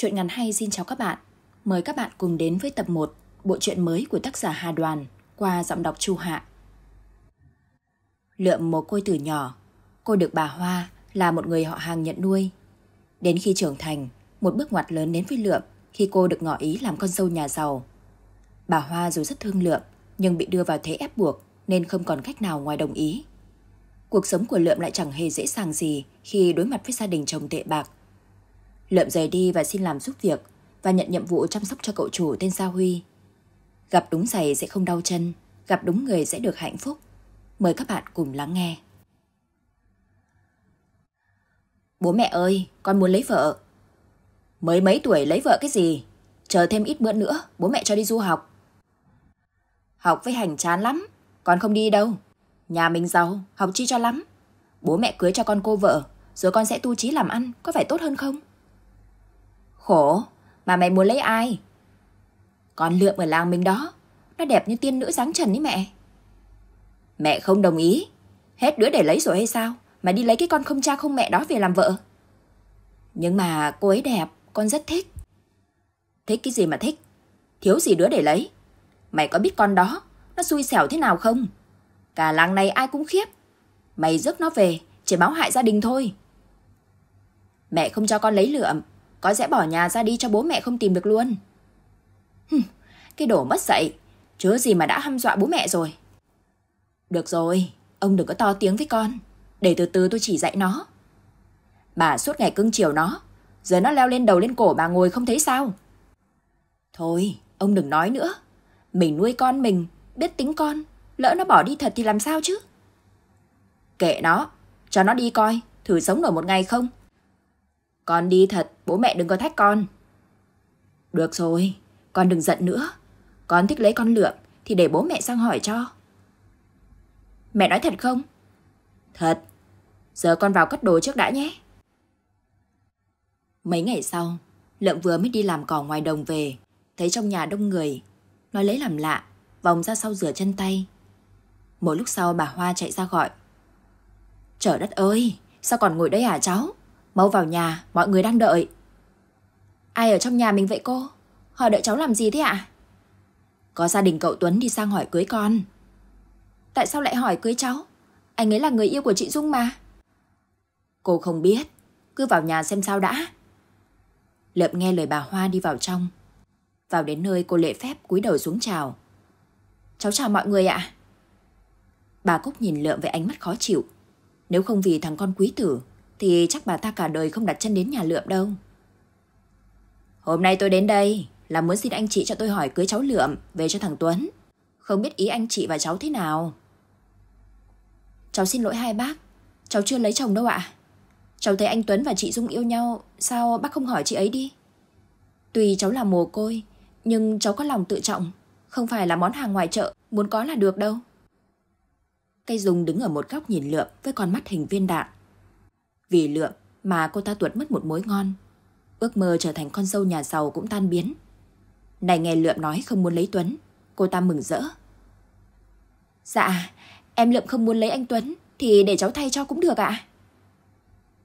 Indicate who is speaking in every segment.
Speaker 1: Chuyện ngắn hay xin chào các bạn. Mời các bạn cùng đến với tập 1 bộ truyện mới của tác giả Hà Đoàn qua giọng đọc Chu Hạ. Lượm một cô từ nhỏ, cô được bà Hoa là một người họ hàng nhận nuôi. Đến khi trưởng thành, một bước ngoặt lớn đến với Lượm khi cô được ngỏ ý làm con dâu nhà giàu. Bà Hoa dù rất thương Lượm nhưng bị đưa vào thế ép buộc nên không còn cách nào ngoài đồng ý. Cuộc sống của Lượm lại chẳng hề dễ dàng gì khi đối mặt với gia đình chồng tệ bạc lợm rời đi và xin làm giúp việc và nhận nhiệm vụ chăm sóc cho cậu chủ tên Sa Huy. Gặp đúng giày sẽ không đau chân, gặp đúng người sẽ được hạnh phúc. Mời các bạn cùng lắng nghe. Bố mẹ ơi, con muốn lấy vợ. Mới mấy tuổi lấy vợ cái gì? Chờ thêm ít bữa nữa, bố mẹ cho đi du học. Học với hành chán lắm, con không đi đâu. Nhà mình giàu, học chi cho lắm. Bố mẹ cưới cho con cô vợ, rồi con sẽ tu trí làm ăn, có phải tốt hơn không? Khổ, mà mày muốn lấy ai? Con lượm ở làng mình đó, nó đẹp như tiên nữ dáng trần ấy mẹ. Mẹ không đồng ý, hết đứa để lấy rồi hay sao? Mà đi lấy cái con không cha không mẹ đó về làm vợ. Nhưng mà cô ấy đẹp, con rất thích. Thích cái gì mà thích? Thiếu gì đứa để lấy? Mày có biết con đó, nó xui xẻo thế nào không? Cả làng này ai cũng khiếp. Mày rước nó về, chỉ báo hại gia đình thôi. Mẹ không cho con lấy lượm, có sẽ bỏ nhà ra đi cho bố mẹ không tìm được luôn. Hừm, cái đổ mất dạy, chớ gì mà đã hăm dọa bố mẹ rồi. Được rồi, ông đừng có to tiếng với con, để từ từ tôi chỉ dạy nó. Bà suốt ngày cưng chiều nó, giờ nó leo lên đầu lên cổ bà ngồi không thấy sao. Thôi, ông đừng nói nữa. Mình nuôi con mình, biết tính con, lỡ nó bỏ đi thật thì làm sao chứ? Kệ nó, cho nó đi coi, thử sống nổi một ngày không, con đi thật, bố mẹ đừng có thách con. Được rồi, con đừng giận nữa. Con thích lấy con lượm thì để bố mẹ sang hỏi cho. Mẹ nói thật không? Thật. Giờ con vào cất đồ trước đã nhé. Mấy ngày sau, lượm vừa mới đi làm cỏ ngoài đồng về, thấy trong nhà đông người. Nó lấy làm lạ, vòng ra sau rửa chân tay. Một lúc sau bà Hoa chạy ra gọi. Trời đất ơi, sao còn ngồi đây hả cháu? Mau vào nhà, mọi người đang đợi. Ai ở trong nhà mình vậy cô? Họ đợi cháu làm gì thế ạ? Có gia đình cậu Tuấn đi sang hỏi cưới con. Tại sao lại hỏi cưới cháu? Anh ấy là người yêu của chị Dung mà. Cô không biết, cứ vào nhà xem sao đã. Lợm nghe lời bà Hoa đi vào trong. Vào đến nơi cô lệ phép cúi đầu xuống chào. Cháu chào mọi người ạ. Bà Cúc nhìn Lợm với ánh mắt khó chịu. Nếu không vì thằng con quý tử, thì chắc bà ta cả đời không đặt chân đến nhà Lượm đâu. Hôm nay tôi đến đây là muốn xin anh chị cho tôi hỏi cưới cháu Lượm về cho thằng Tuấn. Không biết ý anh chị và cháu thế nào. Cháu xin lỗi hai bác, cháu chưa lấy chồng đâu ạ. Cháu thấy anh Tuấn và chị Dung yêu nhau, sao bác không hỏi chị ấy đi? Tùy cháu là mồ côi, nhưng cháu có lòng tự trọng, không phải là món hàng ngoài chợ, muốn có là được đâu. Cây Dung đứng ở một góc nhìn lượm với con mắt hình viên đạn, vì lượng mà cô ta tuột mất một mối ngon. Ước mơ trở thành con dâu nhà giàu cũng tan biến. Này nghe Lượm nói không muốn lấy Tuấn, cô ta mừng rỡ. Dạ, em Lượm không muốn lấy anh Tuấn thì để cháu thay cho cũng được ạ.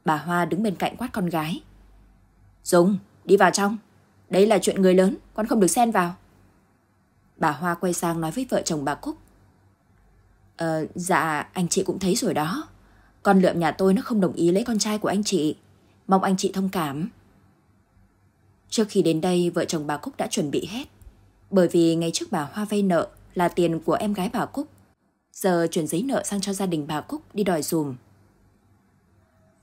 Speaker 1: Bà Hoa đứng bên cạnh quát con gái. Dung, đi vào trong. Đây là chuyện người lớn, con không được xen vào. Bà Hoa quay sang nói với vợ chồng bà Cúc. Ờ, dạ, anh chị cũng thấy rồi đó. Con lượm nhà tôi nó không đồng ý lấy con trai của anh chị. Mong anh chị thông cảm. Trước khi đến đây, vợ chồng bà Cúc đã chuẩn bị hết. Bởi vì ngày trước bà Hoa vay nợ là tiền của em gái bà Cúc. Giờ chuyển giấy nợ sang cho gia đình bà Cúc đi đòi dùm.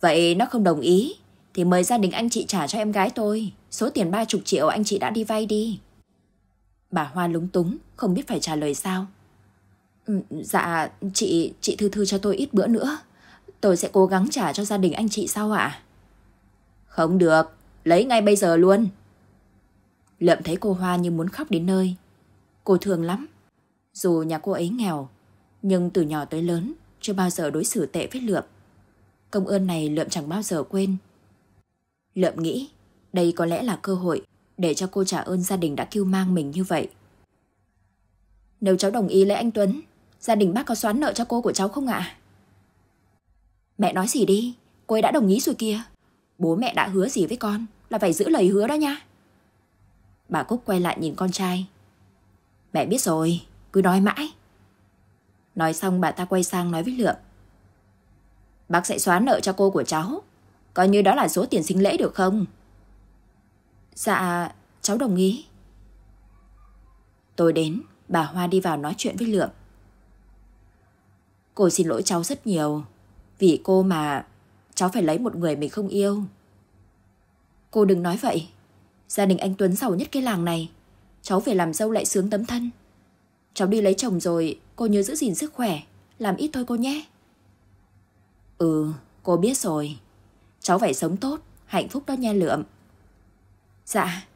Speaker 1: Vậy nó không đồng ý, thì mời gia đình anh chị trả cho em gái tôi. Số tiền 30 triệu anh chị đã đi vay đi. Bà Hoa lúng túng, không biết phải trả lời sao. Ừ, dạ, chị, chị thư thư cho tôi ít bữa nữa. Tôi sẽ cố gắng trả cho gia đình anh chị sau ạ? Không được, lấy ngay bây giờ luôn. Lượm thấy cô Hoa như muốn khóc đến nơi. Cô thương lắm. Dù nhà cô ấy nghèo, nhưng từ nhỏ tới lớn chưa bao giờ đối xử tệ với Lượm. Công ơn này Lượm chẳng bao giờ quên. Lượm nghĩ đây có lẽ là cơ hội để cho cô trả ơn gia đình đã kêu mang mình như vậy. Nếu cháu đồng ý lấy anh Tuấn, gia đình bác có xoán nợ cho cô của cháu không ạ? À? Mẹ nói gì đi, cô ấy đã đồng ý rồi kìa. Bố mẹ đã hứa gì với con là phải giữ lời hứa đó nha. Bà Cúc quay lại nhìn con trai. Mẹ biết rồi, cứ nói mãi. Nói xong bà ta quay sang nói với Lượng. Bác sẽ xóa nợ cho cô của cháu. Coi như đó là số tiền sinh lễ được không? Dạ, cháu đồng ý. Tôi đến, bà Hoa đi vào nói chuyện với Lượng. Cô xin lỗi cháu rất nhiều. Vì cô mà, cháu phải lấy một người mình không yêu. Cô đừng nói vậy. Gia đình anh Tuấn giàu nhất cái làng này. Cháu phải làm dâu lại sướng tấm thân. Cháu đi lấy chồng rồi, cô nhớ giữ gìn sức khỏe. Làm ít thôi cô nhé. Ừ, cô biết rồi. Cháu phải sống tốt, hạnh phúc đó nha lượm. Dạ.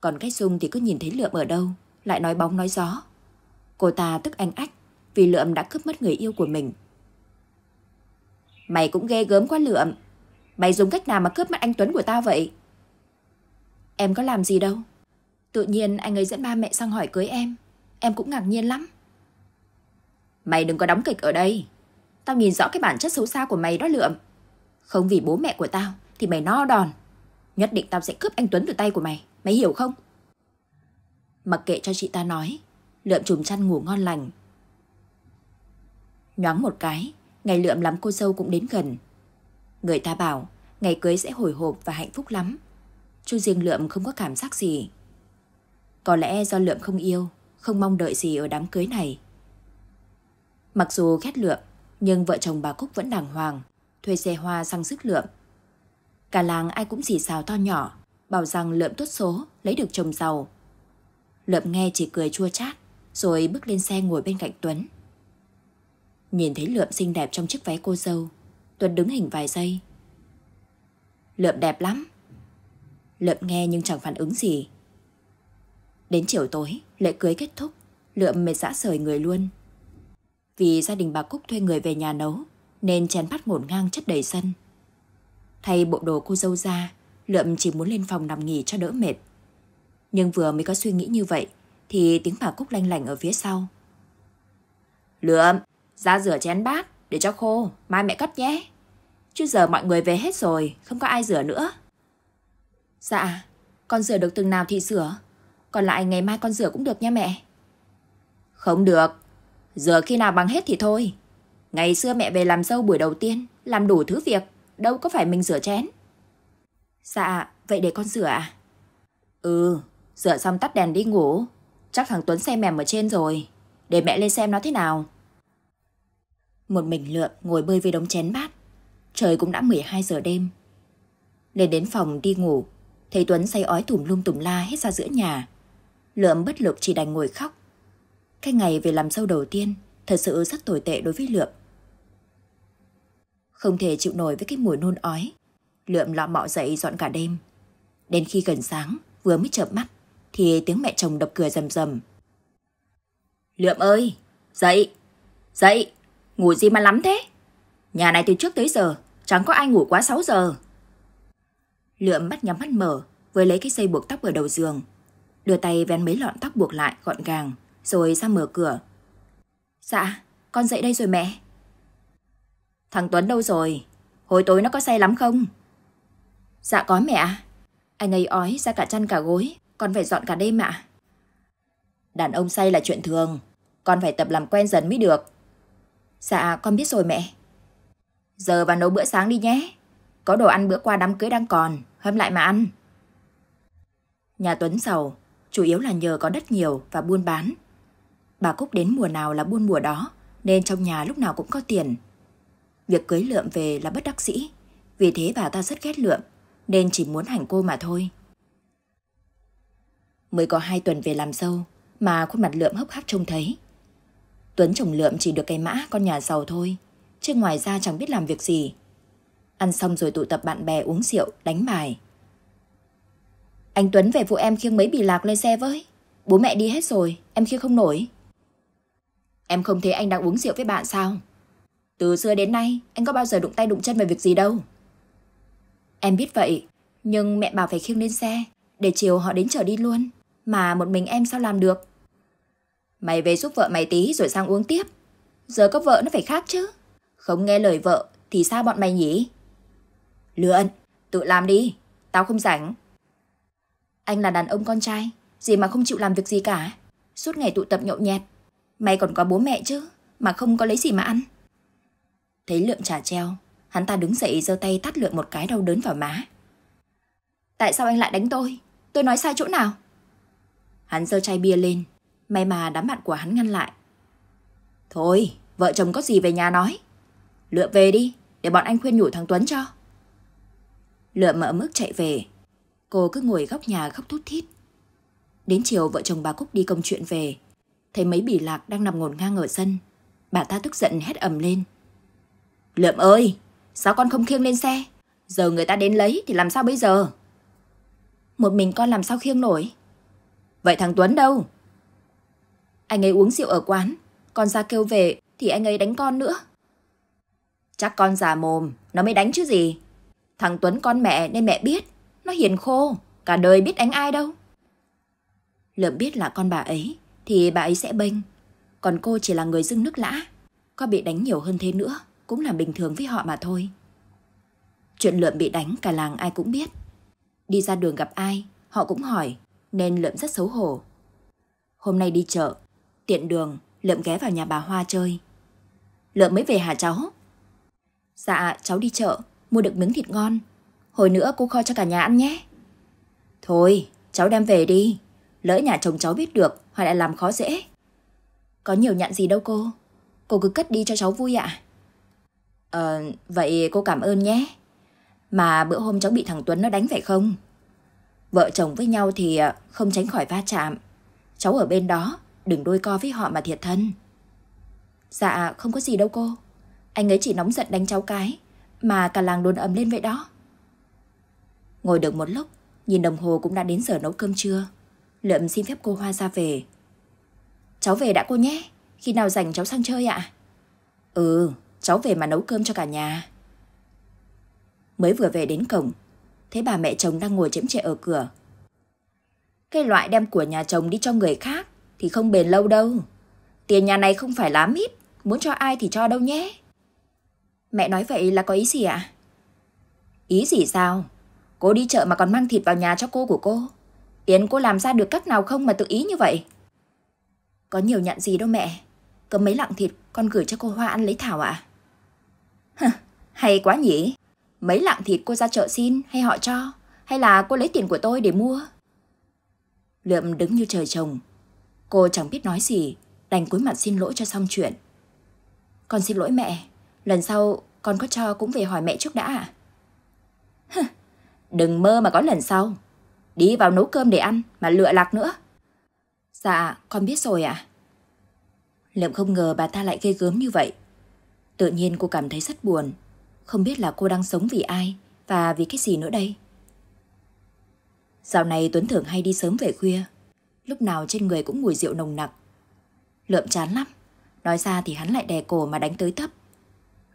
Speaker 1: Còn cái sung thì cứ nhìn thấy lượm ở đâu, lại nói bóng nói gió. Cô ta tức anh ách, vì Lượm đã cướp mất người yêu của mình. Mày cũng ghê gớm quá Lượm. Mày dùng cách nào mà cướp mất anh Tuấn của tao vậy? Em có làm gì đâu. Tự nhiên anh ấy dẫn ba mẹ sang hỏi cưới em. Em cũng ngạc nhiên lắm. Mày đừng có đóng kịch ở đây. Tao nhìn rõ cái bản chất xấu xa của mày đó Lượm. Không vì bố mẹ của tao thì mày no đòn. Nhất định tao sẽ cướp anh Tuấn từ tay của mày. Mày hiểu không? Mặc kệ cho chị ta nói, Lượm chùm chăn ngủ ngon lành Nhoáng một cái, ngày lượm lắm cô dâu cũng đến gần. Người ta bảo, ngày cưới sẽ hồi hộp và hạnh phúc lắm. Chu riêng lượm không có cảm giác gì. Có lẽ do lượm không yêu, không mong đợi gì ở đám cưới này. Mặc dù ghét lượm, nhưng vợ chồng bà Cúc vẫn đàng hoàng, thuê xe hoa sang sức lượm. Cả làng ai cũng xì xào to nhỏ, bảo rằng lượm tốt số, lấy được chồng giàu. Lượm nghe chỉ cười chua chát, rồi bước lên xe ngồi bên cạnh Tuấn. Nhìn thấy lượm xinh đẹp trong chiếc váy cô dâu Tuấn đứng hình vài giây Lượm đẹp lắm Lượm nghe nhưng chẳng phản ứng gì Đến chiều tối Lễ cưới kết thúc Lượm mệt dã rời người luôn Vì gia đình bà Cúc thuê người về nhà nấu Nên chén bát ngổn ngang chất đầy sân Thay bộ đồ cô dâu ra Lượm chỉ muốn lên phòng nằm nghỉ cho đỡ mệt Nhưng vừa mới có suy nghĩ như vậy Thì tiếng bà Cúc lanh lành ở phía sau Lượm ra rửa chén bát, để cho khô, mai mẹ cắt nhé. Chứ giờ mọi người về hết rồi, không có ai rửa nữa. Dạ, con rửa được từng nào thì rửa. Còn lại ngày mai con rửa cũng được nha mẹ. Không được, rửa khi nào bằng hết thì thôi. Ngày xưa mẹ về làm dâu buổi đầu tiên, làm đủ thứ việc, đâu có phải mình rửa chén. Dạ, vậy để con rửa à? Ừ, rửa xong tắt đèn đi ngủ. Chắc thằng Tuấn xe mềm ở trên rồi, để mẹ lên xem nó thế nào. Một mình lượm ngồi bơi với đống chén bát. Trời cũng đã 12 giờ đêm. Lên đến phòng đi ngủ, thấy Tuấn say ói tùm lum tùm la hết ra giữa nhà. Lượm bất lực chỉ đành ngồi khóc. Cái ngày về làm sâu đầu tiên thật sự rất tồi tệ đối với lượm. Không thể chịu nổi với cái mùi nôn ói. Lượm lọ mọ dậy dọn cả đêm. Đến khi gần sáng, vừa mới chợp mắt, thì tiếng mẹ chồng đập cửa rầm rầm. Lượm ơi, dậy, dậy ngủ gì mà lắm thế? Nhà này từ trước tới giờ, chẳng có ai ngủ quá 6 giờ. Lượm bắt nhắm mắt mở, với lấy cái dây buộc tóc ở đầu giường. Đưa tay vén mấy lọn tóc buộc lại gọn gàng, rồi ra mở cửa. Dạ, con dậy đây rồi mẹ. Thằng Tuấn đâu rồi? Hồi tối nó có say lắm không? Dạ có mẹ. Anh ấy ói ra cả chăn cả gối, con phải dọn cả đêm ạ. Đàn ông say là chuyện thường, con phải tập làm quen dần mới được. Dạ con biết rồi mẹ. Giờ vào nấu bữa sáng đi nhé. Có đồ ăn bữa qua đám cưới đang còn, hâm lại mà ăn. Nhà Tuấn giàu, chủ yếu là nhờ có đất nhiều và buôn bán. Bà Cúc đến mùa nào là buôn mùa đó, nên trong nhà lúc nào cũng có tiền. Việc cưới lượm về là bất đắc sĩ, vì thế bà ta rất ghét lượm, nên chỉ muốn hành cô mà thôi. Mới có hai tuần về làm dâu, mà khuôn mặt lượm hốc hác trông thấy. Tuấn trồng lượm chỉ được cái mã con nhà giàu thôi, chứ ngoài ra chẳng biết làm việc gì. Ăn xong rồi tụ tập bạn bè uống rượu, đánh bài. Anh Tuấn về phụ em khiêng mấy bì lạc lên xe với. Bố mẹ đi hết rồi, em khiêng không nổi. Em không thấy anh đang uống rượu với bạn sao? Từ xưa đến nay, anh có bao giờ đụng tay đụng chân về việc gì đâu. Em biết vậy, nhưng mẹ bảo phải khiêng lên xe, để chiều họ đến chở đi luôn. Mà một mình em sao làm được? Mày về giúp vợ mày tí rồi sang uống tiếp. Giờ có vợ nó phải khác chứ. Không nghe lời vợ thì sao bọn mày nhỉ? Lượn, tự làm đi. Tao không rảnh. Anh là đàn ông con trai. Gì mà không chịu làm việc gì cả. Suốt ngày tụ tập nhậu nhẹt. Mày còn có bố mẹ chứ. Mà không có lấy gì mà ăn. Thấy Lượn trả treo. Hắn ta đứng dậy giơ tay tát Lượn một cái đau đớn vào má. Tại sao anh lại đánh tôi? Tôi nói sai chỗ nào? Hắn giơ chai bia lên, May mà đám bạn của hắn ngăn lại. Thôi, vợ chồng có gì về nhà nói. Lựa về đi, để bọn anh khuyên nhủ thằng Tuấn cho. Lựa mở mức chạy về. Cô cứ ngồi góc nhà khóc thút thít. Đến chiều vợ chồng bà Cúc đi công chuyện về. Thấy mấy bỉ lạc đang nằm ngổn ngang ở sân. Bà ta tức giận hét ầm lên. Lượm ơi, sao con không khiêng lên xe? Giờ người ta đến lấy thì làm sao bây giờ? Một mình con làm sao khiêng nổi? Vậy thằng Tuấn đâu? Anh ấy uống rượu ở quán, con ra kêu về thì anh ấy đánh con nữa. Chắc con già mồm, nó mới đánh chứ gì. Thằng Tuấn con mẹ nên mẹ biết, nó hiền khô, cả đời biết đánh ai đâu. Lượm biết là con bà ấy thì bà ấy sẽ bênh, còn cô chỉ là người dưng nước lã. Có bị đánh nhiều hơn thế nữa cũng là bình thường với họ mà thôi. Chuyện lượm bị đánh cả làng ai cũng biết. Đi ra đường gặp ai, họ cũng hỏi, nên lượm rất xấu hổ. Hôm nay đi chợ, Tiện đường, Lượm ghé vào nhà bà Hoa chơi. Lượm mới về hả cháu? Dạ, cháu đi chợ, mua được miếng thịt ngon. Hồi nữa cô kho cho cả nhà ăn nhé. Thôi, cháu đem về đi. Lỡ nhà chồng cháu biết được, họ lại làm khó dễ. Có nhiều nhạn gì đâu cô. Cô cứ cất đi cho cháu vui ạ. À. Ờ, vậy cô cảm ơn nhé. Mà bữa hôm cháu bị thằng Tuấn nó đánh phải không? Vợ chồng với nhau thì ờ, không tránh khỏi va chạm. Cháu ở bên đó Đừng đôi co với họ mà thiệt thân. Dạ, không có gì đâu cô. Anh ấy chỉ nóng giận đánh cháu cái, mà cả làng đồn ầm lên vậy đó. Ngồi được một lúc, nhìn đồng hồ cũng đã đến giờ nấu cơm trưa. Lượm xin phép cô Hoa ra về. Cháu về đã cô nhé, khi nào rảnh cháu sang chơi ạ? Ừ, cháu về mà nấu cơm cho cả nhà. Mới vừa về đến cổng, thấy bà mẹ chồng đang ngồi chễm chệ ở cửa. Cái loại đem của nhà chồng đi cho người khác thì không bền lâu đâu. Tiền nhà này không phải lá mít, muốn cho ai thì cho đâu nhé. Mẹ nói vậy là có ý gì ạ? Ý gì sao? Cô đi chợ mà còn mang thịt vào nhà cho cô của cô. tiền cô làm ra được cách nào không mà tự ý như vậy? Có nhiều nhận gì đâu mẹ. Cầm mấy lạng thịt con gửi cho cô Hoa ăn lấy thảo ạ. À? Hay quá nhỉ? Mấy lạng thịt cô ra chợ xin hay họ cho? Hay là cô lấy tiền của tôi để mua? Lượm đứng như trời trồng, Cô chẳng biết nói gì, đành cúi mặt xin lỗi cho xong chuyện. Con xin lỗi mẹ, lần sau con có cho cũng về hỏi mẹ trước đã à? Hừ, đừng mơ mà có lần sau. Đi vào nấu cơm để ăn mà lựa lạc nữa. Dạ, con biết rồi ạ. À? Lượm không ngờ bà ta lại ghê gớm như vậy. Tự nhiên cô cảm thấy rất buồn. Không biết là cô đang sống vì ai và vì cái gì nữa đây. Dạo này Tuấn thường hay đi sớm về khuya lúc nào trên người cũng mùi rượu nồng nặc. Lượm chán lắm, nói ra thì hắn lại đè cổ mà đánh tới thấp.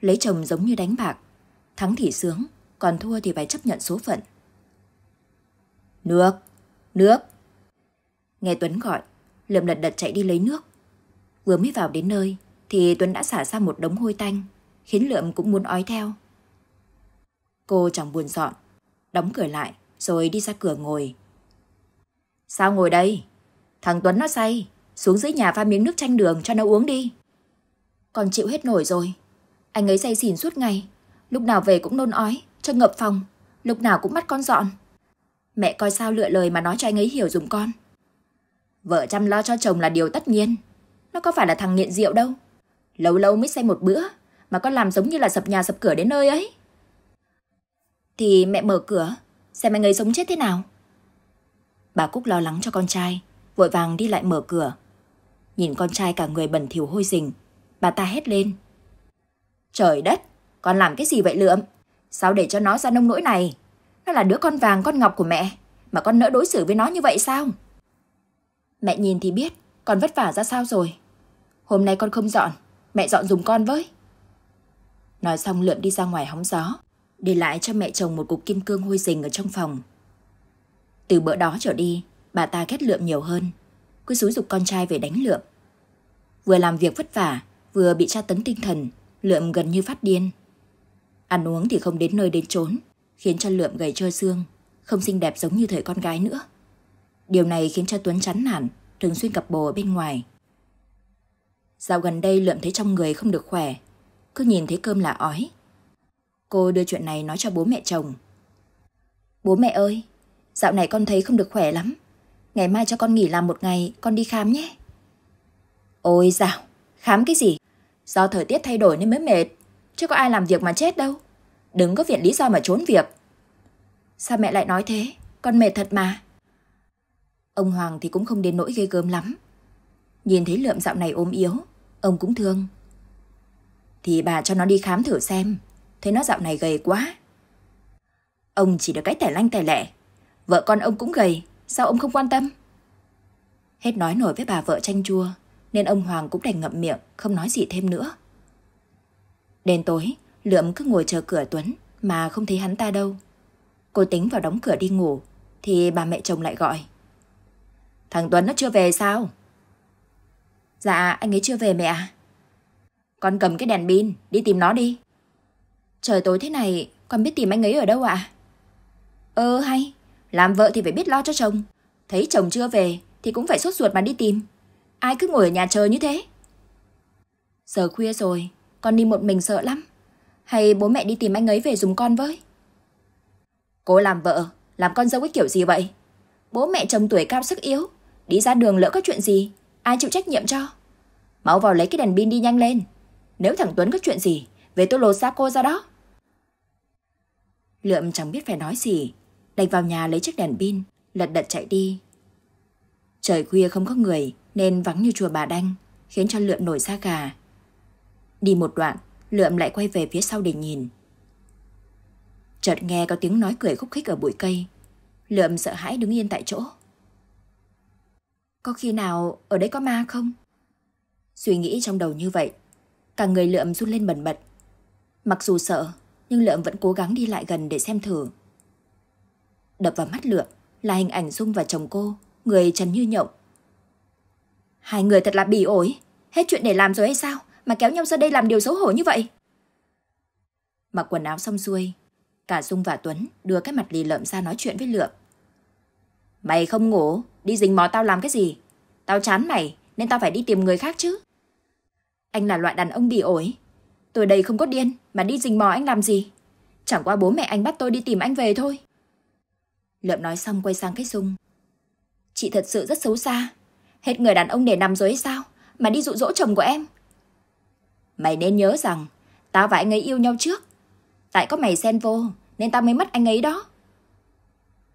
Speaker 1: Lấy chồng giống như đánh bạc, thắng thì sướng, còn thua thì phải chấp nhận số phận. Nước, nước. Nghe Tuấn gọi, lượm lật đật chạy đi lấy nước. Vừa mới vào đến nơi thì Tuấn đã xả ra một đống hôi tanh, khiến lượm cũng muốn ói theo. Cô chẳng buồn dọn, đóng cửa lại rồi đi ra cửa ngồi. Sao ngồi đây? Thằng Tuấn nó say, xuống dưới nhà pha miếng nước chanh đường cho nó uống đi. Còn chịu hết nổi rồi. Anh ấy say xỉn suốt ngày, lúc nào về cũng nôn ói, cho ngập phòng, lúc nào cũng bắt con dọn. Mẹ coi sao lựa lời mà nói cho anh ấy hiểu dùng con. Vợ chăm lo cho chồng là điều tất nhiên. Nó có phải là thằng nghiện rượu đâu. Lâu lâu mới say một bữa, mà con làm giống như là sập nhà sập cửa đến nơi ấy. Thì mẹ mở cửa, xem anh ấy sống chết thế nào. Bà Cúc lo lắng cho con trai, vội vàng đi lại mở cửa. Nhìn con trai cả người bẩn thỉu hôi rình, bà ta hét lên. Trời đất, con làm cái gì vậy lượm? Sao để cho nó ra nông nỗi này? Nó là đứa con vàng con ngọc của mẹ, mà con nỡ đối xử với nó như vậy sao? Mẹ nhìn thì biết, con vất vả ra sao rồi. Hôm nay con không dọn, mẹ dọn dùng con với. Nói xong lượm đi ra ngoài hóng gió, để lại cho mẹ chồng một cục kim cương hôi rình ở trong phòng. Từ bữa đó trở đi, bà ta ghét lượm nhiều hơn, cứ xúi dục con trai về đánh lượm. Vừa làm việc vất vả, vừa bị tra tấn tinh thần, lượm gần như phát điên. Ăn uống thì không đến nơi đến chốn, khiến cho lượm gầy trơ xương, không xinh đẹp giống như thời con gái nữa. Điều này khiến cho Tuấn chán nản, thường xuyên gặp bồ ở bên ngoài. Dạo gần đây lượm thấy trong người không được khỏe, cứ nhìn thấy cơm là ói. Cô đưa chuyện này nói cho bố mẹ chồng. Bố mẹ ơi, dạo này con thấy không được khỏe lắm. Ngày mai cho con nghỉ làm một ngày, con đi khám nhé. Ôi dạo, khám cái gì? Do thời tiết thay đổi nên mới mệt, chứ có ai làm việc mà chết đâu. Đừng có viện lý do mà trốn việc. Sao mẹ lại nói thế? Con mệt thật mà. Ông Hoàng thì cũng không đến nỗi ghê gớm lắm. Nhìn thấy lượm dạo này ốm yếu, ông cũng thương. Thì bà cho nó đi khám thử xem, thấy nó dạo này gầy quá. Ông chỉ được cái tẻ lanh tẻ lẻ, vợ con ông cũng gầy, Sao ông không quan tâm? Hết nói nổi với bà vợ chanh chua, nên ông Hoàng cũng đành ngậm miệng, không nói gì thêm nữa. Đến tối, Lượm cứ ngồi chờ cửa Tuấn mà không thấy hắn ta đâu. Cô tính vào đóng cửa đi ngủ, thì bà mẹ chồng lại gọi. Thằng Tuấn nó chưa về sao? Dạ, anh ấy chưa về mẹ à? Con cầm cái đèn pin, đi tìm nó đi. Trời tối thế này, con biết tìm anh ấy ở đâu ạ? À? Ờ hay, làm vợ thì phải biết lo cho chồng. Thấy chồng chưa về thì cũng phải sốt ruột mà đi tìm. Ai cứ ngồi ở nhà chờ như thế? Giờ khuya rồi, con đi một mình sợ lắm. Hay bố mẹ đi tìm anh ấy về dùng con với? Cô làm vợ, làm con dâu cái kiểu gì vậy? Bố mẹ chồng tuổi cao sức yếu, đi ra đường lỡ có chuyện gì, ai chịu trách nhiệm cho? Mau vào lấy cái đèn pin đi nhanh lên. Nếu thằng Tuấn có chuyện gì, về tôi lột xác cô ra đó. Lượm chẳng biết phải nói gì, đành vào nhà lấy chiếc đèn pin, lật đật chạy đi. Trời khuya không có người nên vắng như chùa bà Đanh, khiến cho lượm nổi da gà. Đi một đoạn, lượm lại quay về phía sau để nhìn. Chợt nghe có tiếng nói cười khúc khích ở bụi cây. Lượm sợ hãi đứng yên tại chỗ. Có khi nào ở đây có ma không? Suy nghĩ trong đầu như vậy, cả người lượm run lên bẩn bật. Mặc dù sợ, nhưng lượm vẫn cố gắng đi lại gần để xem thử Đập vào mắt lượm là hình ảnh Dung và chồng cô, người trần như nhộng. Hai người thật là bỉ ổi, hết chuyện để làm rồi hay sao mà kéo nhau ra đây làm điều xấu hổ như vậy? Mặc quần áo xong xuôi, cả Dung và Tuấn đưa cái mặt lì lợm ra nói chuyện với lượm. Mày không ngủ, đi dính mò tao làm cái gì? Tao chán mày, nên tao phải đi tìm người khác chứ. Anh là loại đàn ông bị ổi. Tôi đây không có điên, mà đi dình mò anh làm gì? Chẳng qua bố mẹ anh bắt tôi đi tìm anh về thôi. Lượm nói xong quay sang Cách Dung. Chị thật sự rất xấu xa. Hết người đàn ông để nằm rồi hay sao? Mà đi dụ dỗ chồng của em. Mày nên nhớ rằng, tao và anh ấy yêu nhau trước. Tại có mày xen vô, nên tao mới mất anh ấy đó.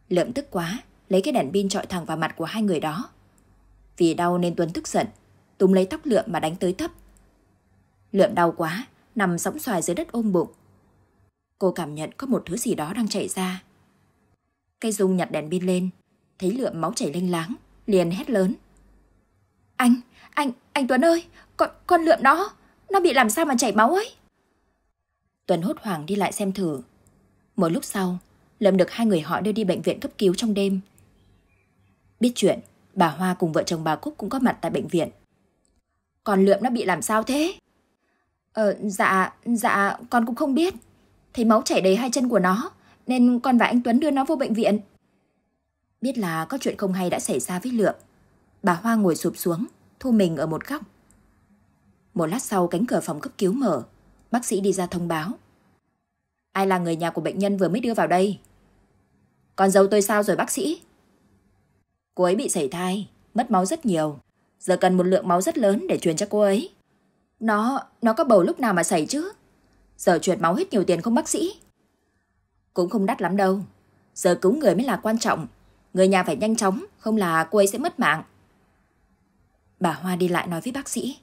Speaker 1: Lượm tức quá, lấy cái đèn pin trọi thẳng vào mặt của hai người đó. Vì đau nên Tuấn tức giận, túm lấy tóc lượm mà đánh tới thấp. Lượm đau quá, nằm sóng xoài dưới đất ôm bụng. Cô cảm nhận có một thứ gì đó đang chạy ra. Cây dung nhặt đèn pin lên, thấy lượm máu chảy lênh láng, liền hét lớn. Anh, anh, anh Tuấn ơi, con, con lượm đó, nó bị làm sao mà chảy máu ấy? Tuấn hốt hoảng đi lại xem thử. Một lúc sau, Lâm được hai người họ đưa đi bệnh viện cấp cứu trong đêm. Biết chuyện, bà Hoa cùng vợ chồng bà Cúc cũng có mặt tại bệnh viện. Còn lượm nó bị làm sao thế? Ờ, dạ, dạ, con cũng không biết. Thấy máu chảy đầy hai chân của nó, nên con và anh Tuấn đưa nó vô bệnh viện. Biết là có chuyện không hay đã xảy ra với Lượng. Bà Hoa ngồi sụp xuống, thu mình ở một góc. Một lát sau cánh cửa phòng cấp cứu mở, bác sĩ đi ra thông báo. Ai là người nhà của bệnh nhân vừa mới đưa vào đây? Con dâu tôi sao rồi bác sĩ? Cô ấy bị sảy thai, mất máu rất nhiều. Giờ cần một lượng máu rất lớn để truyền cho cô ấy. Nó, nó có bầu lúc nào mà sảy chứ? Giờ truyền máu hết nhiều tiền không bác sĩ? cũng không đắt lắm đâu. Giờ cứu người mới là quan trọng. Người nhà phải nhanh chóng, không là cô ấy sẽ mất mạng. Bà Hoa đi lại nói với bác sĩ.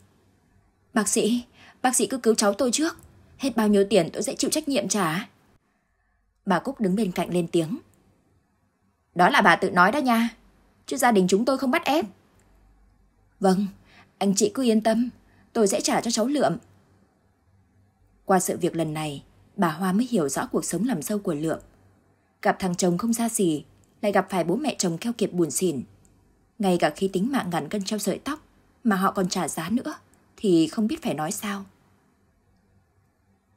Speaker 1: Bác sĩ, bác sĩ cứ cứu cháu tôi trước. Hết bao nhiêu tiền tôi sẽ chịu trách nhiệm trả. Bà Cúc đứng bên cạnh lên tiếng. Đó là bà tự nói đó nha. Chứ gia đình chúng tôi không bắt ép. Vâng, anh chị cứ yên tâm. Tôi sẽ trả cho cháu lượm. Qua sự việc lần này, bà Hoa mới hiểu rõ cuộc sống làm dâu của lượm Gặp thằng chồng không ra gì, lại gặp phải bố mẹ chồng keo kiệt buồn xỉn. Ngay cả khi tính mạng ngàn cân treo sợi tóc mà họ còn trả giá nữa thì không biết phải nói sao.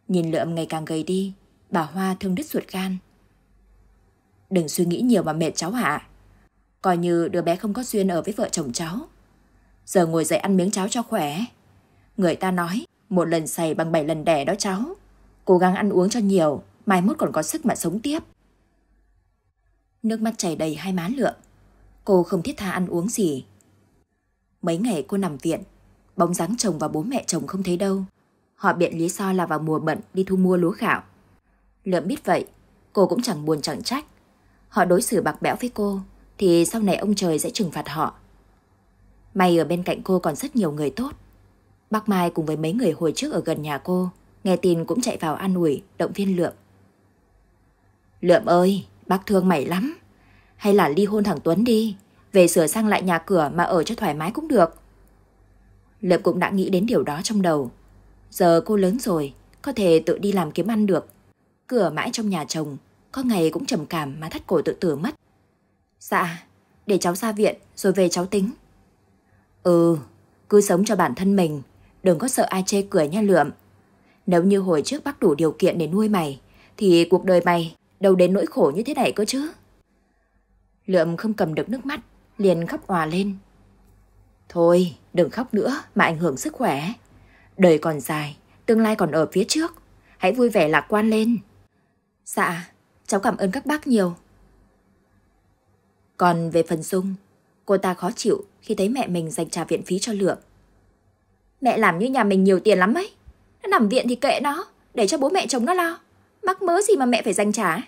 Speaker 1: Nhìn Lượm ngày càng gầy đi, bà Hoa thương đứt ruột gan. Đừng suy nghĩ nhiều mà mệt cháu hả? Coi như đứa bé không có duyên ở với vợ chồng cháu. Giờ ngồi dậy ăn miếng cháo cho khỏe. Người ta nói một lần xày bằng bảy lần đẻ đó cháu. Cố gắng ăn uống cho nhiều, mai mốt còn có sức mà sống tiếp. Nước mắt chảy đầy hai má lượng. Cô không thiết tha ăn uống gì. Mấy ngày cô nằm viện, bóng dáng chồng và bố mẹ chồng không thấy đâu. Họ biện lý do là vào mùa bận đi thu mua lúa khảo Lượng biết vậy, cô cũng chẳng buồn chẳng trách. Họ đối xử bạc bẽo với cô, thì sau này ông trời sẽ trừng phạt họ. May ở bên cạnh cô còn rất nhiều người tốt. Bác Mai cùng với mấy người hồi trước ở gần nhà cô nghe tin cũng chạy vào an ủi, động viên Lượm. Lượm ơi, bác thương mày lắm. Hay là ly hôn thằng Tuấn đi, về sửa sang lại nhà cửa mà ở cho thoải mái cũng được. Lượm cũng đã nghĩ đến điều đó trong đầu. Giờ cô lớn rồi, có thể tự đi làm kiếm ăn được. Cửa mãi trong nhà chồng, có ngày cũng trầm cảm mà thắt cổ tự tử mất. Dạ, để cháu ra viện rồi về cháu tính. Ừ, cứ sống cho bản thân mình, đừng có sợ ai chê cửa nha Lượm. Nếu như hồi trước bác đủ điều kiện để nuôi mày, thì cuộc đời mày đâu đến nỗi khổ như thế này cơ chứ. Lượm không cầm được nước mắt, liền khóc hòa lên. Thôi, đừng khóc nữa mà ảnh hưởng sức khỏe. Đời còn dài, tương lai còn ở phía trước. Hãy vui vẻ lạc quan lên. Dạ, cháu cảm ơn các bác nhiều. Còn về phần Dung, cô ta khó chịu khi thấy mẹ mình dành trả viện phí cho Lượm. Mẹ làm như nhà mình nhiều tiền lắm ấy. Nó nằm viện thì kệ nó, để cho bố mẹ chồng nó lo. Mắc mớ gì mà mẹ phải danh trả.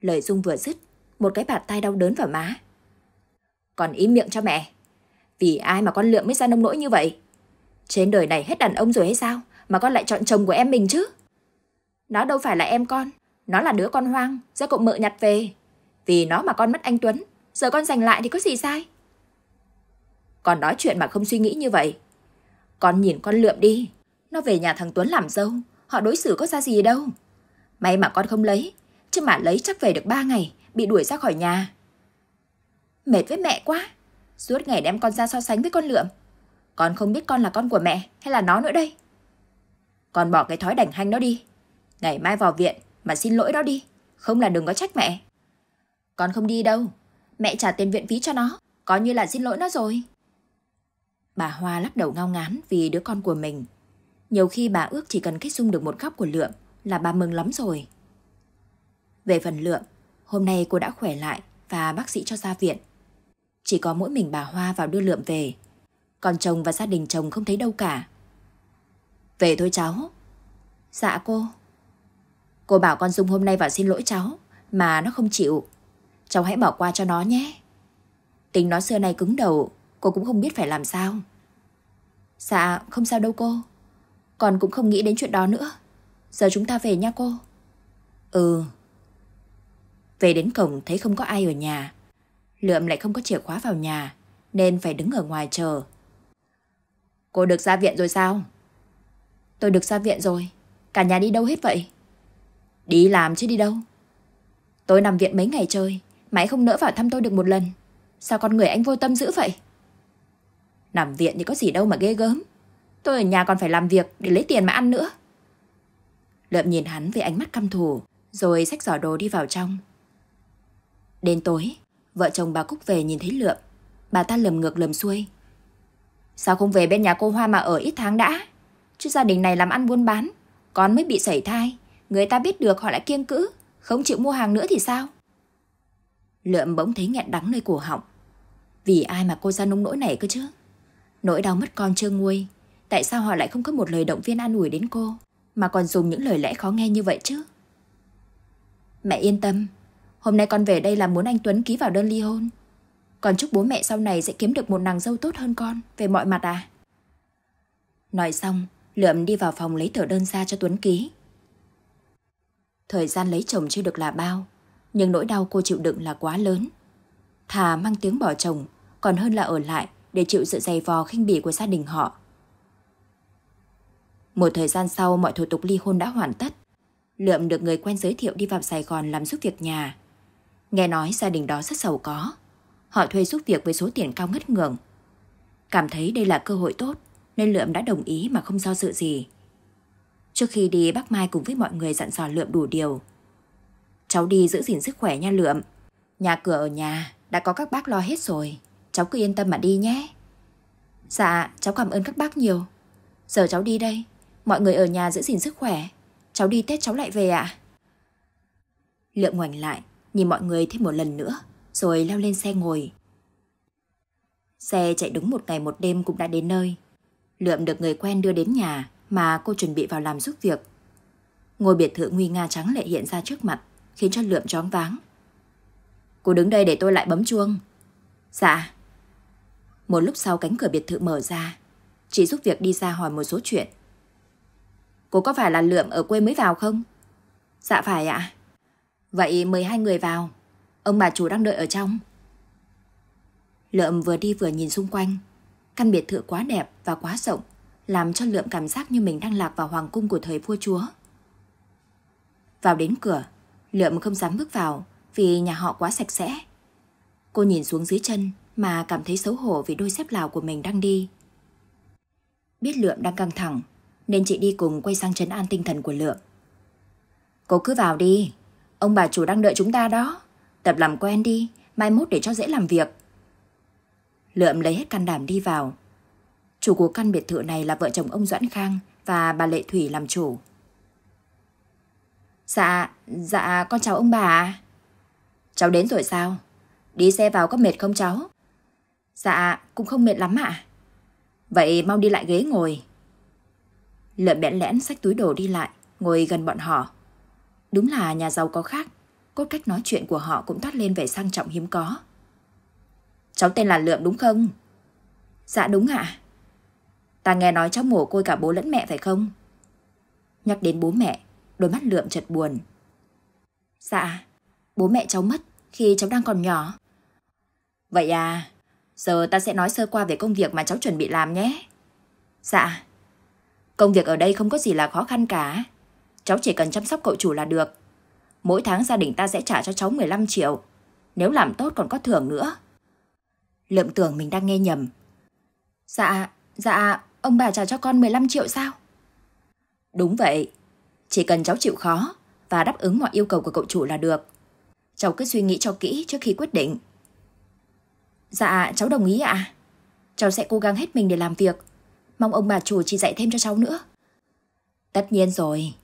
Speaker 1: Lời Dung vừa dứt, một cái bạt tay đau đớn vào má. Còn im miệng cho mẹ. Vì ai mà con Lượng mới ra nông nỗi như vậy? Trên đời này hết đàn ông rồi hay sao mà con lại chọn chồng của em mình chứ? Nó đâu phải là em con, nó là đứa con hoang do cậu mợ nhặt về. Vì nó mà con mất anh Tuấn, giờ con giành lại thì có gì sai? Còn nói chuyện mà không suy nghĩ như vậy. Con nhìn con lượm đi, nó về nhà thằng Tuấn làm dâu, họ đối xử có ra gì đâu. May mà con không lấy, chứ mà lấy chắc về được 3 ngày, bị đuổi ra khỏi nhà. Mệt với mẹ quá, suốt ngày đem con ra so sánh với con lượm. Con không biết con là con của mẹ hay là nó nữa đây. Con bỏ cái thói đảnh hành đó đi. Ngày mai vào viện mà xin lỗi đó đi, không là đừng có trách mẹ. Con không đi đâu, mẹ trả tiền viện phí cho nó, coi như là xin lỗi nó rồi. Bà Hoa lắc đầu ngao ngán vì đứa con của mình nhiều khi bà ước chỉ cần kích dung được một góc của Lượm là bà mừng lắm rồi. Về phần Lượm, hôm nay cô đã khỏe lại và bác sĩ cho ra viện. Chỉ có mỗi mình bà Hoa vào đưa Lượm về. Còn chồng và gia đình chồng không thấy đâu cả. Về thôi cháu. Dạ cô. Cô bảo con Dung hôm nay vào xin lỗi cháu mà nó không chịu. Cháu hãy bỏ qua cho nó nhé. Tính nó xưa nay cứng đầu, cô cũng không biết phải làm sao. Dạ, không sao đâu cô còn cũng không nghĩ đến chuyện đó nữa Giờ chúng ta về nha cô Ừ Về đến cổng thấy không có ai ở nhà Lượm lại không có chìa khóa vào nhà Nên phải đứng ở ngoài chờ Cô được ra viện rồi sao Tôi được ra viện rồi Cả nhà đi đâu hết vậy Đi làm chứ đi đâu Tôi nằm viện mấy ngày trời Mãi không nỡ vào thăm tôi được một lần Sao con người anh vô tâm dữ vậy Nằm viện thì có gì đâu mà ghê gớm Tôi ở nhà còn phải làm việc để lấy tiền mà ăn nữa. Lợm nhìn hắn với ánh mắt căm thù, rồi xách giỏ đồ đi vào trong. Đến tối, vợ chồng bà Cúc về nhìn thấy Lượm. Bà ta lầm ngược lầm xuôi. Sao không về bên nhà cô Hoa mà ở ít tháng đã? Chứ gia đình này làm ăn buôn bán, con mới bị sẩy thai. Người ta biết được họ lại kiêng cữ, không chịu mua hàng nữa thì sao? Lượm bỗng thấy nghẹn đắng nơi cổ họng. Vì ai mà cô ra nung nỗi này cơ chứ? Nỗi đau mất con chưa nguôi tại sao họ lại không có một lời động viên an ủi đến cô, mà còn dùng những lời lẽ khó nghe như vậy chứ? Mẹ yên tâm, hôm nay con về đây là muốn anh Tuấn ký vào đơn ly hôn. Còn chúc bố mẹ sau này sẽ kiếm được một nàng dâu tốt hơn con về mọi mặt à? Nói xong, Lượm đi vào phòng lấy tờ đơn ra cho Tuấn ký. Thời gian lấy chồng chưa được là bao, nhưng nỗi đau cô chịu đựng là quá lớn. Thà mang tiếng bỏ chồng, còn hơn là ở lại để chịu sự dày vò khinh bỉ của gia đình họ. Một thời gian sau mọi thủ tục ly hôn đã hoàn tất. Lượm được người quen giới thiệu đi vào Sài Gòn làm giúp việc nhà. Nghe nói gia đình đó rất giàu có. Họ thuê giúp việc với số tiền cao ngất ngưỡng. Cảm thấy đây là cơ hội tốt nên Lượm đã đồng ý mà không do dự gì. Trước khi đi bác Mai cùng với mọi người dặn dò Lượm đủ điều. Cháu đi giữ gìn sức khỏe nha Lượm. Nhà cửa ở nhà đã có các bác lo hết rồi. Cháu cứ yên tâm mà đi nhé. Dạ, cháu cảm ơn các bác nhiều. Giờ cháu đi đây, Mọi người ở nhà giữ gìn sức khỏe. Cháu đi Tết cháu lại về ạ. À? Lượng ngoảnh lại, nhìn mọi người thêm một lần nữa, rồi leo lên xe ngồi. Xe chạy đúng một ngày một đêm cũng đã đến nơi. Lượm được người quen đưa đến nhà mà cô chuẩn bị vào làm giúp việc. Ngôi biệt thự nguy nga trắng lệ hiện ra trước mặt, khiến cho Lượm choáng váng. Cô đứng đây để tôi lại bấm chuông. Dạ. Một lúc sau cánh cửa biệt thự mở ra, chị giúp việc đi ra hỏi một số chuyện Cô có phải là lượm ở quê mới vào không? Dạ phải ạ. Vậy mời hai người vào. Ông bà chủ đang đợi ở trong. Lượm vừa đi vừa nhìn xung quanh. Căn biệt thự quá đẹp và quá rộng, làm cho Lượm cảm giác như mình đang lạc vào hoàng cung của thời vua chúa. Vào đến cửa, Lượm không dám bước vào vì nhà họ quá sạch sẽ. Cô nhìn xuống dưới chân mà cảm thấy xấu hổ vì đôi dép lào của mình đang đi. Biết Lượm đang căng thẳng, nên chị đi cùng quay sang trấn an tinh thần của Lượng. Cô cứ vào đi, ông bà chủ đang đợi chúng ta đó. Tập làm quen đi, mai mốt để cho dễ làm việc. Lượm lấy hết can đảm đi vào. Chủ của căn biệt thự này là vợ chồng ông Doãn Khang và bà Lệ Thủy làm chủ. Dạ, dạ con chào ông bà à. Cháu đến rồi sao? Đi xe vào có mệt không cháu? Dạ, cũng không mệt lắm ạ. Vậy mau đi lại ghế ngồi, Lợn bẽn lẽn xách túi đồ đi lại, ngồi gần bọn họ. Đúng là nhà giàu có khác, cốt cách nói chuyện của họ cũng toát lên vẻ sang trọng hiếm có. Cháu tên là Lượm đúng không? Dạ đúng ạ. Ta nghe nói cháu mồ côi cả bố lẫn mẹ phải không? Nhắc đến bố mẹ, đôi mắt Lượm chợt buồn. Dạ, bố mẹ cháu mất khi cháu đang còn nhỏ. Vậy à, giờ ta sẽ nói sơ qua về công việc mà cháu chuẩn bị làm nhé. Dạ, Công việc ở đây không có gì là khó khăn cả. Cháu chỉ cần chăm sóc cậu chủ là được. Mỗi tháng gia đình ta sẽ trả cho cháu 15 triệu. Nếu làm tốt còn có thưởng nữa. Lượm tưởng mình đang nghe nhầm. Dạ, dạ, ông bà trả cho con 15 triệu sao? Đúng vậy. Chỉ cần cháu chịu khó và đáp ứng mọi yêu cầu của cậu chủ là được. Cháu cứ suy nghĩ cho kỹ trước khi quyết định. Dạ, cháu đồng ý ạ. Cháu sẽ cố gắng hết mình để làm việc. Mong ông bà chủ chỉ dạy thêm cho cháu nữa. Tất nhiên rồi.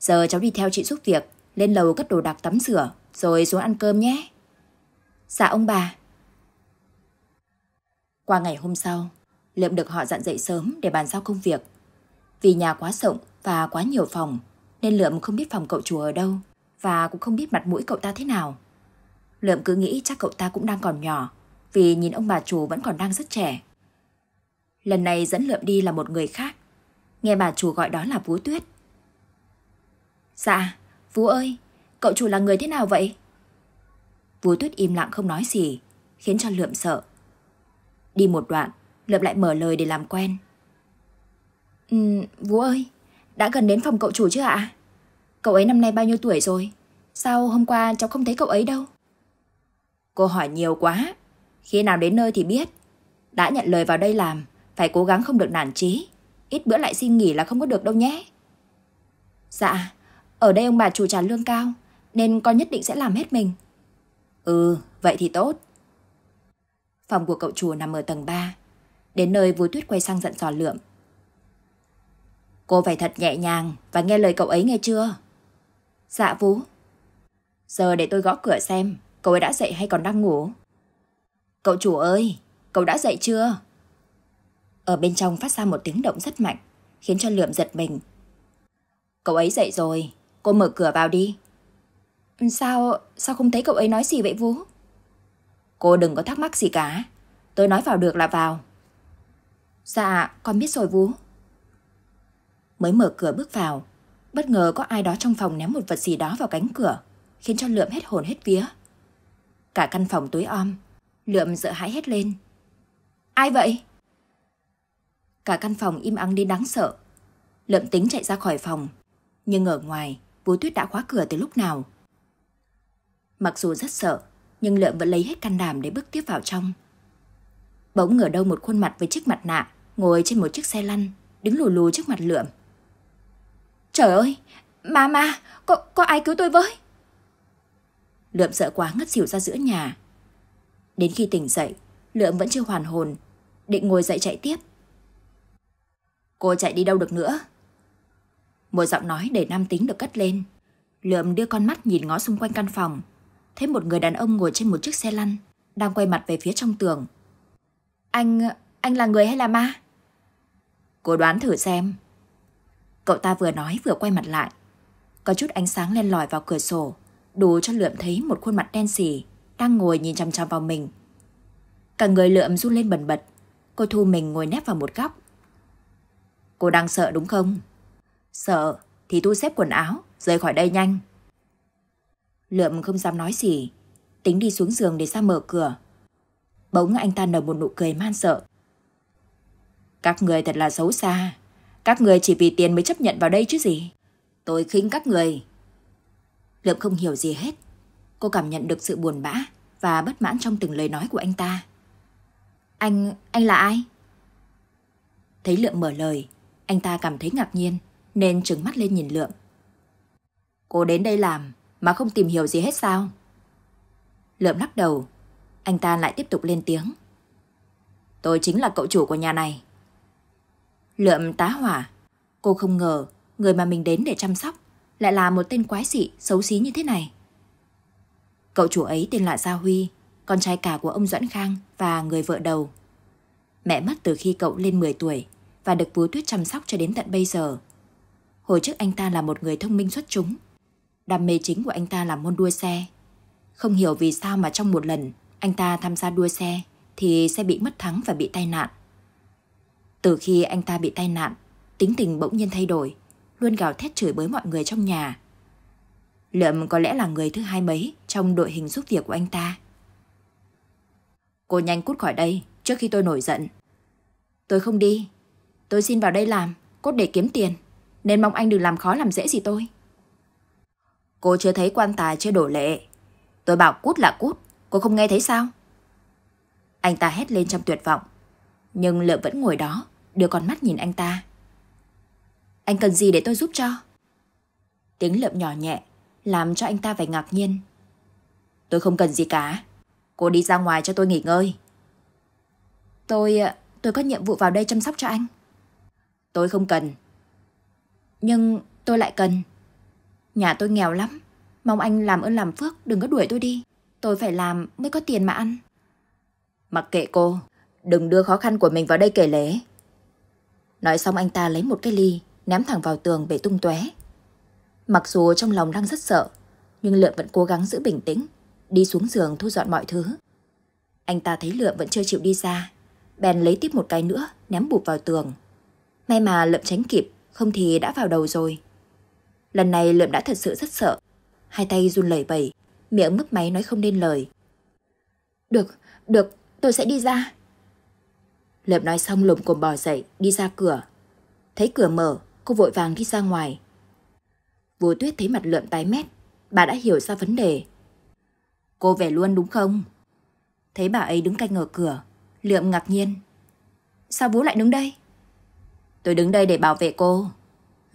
Speaker 1: Giờ cháu đi theo chị giúp việc, lên lầu cất đồ đạc tắm rửa, rồi xuống ăn cơm nhé. Dạ ông bà. Qua ngày hôm sau, Liệm được họ dặn dậy sớm để bàn giao công việc. Vì nhà quá rộng và quá nhiều phòng, nên Lượm không biết phòng cậu chủ ở đâu và cũng không biết mặt mũi cậu ta thế nào. Lượm cứ nghĩ chắc cậu ta cũng đang còn nhỏ, vì nhìn ông bà chủ vẫn còn đang rất trẻ lần này dẫn lượm đi là một người khác. Nghe bà chủ gọi đó là Vú Tuyết. Dạ, Vú ơi, cậu chủ là người thế nào vậy? Vú Tuyết im lặng không nói gì, khiến cho lượm sợ. Đi một đoạn, lượm lại mở lời để làm quen. Ừ, Vú ơi, đã gần đến phòng cậu chủ chưa ạ? Cậu ấy năm nay bao nhiêu tuổi rồi? Sao hôm qua cháu không thấy cậu ấy đâu? Cô hỏi nhiều quá, khi nào đến nơi thì biết. Đã nhận lời vào đây làm, phải cố gắng không được nản chí. Ít bữa lại xin nghỉ là không có được đâu nhé. Dạ, ở đây ông bà chủ trả lương cao, nên con nhất định sẽ làm hết mình. Ừ, vậy thì tốt. Phòng của cậu chùa nằm ở tầng 3. Đến nơi Vũ Tuyết quay sang dặn dò lượm. Cô phải thật nhẹ nhàng và nghe lời cậu ấy nghe chưa? Dạ vú. Giờ để tôi gõ cửa xem cậu ấy đã dậy hay còn đang ngủ. Cậu chủ ơi, cậu đã dậy chưa? Ở bên trong phát ra một tiếng động rất mạnh, khiến cho lượm giật mình. Cậu ấy dậy rồi, cô mở cửa vào đi. Sao, sao không thấy cậu ấy nói gì vậy Vũ? Cô đừng có thắc mắc gì cả, tôi nói vào được là vào. Dạ, con biết rồi Vũ. Mới mở cửa bước vào, bất ngờ có ai đó trong phòng ném một vật gì đó vào cánh cửa, khiến cho lượm hết hồn hết vía. Cả căn phòng tối om, lượm sợ hãi hết lên. Ai vậy? Cả căn phòng im ắng đến đáng sợ. Lậm tính chạy ra khỏi phòng. Nhưng ở ngoài, Vũ Tuyết đã khóa cửa từ lúc nào. Mặc dù rất sợ, nhưng Lượm vẫn lấy hết can đảm để bước tiếp vào trong. Bỗng ở đâu một khuôn mặt với chiếc mặt nạ, ngồi trên một chiếc xe lăn, đứng lù lù trước mặt Lượm. Trời ơi, ma ma, có, có ai cứu tôi với? Lượm sợ quá ngất xỉu ra giữa nhà. Đến khi tỉnh dậy, Lượm vẫn chưa hoàn hồn, định ngồi dậy chạy tiếp Cô chạy đi đâu được nữa? Một giọng nói để nam tính được cất lên. Lượm đưa con mắt nhìn ngó xung quanh căn phòng. Thấy một người đàn ông ngồi trên một chiếc xe lăn, đang quay mặt về phía trong tường. Anh... anh là người hay là ma? Cô đoán thử xem. Cậu ta vừa nói vừa quay mặt lại. Có chút ánh sáng len lỏi vào cửa sổ, đủ cho Lượm thấy một khuôn mặt đen xỉ đang ngồi nhìn chằm chằm vào mình. Cả người Lượm run lên bần bật. Cô thu mình ngồi nép vào một góc, Cô đang sợ đúng không? Sợ thì thu xếp quần áo, rời khỏi đây nhanh. Lượm không dám nói gì, tính đi xuống giường để ra mở cửa. Bỗng anh ta nở một nụ cười man sợ. Các người thật là xấu xa, các người chỉ vì tiền mới chấp nhận vào đây chứ gì. Tôi khinh các người. Lượm không hiểu gì hết, cô cảm nhận được sự buồn bã và bất mãn trong từng lời nói của anh ta. Anh, anh là ai? Thấy Lượm mở lời, anh ta cảm thấy ngạc nhiên, nên trừng mắt lên nhìn lượm. Cô đến đây làm mà không tìm hiểu gì hết sao? Lượm lắc đầu, anh ta lại tiếp tục lên tiếng. Tôi chính là cậu chủ của nhà này. Lượm tá hỏa, cô không ngờ người mà mình đến để chăm sóc lại là một tên quái dị xấu xí như thế này. Cậu chủ ấy tên là Gia Huy, con trai cả của ông Doãn Khang và người vợ đầu. Mẹ mất từ khi cậu lên 10 tuổi, và được Búa Tuyết chăm sóc cho đến tận bây giờ. Hồi trước anh ta là một người thông minh xuất chúng. Đam mê chính của anh ta là môn đua xe. Không hiểu vì sao mà trong một lần anh ta tham gia đua xe thì sẽ bị mất thắng và bị tai nạn. Từ khi anh ta bị tai nạn, tính tình bỗng nhiên thay đổi, luôn gào thét chửi bới mọi người trong nhà. Lượm có lẽ là người thứ hai mấy trong đội hình giúp việc của anh ta. Cô nhanh cút khỏi đây trước khi tôi nổi giận. Tôi không đi, Tôi xin vào đây làm, cốt để kiếm tiền, nên mong anh đừng làm khó làm dễ gì tôi. Cô chưa thấy quan tài chưa đổ lệ. Tôi bảo cút là cút, cô không nghe thấy sao? Anh ta hét lên trong tuyệt vọng, nhưng lợ vẫn ngồi đó, đưa con mắt nhìn anh ta. Anh cần gì để tôi giúp cho? Tiếng lợm nhỏ nhẹ, làm cho anh ta phải ngạc nhiên. Tôi không cần gì cả. Cô đi ra ngoài cho tôi nghỉ ngơi. Tôi... Ờ, tôi có nhiệm vụ vào đây chăm sóc cho anh. Tôi không cần. Nhưng tôi lại cần. Nhà tôi nghèo lắm. Mong anh làm ơn làm phước đừng có đuổi tôi đi. Tôi phải làm mới có tiền mà ăn. Mặc kệ cô, đừng đưa khó khăn của mình vào đây kể lễ. Nói xong anh ta lấy một cái ly, ném thẳng vào tường bể tung tóe. Mặc dù trong lòng đang rất sợ, nhưng lượng vẫn cố gắng giữ bình tĩnh, đi xuống giường thu dọn mọi thứ. Anh ta thấy lượng vẫn chưa chịu đi ra, bèn lấy tiếp một cái nữa, ném bụp vào tường. May mà lượm tránh kịp, không thì đã vào đầu rồi. Lần này lượm đã thật sự rất sợ. Hai tay run lẩy bẩy, miệng mấp máy nói không nên lời. Được, được, tôi sẽ đi ra. Lượm nói xong lùm cồm bò dậy, đi ra cửa. Thấy cửa mở, cô vội vàng đi ra ngoài. Vô tuyết thấy mặt lượm tái mét, bà đã hiểu ra vấn đề. Cô về luôn đúng không? Thấy bà ấy đứng canh ở cửa, lượm ngạc nhiên. Sao bố lại đứng đây? Tôi đứng đây để bảo vệ cô.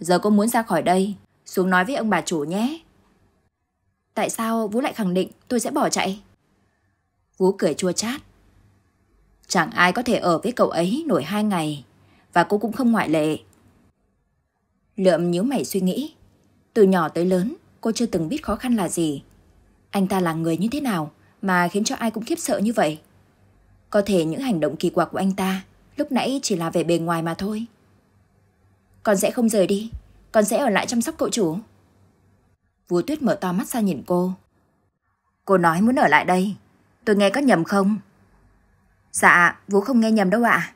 Speaker 1: Giờ cô muốn ra khỏi đây, xuống nói với ông bà chủ nhé. Tại sao Vũ lại khẳng định tôi sẽ bỏ chạy? Vũ cười chua chát. Chẳng ai có thể ở với cậu ấy nổi hai ngày, và cô cũng không ngoại lệ. Lượm nhíu mày suy nghĩ. Từ nhỏ tới lớn, cô chưa từng biết khó khăn là gì. Anh ta là người như thế nào mà khiến cho ai cũng khiếp sợ như vậy? Có thể những hành động kỳ quặc của anh ta lúc nãy chỉ là về bề ngoài mà thôi. Con sẽ không rời đi, con sẽ ở lại chăm sóc cậu chủ. Vua Tuyết mở to mắt ra nhìn cô. Cô nói muốn ở lại đây, tôi nghe có nhầm không? Dạ, Vũ không nghe nhầm đâu ạ.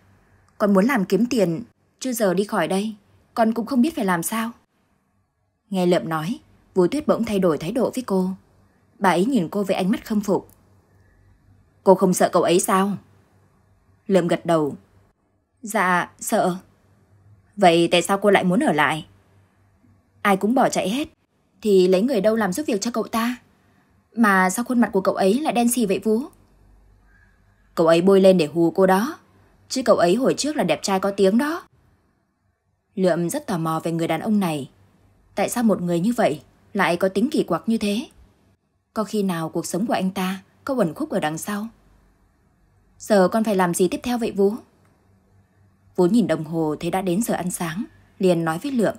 Speaker 1: Con muốn làm kiếm tiền, chưa giờ đi khỏi đây, con cũng không biết phải làm sao. Nghe Lượm nói, Vũ Tuyết bỗng thay đổi thái độ với cô. Bà ấy nhìn cô với ánh mắt khâm phục. Cô không sợ cậu ấy sao? Lượm gật đầu. Dạ, sợ. Vậy tại sao cô lại muốn ở lại? Ai cũng bỏ chạy hết, thì lấy người đâu làm giúp việc cho cậu ta? Mà sao khuôn mặt của cậu ấy lại đen xì vậy Vũ? Cậu ấy bôi lên để hù cô đó, chứ cậu ấy hồi trước là đẹp trai có tiếng đó. Lượm rất tò mò về người đàn ông này. Tại sao một người như vậy lại có tính kỳ quặc như thế? Có khi nào cuộc sống của anh ta có ẩn khúc ở đằng sau? Giờ con phải làm gì tiếp theo vậy Vũ? Vốn nhìn đồng hồ thấy đã đến giờ ăn sáng, liền nói với Lượng.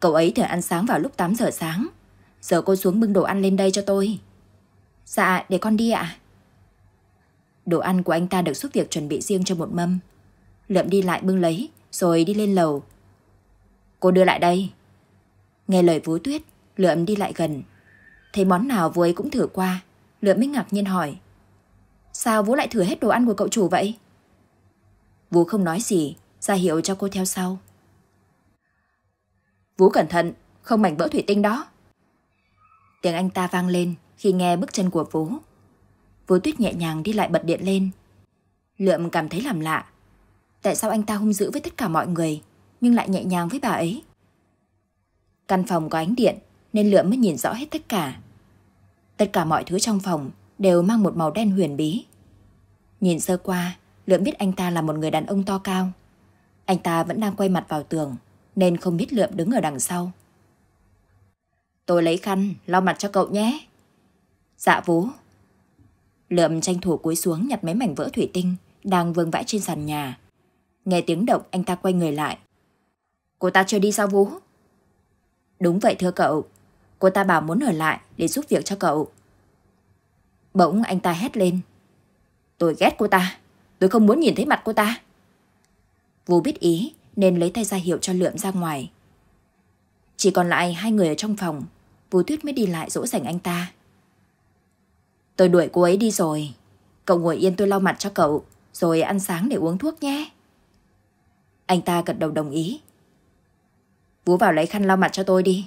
Speaker 1: Cậu ấy thường ăn sáng vào lúc 8 giờ sáng. Giờ cô xuống bưng đồ ăn lên đây cho tôi. Dạ, để con đi ạ. Đồ ăn của anh ta được giúp việc chuẩn bị riêng cho một mâm. Lượm đi lại bưng lấy, rồi đi lên lầu. Cô đưa lại đây. Nghe lời vú tuyết, Lượm đi lại gần. Thấy món nào vú ấy cũng thử qua, Lượm mới ngạc nhiên hỏi. Sao vú lại thử hết đồ ăn của cậu chủ vậy? Vũ không nói gì, ra hiệu cho cô theo sau. Vũ cẩn thận, không mảnh vỡ thủy tinh đó. Tiếng anh ta vang lên khi nghe bước chân của Vũ. Vũ tuyết nhẹ nhàng đi lại bật điện lên. Lượm cảm thấy làm lạ. Tại sao anh ta hung dữ với tất cả mọi người, nhưng lại nhẹ nhàng với bà ấy? Căn phòng có ánh điện, nên Lượm mới nhìn rõ hết tất cả. Tất cả mọi thứ trong phòng đều mang một màu đen huyền bí. Nhìn sơ qua, Lượm biết anh ta là một người đàn ông to cao. Anh ta vẫn đang quay mặt vào tường, nên không biết Lượm đứng ở đằng sau. Tôi lấy khăn, lau mặt cho cậu nhé. Dạ vú. Lượm tranh thủ cúi xuống nhặt mấy mảnh vỡ thủy tinh đang vương vãi trên sàn nhà. Nghe tiếng động anh ta quay người lại. Cô ta chưa đi sao vú? Đúng vậy thưa cậu. Cô ta bảo muốn ở lại để giúp việc cho cậu. Bỗng anh ta hét lên. Tôi ghét cô ta. Tôi không muốn nhìn thấy mặt cô ta. Vũ biết ý nên lấy tay ra hiệu cho Lượm ra ngoài. Chỉ còn lại hai người ở trong phòng, Vũ Tuyết mới đi lại dỗ dành anh ta. Tôi đuổi cô ấy đi rồi. Cậu ngồi yên tôi lau mặt cho cậu, rồi ăn sáng để uống thuốc nhé. Anh ta gật đầu đồng ý. Vũ vào lấy khăn lau mặt cho tôi đi.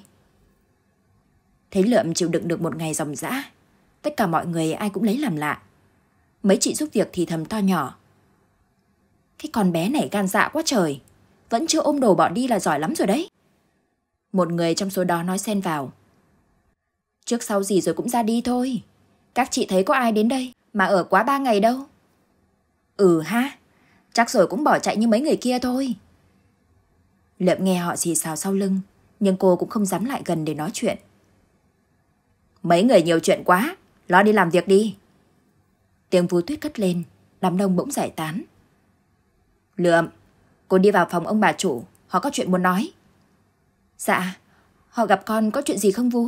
Speaker 1: Thấy Lượm chịu đựng được một ngày ròng rã, tất cả mọi người ai cũng lấy làm lạ. Mấy chị giúp việc thì thầm to nhỏ, cái con bé này gan dạ quá trời, vẫn chưa ôm đồ bỏ đi là giỏi lắm rồi đấy. Một người trong số đó nói xen vào. Trước sau gì rồi cũng ra đi thôi. Các chị thấy có ai đến đây mà ở quá ba ngày đâu. Ừ ha, chắc rồi cũng bỏ chạy như mấy người kia thôi. Lượm nghe họ xì xào sau lưng, nhưng cô cũng không dám lại gần để nói chuyện. Mấy người nhiều chuyện quá, lo đi làm việc đi. Tiếng vú tuyết cất lên, đám đông bỗng giải tán. Lượm, cô đi vào phòng ông bà chủ, họ có chuyện muốn nói. Dạ, họ gặp con có chuyện gì không Vũ?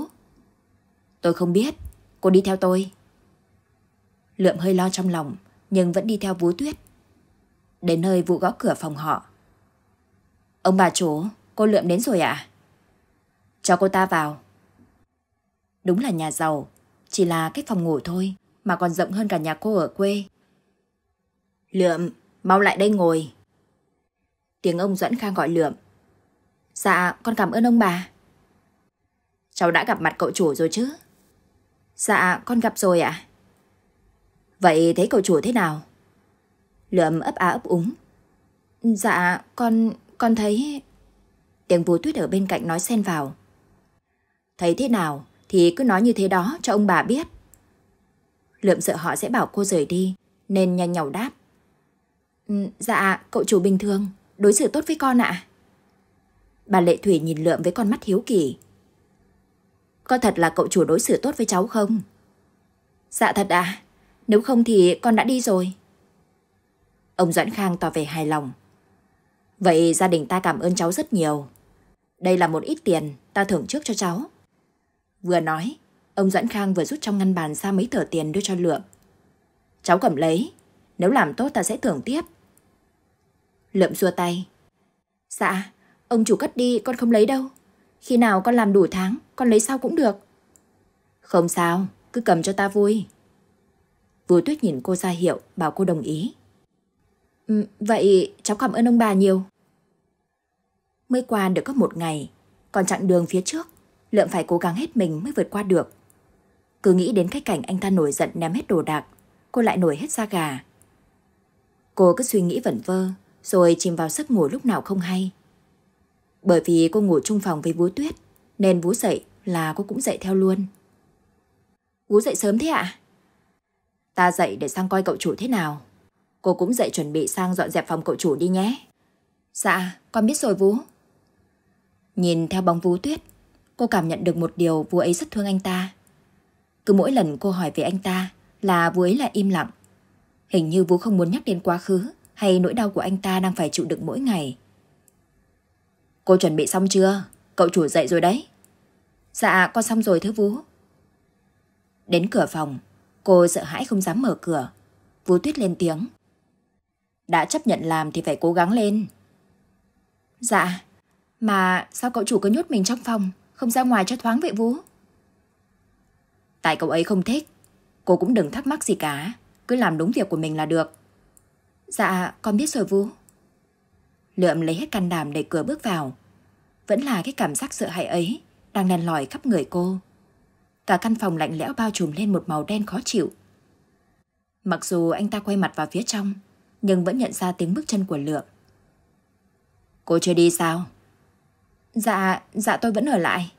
Speaker 1: Tôi không biết, cô đi theo tôi. Lượm hơi lo trong lòng, nhưng vẫn đi theo Vũ Tuyết. Đến nơi Vũ gõ cửa phòng họ. Ông bà chủ, cô Lượm đến rồi ạ? Cho cô ta vào. Đúng là nhà giàu, chỉ là cái phòng ngủ thôi mà còn rộng hơn cả nhà cô ở quê. Lượm, mau lại đây ngồi. Tiếng ông doãn Khang gọi lượm. Dạ, con cảm ơn ông bà. Cháu đã gặp mặt cậu chủ rồi chứ? Dạ, con gặp rồi ạ. Vậy thấy cậu chủ thế nào? Lượm ấp á ấp úng. Dạ, con... con thấy... Tiếng Vũ Tuyết ở bên cạnh nói xen vào. Thấy thế nào thì cứ nói như thế đó cho ông bà biết. Lượm sợ họ sẽ bảo cô rời đi, nên nhanh nhỏ đáp. Ừ, dạ, cậu chủ bình thường đối xử tốt với con ạ. Bà Lệ Thủy nhìn Lượm với con mắt hiếu kỳ. Có thật là cậu chủ đối xử tốt với cháu không? Dạ thật à, nếu không thì con đã đi rồi. Ông Doãn Khang tỏ vẻ hài lòng. Vậy gia đình ta cảm ơn cháu rất nhiều. Đây là một ít tiền ta thưởng trước cho cháu. Vừa nói, ông Doãn Khang vừa rút trong ngăn bàn ra mấy tờ tiền đưa cho Lượm. Cháu cầm lấy, nếu làm tốt ta sẽ thưởng tiếp lợm xua tay. Dạ, ông chủ cất đi con không lấy đâu. Khi nào con làm đủ tháng, con lấy sau cũng được. Không sao, cứ cầm cho ta vui. Vui tuyết nhìn cô ra hiệu, bảo cô đồng ý. Ừ, vậy cháu cảm ơn ông bà nhiều. Mới qua được có một ngày, còn chặng đường phía trước, Lượm phải cố gắng hết mình mới vượt qua được. Cứ nghĩ đến cái cảnh anh ta nổi giận ném hết đồ đạc, cô lại nổi hết da gà. Cô cứ suy nghĩ vẩn vơ, rồi chìm vào giấc ngủ lúc nào không hay. Bởi vì cô ngủ chung phòng với Vũ Tuyết, nên Vũ dậy là cô cũng dậy theo luôn. Vũ dậy sớm thế ạ? À? Ta dậy để sang coi cậu chủ thế nào. Cô cũng dậy chuẩn bị sang dọn dẹp phòng cậu chủ đi nhé. Dạ, con biết rồi Vũ. Nhìn theo bóng Vũ Tuyết, cô cảm nhận được một điều Vũ ấy rất thương anh ta. Cứ mỗi lần cô hỏi về anh ta là Vũ ấy lại im lặng. Hình như Vũ không muốn nhắc đến quá khứ hay nỗi đau của anh ta đang phải chịu đựng mỗi ngày. Cô chuẩn bị xong chưa? Cậu chủ dậy rồi đấy. Dạ, con xong rồi thưa Vũ. Đến cửa phòng, cô sợ hãi không dám mở cửa. Vũ Tuyết lên tiếng. Đã chấp nhận làm thì phải cố gắng lên. Dạ, mà sao cậu chủ cứ nhốt mình trong phòng, không ra ngoài cho thoáng vậy Vũ? Tại cậu ấy không thích, cô cũng đừng thắc mắc gì cả, cứ làm đúng việc của mình là được. Dạ, con biết rồi Vũ. Lượm lấy hết can đảm để cửa bước vào. Vẫn là cái cảm giác sợ hãi ấy đang đàn lòi khắp người cô. Cả căn phòng lạnh lẽo bao trùm lên một màu đen khó chịu. Mặc dù anh ta quay mặt vào phía trong, nhưng vẫn nhận ra tiếng bước chân của Lượm. Cô chưa đi sao? Dạ, dạ tôi vẫn ở lại.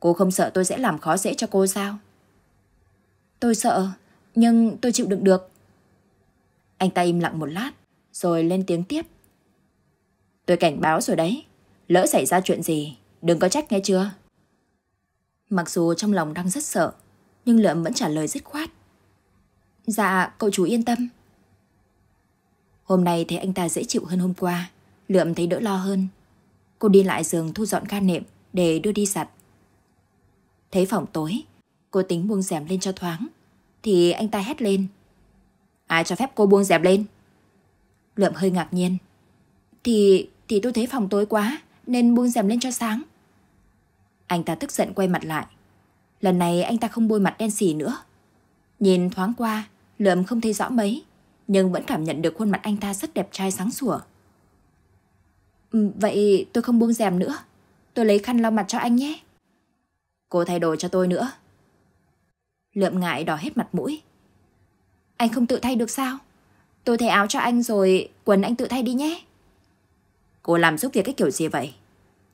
Speaker 1: Cô không sợ tôi sẽ làm khó dễ cho cô sao? Tôi sợ, nhưng tôi chịu đựng được. Anh ta im lặng một lát, rồi lên tiếng tiếp. Tôi cảnh báo rồi đấy, lỡ xảy ra chuyện gì, đừng có trách nghe chưa? Mặc dù trong lòng đang rất sợ, nhưng Lượm vẫn trả lời dứt khoát. Dạ, cậu chú yên tâm. Hôm nay thấy anh ta dễ chịu hơn hôm qua, Lượm thấy đỡ lo hơn. Cô đi lại giường thu dọn ca nệm để đưa đi giặt. Thấy phòng tối, cô tính buông rèm lên cho thoáng, thì anh ta hét lên. Ai cho phép cô buông dẹp lên? Lượm hơi ngạc nhiên. Thì, thì tôi thấy phòng tối quá, nên buông dẹp lên cho sáng. Anh ta tức giận quay mặt lại. Lần này anh ta không bôi mặt đen xỉ nữa. Nhìn thoáng qua, lượm không thấy rõ mấy, nhưng vẫn cảm nhận được khuôn mặt anh ta rất đẹp trai sáng sủa. Ừ, vậy tôi không buông rèm nữa. Tôi lấy khăn lau mặt cho anh nhé. Cô thay đồ cho tôi nữa. Lượm ngại đỏ hết mặt mũi, anh không tự thay được sao? Tôi thay áo cho anh rồi, quần anh tự thay đi nhé. Cô làm giúp việc cái kiểu gì vậy?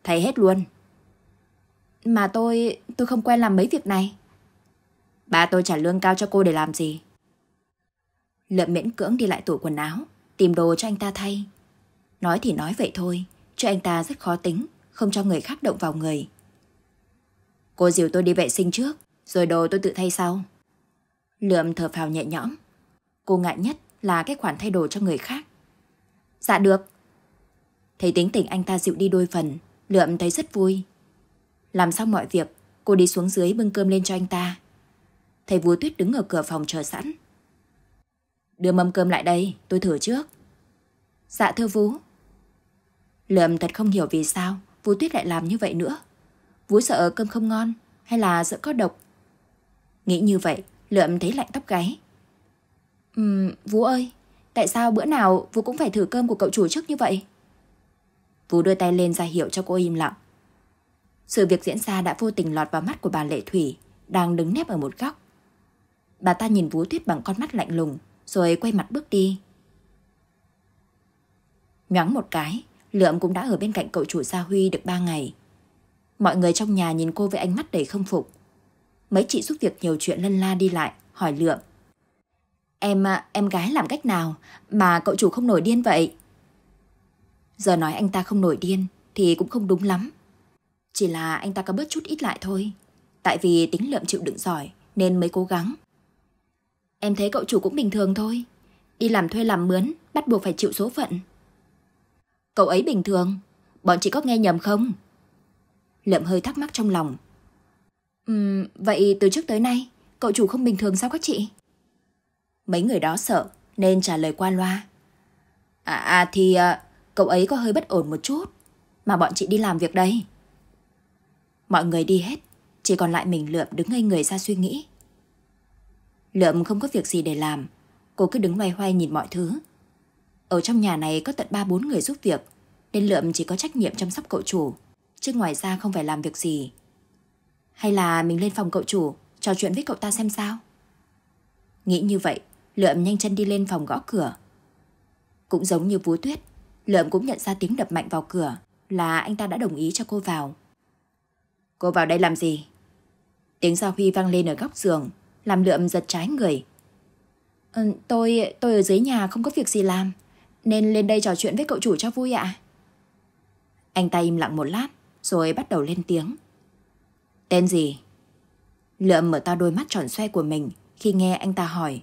Speaker 1: Thay hết luôn. Mà tôi, tôi không quen làm mấy việc này. Ba tôi trả lương cao cho cô để làm gì? Lượm miễn cưỡng đi lại tủ quần áo, tìm đồ cho anh ta thay. Nói thì nói vậy thôi, cho anh ta rất khó tính, không cho người khác động vào người. Cô dìu tôi đi vệ sinh trước, rồi đồ tôi tự thay sau. Lượm thở phào nhẹ nhõm, Cô ngại nhất là cái khoản thay đổi cho người khác. Dạ được. Thấy tính tình anh ta dịu đi đôi phần, Lượm thấy rất vui. Làm xong mọi việc, cô đi xuống dưới bưng cơm lên cho anh ta. Thầy Vú Tuyết đứng ở cửa phòng chờ sẵn. Đưa mâm cơm lại đây, tôi thử trước. Dạ thưa Vú. Lượm thật không hiểu vì sao Vú Tuyết lại làm như vậy nữa. Vú sợ cơm không ngon hay là sợ có độc. Nghĩ như vậy, Lượm thấy lạnh tóc gáy. Ừm, Vũ ơi, tại sao bữa nào Vũ cũng phải thử cơm của cậu chủ trước như vậy? Vũ đưa tay lên ra hiệu cho cô im lặng. Sự việc diễn ra đã vô tình lọt vào mắt của bà Lệ Thủy, đang đứng nép ở một góc. Bà ta nhìn Vũ Tuyết bằng con mắt lạnh lùng, rồi quay mặt bước đi. Nhoáng một cái, Lượm cũng đã ở bên cạnh cậu chủ Gia Huy được ba ngày. Mọi người trong nhà nhìn cô với ánh mắt đầy không phục. Mấy chị giúp việc nhiều chuyện lân la đi lại, hỏi Lượm Em, à, em gái làm cách nào mà cậu chủ không nổi điên vậy? Giờ nói anh ta không nổi điên thì cũng không đúng lắm. Chỉ là anh ta có bớt chút ít lại thôi. Tại vì tính lượm chịu đựng giỏi nên mới cố gắng. Em thấy cậu chủ cũng bình thường thôi. Đi làm thuê làm mướn, bắt buộc phải chịu số phận. Cậu ấy bình thường, bọn chị có nghe nhầm không? Lượm hơi thắc mắc trong lòng. Uhm, vậy từ trước tới nay, cậu chủ không bình thường sao các chị? mấy người đó sợ nên trả lời qua loa. À, à thì à, cậu ấy có hơi bất ổn một chút mà bọn chị đi làm việc đây. Mọi người đi hết, chỉ còn lại mình lượm đứng ngây người ra suy nghĩ. Lượm không có việc gì để làm, cô cứ đứng loay hoay nhìn mọi thứ. Ở trong nhà này có tận 3-4 người giúp việc, nên lượm chỉ có trách nhiệm chăm sóc cậu chủ, chứ ngoài ra không phải làm việc gì. Hay là mình lên phòng cậu chủ, trò chuyện với cậu ta xem sao? Nghĩ như vậy, Lượm nhanh chân đi lên phòng gõ cửa. Cũng giống như Vú Tuyết, Lượm cũng nhận ra tiếng đập mạnh vào cửa là anh ta đã đồng ý cho cô vào. Cô vào đây làm gì? Tiếng Giao Huy vang lên ở góc giường, làm Lượm giật trái người. Ừ, tôi tôi ở dưới nhà không có việc gì làm, nên lên đây trò chuyện với cậu chủ cho vui ạ. Anh ta im lặng một lát, rồi bắt đầu lên tiếng. Tên gì? Lượm mở to đôi mắt tròn xoe của mình khi nghe anh ta hỏi.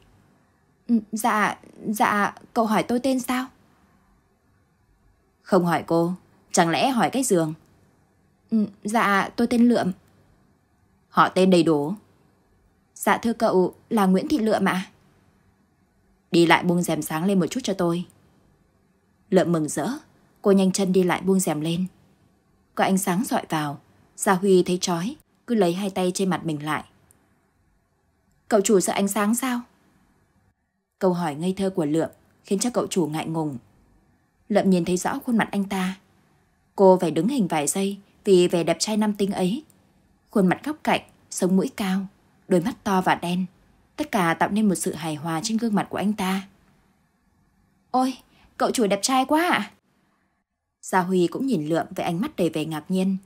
Speaker 1: Dạ, dạ, cậu hỏi tôi tên sao? Không hỏi cô, chẳng lẽ hỏi cái giường? Ừ, dạ, tôi tên Lượm. Họ tên đầy đủ. Dạ thưa cậu, là Nguyễn Thị Lượm ạ. Đi lại buông rèm sáng lên một chút cho tôi. Lượm mừng rỡ, cô nhanh chân đi lại buông rèm lên. Có ánh sáng dọi vào, Gia Huy thấy chói, cứ lấy hai tay trên mặt mình lại. Cậu chủ sợ ánh sáng sao? Câu hỏi ngây thơ của Lượm khiến cho cậu chủ ngại ngùng. Lượm nhìn thấy rõ khuôn mặt anh ta. Cô phải đứng hình vài giây vì vẻ đẹp trai nam tính ấy. Khuôn mặt góc cạnh, sống mũi cao, đôi mắt to và đen. Tất cả tạo nên một sự hài hòa trên gương mặt của anh ta. Ôi, cậu chủ đẹp trai quá ạ. À? Gia Huy cũng nhìn Lượm với ánh mắt đầy vẻ ngạc nhiên.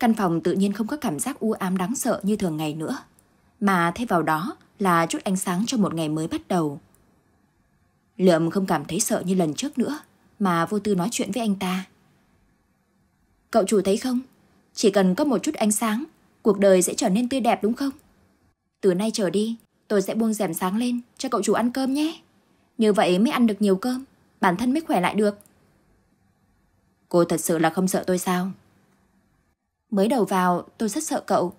Speaker 1: Căn phòng tự nhiên không có cảm giác u ám đáng sợ như thường ngày nữa. Mà thay vào đó là chút ánh sáng cho một ngày mới bắt đầu. Lượm không cảm thấy sợ như lần trước nữa mà vô tư nói chuyện với anh ta. Cậu chủ thấy không? Chỉ cần có một chút ánh sáng, cuộc đời sẽ trở nên tươi đẹp đúng không? Từ nay trở đi, tôi sẽ buông rèm sáng lên cho cậu chủ ăn cơm nhé. Như vậy mới ăn được nhiều cơm, bản thân mới khỏe lại được. Cô thật sự là không sợ tôi sao? Mới đầu vào tôi rất sợ cậu,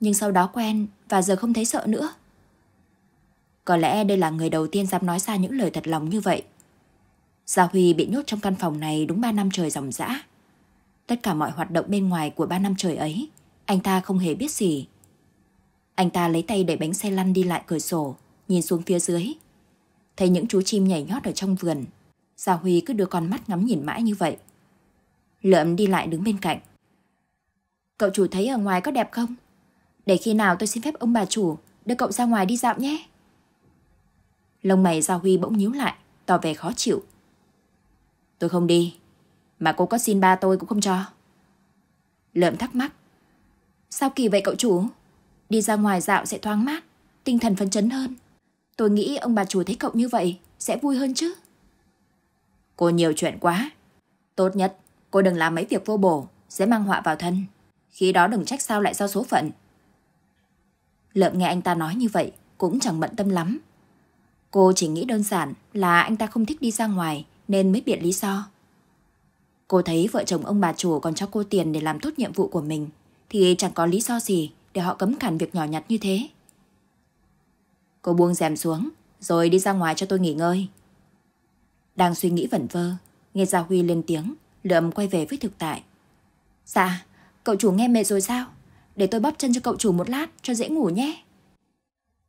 Speaker 1: nhưng sau đó quen và giờ không thấy sợ nữa. Có lẽ đây là người đầu tiên dám nói ra những lời thật lòng như vậy. Gia Huy bị nhốt trong căn phòng này đúng 3 năm trời ròng rã. Tất cả mọi hoạt động bên ngoài của 3 năm trời ấy, anh ta không hề biết gì. Anh ta lấy tay để bánh xe lăn đi lại cửa sổ, nhìn xuống phía dưới. Thấy những chú chim nhảy nhót ở trong vườn, Gia Huy cứ đưa con mắt ngắm nhìn mãi như vậy. Lượm đi lại đứng bên cạnh. Cậu chủ thấy ở ngoài có đẹp không? Để khi nào tôi xin phép ông bà chủ đưa cậu ra ngoài đi dạo nhé. Lông mày Gia Huy bỗng nhíu lại, tỏ vẻ khó chịu. Tôi không đi, mà cô có xin ba tôi cũng không cho. Lợm thắc mắc. Sao kỳ vậy cậu chủ? Đi ra ngoài dạo sẽ thoáng mát, tinh thần phấn chấn hơn. Tôi nghĩ ông bà chủ thấy cậu như vậy sẽ vui hơn chứ. Cô nhiều chuyện quá. Tốt nhất, cô đừng làm mấy việc vô bổ, sẽ mang họa vào thân. Khi đó đừng trách sao lại do số phận. Lợm nghe anh ta nói như vậy, cũng chẳng bận tâm lắm. Cô chỉ nghĩ đơn giản là anh ta không thích đi ra ngoài nên mới biện lý do. Cô thấy vợ chồng ông bà chủ còn cho cô tiền để làm tốt nhiệm vụ của mình thì chẳng có lý do gì để họ cấm cản việc nhỏ nhặt như thế. Cô buông rèm xuống rồi đi ra ngoài cho tôi nghỉ ngơi. Đang suy nghĩ vẩn vơ, nghe Gia Huy lên tiếng, lượm quay về với thực tại. Dạ, cậu chủ nghe mệt rồi sao? Để tôi bóp chân cho cậu chủ một lát cho dễ ngủ nhé.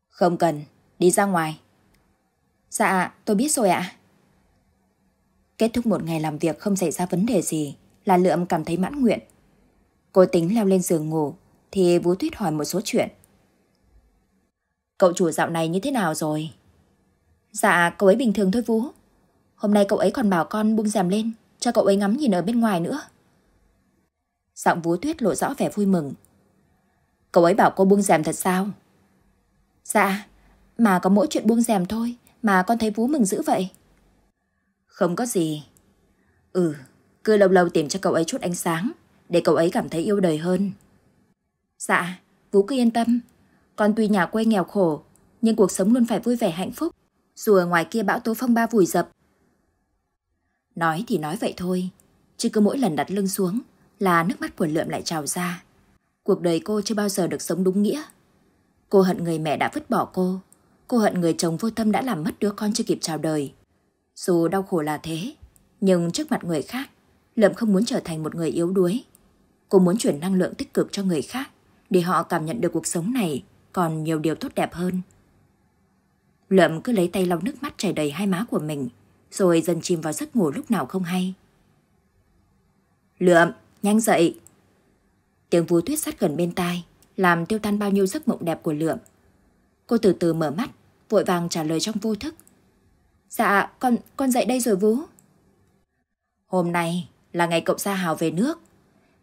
Speaker 1: Không cần, đi ra ngoài, Dạ, tôi biết rồi ạ. Kết thúc một ngày làm việc không xảy ra vấn đề gì là Lượm cảm thấy mãn nguyện. Cô tính leo lên giường ngủ thì Vũ Tuyết hỏi một số chuyện. Cậu chủ dạo này như thế nào rồi? Dạ, cậu ấy bình thường thôi Vũ. Hôm nay cậu ấy còn bảo con buông rèm lên cho cậu ấy ngắm nhìn ở bên ngoài nữa. Giọng Vũ Tuyết lộ rõ vẻ vui mừng. Cậu ấy bảo cô buông rèm thật sao? Dạ, mà có mỗi chuyện buông rèm thôi mà con thấy Vú mừng dữ vậy? Không có gì. Ừ, cứ lâu lâu tìm cho cậu ấy chút ánh sáng, để cậu ấy cảm thấy yêu đời hơn. Dạ, Vú cứ yên tâm. Con tuy nhà quê nghèo khổ, nhưng cuộc sống luôn phải vui vẻ hạnh phúc, dù ở ngoài kia bão tố phong ba vùi dập. Nói thì nói vậy thôi, chứ cứ mỗi lần đặt lưng xuống là nước mắt của lượm lại trào ra. Cuộc đời cô chưa bao giờ được sống đúng nghĩa. Cô hận người mẹ đã vứt bỏ cô, Cô hận người chồng vô tâm đã làm mất đứa con chưa kịp chào đời. Dù đau khổ là thế, nhưng trước mặt người khác, Lậm không muốn trở thành một người yếu đuối. Cô muốn chuyển năng lượng tích cực cho người khác để họ cảm nhận được cuộc sống này còn nhiều điều tốt đẹp hơn. Lượm cứ lấy tay lau nước mắt chảy đầy hai má của mình, rồi dần chìm vào giấc ngủ lúc nào không hay. Lượm, nhanh dậy! Tiếng vú tuyết sát gần bên tai, làm tiêu tan bao nhiêu giấc mộng đẹp của Lượm. Cô từ từ mở mắt, vội vàng trả lời trong vô thức. Dạ, con con dậy đây rồi Vũ. Hôm nay là ngày cậu Sa Hào về nước.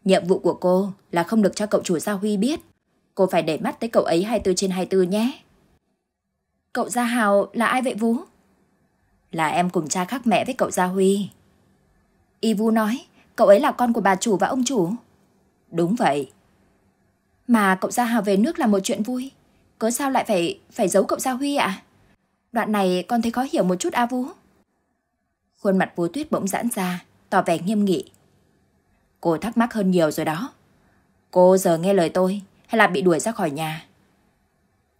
Speaker 1: Nhiệm vụ của cô là không được cho cậu chủ Sa Huy biết. Cô phải để mắt tới cậu ấy 24 trên 24 nhé. Cậu Gia Hào là ai vậy Vũ? Là em cùng cha khác mẹ với cậu Gia Huy. Y Vũ nói, cậu ấy là con của bà chủ và ông chủ. Đúng vậy. Mà cậu Gia Hào về nước là một chuyện vui. Cớ sao lại phải phải giấu cậu Gia Huy ạ? Đoạn này con thấy khó hiểu một chút A à Vũ. Khuôn mặt Vũ Tuyết bỗng giãn ra, tỏ vẻ nghiêm nghị. Cô thắc mắc hơn nhiều rồi đó. Cô giờ nghe lời tôi hay là bị đuổi ra khỏi nhà?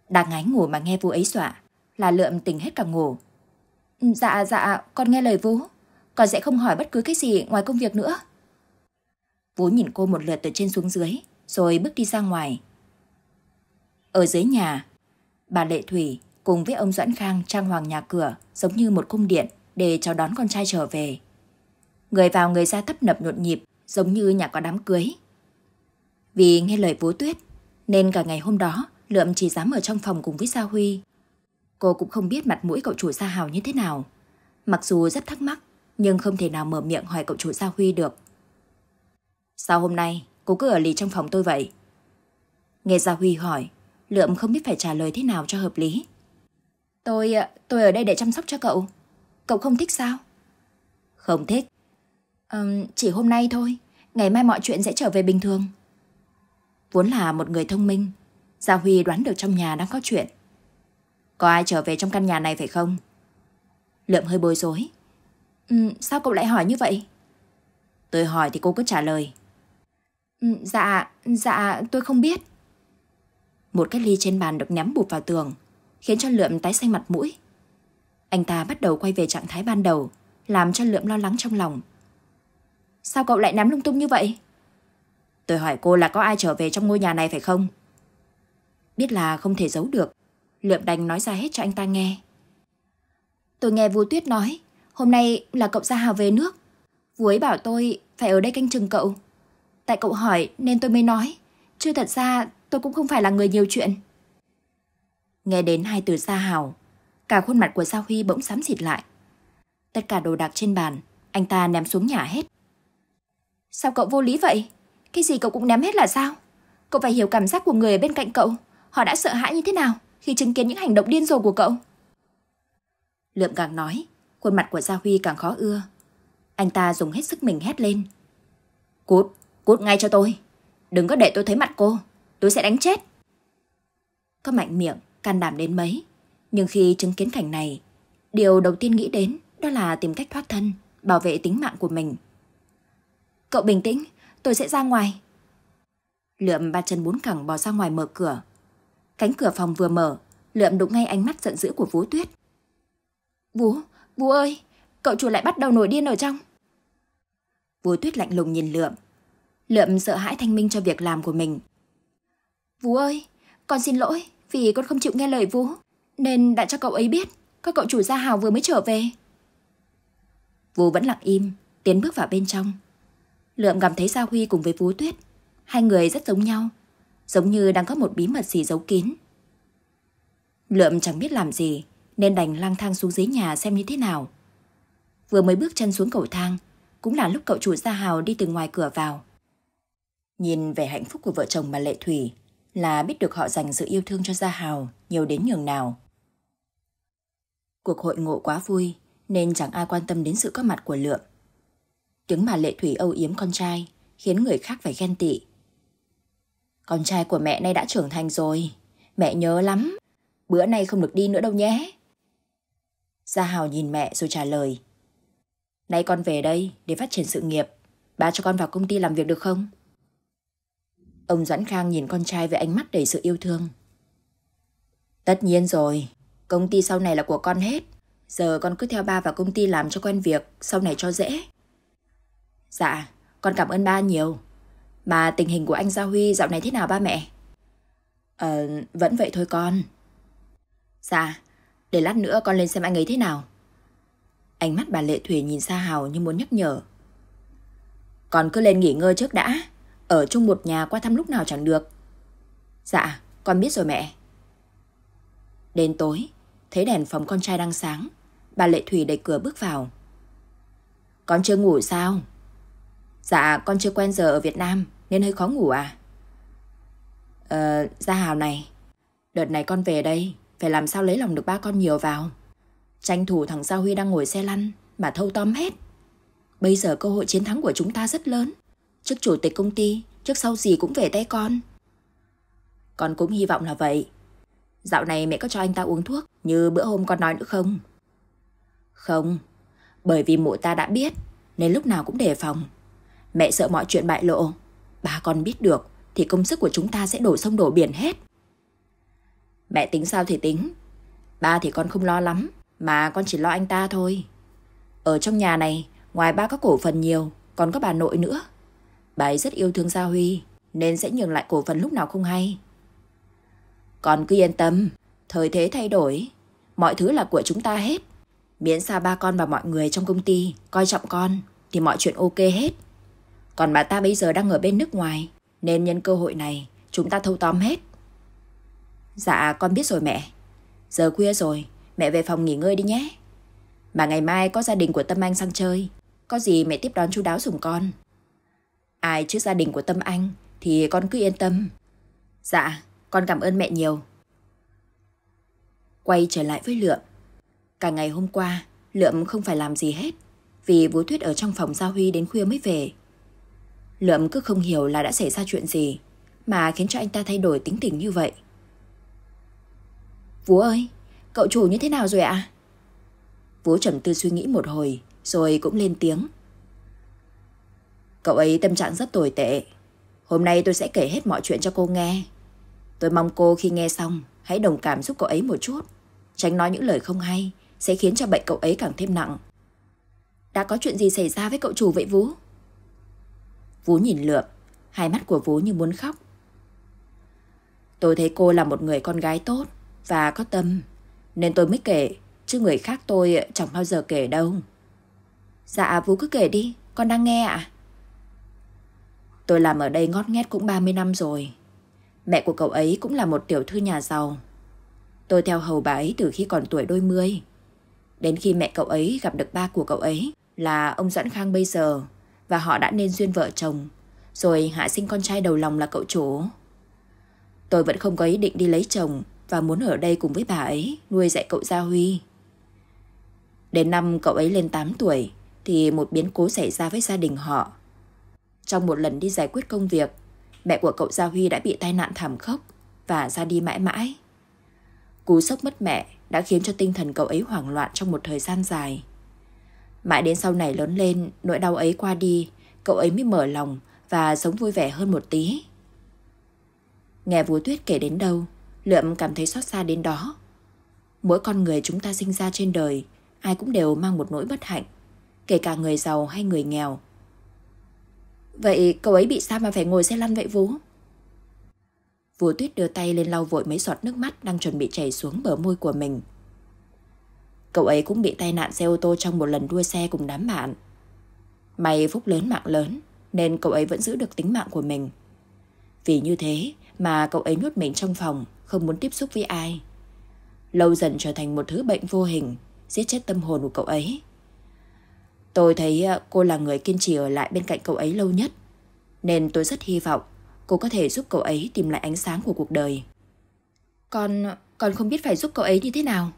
Speaker 1: Đang ngái ngủ mà nghe Vũ ấy xọa, là lượm tỉnh hết cả ngủ. Ừ, dạ, dạ, con nghe lời Vũ. Con sẽ không hỏi bất cứ cái gì ngoài công việc nữa. Vũ nhìn cô một lượt từ trên xuống dưới, rồi bước đi ra ngoài, ở dưới nhà, bà Lệ Thủy cùng với ông Doãn Khang trang hoàng nhà cửa giống như một cung điện để chào đón con trai trở về. Người vào người ra tấp nập nhộn nhịp giống như nhà có đám cưới. Vì nghe lời vú Tuyết nên cả ngày hôm đó Lượm chỉ dám ở trong phòng cùng với sa Huy. Cô cũng không biết mặt mũi cậu chủ sa Hào như thế nào. Mặc dù rất thắc mắc nhưng không thể nào mở miệng hỏi cậu chủ sa Huy được. Sao hôm nay cô cứ ở lì trong phòng tôi vậy? Nghe sa Huy hỏi Lượm không biết phải trả lời thế nào cho hợp lý. Tôi, tôi ở đây để chăm sóc cho cậu. Cậu không thích sao? Không thích. À, chỉ hôm nay thôi, ngày mai mọi chuyện sẽ trở về bình thường. Vốn là một người thông minh, Gia Huy đoán được trong nhà đang có chuyện. Có ai trở về trong căn nhà này phải không? Lượm hơi bối rối. Ừ, sao cậu lại hỏi như vậy? Tôi hỏi thì cô cứ trả lời. Ừ, dạ, dạ, tôi không biết. Một cái ly trên bàn được ném bụp vào tường, khiến cho Lượm tái xanh mặt mũi. Anh ta bắt đầu quay về trạng thái ban đầu, làm cho Lượm lo lắng trong lòng. Sao cậu lại ném lung tung như vậy? Tôi hỏi cô là có ai trở về trong ngôi nhà này phải không? Biết là không thể giấu được, Lượm đành nói ra hết cho anh ta nghe. Tôi nghe Vũ Tuyết nói, hôm nay là cậu ra hào về nước. Vũ ấy bảo tôi phải ở đây canh chừng cậu. Tại cậu hỏi nên tôi mới nói, chứ thật ra tôi cũng không phải là người nhiều chuyện. Nghe đến hai từ xa hào, cả khuôn mặt của Gia Huy bỗng xám xịt lại. Tất cả đồ đạc trên bàn, anh ta ném xuống nhà hết. Sao cậu vô lý vậy? Cái gì cậu cũng ném hết là sao? Cậu phải hiểu cảm giác của người ở bên cạnh cậu. Họ đã sợ hãi như thế nào khi chứng kiến những hành động điên rồ của cậu? Lượm càng nói, khuôn mặt của Gia Huy càng khó ưa. Anh ta dùng hết sức mình hét lên. Cút, cút ngay cho tôi. Đừng có để tôi thấy mặt cô tôi sẽ đánh chết. Có mạnh miệng, can đảm đến mấy. Nhưng khi chứng kiến cảnh này, điều đầu tiên nghĩ đến đó là tìm cách thoát thân, bảo vệ tính mạng của mình. Cậu bình tĩnh, tôi sẽ ra ngoài. Lượm ba chân bốn cẳng bò ra ngoài mở cửa. Cánh cửa phòng vừa mở, Lượm đụng ngay ánh mắt giận dữ của vú Tuyết. vú vú ơi, cậu chủ lại bắt đầu nổi điên ở trong. vú Tuyết lạnh lùng nhìn Lượm. Lượm sợ hãi thanh minh cho việc làm của mình, Vú ơi, con xin lỗi vì con không chịu nghe lời Vú, nên đã cho cậu ấy biết các cậu chủ gia hào vừa mới trở về. Vú vẫn lặng im, tiến bước vào bên trong. Lượm cảm thấy Gia Huy cùng với Vú Tuyết, hai người rất giống nhau, giống như đang có một bí mật gì giấu kín. Lượm chẳng biết làm gì, nên đành lang thang xuống dưới nhà xem như thế nào. Vừa mới bước chân xuống cầu thang, cũng là lúc cậu chủ Gia Hào đi từ ngoài cửa vào. Nhìn vẻ hạnh phúc của vợ chồng mà Lệ Thủy, là biết được họ dành sự yêu thương cho Gia Hào nhiều đến nhường nào. Cuộc hội ngộ quá vui nên chẳng ai quan tâm đến sự có mặt của Lượm. Tiếng bà Lệ Thủy âu yếm con trai khiến người khác phải ghen tị. Con trai của mẹ nay đã trưởng thành rồi, mẹ nhớ lắm, bữa nay không được đi nữa đâu nhé. Gia Hào nhìn mẹ rồi trả lời. Nay con về đây để phát triển sự nghiệp, bà cho con vào công ty làm việc được không? Ông Doãn Khang nhìn con trai với ánh mắt đầy sự yêu thương. Tất nhiên rồi, công ty sau này là của con hết. Giờ con cứ theo ba vào công ty làm cho quen việc, sau này cho dễ. Dạ, con cảm ơn ba nhiều. Mà tình hình của anh Gia Huy dạo này thế nào ba mẹ? Ờ, vẫn vậy thôi con. Dạ, để lát nữa con lên xem anh ấy thế nào. Ánh mắt bà Lệ Thủy nhìn Sa Hào như muốn nhắc nhở. Con cứ lên nghỉ ngơi trước đã. Ở chung một nhà qua thăm lúc nào chẳng được. Dạ, con biết rồi mẹ. Đến tối, thấy đèn phòng con trai đang sáng. Bà Lệ Thủy đẩy cửa bước vào. Con chưa ngủ sao? Dạ, con chưa quen giờ ở Việt Nam nên hơi khó ngủ à? Ờ, Gia Hào này, đợt này con về đây, phải làm sao lấy lòng được ba con nhiều vào. Tranh thủ thằng Gia Huy đang ngồi xe lăn mà thâu tóm hết. Bây giờ cơ hội chiến thắng của chúng ta rất lớn trước chủ tịch công ty, trước sau gì cũng về tay con. Con cũng hy vọng là vậy. Dạo này mẹ có cho anh ta uống thuốc như bữa hôm con nói nữa không? Không, bởi vì mụ ta đã biết nên lúc nào cũng đề phòng. Mẹ sợ mọi chuyện bại lộ, bà con biết được thì công sức của chúng ta sẽ đổ sông đổ biển hết. Mẹ tính sao thì tính, ba thì con không lo lắm, mà con chỉ lo anh ta thôi. Ở trong nhà này, ngoài ba có cổ phần nhiều, còn có bà nội nữa. Bà ấy rất yêu thương Gia Huy, nên sẽ nhường lại cổ phần lúc nào không hay. Còn cứ yên tâm, thời thế thay đổi, mọi thứ là của chúng ta hết. Miễn sao ba con và mọi người trong công ty coi trọng con thì mọi chuyện ok hết. Còn bà ta bây giờ đang ở bên nước ngoài, nên nhân cơ hội này chúng ta thâu tóm hết. Dạ con biết rồi mẹ. Giờ khuya rồi, mẹ về phòng nghỉ ngơi đi nhé. Mà ngày mai có gia đình của Tâm Anh sang chơi, có gì mẹ tiếp đón chú đáo dùng con Ai chứ gia đình của Tâm Anh thì con cứ yên tâm. Dạ, con cảm ơn mẹ nhiều. Quay trở lại với Lượm. Cả ngày hôm qua, Lượm không phải làm gì hết vì Vũ Thuyết ở trong phòng Gia Huy đến khuya mới về. Lượm cứ không hiểu là đã xảy ra chuyện gì mà khiến cho anh ta thay đổi tính tình như vậy. Vũ ơi, cậu chủ như thế nào rồi ạ? À? Vũ trầm tư suy nghĩ một hồi rồi cũng lên tiếng. Cậu ấy tâm trạng rất tồi tệ. Hôm nay tôi sẽ kể hết mọi chuyện cho cô nghe. Tôi mong cô khi nghe xong, hãy đồng cảm giúp cậu ấy một chút. Tránh nói những lời không hay, sẽ khiến cho bệnh cậu ấy càng thêm nặng. Đã có chuyện gì xảy ra với cậu chủ vậy Vũ? Vũ nhìn lượm, hai mắt của Vũ như muốn khóc. Tôi thấy cô là một người con gái tốt và có tâm, nên tôi mới kể, chứ người khác tôi chẳng bao giờ kể đâu. Dạ Vũ cứ kể đi, con đang nghe ạ. Tôi làm ở đây ngót nghét cũng 30 năm rồi. Mẹ của cậu ấy cũng là một tiểu thư nhà giàu. Tôi theo hầu bà ấy từ khi còn tuổi đôi mươi. Đến khi mẹ cậu ấy gặp được ba của cậu ấy là ông Doãn Khang bây giờ và họ đã nên duyên vợ chồng rồi hạ sinh con trai đầu lòng là cậu chủ. Tôi vẫn không có ý định đi lấy chồng và muốn ở đây cùng với bà ấy nuôi dạy cậu Gia Huy. Đến năm cậu ấy lên 8 tuổi thì một biến cố xảy ra với gia đình họ. Trong một lần đi giải quyết công việc, mẹ của cậu Gia Huy đã bị tai nạn thảm khốc và ra đi mãi mãi. Cú sốc mất mẹ đã khiến cho tinh thần cậu ấy hoảng loạn trong một thời gian dài. Mãi đến sau này lớn lên, nỗi đau ấy qua đi, cậu ấy mới mở lòng và sống vui vẻ hơn một tí. Nghe Vũ Tuyết kể đến đâu, Lượm cảm thấy xót xa đến đó. Mỗi con người chúng ta sinh ra trên đời, ai cũng đều mang một nỗi bất hạnh. Kể cả người giàu hay người nghèo, Vậy cậu ấy bị sao mà phải ngồi xe lăn vậy vũ vũ tuyết đưa tay lên lau vội mấy giọt nước mắt đang chuẩn bị chảy xuống bờ môi của mình. Cậu ấy cũng bị tai nạn xe ô tô trong một lần đua xe cùng đám bạn. May phúc lớn mạng lớn nên cậu ấy vẫn giữ được tính mạng của mình. Vì như thế mà cậu ấy nuốt mình trong phòng, không muốn tiếp xúc với ai. Lâu dần trở thành một thứ bệnh vô hình, giết chết tâm hồn của cậu ấy. Tôi thấy ờ, cô là người kiên trì ở lại bên cạnh cậu ấy lâu nhất, nên tôi rất hy vọng cô có thể giúp cậu ấy tìm lại ánh sáng của cuộc đời. Con, con không biết phải giúp cậu ấy như thế nào.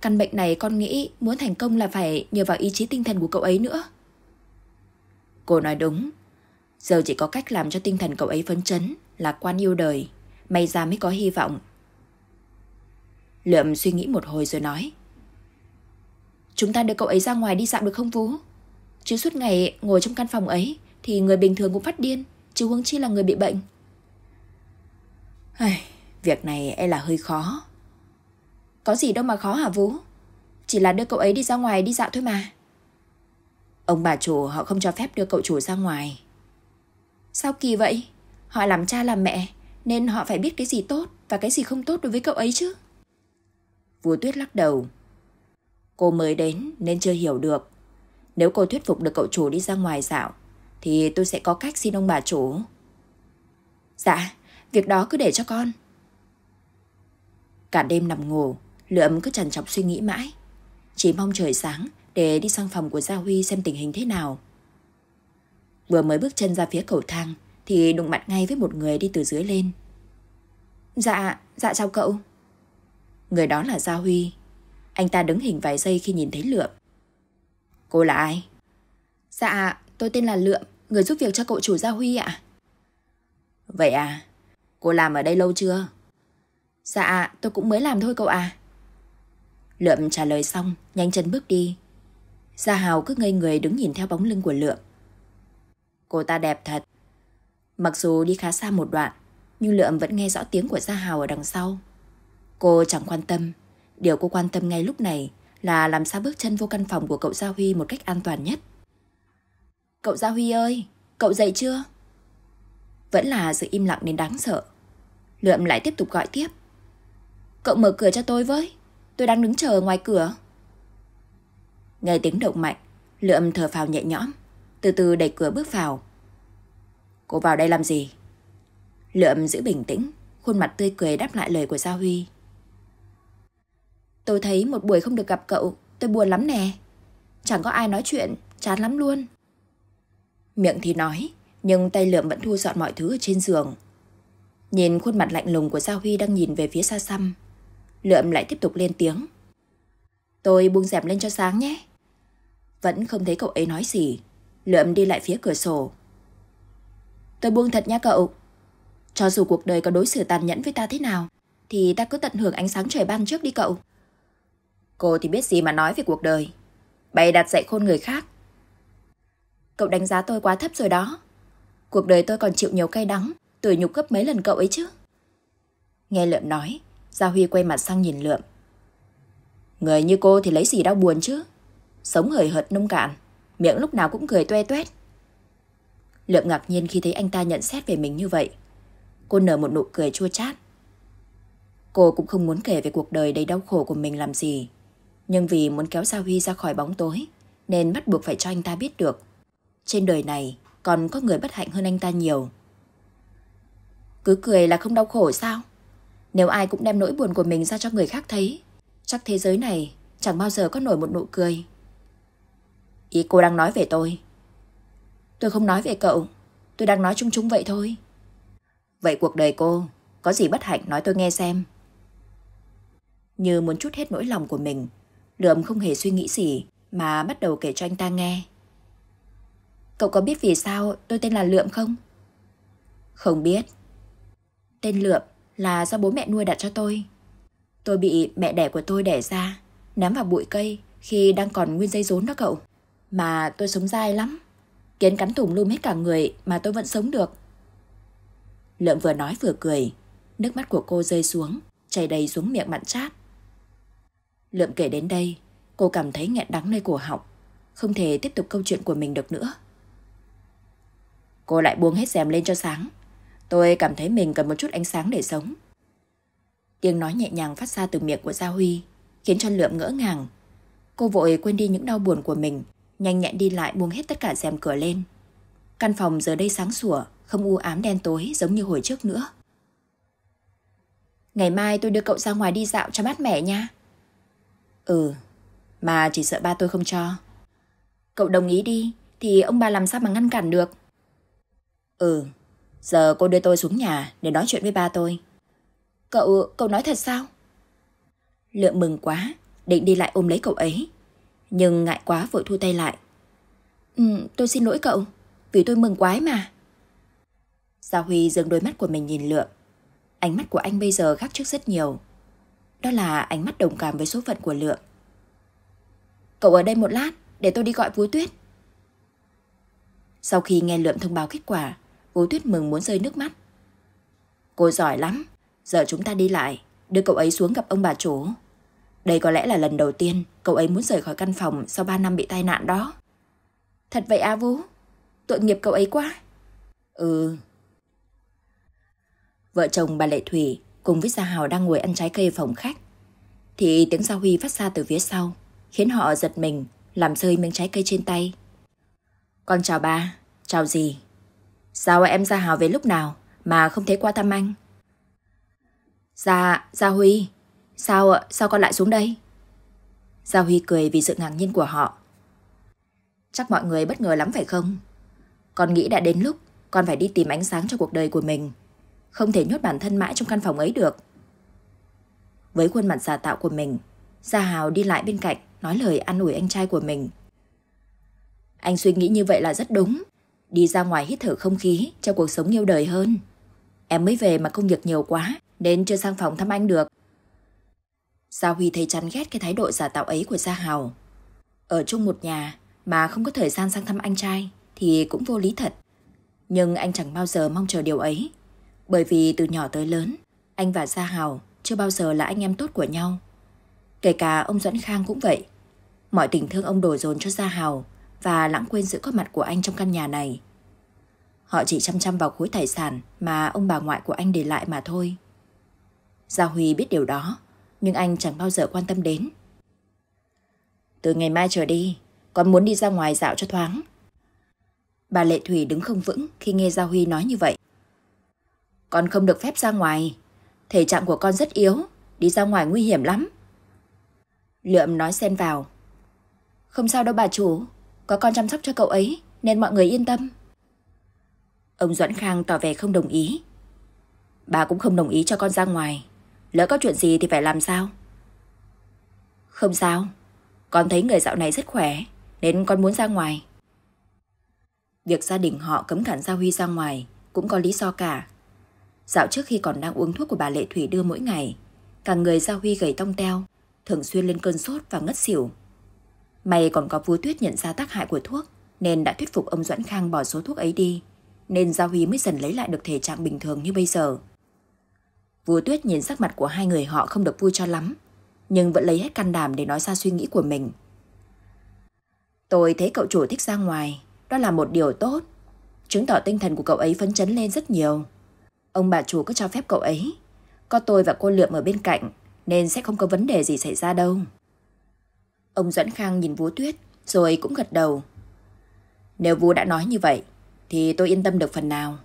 Speaker 1: Căn bệnh này con nghĩ muốn thành công là phải nhờ vào ý chí tinh thần của cậu ấy nữa. Cô nói đúng. Giờ chỉ có cách làm cho tinh thần cậu ấy phấn chấn, là quan yêu đời. May ra mới có hy vọng. Lượm suy nghĩ một hồi rồi nói. Chúng ta đưa cậu ấy ra ngoài đi dạo được không Vũ? Chứ suốt ngày ngồi trong căn phòng ấy thì người bình thường cũng phát điên, chứ huống chi là người bị bệnh. Ai, việc này e là hơi khó. Có gì đâu mà khó hả Vũ? Chỉ là đưa cậu ấy đi ra ngoài đi dạo thôi mà. Ông bà chủ họ không cho phép đưa cậu chủ ra ngoài. Sao kỳ vậy? Họ làm cha làm mẹ, nên họ phải biết cái gì tốt và cái gì không tốt đối với cậu ấy chứ. Vua Tuyết lắc đầu, Cô mới đến nên chưa hiểu được. Nếu cô thuyết phục được cậu chủ đi ra ngoài dạo, thì tôi sẽ có cách xin ông bà chủ. Dạ, việc đó cứ để cho con. Cả đêm nằm ngủ, Lượm cứ trằn trọc suy nghĩ mãi. Chỉ mong trời sáng để đi sang phòng của Gia Huy xem tình hình thế nào. Vừa mới bước chân ra phía cầu thang thì đụng mặt ngay với một người đi từ dưới lên. Dạ, dạ chào cậu. Người đó là Gia Huy, anh ta đứng hình vài giây khi nhìn thấy Lượm. Cô là ai? Dạ, tôi tên là Lượm, người giúp việc cho cậu chủ Gia Huy ạ. Vậy à, cô làm ở đây lâu chưa? Dạ, tôi cũng mới làm thôi cậu à. Lượm trả lời xong, nhanh chân bước đi. Gia Hào cứ ngây người đứng nhìn theo bóng lưng của Lượm. Cô ta đẹp thật. Mặc dù đi khá xa một đoạn, nhưng Lượm vẫn nghe rõ tiếng của Gia Hào ở đằng sau. Cô chẳng quan tâm, Điều cô quan tâm ngay lúc này là làm sao bước chân vô căn phòng của cậu Gia Huy một cách an toàn nhất. Cậu Gia Huy ơi, cậu dậy chưa? Vẫn là sự im lặng đến đáng sợ. Lượm lại tiếp tục gọi tiếp. Cậu mở cửa cho tôi với, tôi đang đứng chờ ở ngoài cửa. Nghe tiếng động mạnh, Lượm thở phào nhẹ nhõm, từ từ đẩy cửa bước vào. Cô vào đây làm gì? Lượm giữ bình tĩnh, khuôn mặt tươi cười đáp lại lời của Gia Huy. Tôi thấy một buổi không được gặp cậu, tôi buồn lắm nè. Chẳng có ai nói chuyện, chán lắm luôn. Miệng thì nói, nhưng tay lượm vẫn thu dọn mọi thứ ở trên giường. Nhìn khuôn mặt lạnh lùng của Giao Huy đang nhìn về phía xa xăm. Lượm lại tiếp tục lên tiếng. Tôi buông dẹp lên cho sáng nhé. Vẫn không thấy cậu ấy nói gì. Lượm đi lại phía cửa sổ. Tôi buông thật nha cậu. Cho dù cuộc đời có đối xử tàn nhẫn với ta thế nào, thì ta cứ tận hưởng ánh sáng trời ban trước đi cậu. Cô thì biết gì mà nói về cuộc đời. Bày đặt dạy khôn người khác. Cậu đánh giá tôi quá thấp rồi đó. Cuộc đời tôi còn chịu nhiều cay đắng, tuổi nhục gấp mấy lần cậu ấy chứ. Nghe Lượm nói, Gia Huy quay mặt sang nhìn Lượm. Người như cô thì lấy gì đau buồn chứ. Sống hời hợt nông cạn, miệng lúc nào cũng cười toe tuét. Lượm ngạc nhiên khi thấy anh ta nhận xét về mình như vậy. Cô nở một nụ cười chua chát. Cô cũng không muốn kể về cuộc đời đầy đau khổ của mình làm gì. Nhưng vì muốn kéo Gia Huy ra khỏi bóng tối, nên bắt buộc phải cho anh ta biết được. Trên đời này còn có người bất hạnh hơn anh ta nhiều. Cứ cười là không đau khổ sao? Nếu ai cũng đem nỗi buồn của mình ra cho người khác thấy, chắc thế giới này chẳng bao giờ có nổi một nụ cười. Ý cô đang nói về tôi. Tôi không nói về cậu, tôi đang nói chung chung vậy thôi. Vậy cuộc đời cô có gì bất hạnh nói tôi nghe xem. Như muốn chút hết nỗi lòng của mình, Lượm không hề suy nghĩ gì mà bắt đầu kể cho anh ta nghe. Cậu có biết vì sao tôi tên là Lượm không? Không biết. Tên Lượm là do bố mẹ nuôi đặt cho tôi. Tôi bị mẹ đẻ của tôi đẻ ra, ném vào bụi cây khi đang còn nguyên dây rốn đó cậu. Mà tôi sống dai lắm. Kiến cắn thủng luôn hết cả người mà tôi vẫn sống được. Lượm vừa nói vừa cười, nước mắt của cô rơi xuống, chảy đầy xuống miệng mặn chát. Lượm kể đến đây, cô cảm thấy nghẹn đắng nơi cổ họng, không thể tiếp tục câu chuyện của mình được nữa. Cô lại buông hết rèm lên cho sáng. Tôi cảm thấy mình cần một chút ánh sáng để sống. Tiếng nói nhẹ nhàng phát ra từ miệng của Gia Huy, khiến cho lượm ngỡ ngàng. Cô vội quên đi những đau buồn của mình, nhanh nhẹn đi lại buông hết tất cả rèm cửa lên. Căn phòng giờ đây sáng sủa, không u ám đen tối giống như hồi trước nữa. Ngày mai tôi đưa cậu ra ngoài đi dạo cho mát mẻ nha. Ừ, mà chỉ sợ ba tôi không cho. Cậu đồng ý đi, thì ông bà làm sao mà ngăn cản được? Ừ, giờ cô đưa tôi xuống nhà để nói chuyện với ba tôi. Cậu, cậu nói thật sao? Lượng mừng quá, định đi lại ôm lấy cậu ấy. Nhưng ngại quá vội thu tay lại. Ừ, tôi xin lỗi cậu, vì tôi mừng quá mà. Gia Huy dừng đôi mắt của mình nhìn Lượng. Ánh mắt của anh bây giờ khác trước rất nhiều. Đó là ánh mắt đồng cảm với số phận của Lượng. Cậu ở đây một lát, để tôi đi gọi Vũ Tuyết. Sau khi nghe lượng thông báo kết quả, Vũ Tuyết mừng muốn rơi nước mắt. Cô giỏi lắm, giờ chúng ta đi lại, đưa cậu ấy xuống gặp ông bà chủ. Đây có lẽ là lần đầu tiên cậu ấy muốn rời khỏi căn phòng sau 3 năm bị tai nạn đó. Thật vậy à Vũ? Tội nghiệp cậu ấy quá. Ừ. Vợ chồng bà Lệ Thủy cùng với Gia Hào đang ngồi ăn trái cây phòng khách. Thì tiếng Gia Huy phát ra từ phía sau, khiến họ giật mình, làm rơi miếng trái cây trên tay. Con chào ba, chào gì? Sao em Gia Hào về lúc nào mà không thấy qua thăm anh? gia dạ, Gia Huy, sao sao con lại xuống đây? Gia Huy cười vì sự ngạc nhiên của họ. Chắc mọi người bất ngờ lắm phải không? Con nghĩ đã đến lúc con phải đi tìm ánh sáng cho cuộc đời của mình không thể nhốt bản thân mãi trong căn phòng ấy được. Với khuôn mặt giả tạo của mình, Gia Hào đi lại bên cạnh, nói lời an ủi anh trai của mình. Anh suy nghĩ như vậy là rất đúng. Đi ra ngoài hít thở không khí cho cuộc sống yêu đời hơn. Em mới về mà công việc nhiều quá nên chưa sang phòng thăm anh được. Gia Huy thấy chán ghét cái thái độ giả tạo ấy của Gia Hào. Ở chung một nhà mà không có thời gian sang thăm anh trai thì cũng vô lý thật. Nhưng anh chẳng bao giờ mong chờ điều ấy. Bởi vì từ nhỏ tới lớn, anh và Gia Hào chưa bao giờ là anh em tốt của nhau. Kể cả ông Duẫn Khang cũng vậy. Mọi tình thương ông đổ dồn cho Gia Hào và lãng quên sự có mặt của anh trong căn nhà này. Họ chỉ chăm chăm vào khối tài sản mà ông bà ngoại của anh để lại mà thôi. Gia Huy biết điều đó, nhưng anh chẳng bao giờ quan tâm đến. Từ ngày mai trở đi, con muốn đi ra ngoài dạo cho thoáng. Bà Lệ Thủy đứng không vững khi nghe Gia Huy nói như vậy. Con không được phép ra ngoài. Thể trạng của con rất yếu, đi ra ngoài nguy hiểm lắm. Lượm nói xen vào. Không sao đâu bà chủ, có con chăm sóc cho cậu ấy nên mọi người yên tâm. Ông duẩn Khang tỏ vẻ không đồng ý. Bà cũng không đồng ý cho con ra ngoài. Lỡ có chuyện gì thì phải làm sao? Không sao, con thấy người dạo này rất khỏe nên con muốn ra ngoài. Việc gia đình họ cấm cản Gia Huy ra ngoài cũng có lý do cả. Dạo trước khi còn đang uống thuốc của bà Lệ Thủy đưa mỗi ngày, cả người Gia Huy gầy tông teo, thường xuyên lên cơn sốt và ngất xỉu. May còn có vú Tuyết nhận ra tác hại của thuốc, nên đã thuyết phục ông Doãn Khang bỏ số thuốc ấy đi, nên Gia Huy mới dần lấy lại được thể trạng bình thường như bây giờ. Vũ Tuyết nhìn sắc mặt của hai người họ không được vui cho lắm, nhưng vẫn lấy hết can đảm để nói ra suy nghĩ của mình. Tôi thấy cậu chủ thích ra ngoài, đó là một điều tốt. Chứng tỏ tinh thần của cậu ấy phấn chấn lên rất nhiều. Ông bà chủ có cho phép cậu ấy. Có tôi và cô Lượm ở bên cạnh, nên sẽ không có vấn đề gì xảy ra đâu. Ông Duẫn Khang nhìn Vũ Tuyết, rồi cũng gật đầu. Nếu Vũ đã nói như vậy, thì tôi yên tâm được phần nào.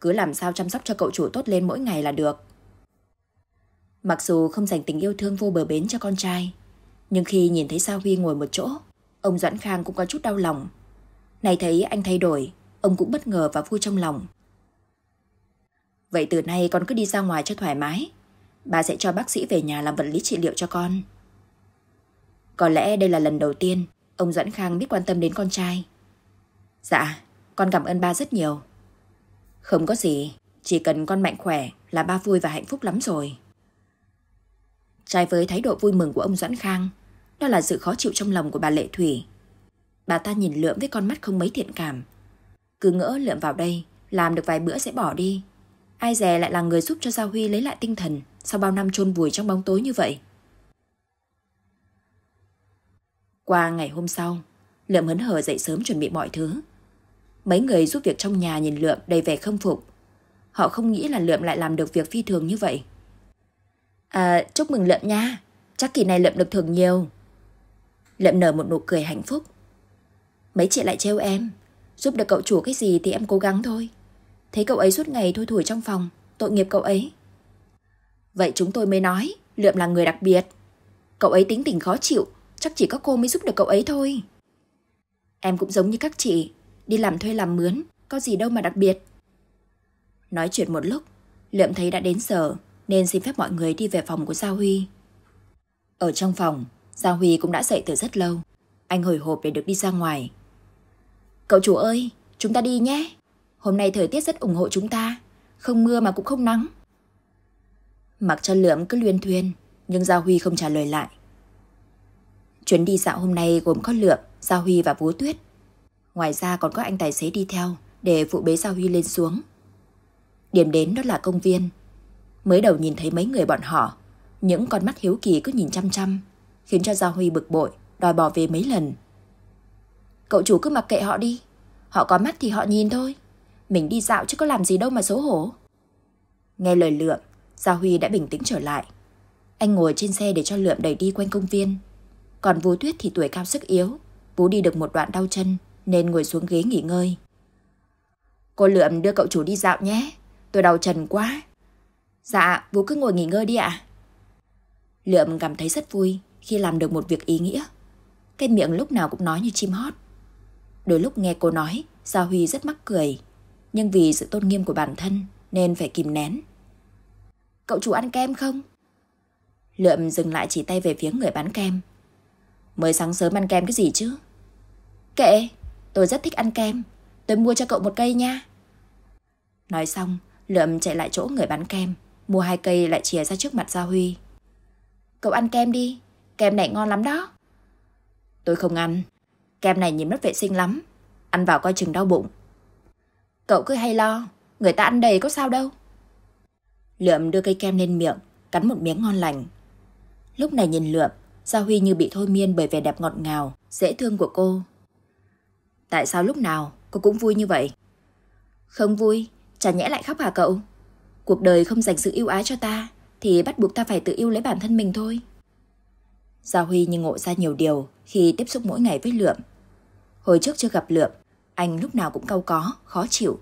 Speaker 1: Cứ làm sao chăm sóc cho cậu chủ tốt lên mỗi ngày là được. Mặc dù không dành tình yêu thương vô bờ bến cho con trai, nhưng khi nhìn thấy Sa Huy ngồi một chỗ, ông Doãn Khang cũng có chút đau lòng. Này thấy anh thay đổi, ông cũng bất ngờ và vui trong lòng, Vậy từ nay con cứ đi ra ngoài cho thoải mái. Bà sẽ cho bác sĩ về nhà làm vật lý trị liệu cho con. Có lẽ đây là lần đầu tiên ông Doãn Khang biết quan tâm đến con trai. Dạ, con cảm ơn ba rất nhiều. Không có gì, chỉ cần con mạnh khỏe là ba vui và hạnh phúc lắm rồi. trai với thái độ vui mừng của ông Doãn Khang, đó là sự khó chịu trong lòng của bà Lệ Thủy. Bà ta nhìn Lượm với con mắt không mấy thiện cảm. Cứ ngỡ Lượm vào đây, làm được vài bữa sẽ bỏ đi. Ai dè lại là người giúp cho Gia Huy lấy lại tinh thần sau bao năm chôn vùi trong bóng tối như vậy. Qua ngày hôm sau, Lượm hấn hở dậy sớm chuẩn bị mọi thứ. Mấy người giúp việc trong nhà nhìn Lượm đầy vẻ khâm phục. Họ không nghĩ là Lượm lại làm được việc phi thường như vậy. À, chúc mừng Lượm nha, chắc kỳ này Lượm được thưởng nhiều. Lượm nở một nụ cười hạnh phúc. Mấy chị lại trêu em, giúp được cậu chủ cái gì thì em cố gắng thôi. Thấy cậu ấy suốt ngày thôi thủi trong phòng, tội nghiệp cậu ấy. Vậy chúng tôi mới nói, Lượm là người đặc biệt. Cậu ấy tính tình khó chịu, chắc chỉ có cô mới giúp được cậu ấy thôi. Em cũng giống như các chị, đi làm thuê làm mướn, có gì đâu mà đặc biệt. Nói chuyện một lúc, Lượm thấy đã đến giờ nên xin phép mọi người đi về phòng của Gia Huy. Ở trong phòng, Gia Huy cũng đã dậy từ rất lâu. Anh hồi hộp để được đi ra ngoài. Cậu chủ ơi, chúng ta đi nhé. Hôm nay thời tiết rất ủng hộ chúng ta, không mưa mà cũng không nắng. Mặc cho lượm cứ luyên thuyên, nhưng Giao Huy không trả lời lại. Chuyến đi dạo hôm nay gồm có lượm, Giao Huy và Búa Tuyết. Ngoài ra còn có anh tài xế đi theo để phụ bế Giao Huy lên xuống. Điểm đến đó là công viên. Mới đầu nhìn thấy mấy người bọn họ, những con mắt hiếu kỳ cứ nhìn chăm chăm, khiến cho Giao Huy bực bội, đòi bỏ về mấy lần. Cậu chủ cứ mặc kệ họ đi, họ có mắt thì họ nhìn thôi. Mình đi dạo chứ có làm gì đâu mà xấu hổ. Nghe lời Lượm, Gia Huy đã bình tĩnh trở lại. Anh ngồi trên xe để cho Lượm đẩy đi quanh công viên. Còn Vũ Tuyết thì tuổi cao sức yếu, Vũ đi được một đoạn đau chân nên ngồi xuống ghế nghỉ ngơi. Cô Lượm đưa cậu chủ đi dạo nhé, tôi đau chân quá. Dạ, Vũ cứ ngồi nghỉ ngơi đi ạ. Lượm cảm thấy rất vui khi làm được một việc ý nghĩa. Cái miệng lúc nào cũng nói như chim hót. Đôi lúc nghe cô nói, Gia Huy rất mắc cười nhưng vì sự tôn nghiêm của bản thân nên phải kìm nén. Cậu chủ ăn kem không? Lượm dừng lại chỉ tay về phía người bán kem. Mới sáng sớm ăn kem cái gì chứ? Kệ, tôi rất thích ăn kem. Tôi mua cho cậu một cây nha. Nói xong, Lượm chạy lại chỗ người bán kem. Mua hai cây lại chia ra trước mặt Gia Huy. Cậu ăn kem đi, kem này ngon lắm đó. Tôi không ăn. Kem này nhìn mất vệ sinh lắm. Ăn vào coi chừng đau bụng. Cậu cứ hay lo, người ta ăn đầy có sao đâu. Lượm đưa cây kem lên miệng, cắn một miếng ngon lành. Lúc này nhìn Lượm, Gia Huy như bị thôi miên bởi vẻ đẹp ngọt ngào, dễ thương của cô. Tại sao lúc nào cô cũng vui như vậy? Không vui, chả nhẽ lại khóc hả cậu? Cuộc đời không dành sự yêu ái cho ta, thì bắt buộc ta phải tự yêu lấy bản thân mình thôi. Gia Huy như ngộ ra nhiều điều khi tiếp xúc mỗi ngày với Lượm. Hồi trước chưa gặp Lượm, anh lúc nào cũng cau có, khó chịu,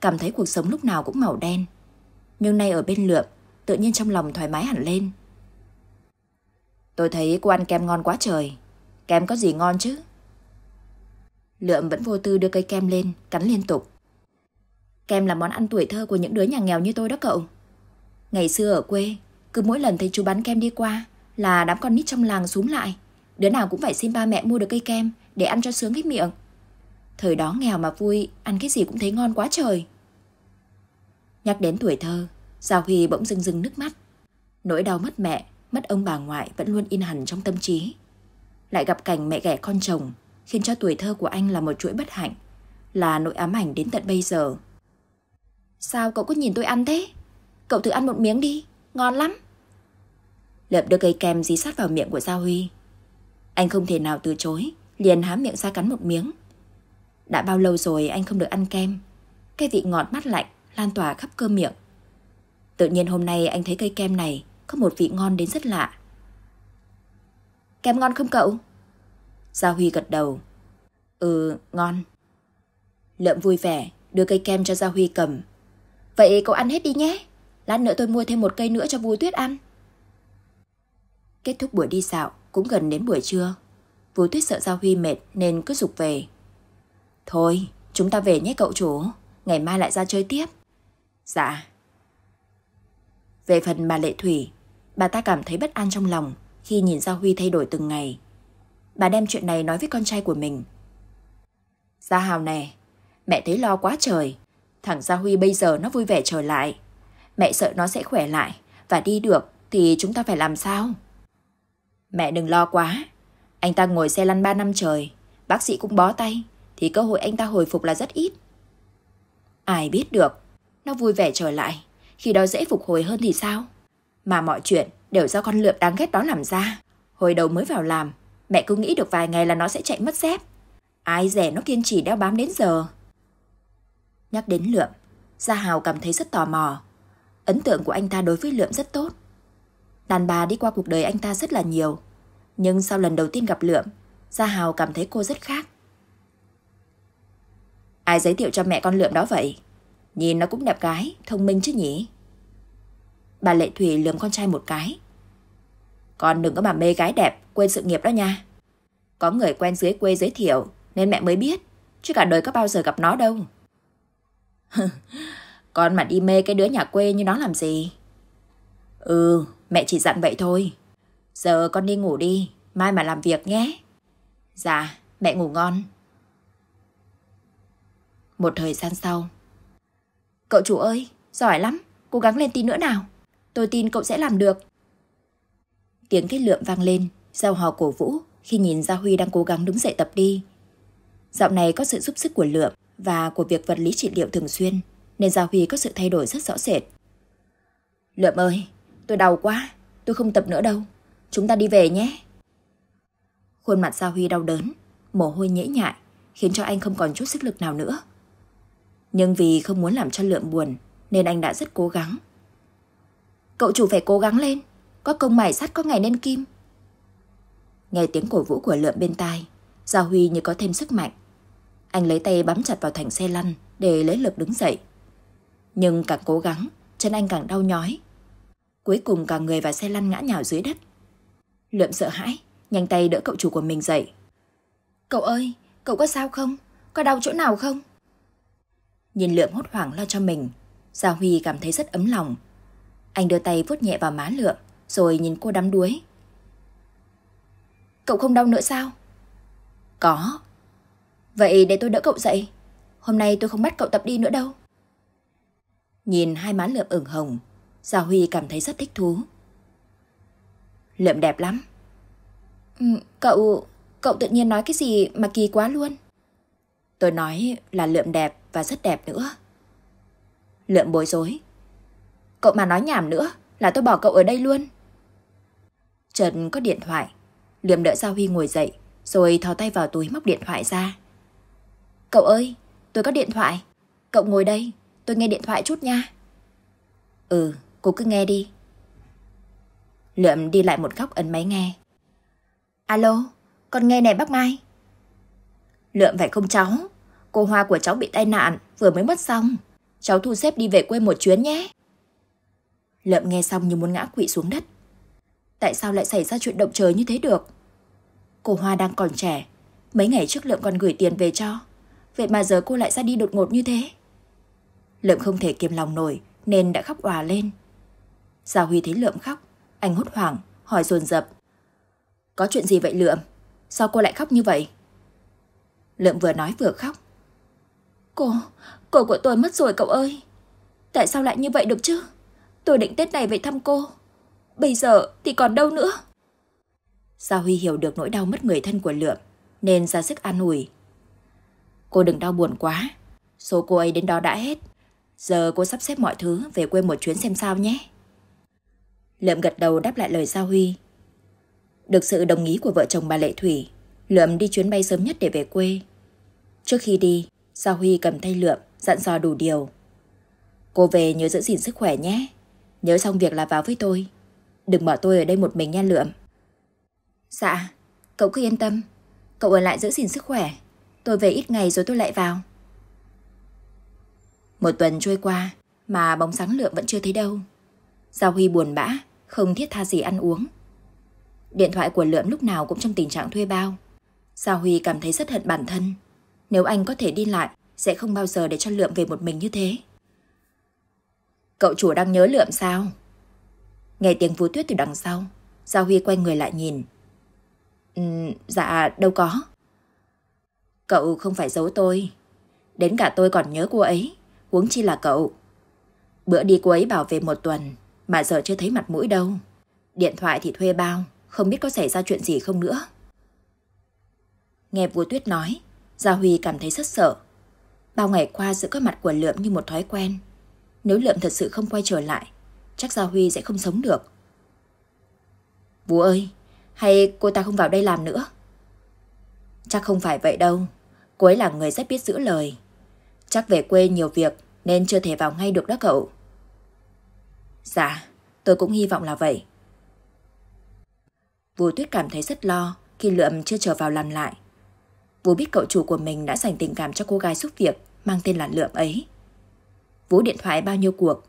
Speaker 1: cảm thấy cuộc sống lúc nào cũng màu đen. Nhưng nay ở bên Lượm, tự nhiên trong lòng thoải mái hẳn lên. Tôi thấy cô ăn kem ngon quá trời, kem có gì ngon chứ? Lượm vẫn vô tư đưa cây kem lên, cắn liên tục. Kem là món ăn tuổi thơ của những đứa nhà nghèo như tôi đó cậu. Ngày xưa ở quê, cứ mỗi lần thấy chú bán kem đi qua là đám con nít trong làng xuống lại. Đứa nào cũng phải xin ba mẹ mua được cây kem để ăn cho sướng cái miệng. Thời đó nghèo mà vui, ăn cái gì cũng thấy ngon quá trời. Nhắc đến tuổi thơ, Giao Huy bỗng rưng rưng nước mắt. Nỗi đau mất mẹ, mất ông bà ngoại vẫn luôn in hẳn trong tâm trí. Lại gặp cảnh mẹ ghẻ con chồng, khiến cho tuổi thơ của anh là một chuỗi bất hạnh, là nỗi ám ảnh đến tận bây giờ. Sao cậu cứ nhìn tôi ăn thế? Cậu thử ăn một miếng đi, ngon lắm. Lợp đưa cây kem dí sát vào miệng của Giao Huy. Anh không thể nào từ chối, liền há miệng ra cắn một miếng, đã bao lâu rồi anh không được ăn kem? Cái vị ngọt mát lạnh lan tỏa khắp cơ miệng. Tự nhiên hôm nay anh thấy cây kem này có một vị ngon đến rất lạ. Kem ngon không cậu? Gia Huy gật đầu. Ừ, ngon. Lượm vui vẻ, đưa cây kem cho Gia Huy cầm. Vậy cậu ăn hết đi nhé. Lát nữa tôi mua thêm một cây nữa cho Vui Tuyết ăn. Kết thúc buổi đi dạo, cũng gần đến buổi trưa. Vui Tuyết sợ Gia Huy mệt nên cứ dục về. Thôi, chúng ta về nhé cậu chủ, ngày mai lại ra chơi tiếp. Dạ. Về phần bà Lệ Thủy, bà ta cảm thấy bất an trong lòng khi nhìn Gia Huy thay đổi từng ngày. Bà đem chuyện này nói với con trai của mình. Gia Hào nè mẹ thấy lo quá trời. Thằng Gia Huy bây giờ nó vui vẻ trở lại. Mẹ sợ nó sẽ khỏe lại và đi được thì chúng ta phải làm sao? Mẹ đừng lo quá. Anh ta ngồi xe lăn 3 năm trời, bác sĩ cũng bó tay thì cơ hội anh ta hồi phục là rất ít. Ai biết được, nó vui vẻ trở lại, khi đó dễ phục hồi hơn thì sao? Mà mọi chuyện đều do con lượm đáng ghét đó làm ra. Hồi đầu mới vào làm, mẹ cứ nghĩ được vài ngày là nó sẽ chạy mất dép. Ai rẻ nó kiên trì đeo bám đến giờ. Nhắc đến lượm, Gia Hào cảm thấy rất tò mò. Ấn tượng của anh ta đối với lượm rất tốt. Đàn bà đi qua cuộc đời anh ta rất là nhiều. Nhưng sau lần đầu tiên gặp lượm, Gia Hào cảm thấy cô rất khác. Ai giới thiệu cho mẹ con lượm đó vậy? Nhìn nó cũng đẹp gái, thông minh chứ nhỉ? Bà Lệ Thủy lườm con trai một cái. Con đừng có mà mê gái đẹp, quên sự nghiệp đó nha. Có người quen dưới quê giới thiệu nên mẹ mới biết, chứ cả đời có bao giờ gặp nó đâu. con mà đi mê cái đứa nhà quê như nó làm gì? Ừ, mẹ chỉ dặn vậy thôi. Giờ con đi ngủ đi, mai mà làm việc nhé. Dạ, mẹ ngủ ngon. Một thời gian sau. Cậu chủ ơi, giỏi lắm, cố gắng lên tí nữa nào. Tôi tin cậu sẽ làm được. Tiếng kết lượm vang lên, giao hò cổ vũ khi nhìn Gia Huy đang cố gắng đứng dậy tập đi. Dạo này có sự giúp sức của lượm và của việc vật lý trị liệu thường xuyên, nên Gia Huy có sự thay đổi rất rõ rệt. Lượm ơi, tôi đau quá, tôi không tập nữa đâu. Chúng ta đi về nhé. Khuôn mặt Gia Huy đau đớn, mồ hôi nhễ nhại, khiến cho anh không còn chút sức lực nào nữa. Nhưng vì không muốn làm cho lượm buồn nên anh đã rất cố gắng. Cậu chủ phải cố gắng lên, có công mài sắt có ngày nên kim. Nghe tiếng cổ vũ của lượm bên tai, Gia Huy như có thêm sức mạnh. Anh lấy tay bám chặt vào thành xe lăn để lấy lực đứng dậy. Nhưng càng cố gắng, chân anh càng đau nhói. Cuối cùng cả người và xe lăn ngã nhào dưới đất. Lượm sợ hãi, nhanh tay đỡ cậu chủ của mình dậy. Cậu ơi, cậu có sao không? Có đau chỗ nào không? Nhìn Lượm hốt hoảng lo cho mình, Gia Huy cảm thấy rất ấm lòng. Anh đưa tay vuốt nhẹ vào má Lượm, rồi nhìn cô đắm đuối. Cậu không đau nữa sao? Có. Vậy để tôi đỡ cậu dậy. Hôm nay tôi không bắt cậu tập đi nữa đâu. Nhìn hai má Lượm ửng hồng, Gia Huy cảm thấy rất thích thú. Lượm đẹp lắm. Ừ, cậu, cậu tự nhiên nói cái gì mà kỳ quá luôn. Tôi nói là lượm đẹp và rất đẹp nữa. Lượm bối rối. Cậu mà nói nhảm nữa là tôi bỏ cậu ở đây luôn. trần có điện thoại. Lượm đỡ Giao Huy ngồi dậy rồi thò tay vào túi móc điện thoại ra. Cậu ơi, tôi có điện thoại. Cậu ngồi đây, tôi nghe điện thoại chút nha. Ừ, cô cứ nghe đi. Lượm đi lại một góc ấn máy nghe. Alo, con nghe này bác Mai. Lượm vậy không cháu? Cô Hoa của cháu bị tai nạn, vừa mới mất xong. Cháu thu xếp đi về quê một chuyến nhé. Lượm nghe xong như muốn ngã quỵ xuống đất. Tại sao lại xảy ra chuyện động trời như thế được? Cô Hoa đang còn trẻ. Mấy ngày trước Lượm còn gửi tiền về cho. Vậy mà giờ cô lại ra đi đột ngột như thế. Lượm không thể kiềm lòng nổi nên đã khóc òa lên. Gia Huy thấy Lượm khóc. Anh hốt hoảng, hỏi dồn dập. Có chuyện gì vậy Lượm? Sao cô lại khóc như vậy? Lượm vừa nói vừa khóc. Cô, cô của tôi mất rồi cậu ơi. Tại sao lại như vậy được chứ? Tôi định Tết này về thăm cô. Bây giờ thì còn đâu nữa? Giao Huy hiểu được nỗi đau mất người thân của Lượm, nên ra sức an ủi. Cô đừng đau buồn quá, số cô ấy đến đó đã hết. Giờ cô sắp xếp mọi thứ về quê một chuyến xem sao nhé. Lượm gật đầu đáp lại lời Giao Huy. Được sự đồng ý của vợ chồng bà Lệ Thủy, Lượm đi chuyến bay sớm nhất để về quê. Trước khi đi, Sa Huy cầm tay Lượm, dặn dò đủ điều. Cô về nhớ giữ gìn sức khỏe nhé. Nhớ xong việc là vào với tôi. Đừng bỏ tôi ở đây một mình nha Lượm. Dạ, cậu cứ yên tâm. Cậu ở lại giữ gìn sức khỏe. Tôi về ít ngày rồi tôi lại vào. Một tuần trôi qua mà bóng sáng Lượm vẫn chưa thấy đâu. Sa Huy buồn bã, không thiết tha gì ăn uống. Điện thoại của Lượm lúc nào cũng trong tình trạng thuê bao. Sao Huy cảm thấy rất hận bản thân. Nếu anh có thể đi lại, sẽ không bao giờ để cho Lượm về một mình như thế. Cậu chủ đang nhớ Lượm sao? Nghe tiếng Vũ Tuyết từ đằng sau, Giao Huy quay người lại nhìn. Um, dạ, đâu có. Cậu không phải giấu tôi. Đến cả tôi còn nhớ cô ấy, huống chi là cậu. Bữa đi cô ấy bảo về một tuần, mà giờ chưa thấy mặt mũi đâu. Điện thoại thì thuê bao, không biết có xảy ra chuyện gì không nữa. Nghe Vũ Tuyết nói, Gia Huy cảm thấy rất sợ. Bao ngày qua giữ các mặt của Lượm như một thói quen. Nếu Lượm thật sự không quay trở lại, chắc Gia Huy sẽ không sống được. Vũ ơi, hay cô ta không vào đây làm nữa? Chắc không phải vậy đâu. Cô ấy là người rất biết giữ lời. Chắc về quê nhiều việc nên chưa thể vào ngay được đó cậu. Dạ, tôi cũng hy vọng là vậy. Vũ Tuyết cảm thấy rất lo khi lượm chưa trở vào làm lại. Vũ biết cậu chủ của mình đã dành tình cảm cho cô gái giúp việc mang tên là Lượm ấy. Vũ điện thoại bao nhiêu cuộc,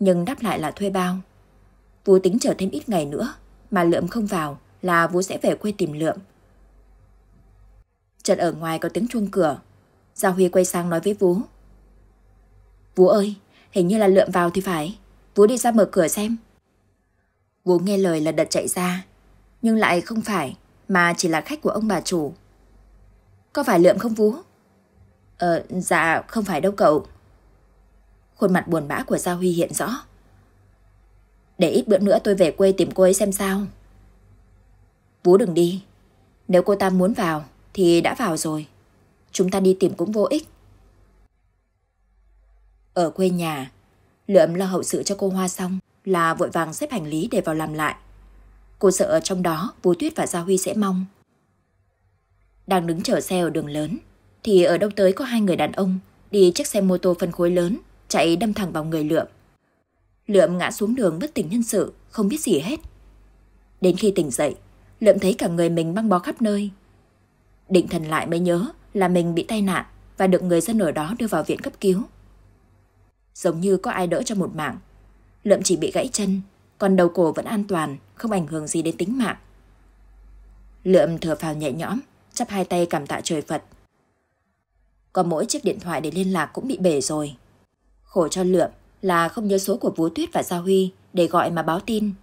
Speaker 1: nhưng đáp lại là thuê bao. Vũ tính chờ thêm ít ngày nữa, mà Lượm không vào là Vũ sẽ về quê tìm Lượm. Chợt ở ngoài có tiếng chuông cửa, Gia Huy quay sang nói với Vũ. Vũ ơi, hình như là Lượm vào thì phải, Vũ đi ra mở cửa xem. Vũ nghe lời là đợt chạy ra, nhưng lại không phải, mà chỉ là khách của ông bà chủ. Có phải lượm không vú? Ờ, dạ, không phải đâu cậu. Khuôn mặt buồn bã của Gia Huy hiện rõ. Để ít bữa nữa tôi về quê tìm cô ấy xem sao. Vú đừng đi. Nếu cô ta muốn vào thì đã vào rồi. Chúng ta đi tìm cũng vô ích. Ở quê nhà, Lượm lo hậu sự cho cô Hoa xong là vội vàng xếp hành lý để vào làm lại. Cô sợ ở trong đó Vũ Tuyết và Gia Huy sẽ mong đang đứng chở xe ở đường lớn, thì ở đâu tới có hai người đàn ông đi chiếc xe mô tô phân khối lớn chạy đâm thẳng vào người Lượm. Lượm ngã xuống đường bất tỉnh nhân sự, không biết gì hết. Đến khi tỉnh dậy, Lượm thấy cả người mình băng bó khắp nơi. Định thần lại mới nhớ là mình bị tai nạn và được người dân ở đó đưa vào viện cấp cứu. Giống như có ai đỡ cho một mạng. Lượm chỉ bị gãy chân, còn đầu cổ vẫn an toàn, không ảnh hưởng gì đến tính mạng. Lượm thở phào nhẹ nhõm, chắp hai tay cảm tạ trời Phật. Còn mỗi chiếc điện thoại để liên lạc cũng bị bể rồi. Khổ cho lượm là không nhớ số của Vũ Tuyết và Gia Huy để gọi mà báo tin.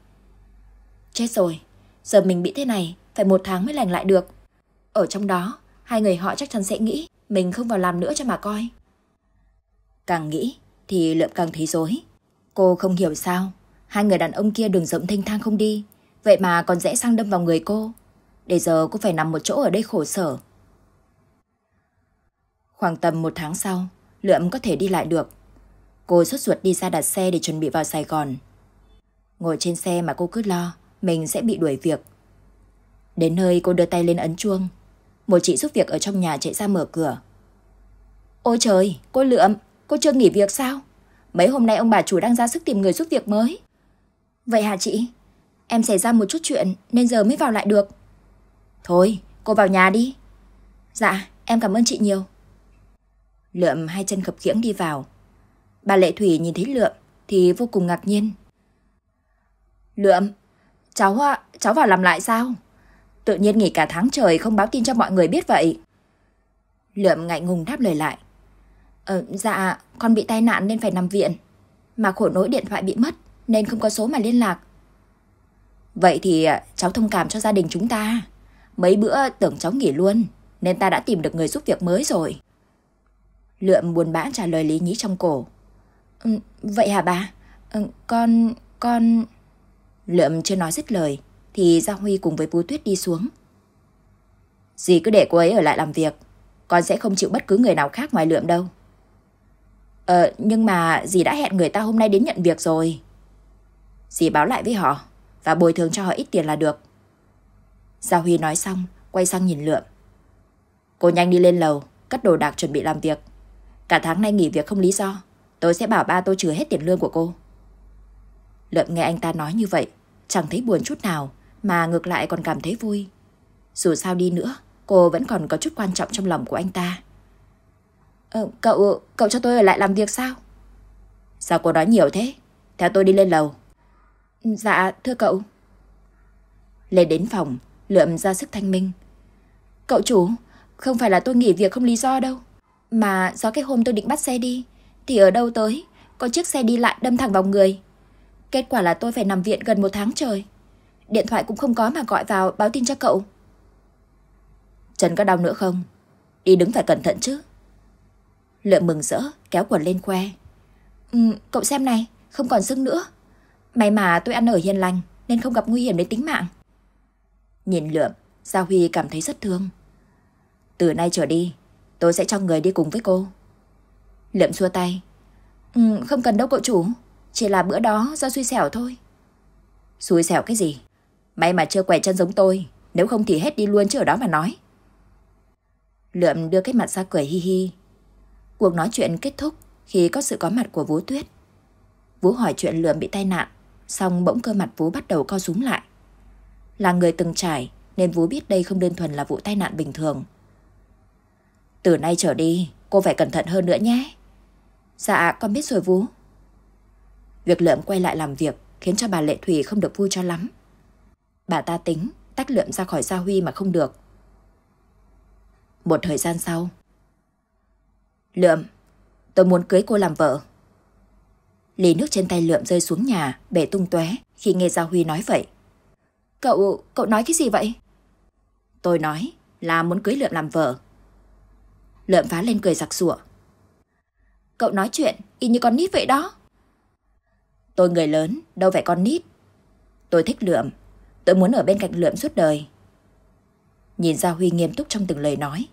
Speaker 1: Chết rồi, giờ mình bị thế này, phải một tháng mới lành lại được. Ở trong đó, hai người họ chắc chắn sẽ nghĩ mình không vào làm nữa cho mà coi. Càng nghĩ thì lượm càng thấy dối. Cô không hiểu sao, hai người đàn ông kia đường rộng thanh thang không đi, vậy mà còn dễ sang đâm vào người cô để giờ cô phải nằm một chỗ ở đây khổ sở. Khoảng tầm một tháng sau, Lượm có thể đi lại được. Cô xuất ruột đi ra đặt xe để chuẩn bị vào Sài Gòn. Ngồi trên xe mà cô cứ lo, mình sẽ bị đuổi việc. Đến nơi cô đưa tay lên ấn chuông. Một chị giúp việc ở trong nhà chạy ra mở cửa. Ôi trời, cô Lượm, cô chưa nghỉ việc sao? Mấy hôm nay ông bà chủ đang ra sức tìm người giúp việc mới. Vậy hả chị? Em xảy ra một chút chuyện nên giờ mới vào lại được. Thôi, cô vào nhà đi. Dạ, em cảm ơn chị nhiều. Lượm hai chân khập khiễng đi vào. Bà Lệ Thủy nhìn thấy Lượm thì vô cùng ngạc nhiên. Lượm, cháu cháu vào làm lại sao? Tự nhiên nghỉ cả tháng trời không báo tin cho mọi người biết vậy. Lượm ngại ngùng đáp lời lại. Ờ, dạ, con bị tai nạn nên phải nằm viện. Mà khổ nỗi điện thoại bị mất nên không có số mà liên lạc. Vậy thì ờ, cháu thông cảm cho gia đình chúng ta. Mấy bữa tưởng cháu nghỉ luôn, nên ta đã tìm được người giúp việc mới rồi. Lượm buồn bã trả lời Lý Nhĩ trong cổ. Ừ, vậy hả bà? Ừ, con, con... Lượm chưa nói dứt lời, thì Gia Huy cùng với Bú Tuyết đi xuống. Dì cứ để cô ấy ở lại làm việc, con sẽ không chịu bất cứ người nào khác ngoài Lượm đâu. Ờ, nhưng mà dì đã hẹn người ta hôm nay đến nhận việc rồi. Dì báo lại với họ và bồi thường cho họ ít tiền là được. Giao Huy nói xong, quay sang nhìn Lượm. Cô nhanh đi lên lầu, cất đồ đạc chuẩn bị làm việc. Cả tháng nay nghỉ việc không lý do, tôi sẽ bảo ba tôi trừ hết tiền lương của cô. Lượm nghe anh ta nói như vậy, chẳng thấy buồn chút nào, mà ngược lại còn cảm thấy vui. Dù sao đi nữa, cô vẫn còn có chút quan trọng trong lòng của anh ta. Ờ, cậu, cậu cho tôi ở lại làm việc sao? Sao cô nói nhiều thế? Theo tôi đi lên lầu. Dạ, thưa cậu. Lên đến phòng, lượm ra sức thanh minh. Cậu chủ, không phải là tôi nghỉ việc không lý do đâu. Mà do cái hôm tôi định bắt xe đi, thì ở đâu tới, có chiếc xe đi lại đâm thẳng vào người. Kết quả là tôi phải nằm viện gần một tháng trời. Điện thoại cũng không có mà gọi vào báo tin cho cậu. Trần có đau nữa không? Đi đứng phải cẩn thận chứ. Lượm mừng rỡ, kéo quần lên khoe. Ừ, cậu xem này, không còn sưng nữa. May mà tôi ăn ở hiền lành nên không gặp nguy hiểm đến tính mạng. Nhìn lượm, Giao Huy cảm thấy rất thương. Từ nay trở đi, tôi sẽ cho người đi cùng với cô. Lượm xua tay. Ừ, không cần đâu cậu chủ, chỉ là bữa đó do suy xẻo thôi. Xui xẻo cái gì? May mà chưa quẻ chân giống tôi, nếu không thì hết đi luôn chứ ở đó mà nói. Lượm đưa cái mặt ra cười hi hi. Cuộc nói chuyện kết thúc khi có sự có mặt của Vũ Tuyết. Vũ hỏi chuyện Lượm bị tai nạn, xong bỗng cơ mặt Vũ bắt đầu co rúm lại là người từng trải nên Vú biết đây không đơn thuần là vụ tai nạn bình thường. Từ nay trở đi, cô phải cẩn thận hơn nữa nhé. Dạ, con biết rồi Vú. Việc Lượm quay lại làm việc khiến cho bà Lệ Thủy không được vui cho lắm. Bà ta tính tách Lượm ra khỏi Gia Huy mà không được. Một thời gian sau, Lượm, tôi muốn cưới cô làm vợ. Ly nước trên tay Lượm rơi xuống nhà, bể tung tóe khi nghe Gia Huy nói vậy. Cậu, cậu nói cái gì vậy? Tôi nói là muốn cưới Lượm làm vợ. Lượm phá lên cười giặc sủa. Cậu nói chuyện y như con nít vậy đó. Tôi người lớn, đâu phải con nít. Tôi thích Lượm, tôi muốn ở bên cạnh Lượm suốt đời. Nhìn ra Huy nghiêm túc trong từng lời nói,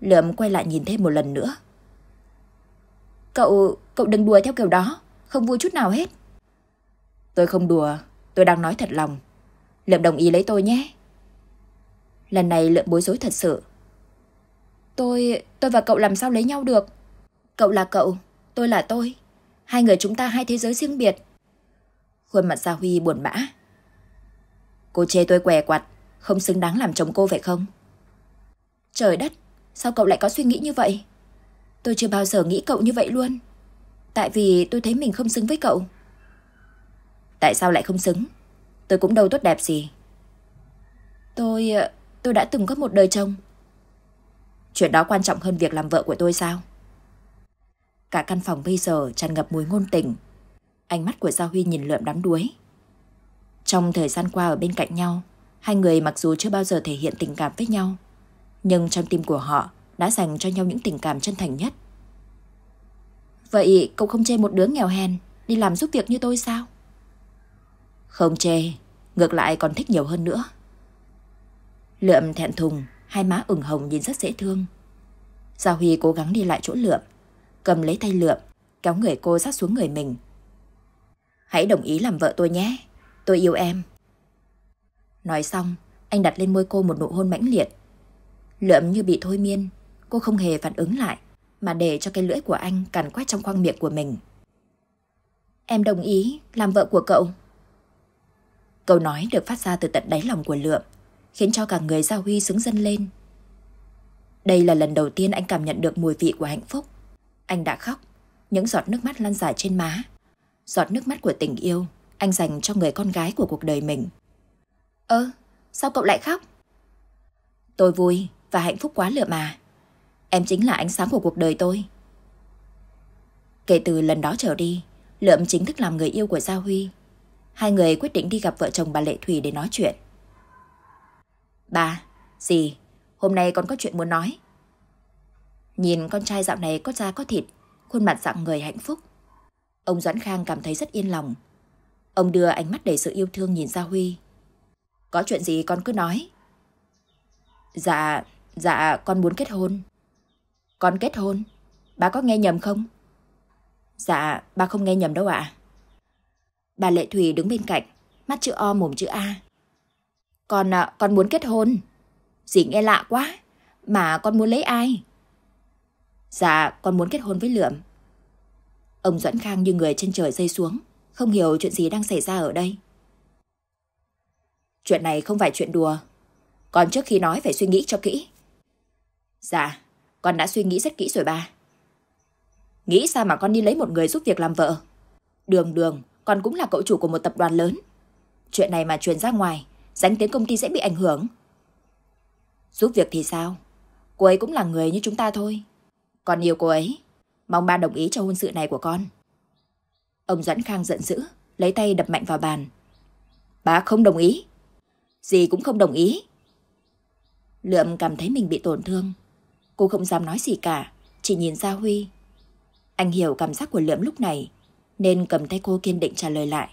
Speaker 1: Lượm quay lại nhìn thêm một lần nữa. Cậu, cậu đừng đùa theo kiểu đó, không vui chút nào hết. Tôi không đùa, tôi đang nói thật lòng. Lượm đồng ý lấy tôi nhé. Lần này lượm bối rối thật sự. Tôi, tôi và cậu làm sao lấy nhau được? Cậu là cậu, tôi là tôi. Hai người chúng ta hai thế giới riêng biệt. Khuôn mặt Gia Huy buồn bã. Cô chê tôi què quặt, không xứng đáng làm chồng cô phải không? Trời đất, sao cậu lại có suy nghĩ như vậy? Tôi chưa bao giờ nghĩ cậu như vậy luôn. Tại vì tôi thấy mình không xứng với cậu. Tại sao lại không xứng? tôi cũng đâu tốt đẹp gì. Tôi... Ờ, tôi đã từng có một đời chồng. Chuyện đó quan trọng hơn việc làm vợ của tôi sao? Cả căn phòng bây giờ tràn ngập mùi ngôn tình. Ánh mắt của Gia Huy nhìn lượm đắm đuối. Trong thời gian qua ở bên cạnh nhau, hai người mặc dù chưa bao giờ thể hiện tình cảm với nhau, nhưng trong tim của họ đã dành cho nhau những tình cảm chân thành nhất. Vậy cậu không chê một đứa nghèo hèn đi làm giúp việc như tôi sao? Không chê, ngược lại còn thích nhiều hơn nữa. Lượm thẹn thùng, hai má ửng hồng nhìn rất dễ thương. Giao Huy cố gắng đi lại chỗ lượm, cầm lấy tay lượm, kéo người cô sát xuống người mình. Hãy đồng ý làm vợ tôi nhé, tôi yêu em. Nói xong, anh đặt lên môi cô một nụ hôn mãnh liệt. Lượm như bị thôi miên, cô không hề phản ứng lại, mà để cho cái lưỡi của anh càn quét trong khoang miệng của mình. Em đồng ý làm vợ của cậu. Câu nói được phát ra từ tận đáy lòng của Lượm, khiến cho cả người Gia Huy sướng dân lên. Đây là lần đầu tiên anh cảm nhận được mùi vị của hạnh phúc. Anh đã khóc, những giọt nước mắt lăn dài trên má. Giọt nước mắt của tình yêu anh dành cho người con gái của cuộc đời mình. Ơ, sao cậu lại khóc? Tôi vui và hạnh phúc quá lựa mà. Em chính là ánh sáng của cuộc đời tôi. Kể từ lần đó trở đi, Lượm chính thức làm người yêu của Gia Huy hai người quyết định đi gặp vợ chồng bà Lệ Thủy để nói chuyện. Bà, dì, hôm nay con có chuyện muốn nói. Nhìn con trai dạo này có da có thịt, khuôn mặt dạng người hạnh phúc. Ông Doãn Khang cảm thấy rất yên lòng. Ông đưa ánh mắt đầy sự yêu thương nhìn Gia Huy. Có chuyện gì con cứ nói. Dạ, dạ con muốn kết hôn. Con kết hôn? Bà có nghe nhầm không? Dạ, bà không nghe nhầm đâu ạ. À. Bà Lệ Thủy đứng bên cạnh, mắt chữ O mồm chữ A. Con, à, con muốn kết hôn. Dì nghe lạ quá, mà con muốn lấy ai? Dạ, con muốn kết hôn với Lượm. Ông Doãn Khang như người trên trời rơi xuống, không hiểu chuyện gì đang xảy ra ở đây. Chuyện này không phải chuyện đùa. con trước khi nói phải suy nghĩ cho kỹ. Dạ, con đã suy nghĩ rất kỹ rồi ba. Nghĩ sao mà con đi lấy một người giúp việc làm vợ? Đường đường, còn cũng là cậu chủ của một tập đoàn lớn. Chuyện này mà truyền ra ngoài, danh tiếng công ty sẽ bị ảnh hưởng. Giúp việc thì sao? Cô ấy cũng là người như chúng ta thôi. Còn yêu cô ấy, mong ba đồng ý cho hôn sự này của con. Ông dẫn Khang giận dữ, lấy tay đập mạnh vào bàn. Bà không đồng ý. Dì cũng không đồng ý. Lượm cảm thấy mình bị tổn thương. Cô không dám nói gì cả, chỉ nhìn ra Huy. Anh hiểu cảm giác của Lượm lúc này, nên cầm tay cô kiên định trả lời lại.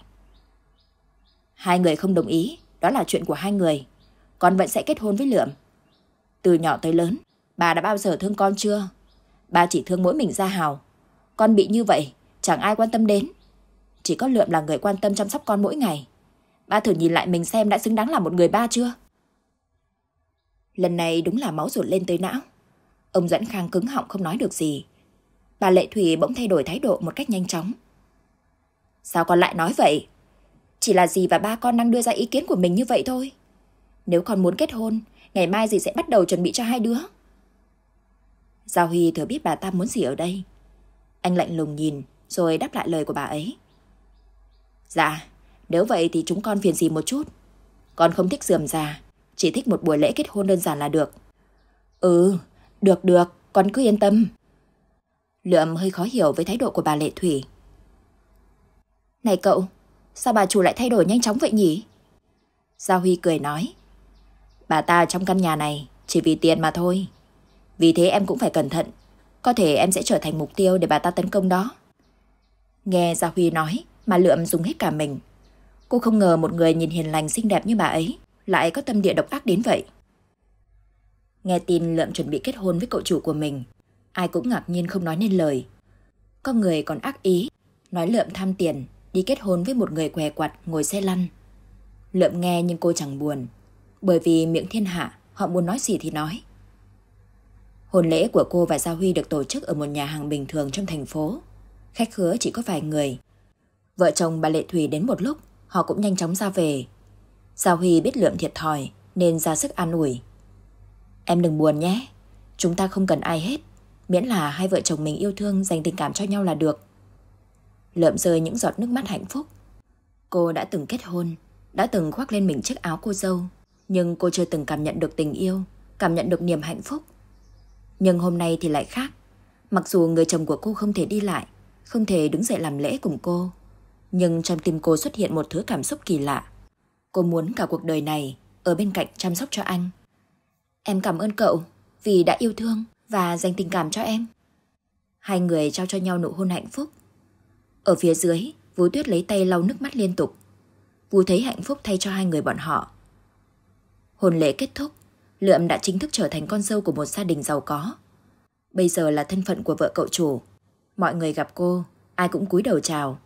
Speaker 1: Hai người không đồng ý, đó là chuyện của hai người. Con vẫn sẽ kết hôn với Lượm. Từ nhỏ tới lớn, bà đã bao giờ thương con chưa? Bà chỉ thương mỗi mình Gia Hào. Con bị như vậy, chẳng ai quan tâm đến. Chỉ có Lượm là người quan tâm chăm sóc con mỗi ngày. Ba thử nhìn lại mình xem đã xứng đáng là một người ba chưa? Lần này đúng là máu ruột lên tới não. Ông Dẫn Khang cứng họng không nói được gì. Bà Lệ Thủy bỗng thay đổi thái độ một cách nhanh chóng. Sao con lại nói vậy? Chỉ là dì và ba con đang đưa ra ý kiến của mình như vậy thôi. Nếu con muốn kết hôn, ngày mai dì sẽ bắt đầu chuẩn bị cho hai đứa. Giao Huy thừa biết bà ta muốn gì ở đây. Anh lạnh lùng nhìn, rồi đáp lại lời của bà ấy. Dạ, nếu vậy thì chúng con phiền gì một chút. Con không thích dườm già, chỉ thích một buổi lễ kết hôn đơn giản là được. Ừ, được được, con cứ yên tâm. Lượm hơi khó hiểu với thái độ của bà Lệ Thủy. Này cậu, sao bà chủ lại thay đổi nhanh chóng vậy nhỉ? Gia Huy cười nói. Bà ta trong căn nhà này chỉ vì tiền mà thôi. Vì thế em cũng phải cẩn thận. Có thể em sẽ trở thành mục tiêu để bà ta tấn công đó. Nghe Gia Huy nói mà lượm dùng hết cả mình. Cô không ngờ một người nhìn hiền lành xinh đẹp như bà ấy lại có tâm địa độc ác đến vậy. Nghe tin lượm chuẩn bị kết hôn với cậu chủ của mình, ai cũng ngạc nhiên không nói nên lời. Có người còn ác ý, nói lượm tham tiền đi kết hôn với một người què quặt ngồi xe lăn. Lượm nghe nhưng cô chẳng buồn, bởi vì miệng thiên hạ họ muốn nói gì thì nói. Hôn lễ của cô và Gia Huy được tổ chức ở một nhà hàng bình thường trong thành phố. Khách khứa chỉ có vài người. Vợ chồng bà Lệ Thủy đến một lúc, họ cũng nhanh chóng ra về. Gia Huy biết lượm thiệt thòi nên ra sức an ủi. Em đừng buồn nhé, chúng ta không cần ai hết, miễn là hai vợ chồng mình yêu thương dành tình cảm cho nhau là được lợm rơi những giọt nước mắt hạnh phúc. Cô đã từng kết hôn, đã từng khoác lên mình chiếc áo cô dâu, nhưng cô chưa từng cảm nhận được tình yêu, cảm nhận được niềm hạnh phúc. Nhưng hôm nay thì lại khác. Mặc dù người chồng của cô không thể đi lại, không thể đứng dậy làm lễ cùng cô, nhưng trong tim cô xuất hiện một thứ cảm xúc kỳ lạ. Cô muốn cả cuộc đời này ở bên cạnh chăm sóc cho anh. Em cảm ơn cậu vì đã yêu thương và dành tình cảm cho em. Hai người trao cho nhau nụ hôn hạnh phúc. Ở phía dưới, Vũ Tuyết lấy tay lau nước mắt liên tục. Vũ thấy hạnh phúc thay cho hai người bọn họ. Hôn lễ kết thúc, Lượm đã chính thức trở thành con dâu của một gia đình giàu có. Bây giờ là thân phận của vợ cậu chủ. Mọi người gặp cô, ai cũng cúi đầu chào.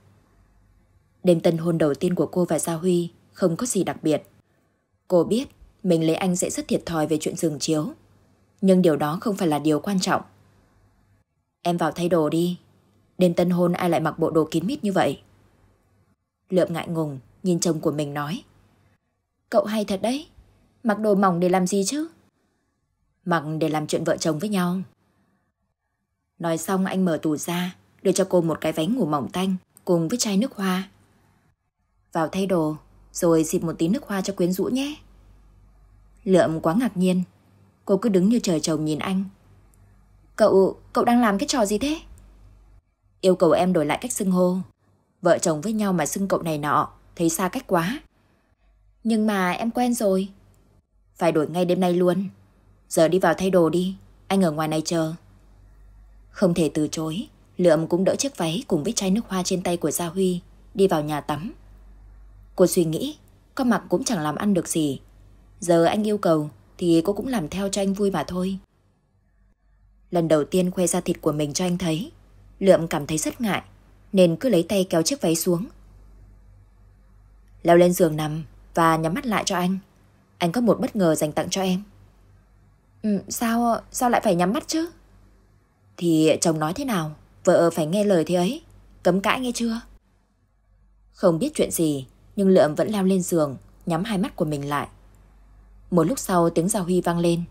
Speaker 1: Đêm tân hôn đầu tiên của cô và Gia Huy không có gì đặc biệt. Cô biết mình lấy anh sẽ rất thiệt thòi về chuyện giường chiếu. Nhưng điều đó không phải là điều quan trọng. Em vào thay đồ đi, đêm tân hôn ai lại mặc bộ đồ kín mít như vậy? Lượm ngại ngùng, nhìn chồng của mình nói. Cậu hay thật đấy, mặc đồ mỏng để làm gì chứ? Mặc để làm chuyện vợ chồng với nhau. Nói xong anh mở tủ ra, đưa cho cô một cái váy ngủ mỏng tanh cùng với chai nước hoa. Vào thay đồ, rồi xịt một tí nước hoa cho quyến rũ nhé. Lượm quá ngạc nhiên, cô cứ đứng như trời chồng nhìn anh. Cậu, cậu đang làm cái trò gì thế? yêu cầu em đổi lại cách xưng hô. Vợ chồng với nhau mà xưng cậu này nọ, thấy xa cách quá. Nhưng mà em quen rồi. Phải đổi ngay đêm nay luôn. Giờ đi vào thay đồ đi, anh ở ngoài này chờ. Không thể từ chối, Lượm cũng đỡ chiếc váy cùng với chai nước hoa trên tay của Gia Huy, đi vào nhà tắm. Cô suy nghĩ, có mặc cũng chẳng làm ăn được gì. Giờ anh yêu cầu thì cô cũng làm theo cho anh vui mà thôi. Lần đầu tiên khoe ra thịt của mình cho anh thấy, Lượm cảm thấy rất ngại, nên cứ lấy tay kéo chiếc váy xuống. Leo lên giường nằm và nhắm mắt lại cho anh. Anh có một bất ngờ dành tặng cho em. Ừ, sao, sao lại phải nhắm mắt chứ? Thì chồng nói thế nào, vợ phải nghe lời thế ấy. Cấm cãi nghe chưa? Không biết chuyện gì, nhưng Lượm vẫn leo lên giường, nhắm hai mắt của mình lại. Một lúc sau tiếng Giao Huy vang lên.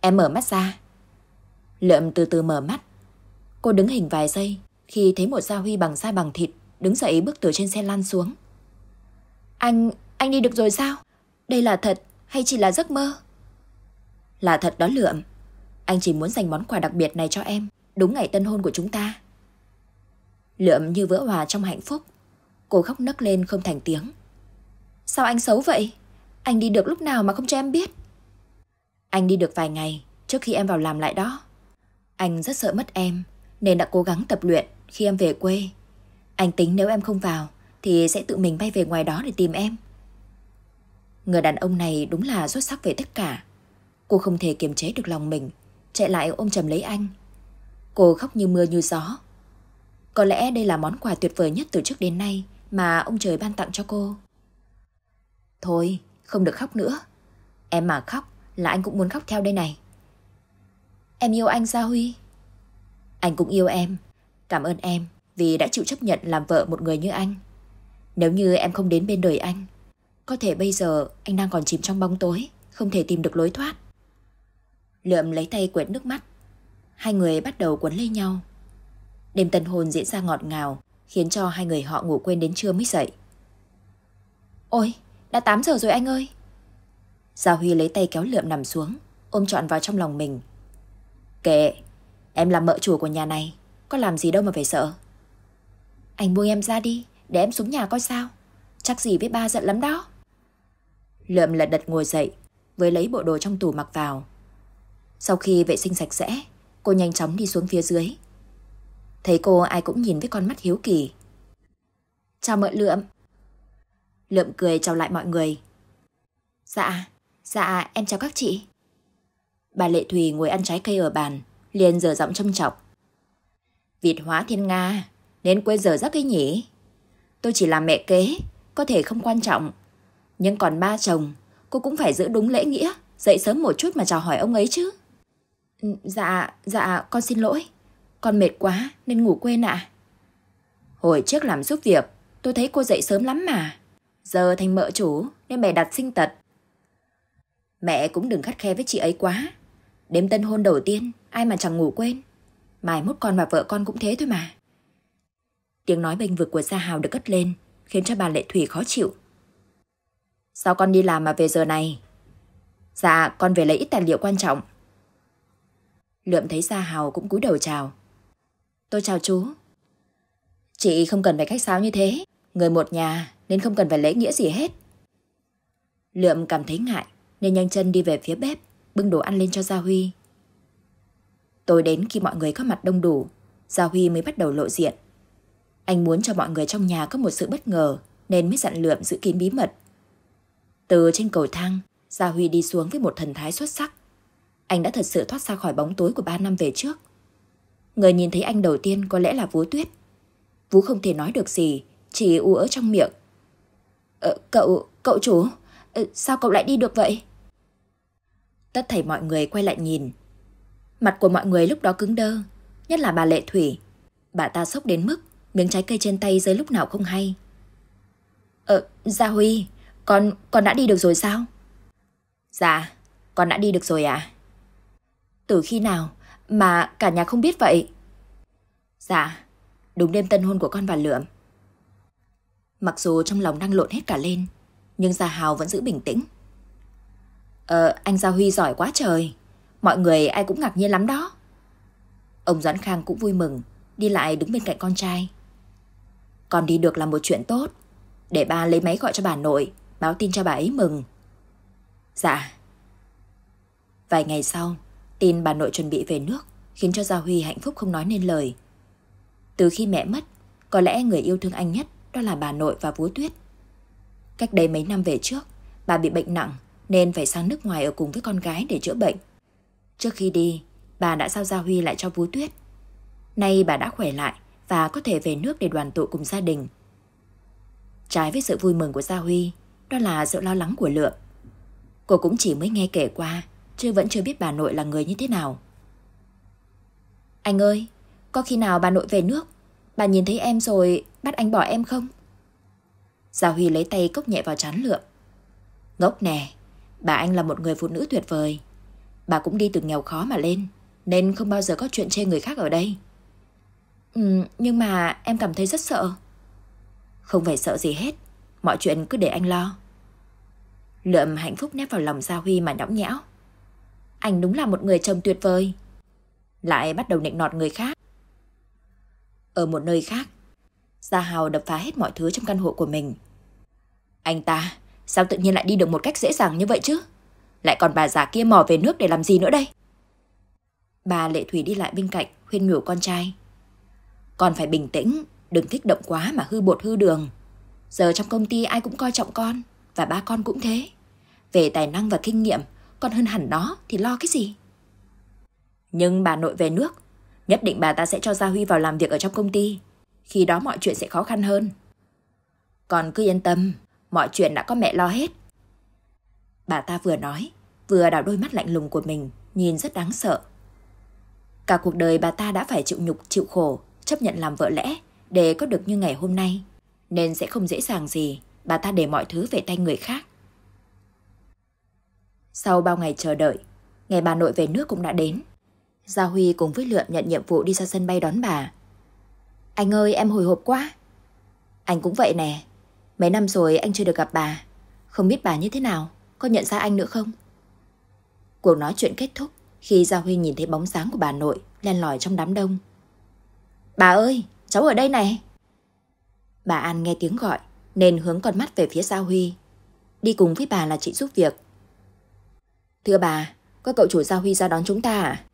Speaker 1: Em mở mắt ra. Lượm từ từ mở mắt, Cô đứng hình vài giây khi thấy một Gia Huy bằng da bằng thịt đứng dậy bước từ trên xe lăn xuống. Anh, anh đi được rồi sao? Đây là thật hay chỉ là giấc mơ? Là thật đó lượm. Anh chỉ muốn dành món quà đặc biệt này cho em đúng ngày tân hôn của chúng ta. Lượm như vỡ hòa trong hạnh phúc. Cô khóc nấc lên không thành tiếng. Sao anh xấu vậy? Anh đi được lúc nào mà không cho em biết? Anh đi được vài ngày trước khi em vào làm lại đó. Anh rất sợ mất em nên đã cố gắng tập luyện khi em về quê. Anh tính nếu em không vào thì sẽ tự mình bay về ngoài đó để tìm em. Người đàn ông này đúng là xuất sắc về tất cả. Cô không thể kiềm chế được lòng mình, chạy lại ôm chầm lấy anh. Cô khóc như mưa như gió. Có lẽ đây là món quà tuyệt vời nhất từ trước đến nay mà ông trời ban tặng cho cô. Thôi, không được khóc nữa. Em mà khóc là anh cũng muốn khóc theo đây này. Em yêu anh Gia Huy. Anh cũng yêu em. Cảm ơn em vì đã chịu chấp nhận làm vợ một người như anh. Nếu như em không đến bên đời anh, có thể bây giờ anh đang còn chìm trong bóng tối, không thể tìm được lối thoát. Lượm lấy tay quệt nước mắt. Hai người bắt đầu quấn lấy nhau. Đêm tân hôn diễn ra ngọt ngào, khiến cho hai người họ ngủ quên đến trưa mới dậy. Ôi, đã 8 giờ rồi anh ơi. Gia Huy lấy tay kéo lượm nằm xuống, ôm trọn vào trong lòng mình. Kệ, Em là mợ chùa của nhà này, có làm gì đâu mà phải sợ. Anh buông em ra đi, để em xuống nhà coi sao. Chắc gì với ba giận lắm đó. Lượm lật đật ngồi dậy, với lấy bộ đồ trong tủ mặc vào. Sau khi vệ sinh sạch sẽ, cô nhanh chóng đi xuống phía dưới. Thấy cô ai cũng nhìn với con mắt hiếu kỳ. Chào mợ Lượm. Lượm cười chào lại mọi người. Dạ, dạ em chào các chị. Bà Lệ Thùy ngồi ăn trái cây ở bàn, liền giờ giọng châm chọc. Vịt hóa thiên Nga, nên quê giờ rất ấy nhỉ? Tôi chỉ là mẹ kế, có thể không quan trọng. Nhưng còn ba chồng, cô cũng phải giữ đúng lễ nghĩa, dậy sớm một chút mà chào hỏi ông ấy chứ. Ừ, dạ, dạ, con xin lỗi. Con mệt quá nên ngủ quên ạ. Hồi trước làm giúp việc, tôi thấy cô dậy sớm lắm mà. Giờ thành mợ chủ nên mẹ đặt sinh tật. Mẹ cũng đừng khắt khe với chị ấy quá. Đêm tân hôn đầu tiên, Ai mà chẳng ngủ quên. Mai mốt con và vợ con cũng thế thôi mà. Tiếng nói bênh vực của Gia Hào được cất lên, khiến cho bà Lệ Thủy khó chịu. Sao con đi làm mà về giờ này? Dạ, con về lấy ít tài liệu quan trọng. Lượm thấy Gia Hào cũng cúi đầu chào. Tôi chào chú. Chị không cần phải khách sáo như thế. Người một nhà nên không cần phải lễ nghĩa gì hết. Lượm cảm thấy ngại nên nhanh chân đi về phía bếp, bưng đồ ăn lên cho Gia Huy Tôi đến khi mọi người có mặt đông đủ, Gia Huy mới bắt đầu lộ diện. Anh muốn cho mọi người trong nhà có một sự bất ngờ nên mới dặn lượm giữ kín bí mật. Từ trên cầu thang, Gia Huy đi xuống với một thần thái xuất sắc. Anh đã thật sự thoát ra khỏi bóng tối của ba năm về trước. Người nhìn thấy anh đầu tiên có lẽ là vũ Tuyết. vũ không thể nói được gì, chỉ u ớ trong miệng. Ờ, cậu, cậu chủ, ờ, sao cậu lại đi được vậy? Tất thảy mọi người quay lại nhìn, Mặt của mọi người lúc đó cứng đơ, nhất là bà Lệ Thủy. Bà ta sốc đến mức miếng trái cây trên tay rơi lúc nào không hay. Ờ, Gia Huy, con, con đã đi được rồi sao? Dạ, con đã đi được rồi ạ. À? Từ khi nào mà cả nhà không biết vậy? Dạ, đúng đêm tân hôn của con và Lượm. Mặc dù trong lòng đang lộn hết cả lên, nhưng Gia Hào vẫn giữ bình tĩnh. Ờ, anh Gia Huy giỏi quá trời. Mọi người ai cũng ngạc nhiên lắm đó. Ông Doãn Khang cũng vui mừng, đi lại đứng bên cạnh con trai. Con đi được là một chuyện tốt. Để ba lấy máy gọi cho bà nội, báo tin cho bà ấy mừng. Dạ. Vài ngày sau, tin bà nội chuẩn bị về nước khiến cho Gia Huy hạnh phúc không nói nên lời. Từ khi mẹ mất, có lẽ người yêu thương anh nhất đó là bà nội và vú tuyết. Cách đây mấy năm về trước, bà bị bệnh nặng nên phải sang nước ngoài ở cùng với con gái để chữa bệnh. Trước khi đi, bà đã giao Gia Huy lại cho Vú Tuyết. Nay bà đã khỏe lại và có thể về nước để đoàn tụ cùng gia đình. Trái với sự vui mừng của Gia Huy, đó là sự lo lắng của Lượng. Cô cũng chỉ mới nghe kể qua, chứ vẫn chưa biết bà nội là người như thế nào. Anh ơi, có khi nào bà nội về nước, bà nhìn thấy em rồi bắt anh bỏ em không? Gia Huy lấy tay cốc nhẹ vào chán Lượng. Ngốc nè, bà anh là một người phụ nữ tuyệt vời, Bà cũng đi từ nghèo khó mà lên, nên không bao giờ có chuyện chê người khác ở đây. Ừ, nhưng mà em cảm thấy rất sợ. Không phải sợ gì hết, mọi chuyện cứ để anh lo. Lượm hạnh phúc nép vào lòng Gia Huy mà nhõng nhẽo. Anh đúng là một người chồng tuyệt vời. Lại bắt đầu nịnh nọt người khác. Ở một nơi khác, Gia Hào đập phá hết mọi thứ trong căn hộ của mình. Anh ta, sao tự nhiên lại đi được một cách dễ dàng như vậy chứ? Lại còn bà già kia mò về nước để làm gì nữa đây? Bà Lệ Thủy đi lại bên cạnh, khuyên nhủ con trai. Con phải bình tĩnh, đừng kích động quá mà hư bột hư đường. Giờ trong công ty ai cũng coi trọng con, và ba con cũng thế. Về tài năng và kinh nghiệm, con hơn hẳn đó thì lo cái gì? Nhưng bà nội về nước, nhất định bà ta sẽ cho Gia Huy vào làm việc ở trong công ty. Khi đó mọi chuyện sẽ khó khăn hơn. Con cứ yên tâm, mọi chuyện đã có mẹ lo hết. Bà ta vừa nói, vừa đảo đôi mắt lạnh lùng của mình, nhìn rất đáng sợ. Cả cuộc đời bà ta đã phải chịu nhục, chịu khổ, chấp nhận làm vợ lẽ để có được như ngày hôm nay. Nên sẽ không dễ dàng gì, bà ta để mọi thứ về tay người khác. Sau bao ngày chờ đợi, ngày bà nội về nước cũng đã đến. Gia Huy cùng với Lượm nhận nhiệm vụ đi ra sân bay đón bà. Anh ơi, em hồi hộp quá. Anh cũng vậy nè. Mấy năm rồi anh chưa được gặp bà. Không biết bà như thế nào, có nhận ra anh nữa không? Cuộc nói chuyện kết thúc khi Gia Huy nhìn thấy bóng dáng của bà nội len lỏi trong đám đông. Bà ơi, cháu ở đây này. Bà An nghe tiếng gọi nên hướng con mắt về phía Gia Huy. Đi cùng với bà là chị giúp việc. Thưa bà, có cậu chủ Gia Huy ra đón chúng ta à?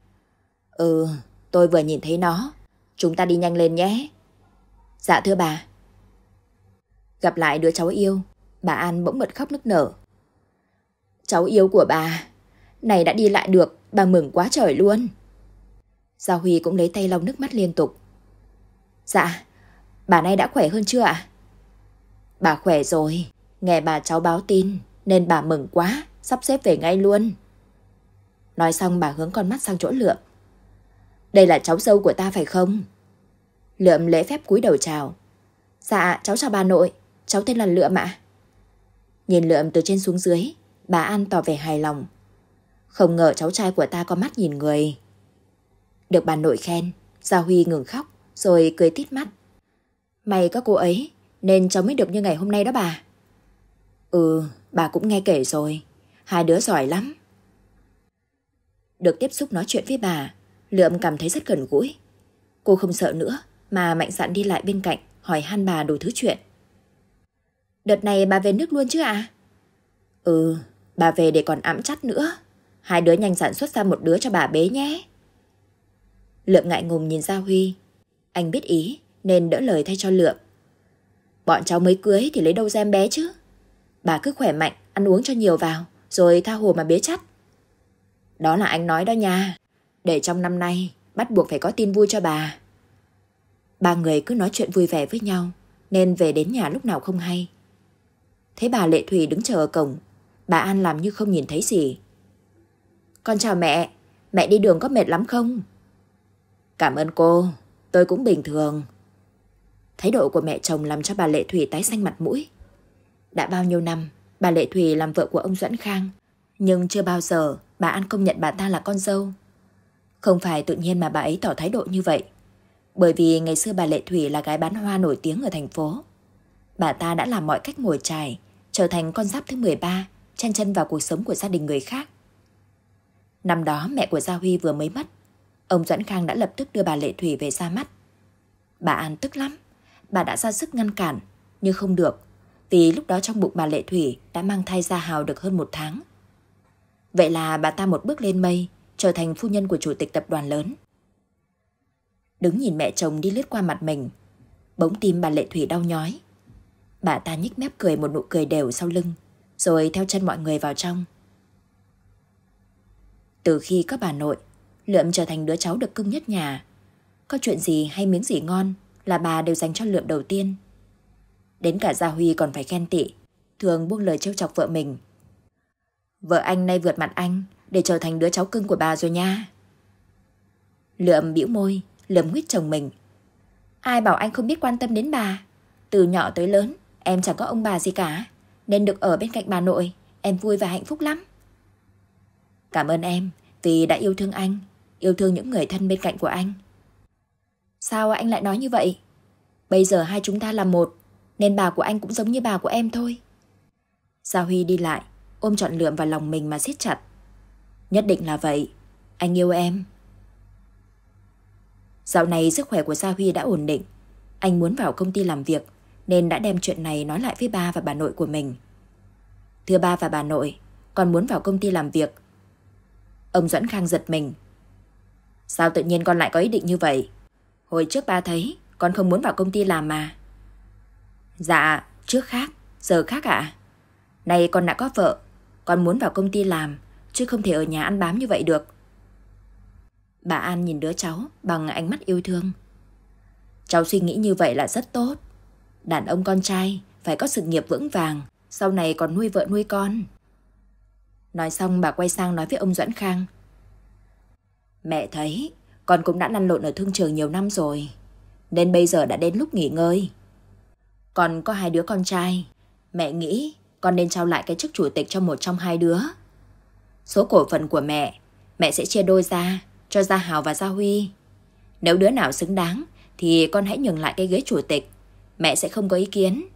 Speaker 1: Ừ, tôi vừa nhìn thấy nó. Chúng ta đi nhanh lên nhé. Dạ thưa bà. Gặp lại đứa cháu yêu, bà An bỗng bật khóc nức nở. Cháu yêu của bà, này đã đi lại được, bà mừng quá trời luôn. Giao Huy cũng lấy tay lau nước mắt liên tục. Dạ, bà nay đã khỏe hơn chưa ạ? Bà khỏe rồi, nghe bà cháu báo tin nên bà mừng quá, sắp xếp về ngay luôn. Nói xong bà hướng con mắt sang chỗ lượm. Đây là cháu dâu của ta phải không? Lượm lễ phép cúi đầu chào. Dạ, cháu chào bà nội, cháu tên là Lượm ạ. Nhìn Lượm từ trên xuống dưới, bà An tỏ vẻ hài lòng. Không ngờ cháu trai của ta có mắt nhìn người. Được bà nội khen, Gia Huy ngừng khóc, rồi cười tít mắt. May có cô ấy, nên cháu mới được như ngày hôm nay đó bà. Ừ, bà cũng nghe kể rồi. Hai đứa giỏi lắm. Được tiếp xúc nói chuyện với bà, Lượm cảm thấy rất gần gũi. Cô không sợ nữa, mà mạnh dạn đi lại bên cạnh, hỏi han bà đủ thứ chuyện. Đợt này bà về nước luôn chứ ạ? Ừ, bà về để còn ẵm chắt nữa. Hai đứa nhanh sản xuất ra một đứa cho bà bế nhé. Lượm ngại ngùng nhìn Gia Huy. Anh biết ý nên đỡ lời thay cho Lượm. Bọn cháu mới cưới thì lấy đâu ra em bé chứ. Bà cứ khỏe mạnh, ăn uống cho nhiều vào, rồi tha hồ mà bế chắt. Đó là anh nói đó nha. Để trong năm nay, bắt buộc phải có tin vui cho bà. Ba người cứ nói chuyện vui vẻ với nhau, nên về đến nhà lúc nào không hay. Thấy bà Lệ thủy đứng chờ ở cổng, bà An làm như không nhìn thấy gì, con chào mẹ, mẹ đi đường có mệt lắm không? Cảm ơn cô, tôi cũng bình thường. Thái độ của mẹ chồng làm cho bà Lệ Thủy tái xanh mặt mũi. Đã bao nhiêu năm, bà Lệ Thủy làm vợ của ông doãn Khang, nhưng chưa bao giờ bà An công nhận bà ta là con dâu. Không phải tự nhiên mà bà ấy tỏ thái độ như vậy. Bởi vì ngày xưa bà Lệ Thủy là gái bán hoa nổi tiếng ở thành phố. Bà ta đã làm mọi cách ngồi trải, trở thành con giáp thứ 13, chen chân vào cuộc sống của gia đình người khác. Năm đó mẹ của Gia Huy vừa mới mất, ông Doãn Khang đã lập tức đưa bà Lệ Thủy về ra mắt. Bà An tức lắm, bà đã ra sức ngăn cản, nhưng không được, vì lúc đó trong bụng bà Lệ Thủy đã mang thai Gia Hào được hơn một tháng. Vậy là bà ta một bước lên mây, trở thành phu nhân của chủ tịch tập đoàn lớn. Đứng nhìn mẹ chồng đi lướt qua mặt mình, bỗng tim bà Lệ Thủy đau nhói. Bà ta nhích mép cười một nụ cười đều sau lưng, rồi theo chân mọi người vào trong. Từ khi có bà nội, Lượm trở thành đứa cháu được cưng nhất nhà. Có chuyện gì hay miếng gì ngon là bà đều dành cho Lượm đầu tiên. Đến cả Gia Huy còn phải khen tị, thường buông lời trêu chọc vợ mình. Vợ anh nay vượt mặt anh để trở thành đứa cháu cưng của bà rồi nha. Lượm bĩu môi, lượm huyết chồng mình. Ai bảo anh không biết quan tâm đến bà? Từ nhỏ tới lớn, em chẳng có ông bà gì cả, nên được ở bên cạnh bà nội, em vui và hạnh phúc lắm. Cảm ơn em vì đã yêu thương anh, yêu thương những người thân bên cạnh của anh. Sao anh lại nói như vậy? Bây giờ hai chúng ta là một, nên bà của anh cũng giống như bà của em thôi. Gia Huy đi lại, ôm trọn lượm vào lòng mình mà siết chặt. Nhất định là vậy, anh yêu em. Dạo này sức khỏe của Gia Huy đã ổn định. Anh muốn vào công ty làm việc, nên đã đem chuyện này nói lại với ba và bà nội của mình. Thưa ba và bà nội, con muốn vào công ty làm việc Ông Doãn Khang giật mình. Sao tự nhiên con lại có ý định như vậy? Hồi trước ba thấy con không muốn vào công ty làm mà. Dạ, trước khác, giờ khác ạ. À? Này con đã có vợ, con muốn vào công ty làm, chứ không thể ở nhà ăn bám như vậy được. Bà An nhìn đứa cháu bằng ánh mắt yêu thương. Cháu suy nghĩ như vậy là rất tốt. Đàn ông con trai phải có sự nghiệp vững vàng, sau này còn nuôi vợ nuôi con. Nói xong bà quay sang nói với ông Doãn Khang. Mẹ thấy, con cũng đã lăn lộn ở thương trường nhiều năm rồi, nên bây giờ đã đến lúc nghỉ ngơi. Còn có hai đứa con trai, mẹ nghĩ con nên trao lại cái chức chủ tịch cho một trong hai đứa. Số cổ phần của mẹ, mẹ sẽ chia đôi ra, cho Gia Hào và Gia Huy. Nếu đứa nào xứng đáng, thì con hãy nhường lại cái ghế chủ tịch. Mẹ sẽ không có ý kiến.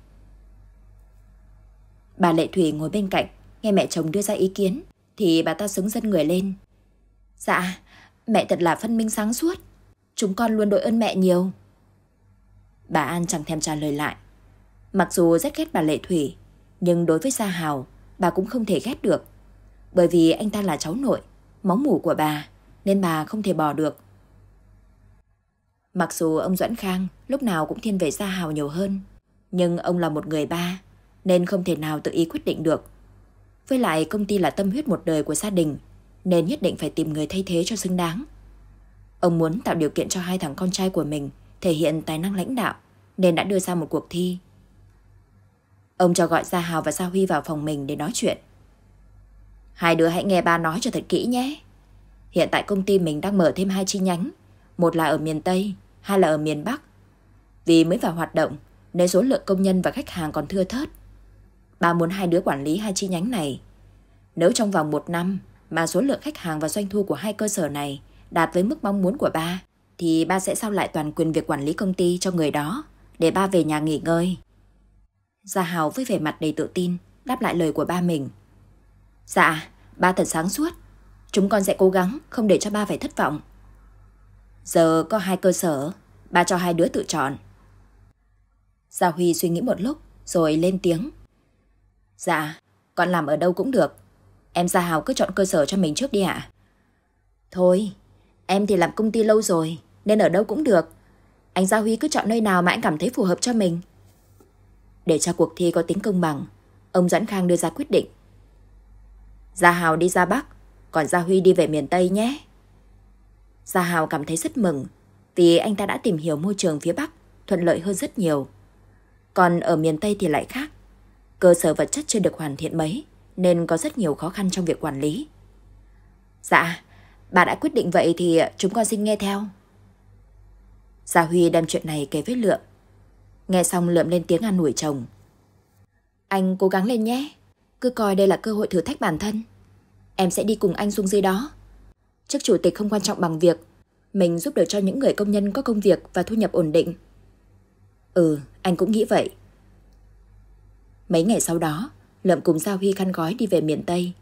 Speaker 1: Bà Lệ Thủy ngồi bên cạnh, Nghe mẹ chồng đưa ra ý kiến, thì bà ta xứng dân người lên. Dạ, mẹ thật là phân minh sáng suốt. Chúng con luôn đội ơn mẹ nhiều. Bà An chẳng thèm trả lời lại. Mặc dù rất ghét bà Lệ Thủy, nhưng đối với Gia Hào, bà cũng không thể ghét được. Bởi vì anh ta là cháu nội, máu mủ của bà, nên bà không thể bỏ được. Mặc dù ông Doãn Khang lúc nào cũng thiên về Gia Hào nhiều hơn, nhưng ông là một người ba, nên không thể nào tự ý quyết định được với lại công ty là tâm huyết một đời của gia đình, nên nhất định phải tìm người thay thế cho xứng đáng. Ông muốn tạo điều kiện cho hai thằng con trai của mình thể hiện tài năng lãnh đạo, nên đã đưa ra một cuộc thi. Ông cho gọi Gia Hào và Gia Huy vào phòng mình để nói chuyện. Hai đứa hãy nghe ba nói cho thật kỹ nhé. Hiện tại công ty mình đang mở thêm hai chi nhánh, một là ở miền Tây, hai là ở miền Bắc. Vì mới vào hoạt động, nên số lượng công nhân và khách hàng còn thưa thớt. Bà muốn hai đứa quản lý hai chi nhánh này. Nếu trong vòng một năm mà số lượng khách hàng và doanh thu của hai cơ sở này đạt với mức mong muốn của ba, thì ba sẽ sao lại toàn quyền việc quản lý công ty cho người đó, để ba về nhà nghỉ ngơi. Gia Hào với vẻ mặt đầy tự tin, đáp lại lời của ba mình. Dạ, ba thật sáng suốt. Chúng con sẽ cố gắng không để cho ba phải thất vọng. Giờ có hai cơ sở, ba cho hai đứa tự chọn. Gia Huy suy nghĩ một lúc rồi lên tiếng. Dạ, con làm ở đâu cũng được. Em Gia Hào cứ chọn cơ sở cho mình trước đi ạ. Thôi, em thì làm công ty lâu rồi, nên ở đâu cũng được. Anh Gia Huy cứ chọn nơi nào mà anh cảm thấy phù hợp cho mình. Để cho cuộc thi có tính công bằng, ông Doãn Khang đưa ra quyết định. Gia Hào đi ra Bắc, còn Gia Huy đi về miền Tây nhé. Gia Hào cảm thấy rất mừng, vì anh ta đã tìm hiểu môi trường phía Bắc thuận lợi hơn rất nhiều. Còn ở miền Tây thì lại khác cơ sở vật chất chưa được hoàn thiện mấy, nên có rất nhiều khó khăn trong việc quản lý. Dạ, bà đã quyết định vậy thì chúng con xin nghe theo. Gia Huy đem chuyện này kể với Lượm. Nghe xong Lượm lên tiếng an ủi chồng. Anh cố gắng lên nhé, cứ coi đây là cơ hội thử thách bản thân. Em sẽ đi cùng anh xuống dưới đó. Chức chủ tịch không quan trọng bằng việc mình giúp được cho những người công nhân có công việc và thu nhập ổn định. Ừ, anh cũng nghĩ vậy. Mấy ngày sau đó, Lượm cùng Giao Huy khăn gói đi về miền Tây.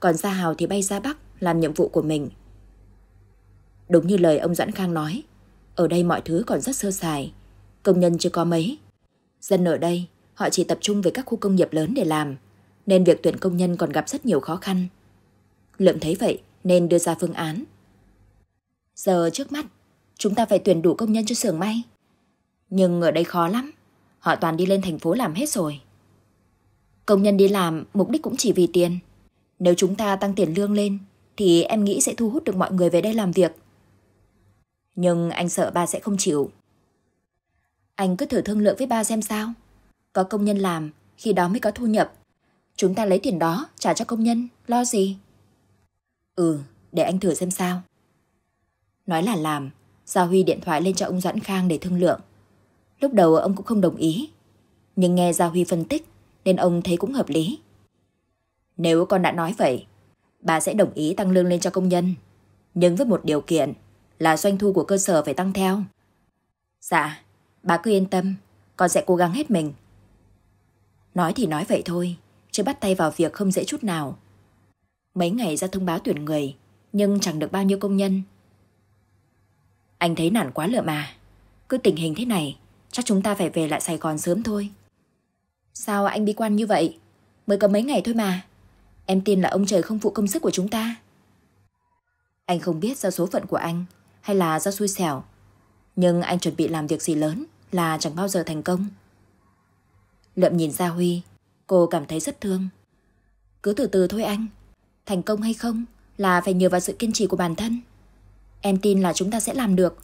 Speaker 1: Còn Gia Hào thì bay ra Bắc làm nhiệm vụ của mình. Đúng như lời ông Doãn Khang nói, ở đây mọi thứ còn rất sơ sài, công nhân chưa có mấy. Dân ở đây, họ chỉ tập trung về các khu công nghiệp lớn để làm, nên việc tuyển công nhân còn gặp rất nhiều khó khăn. Lượm thấy vậy nên đưa ra phương án. Giờ trước mắt, chúng ta phải tuyển đủ công nhân cho xưởng may. Nhưng ở đây khó lắm, họ toàn đi lên thành phố làm hết rồi. Công nhân đi làm mục đích cũng chỉ vì tiền. Nếu chúng ta tăng tiền lương lên thì em nghĩ sẽ thu hút được mọi người về đây làm việc. Nhưng anh sợ ba sẽ không chịu. Anh cứ thử thương lượng với ba xem sao. Có công nhân làm, khi đó mới có thu nhập. Chúng ta lấy tiền đó trả cho công nhân, lo gì? Ừ, để anh thử xem sao. Nói là làm, Gia Huy điện thoại lên cho ông Doãn Khang để thương lượng. Lúc đầu ông cũng không đồng ý. Nhưng nghe Gia Huy phân tích, nên ông thấy cũng hợp lý. Nếu con đã nói vậy, bà sẽ đồng ý tăng lương lên cho công nhân, nhưng với một điều kiện là doanh thu của cơ sở phải tăng theo. Dạ, bà cứ yên tâm, con sẽ cố gắng hết mình. Nói thì nói vậy thôi, chứ bắt tay vào việc không dễ chút nào. Mấy ngày ra thông báo tuyển người, nhưng chẳng được bao nhiêu công nhân. Anh thấy nản quá lượm mà. Cứ tình hình thế này, chắc chúng ta phải về lại Sài Gòn sớm thôi. Sao anh bi quan như vậy? Mới có mấy ngày thôi mà. Em tin là ông trời không phụ công sức của chúng ta. Anh không biết do số phận của anh hay là do xui xẻo. Nhưng anh chuẩn bị làm việc gì lớn là chẳng bao giờ thành công. Lượm nhìn Gia Huy, cô cảm thấy rất thương. Cứ từ từ thôi anh. Thành công hay không là phải nhờ vào sự kiên trì của bản thân. Em tin là chúng ta sẽ làm được.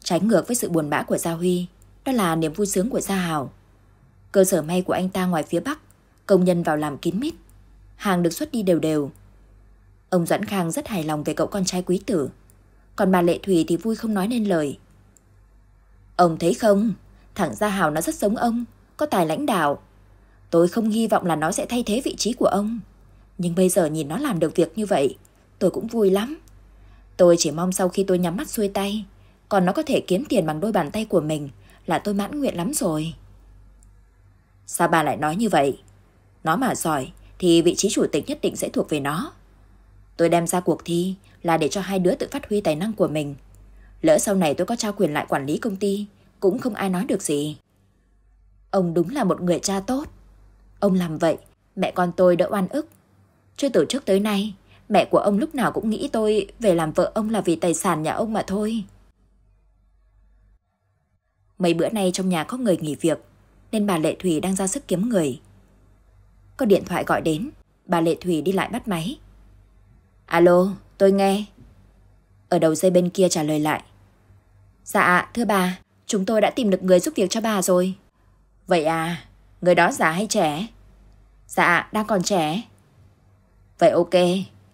Speaker 1: Trái ngược với sự buồn bã của Gia Huy, đó là niềm vui sướng của Gia Hảo. Cơ sở may của anh ta ngoài phía Bắc, công nhân vào làm kín mít. Hàng được xuất đi đều đều. Ông Doãn Khang rất hài lòng về cậu con trai quý tử. Còn bà Lệ Thủy thì vui không nói nên lời. Ông thấy không, thằng Gia Hào nó rất giống ông, có tài lãnh đạo. Tôi không hy vọng là nó sẽ thay thế vị trí của ông. Nhưng bây giờ nhìn nó làm được việc như vậy, tôi cũng vui lắm. Tôi chỉ mong sau khi tôi nhắm mắt xuôi tay, còn nó có thể kiếm tiền bằng đôi bàn tay của mình là tôi mãn nguyện lắm rồi. Sao bà lại nói như vậy? Nó mà giỏi thì vị trí chủ tịch nhất định sẽ thuộc về nó. Tôi đem ra cuộc thi là để cho hai đứa tự phát huy tài năng của mình. Lỡ sau này tôi có trao quyền lại quản lý công ty, cũng không ai nói được gì. Ông đúng là một người cha tốt. Ông làm vậy, mẹ con tôi đỡ oan ức. Chứ từ trước tới nay, mẹ của ông lúc nào cũng nghĩ tôi về làm vợ ông là vì tài sản nhà ông mà thôi. Mấy bữa nay trong nhà có người nghỉ việc, nên bà Lệ Thủy đang ra sức kiếm người. Có điện thoại gọi đến, bà Lệ Thủy đi lại bắt máy. Alo, tôi nghe. Ở đầu dây bên kia trả lời lại. Dạ, thưa bà, chúng tôi đã tìm được người giúp việc cho bà rồi. Vậy à, người đó già hay trẻ? Dạ, đang còn trẻ. Vậy ok,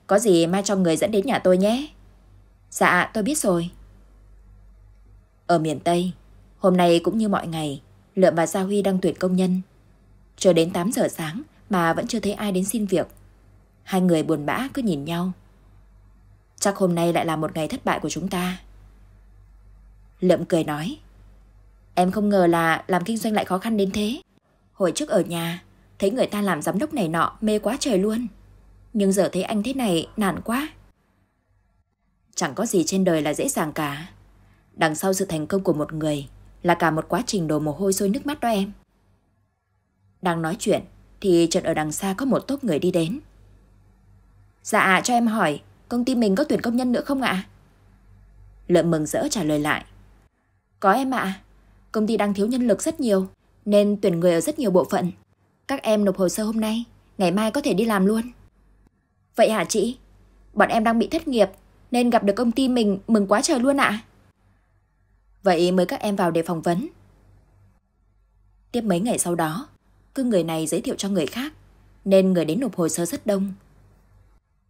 Speaker 1: có gì mai cho người dẫn đến nhà tôi nhé. Dạ, tôi biết rồi. Ở miền Tây, hôm nay cũng như mọi ngày, Lượng bà Gia Huy đang tuyển công nhân. Chờ đến 8 giờ sáng mà vẫn chưa thấy ai đến xin việc. Hai người buồn bã cứ nhìn nhau. Chắc hôm nay lại là một ngày thất bại của chúng ta. Lượm cười nói. Em không ngờ là làm kinh doanh lại khó khăn đến thế. Hồi trước ở nhà, thấy người ta làm giám đốc này nọ mê quá trời luôn. Nhưng giờ thấy anh thế này nản quá. Chẳng có gì trên đời là dễ dàng cả. Đằng sau sự thành công của một người là cả một quá trình đổ mồ hôi sôi nước mắt đó em. Đang nói chuyện thì chợt ở đằng xa có một tốt người đi đến. Dạ cho em hỏi, công ty mình có tuyển công nhân nữa không ạ? Lợm mừng rỡ trả lời lại. Có em ạ, công ty đang thiếu nhân lực rất nhiều nên tuyển người ở rất nhiều bộ phận. Các em nộp hồ sơ hôm nay, ngày mai có thể đi làm luôn. Vậy hả chị? Bọn em đang bị thất nghiệp nên gặp được công ty mình mừng quá trời luôn ạ. Vậy mới các em vào để phỏng vấn. Tiếp mấy ngày sau đó, cứ người này giới thiệu cho người khác, nên người đến nộp hồ sơ rất đông.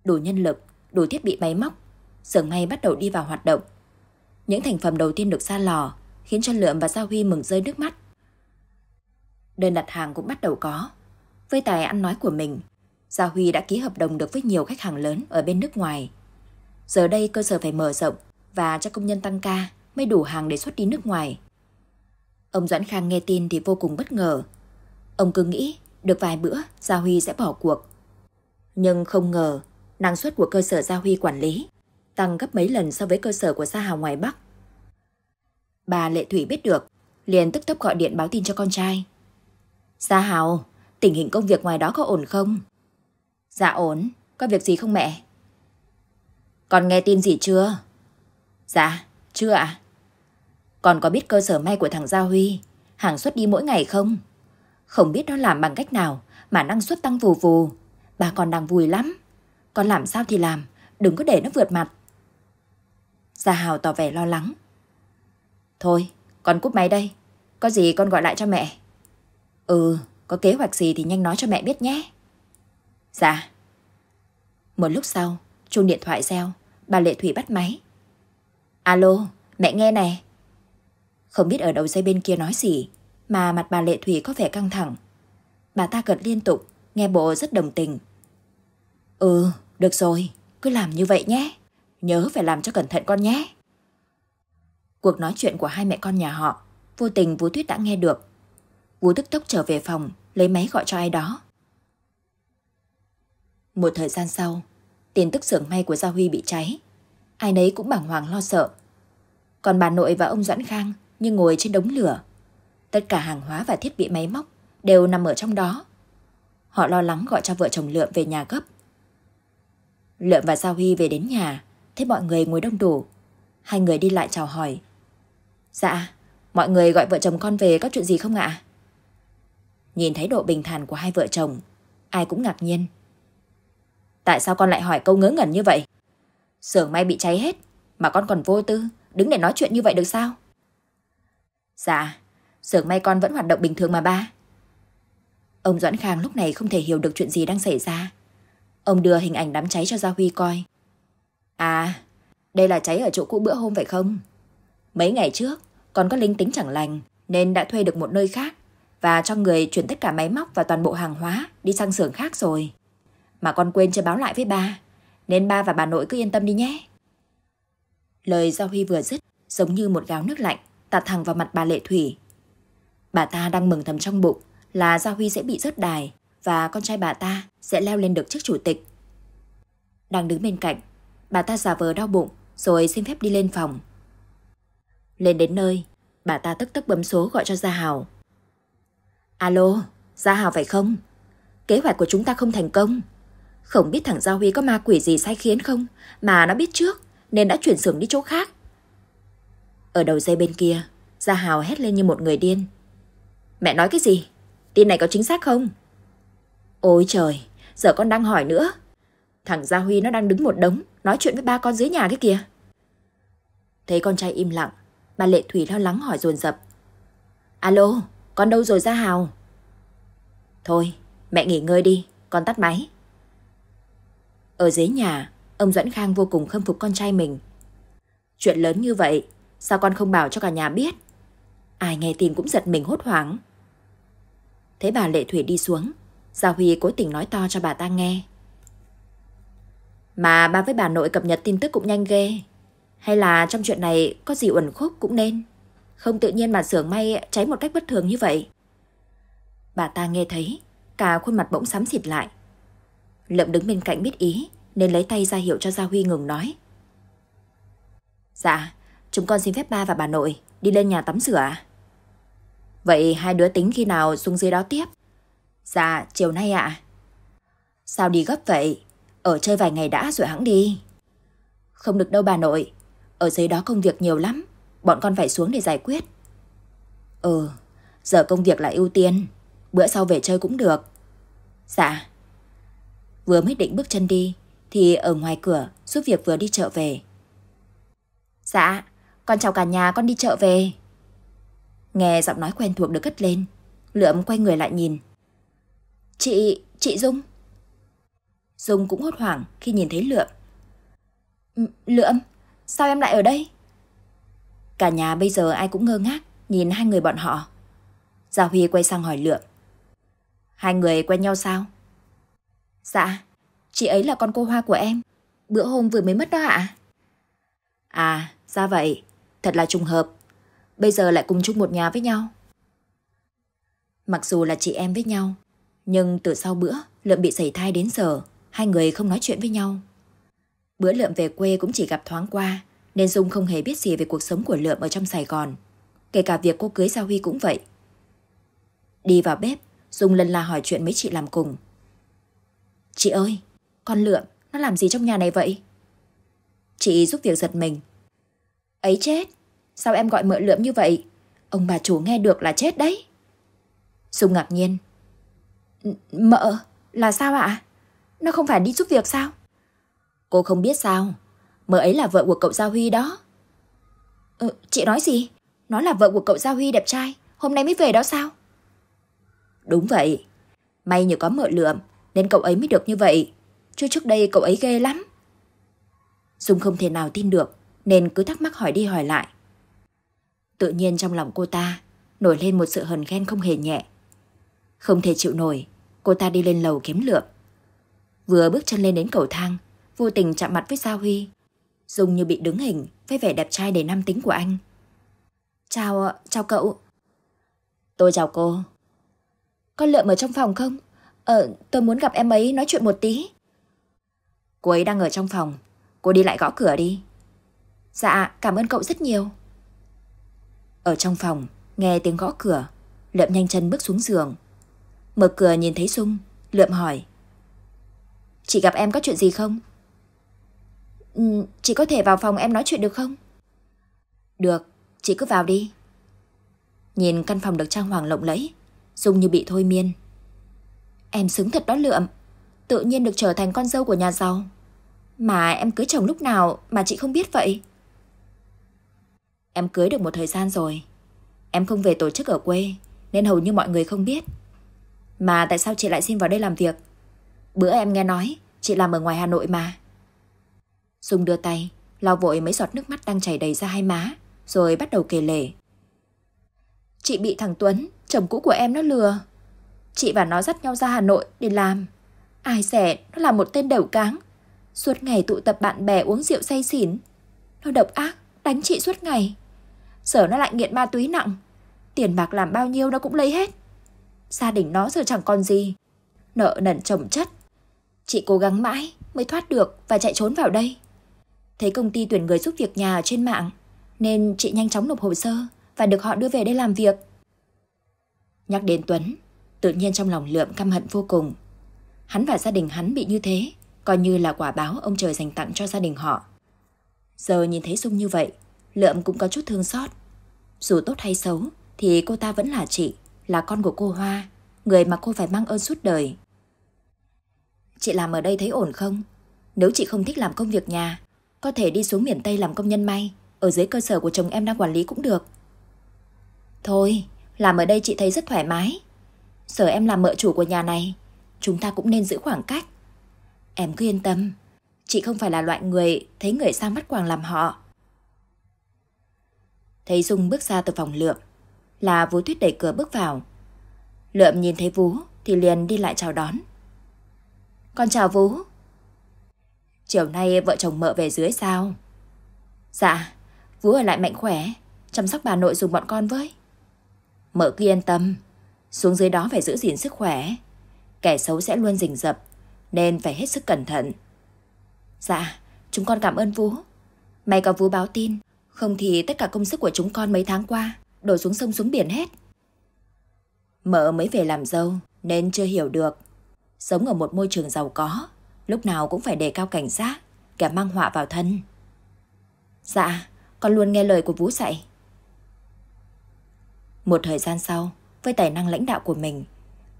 Speaker 1: Đủ nhân lực, đủ thiết bị máy móc, sưởng may bắt đầu đi vào hoạt động. Những thành phẩm đầu tiên được ra lò, khiến cho Lượm và Gia Huy mừng rơi nước mắt. Đơn đặt hàng cũng bắt đầu có. Với tài ăn nói của mình, Gia Huy đã ký hợp đồng được với nhiều khách hàng lớn ở bên nước ngoài. Giờ đây cơ sở phải mở rộng và cho công nhân tăng ca mới đủ hàng để xuất đi nước ngoài. Ông Doãn Khang nghe tin thì vô cùng bất ngờ. Ông cứ nghĩ được vài bữa Gia Huy sẽ bỏ cuộc. Nhưng không ngờ năng suất của cơ sở Gia Huy quản lý tăng gấp mấy lần so với cơ sở của Gia Hào ngoài Bắc. Bà Lệ Thủy biết được, liền tức tốc gọi điện báo tin cho con trai. Gia Hào, tình hình công việc ngoài đó có ổn không? Dạ ổn, có việc gì không mẹ? Con nghe tin gì chưa? Dạ, chưa ạ. Còn có biết cơ sở may của thằng Gia Huy, hàng xuất đi mỗi ngày không? Không biết nó làm bằng cách nào mà năng suất tăng vù vù. Bà còn đang vui lắm. Con làm sao thì làm, đừng có để nó vượt mặt. Gia Hào tỏ vẻ lo lắng. Thôi, con cúp máy đây. Có gì con gọi lại cho mẹ. Ừ, có kế hoạch gì thì nhanh nói cho mẹ biết nhé. Dạ. Một lúc sau, chuông điện thoại reo, bà Lệ Thủy bắt máy. Alo, mẹ nghe này không biết ở đầu dây bên kia nói gì, mà mặt bà Lệ Thủy có vẻ căng thẳng. Bà ta gật liên tục, nghe bộ rất đồng tình. Ừ, được rồi, cứ làm như vậy nhé. Nhớ phải làm cho cẩn thận con nhé. Cuộc nói chuyện của hai mẹ con nhà họ, vô tình Vũ Tuyết đã nghe được. Vũ tức tốc trở về phòng, lấy máy gọi cho ai đó. Một thời gian sau, tiền tức xưởng may của Gia Huy bị cháy. Ai nấy cũng bàng hoàng lo sợ. Còn bà nội và ông Doãn Khang như ngồi trên đống lửa. Tất cả hàng hóa và thiết bị máy móc đều nằm ở trong đó. Họ lo lắng gọi cho vợ chồng Lượm về nhà gấp. Lượm và Giao Huy về đến nhà, thấy mọi người ngồi đông đủ. Hai người đi lại chào hỏi. Dạ, mọi người gọi vợ chồng con về có chuyện gì không ạ? Nhìn thấy độ bình thản của hai vợ chồng, ai cũng ngạc nhiên. Tại sao con lại hỏi câu ngớ ngẩn như vậy? Sưởng may bị cháy hết, mà con còn vô tư, đứng để nói chuyện như vậy được sao? Dạ, xưởng may con vẫn hoạt động bình thường mà ba. Ông Doãn Khang lúc này không thể hiểu được chuyện gì đang xảy ra. Ông đưa hình ảnh đám cháy cho Gia Huy coi. À, đây là cháy ở chỗ cũ bữa hôm vậy không? Mấy ngày trước, con có linh tính chẳng lành nên đã thuê được một nơi khác và cho người chuyển tất cả máy móc và toàn bộ hàng hóa đi sang xưởng khác rồi. Mà con quên chưa báo lại với ba, nên ba và bà nội cứ yên tâm đi nhé. Lời Gia Huy vừa dứt giống như một gáo nước lạnh tạt thẳng vào mặt bà Lệ Thủy. Bà ta đang mừng thầm trong bụng là Gia Huy sẽ bị rớt đài và con trai bà ta sẽ leo lên được chức chủ tịch. Đang đứng bên cạnh, bà ta giả vờ đau bụng rồi xin phép đi lên phòng. Lên đến nơi, bà ta tức tức bấm số gọi cho Gia Hào. Alo, Gia Hào phải không? Kế hoạch của chúng ta không thành công. Không biết thằng Gia Huy có ma quỷ gì sai khiến không mà nó biết trước nên đã chuyển xưởng đi chỗ khác ở đầu dây bên kia, Gia Hào hét lên như một người điên. Mẹ nói cái gì? Tin này có chính xác không? Ôi trời, giờ con đang hỏi nữa. Thằng Gia Huy nó đang đứng một đống, nói chuyện với ba con dưới nhà cái kìa. Thấy con trai im lặng, bà Lệ Thủy lo lắng hỏi dồn dập. Alo, con đâu rồi Gia Hào? Thôi, mẹ nghỉ ngơi đi, con tắt máy. Ở dưới nhà, ông doãn Khang vô cùng khâm phục con trai mình. Chuyện lớn như vậy Sao con không bảo cho cả nhà biết? Ai nghe tin cũng giật mình hốt hoảng. Thế bà Lệ Thủy đi xuống, Gia Huy cố tình nói to cho bà ta nghe. Mà ba với bà nội cập nhật tin tức cũng nhanh ghê. Hay là trong chuyện này có gì uẩn khúc cũng nên. Không tự nhiên mà xưởng may cháy một cách bất thường như vậy. Bà ta nghe thấy, cả khuôn mặt bỗng xám xịt lại. Lậm đứng bên cạnh biết ý, nên lấy tay ra hiệu cho Gia Huy ngừng nói. Dạ, Chúng con xin phép ba và bà nội đi lên nhà tắm rửa Vậy hai đứa tính khi nào xuống dưới đó tiếp? Dạ, chiều nay ạ. Sao đi gấp vậy? Ở chơi vài ngày đã rồi hãng đi. Không được đâu bà nội. Ở dưới đó công việc nhiều lắm. Bọn con phải xuống để giải quyết. Ừ, giờ công việc là ưu tiên. Bữa sau về chơi cũng được. Dạ. Vừa mới định bước chân đi, thì ở ngoài cửa giúp việc vừa đi chợ về. Dạ, con chào cả nhà con đi chợ về. Nghe giọng nói quen thuộc được cất lên, lượm quay người lại nhìn. Chị, chị Dung. Dung cũng hốt hoảng khi nhìn thấy lượm. Ừ, lượm, sao em lại ở đây? Cả nhà bây giờ ai cũng ngơ ngác nhìn hai người bọn họ. Gia Huy quay sang hỏi lượm. Hai người quen nhau sao? Dạ, chị ấy là con cô Hoa của em. Bữa hôm vừa mới mất đó ạ. à, ra vậy thật là trùng hợp. Bây giờ lại cùng chung một nhà với nhau. Mặc dù là chị em với nhau, nhưng từ sau bữa Lượm bị sẩy thai đến giờ, hai người không nói chuyện với nhau. Bữa Lượm về quê cũng chỉ gặp thoáng qua, nên Dung không hề biết gì về cuộc sống của Lượm ở trong Sài Gòn. Kể cả việc cô cưới Gia Huy cũng vậy. Đi vào bếp, Dung lần là hỏi chuyện mấy chị làm cùng. Chị ơi, con Lượm, nó làm gì trong nhà này vậy? Chị giúp việc giật mình, Ấy chết, sao em gọi mợ lượm như vậy? Ông bà chủ nghe được là chết đấy. Dung ngạc nhiên. Mợ, là sao ạ? Nó không phải đi giúp việc sao? Cô không biết sao, mợ ấy là vợ của cậu Gia Huy đó. Ừ, chị nói gì? Nó là vợ của cậu Gia Huy đẹp trai, hôm nay mới về đó sao? Đúng vậy, may nhờ có mợ lượm nên cậu ấy mới được như vậy. Chứ trước đây cậu ấy ghê lắm. Dung không thể nào tin được nên cứ thắc mắc hỏi đi hỏi lại. Tự nhiên trong lòng cô ta nổi lên một sự hờn ghen không hề nhẹ. Không thể chịu nổi, cô ta đi lên lầu kiếm lượm. Vừa bước chân lên đến cầu thang, vô tình chạm mặt với Sa Huy. Dùng như bị đứng hình với vẻ đẹp trai đầy nam tính của anh. Chào, chào cậu. Tôi chào cô. Con lượm ở trong phòng không? Ờ, tôi muốn gặp em ấy nói chuyện một tí. Cô ấy đang ở trong phòng, cô đi lại gõ cửa đi. Dạ, cảm ơn cậu rất nhiều. Ở trong phòng, nghe tiếng gõ cửa, Lượm nhanh chân bước xuống giường. Mở cửa nhìn thấy sung Lượm hỏi. Chị gặp em có chuyện gì không? Ừ, chị có thể vào phòng em nói chuyện được không? Được, chị cứ vào đi. Nhìn căn phòng được trang hoàng lộng lẫy, Dung như bị thôi miên. Em xứng thật đó Lượm, tự nhiên được trở thành con dâu của nhà giàu. Mà em cưới chồng lúc nào mà chị không biết vậy? Em cưới được một thời gian rồi Em không về tổ chức ở quê Nên hầu như mọi người không biết Mà tại sao chị lại xin vào đây làm việc Bữa em nghe nói Chị làm ở ngoài Hà Nội mà Dung đưa tay lau vội mấy giọt nước mắt đang chảy đầy ra hai má Rồi bắt đầu kể lể Chị bị thằng Tuấn Chồng cũ của em nó lừa Chị và nó dắt nhau ra Hà Nội để làm Ai rẻ nó là một tên đầu cáng Suốt ngày tụ tập bạn bè uống rượu say xỉn Nó độc ác Đánh chị suốt ngày sở nó lại nghiện ma túy nặng. Tiền bạc làm bao nhiêu nó cũng lấy hết. Gia đình nó giờ chẳng còn gì. Nợ nần chồng chất. Chị cố gắng mãi mới thoát được và chạy trốn vào đây. Thấy công ty tuyển người giúp việc nhà trên mạng, nên chị nhanh chóng nộp hồ sơ và được họ đưa về đây làm việc. Nhắc đến Tuấn, tự nhiên trong lòng lượm căm hận vô cùng. Hắn và gia đình hắn bị như thế, coi như là quả báo ông trời dành tặng cho gia đình họ. Giờ nhìn thấy Dung như vậy, Lượm cũng có chút thương xót. Dù tốt hay xấu, thì cô ta vẫn là chị, là con của cô Hoa, người mà cô phải mang ơn suốt đời. Chị làm ở đây thấy ổn không? Nếu chị không thích làm công việc nhà, có thể đi xuống miền Tây làm công nhân may, ở dưới cơ sở của chồng em đang quản lý cũng được. Thôi, làm ở đây chị thấy rất thoải mái. Sở em làm mợ chủ của nhà này, chúng ta cũng nên giữ khoảng cách. Em cứ yên tâm, chị không phải là loại người thấy người sang mắt quàng làm họ, thấy Dung bước ra từ phòng Lượm. Là Vũ Tuyết đẩy cửa bước vào. Lượm nhìn thấy Vũ thì liền đi lại chào đón. Con chào Vũ. Chiều nay vợ chồng mợ về dưới sao? Dạ, Vũ ở lại mạnh khỏe, chăm sóc bà nội dùng bọn con với. Mợ cứ yên tâm, xuống dưới đó phải giữ gìn sức khỏe. Kẻ xấu sẽ luôn rình rập, nên phải hết sức cẩn thận. Dạ, chúng con cảm ơn Vũ. May có Vũ báo tin, không thì tất cả công sức của chúng con mấy tháng qua đổ xuống sông xuống biển hết. Mợ mới về làm dâu nên chưa hiểu được. Sống ở một môi trường giàu có, lúc nào cũng phải đề cao cảnh giác, kẻ mang họa vào thân. Dạ, con luôn nghe lời của Vũ dạy. Một thời gian sau, với tài năng lãnh đạo của mình,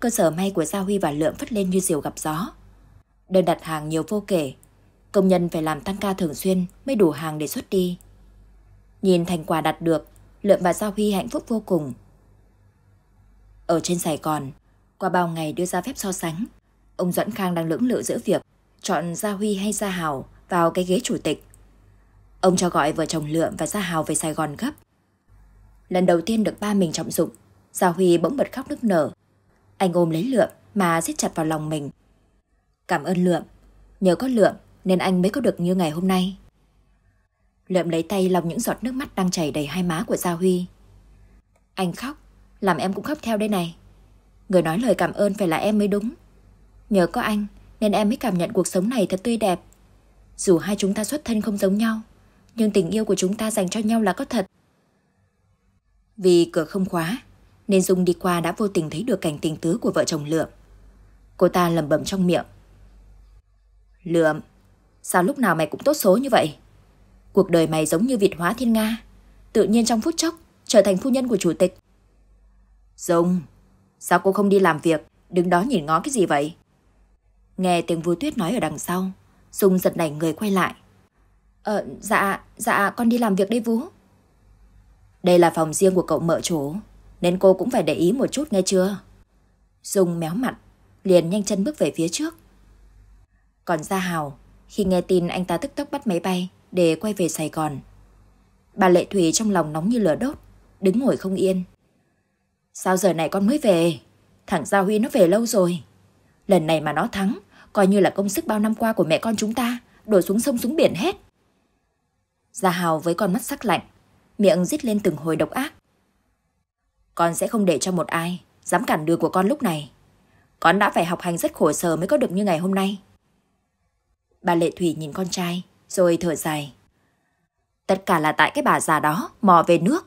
Speaker 1: cơ sở may của Gia Huy và Lượng phất lên như diều gặp gió. Đơn đặt hàng nhiều vô kể, công nhân phải làm tăng ca thường xuyên mới đủ hàng để xuất đi. Nhìn thành quả đạt được, Lượm và Giao Huy hạnh phúc vô cùng. Ở trên Sài Gòn, qua bao ngày đưa ra phép so sánh, ông Duẫn Khang đang lưỡng lự giữa việc chọn Gia Huy hay Gia Hào vào cái ghế chủ tịch. Ông cho gọi vợ chồng Lượm và Gia Hào về Sài Gòn gấp. Lần đầu tiên được ba mình trọng dụng, Gia Huy bỗng bật khóc nức nở. Anh ôm lấy Lượm mà siết chặt vào lòng mình. Cảm ơn Lượm, nhờ có Lượm nên anh mới có được như ngày hôm nay lượm lấy tay lòng những giọt nước mắt đang chảy đầy hai má của Gia Huy. Anh khóc, làm em cũng khóc theo đây này. Người nói lời cảm ơn phải là em mới đúng. Nhờ có anh nên em mới cảm nhận cuộc sống này thật tươi đẹp. Dù hai chúng ta xuất thân không giống nhau, nhưng tình yêu của chúng ta dành cho nhau là có thật. Vì cửa không khóa, nên Dung đi qua đã vô tình thấy được cảnh tình tứ của vợ chồng Lượm. Cô ta lầm bẩm trong miệng. Lượm, sao lúc nào mày cũng tốt số như vậy? Cuộc đời mày giống như Việt hóa thiên Nga, tự nhiên trong phút chốc trở thành phu nhân của chủ tịch. Dung, sao cô không đi làm việc, đứng đó nhìn ngó cái gì vậy? Nghe tiếng vui tuyết nói ở đằng sau, Dung giật nảy người quay lại. Ờ, dạ, dạ, con đi làm việc đây Vũ. Đây là phòng riêng của cậu mợ chủ, nên cô cũng phải để ý một chút nghe chưa? Dung méo mặt, liền nhanh chân bước về phía trước. Còn Gia Hào, khi nghe tin anh ta tức tốc bắt máy bay, để quay về Sài Gòn. Bà Lệ Thủy trong lòng nóng như lửa đốt, đứng ngồi không yên. Sao giờ này con mới về? Thằng Gia Huy nó về lâu rồi. Lần này mà nó thắng, coi như là công sức bao năm qua của mẹ con chúng ta, đổ xuống sông xuống biển hết. Gia Hào với con mắt sắc lạnh, miệng rít lên từng hồi độc ác. Con sẽ không để cho một ai dám cản đường của con lúc này. Con đã phải học hành rất khổ sở mới có được như ngày hôm nay. Bà Lệ Thủy nhìn con trai, rồi thở dài. Tất cả là tại cái bà già đó mò về nước.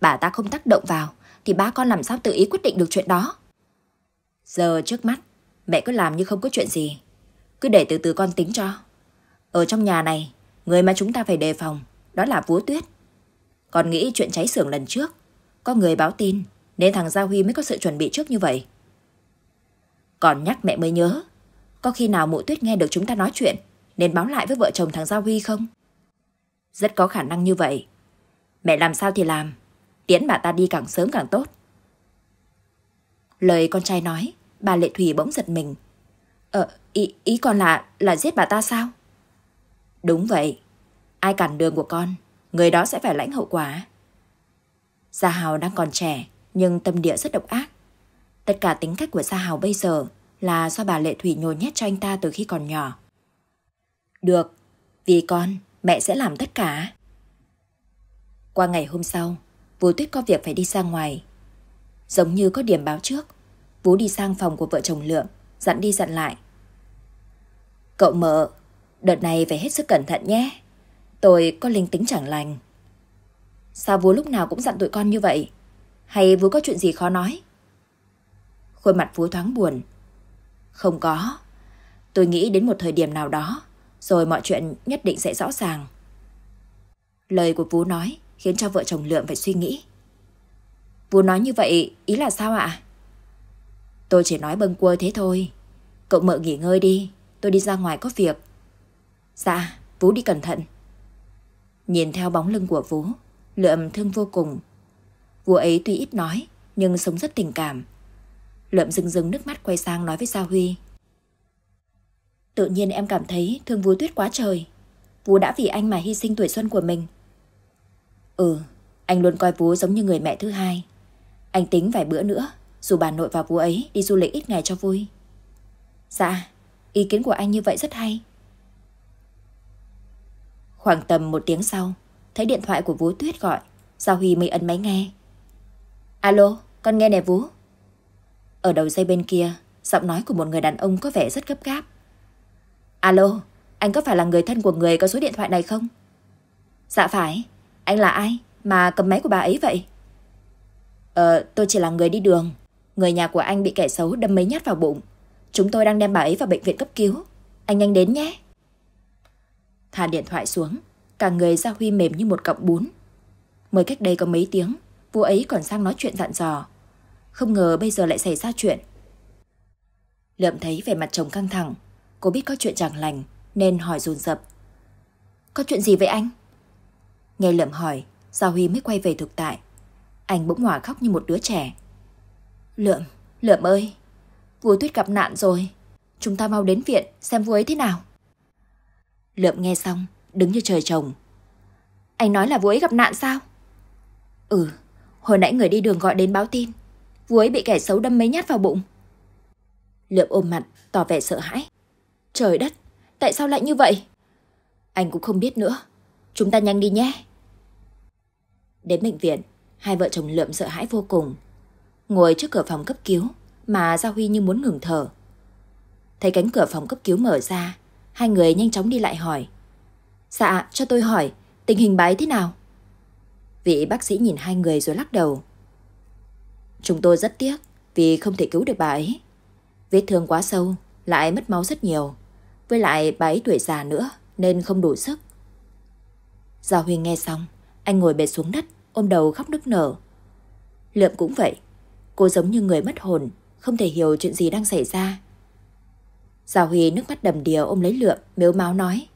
Speaker 1: Bà ta không tác động vào thì ba con làm sao tự ý quyết định được chuyện đó. Giờ trước mắt, mẹ cứ làm như không có chuyện gì. Cứ để từ từ con tính cho. Ở trong nhà này, người mà chúng ta phải đề phòng đó là Vú Tuyết. còn nghĩ chuyện cháy xưởng lần trước, có người báo tin nên thằng Gia Huy mới có sự chuẩn bị trước như vậy. Còn nhắc mẹ mới nhớ, có khi nào mụ Tuyết nghe được chúng ta nói chuyện nên báo lại với vợ chồng thằng Giao Huy không? Rất có khả năng như vậy. Mẹ làm sao thì làm, tiễn bà ta đi càng sớm càng tốt. Lời con trai nói, bà Lệ Thủy bỗng giật mình. Ờ, ý, ý con là, là giết bà ta sao? Đúng vậy, ai cản đường của con, người đó sẽ phải lãnh hậu quả. Gia Hào đang còn trẻ, nhưng tâm địa rất độc ác. Tất cả tính cách của Gia Hào bây giờ là do bà Lệ Thủy nhồi nhét cho anh ta từ khi còn nhỏ. Được, vì con, mẹ sẽ làm tất cả. Qua ngày hôm sau, Vũ Tuyết có việc phải đi ra ngoài. Giống như có điểm báo trước, Vũ đi sang phòng của vợ chồng lượm dặn đi dặn lại. Cậu mợ, đợt này phải hết sức cẩn thận nhé. Tôi có linh tính chẳng lành. Sao Vũ lúc nào cũng dặn tụi con như vậy? Hay Vũ có chuyện gì khó nói? Khuôn mặt Vũ thoáng buồn. Không có. Tôi nghĩ đến một thời điểm nào đó, rồi mọi chuyện nhất định sẽ rõ ràng. Lời của Vũ nói khiến cho vợ chồng Lượm phải suy nghĩ. Vũ nói như vậy ý là sao ạ? Tôi chỉ nói bâng quơ thế thôi. Cậu mợ nghỉ ngơi đi, tôi đi ra ngoài có việc. Dạ, Vũ đi cẩn thận. Nhìn theo bóng lưng của Vũ, Lượm thương vô cùng. Vũ ấy tuy ít nói, nhưng sống rất tình cảm. Lượm rưng rưng nước mắt quay sang nói với Sa Huy. Tự nhiên em cảm thấy thương Vú Tuyết quá trời. Vú đã vì anh mà hy sinh tuổi xuân của mình. Ừ, anh luôn coi Vú giống như người mẹ thứ hai. Anh tính vài bữa nữa, dù bà nội và Vú ấy đi du lịch ít ngày cho vui. Dạ, ý kiến của anh như vậy rất hay. Khoảng tầm một tiếng sau, thấy điện thoại của Vú Tuyết gọi, Giao Huy mới ấn máy nghe. Alo, con nghe nè Vú. Ở đầu dây bên kia, giọng nói của một người đàn ông có vẻ rất gấp gáp. Alo, anh có phải là người thân của người có số điện thoại này không? Dạ phải, anh là ai mà cầm máy của bà ấy vậy? Ờ, tôi chỉ là người đi đường. Người nhà của anh bị kẻ xấu đâm mấy nhát vào bụng. Chúng tôi đang đem bà ấy vào bệnh viện cấp cứu. Anh nhanh đến nhé. Thả điện thoại xuống, cả người ra Huy mềm như một cọng bún. Mới cách đây có mấy tiếng, vua ấy còn sang nói chuyện dặn dò. Không ngờ bây giờ lại xảy ra chuyện. Lượm thấy vẻ mặt chồng căng thẳng, Cô biết có chuyện chẳng lành nên hỏi dồn dập. Có chuyện gì vậy anh? Nghe lượm hỏi, Giao Huy mới quay về thực tại. Anh bỗng hòa khóc như một đứa trẻ. Lượm, lượm ơi, vua tuyết gặp nạn rồi. Chúng ta mau đến viện xem vua ấy thế nào. Lượm nghe xong, đứng như trời trồng. Anh nói là vua ấy gặp nạn sao? Ừ, hồi nãy người đi đường gọi đến báo tin. Vua ấy bị kẻ xấu đâm mấy nhát vào bụng. Lượm ôm mặt, tỏ vẻ sợ hãi. Trời đất, tại sao lại như vậy? Anh cũng không biết nữa. Chúng ta nhanh đi nhé. Đến bệnh viện, hai vợ chồng lượm sợ hãi vô cùng. Ngồi trước cửa phòng cấp cứu mà Gia Huy như muốn ngừng thở. Thấy cánh cửa phòng cấp cứu mở ra, hai người nhanh chóng đi lại hỏi. Dạ, cho tôi hỏi, tình hình bái thế nào? Vị bác sĩ nhìn hai người rồi lắc đầu. Chúng tôi rất tiếc vì không thể cứu được bà ấy. Vết thương quá sâu, lại mất máu rất nhiều với lại bà ấy tuổi già nữa nên không đủ sức. Gia Huy nghe xong, anh ngồi bệt xuống đất, ôm đầu khóc nức nở. Lượm cũng vậy, cô giống như người mất hồn, không thể hiểu chuyện gì đang xảy ra. Gia Huy nước mắt đầm đìa ôm lấy Lượm, mếu máu nói.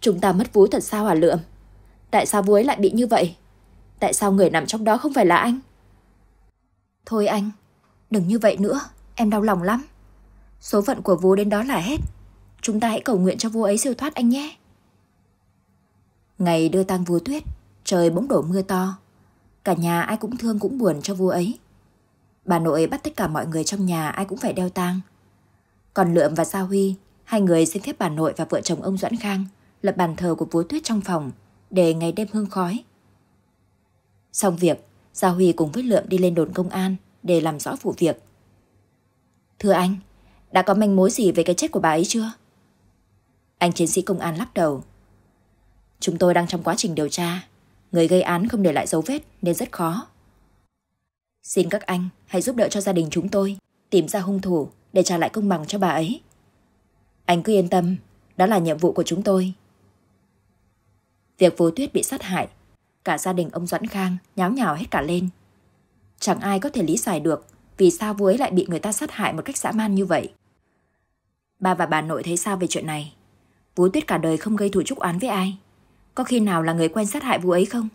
Speaker 1: Chúng ta mất vú thật sao hả Lượm? Tại sao vú ấy lại bị như vậy? Tại sao người nằm trong đó không phải là anh? Thôi anh, đừng như vậy nữa, em đau lòng lắm. Số phận của vô đến đó là hết. Chúng ta hãy cầu nguyện cho vô ấy siêu thoát anh nhé. Ngày đưa tang vua tuyết, trời bỗng đổ mưa to. Cả nhà ai cũng thương cũng buồn cho vua ấy. Bà nội bắt tất cả mọi người trong nhà ai cũng phải đeo tang. Còn Lượm và Sa Huy, hai người xin phép bà nội và vợ chồng ông Doãn Khang lập bàn thờ của vua tuyết trong phòng để ngày đêm hương khói. Xong việc, sa Huy cùng với Lượm đi lên đồn công an để làm rõ vụ việc. Thưa anh, đã có manh mối gì về cái chết của bà ấy chưa? Anh chiến sĩ công an lắc đầu. Chúng tôi đang trong quá trình điều tra. Người gây án không để lại dấu vết nên rất khó. Xin các anh hãy giúp đỡ cho gia đình chúng tôi tìm ra hung thủ để trả lại công bằng cho bà ấy. Anh cứ yên tâm, đó là nhiệm vụ của chúng tôi. Việc Vô Tuyết bị sát hại, cả gia đình ông Doãn Khang nháo nhào hết cả lên. Chẳng ai có thể lý giải được vì sao vô ấy lại bị người ta sát hại một cách dã man như vậy. Ba và bà nội thấy sao về chuyện này? Vũ Tuyết cả đời không gây thủ trúc oán với ai. Có khi nào là người quen sát hại vụ ấy không?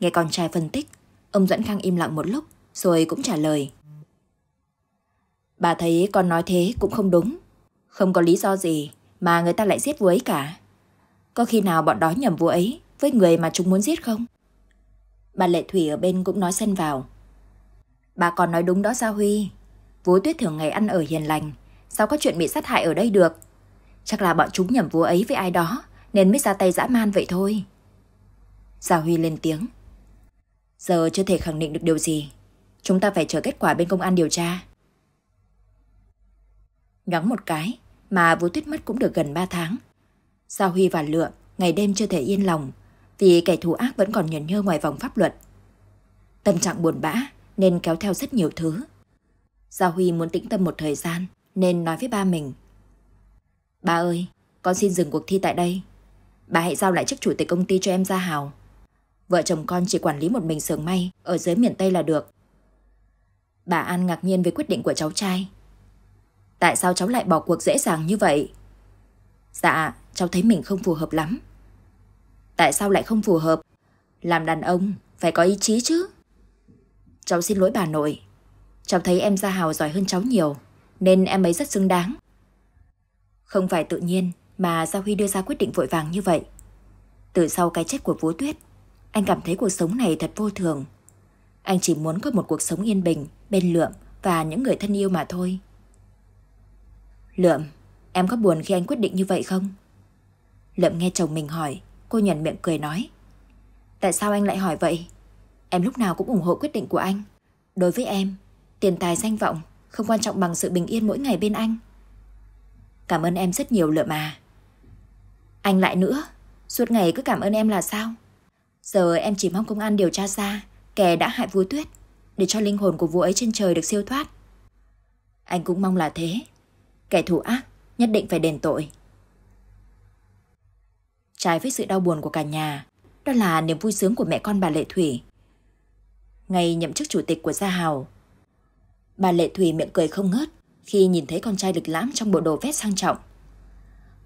Speaker 1: Nghe con trai phân tích, ông Duẫn Khang im lặng một lúc rồi cũng trả lời. Bà thấy con nói thế cũng không đúng. Không có lý do gì mà người ta lại giết vụ ấy cả. Có khi nào bọn đó nhầm vụ ấy với người mà chúng muốn giết không? Bà Lệ Thủy ở bên cũng nói xen vào. Bà còn nói đúng đó sao Huy. Vũ Tuyết thường ngày ăn ở hiền lành, sao có chuyện bị sát hại ở đây được? Chắc là bọn chúng nhầm vúa ấy với ai đó, nên mới ra tay dã man vậy thôi. Gia Huy lên tiếng. Giờ chưa thể khẳng định được điều gì. Chúng ta phải chờ kết quả bên công an điều tra. ngắn một cái, mà Vũ Tuyết mất cũng được gần 3 tháng. Gia Huy và Lượng ngày đêm chưa thể yên lòng, vì kẻ thù ác vẫn còn nhẫn nhơ ngoài vòng pháp luật. Tâm trạng buồn bã nên kéo theo rất nhiều thứ. Gia Huy muốn tĩnh tâm một thời gian nên nói với ba mình. Ba ơi, con xin dừng cuộc thi tại đây. Bà hãy giao lại chức chủ tịch công ty cho em Gia Hào. Vợ chồng con chỉ quản lý một mình xưởng may ở dưới miền Tây là được. Bà An ngạc nhiên về quyết định của cháu trai. Tại sao cháu lại bỏ cuộc dễ dàng như vậy? Dạ, cháu thấy mình không phù hợp lắm. Tại sao lại không phù hợp? Làm đàn ông phải có ý chí chứ. Cháu xin lỗi bà nội. Cháu thấy em Gia Hào giỏi hơn cháu nhiều nên em ấy rất xứng đáng. Không phải tự nhiên mà Giao Huy đưa ra quyết định vội vàng như vậy. Từ sau cái chết của Vũ Tuyết, anh cảm thấy cuộc sống này thật vô thường. Anh chỉ muốn có một cuộc sống yên bình, bên Lượm và những người thân yêu mà thôi. Lượm, em có buồn khi anh quyết định như vậy không? Lượm nghe chồng mình hỏi, cô nhận miệng cười nói. Tại sao anh lại hỏi vậy? Em lúc nào cũng ủng hộ quyết định của anh. Đối với em, tiền tài danh vọng không quan trọng bằng sự bình yên mỗi ngày bên anh. Cảm ơn em rất nhiều lượm à. Anh lại nữa, suốt ngày cứ cảm ơn em là sao? Giờ em chỉ mong công an điều tra ra kẻ đã hại vua tuyết để cho linh hồn của vua ấy trên trời được siêu thoát. Anh cũng mong là thế. Kẻ thủ ác nhất định phải đền tội. Trái với sự đau buồn của cả nhà, đó là niềm vui sướng của mẹ con bà Lệ Thủy. Ngày nhậm chức chủ tịch của Gia Hào, Bà Lệ Thủy miệng cười không ngớt khi nhìn thấy con trai lịch lãm trong bộ đồ vest sang trọng.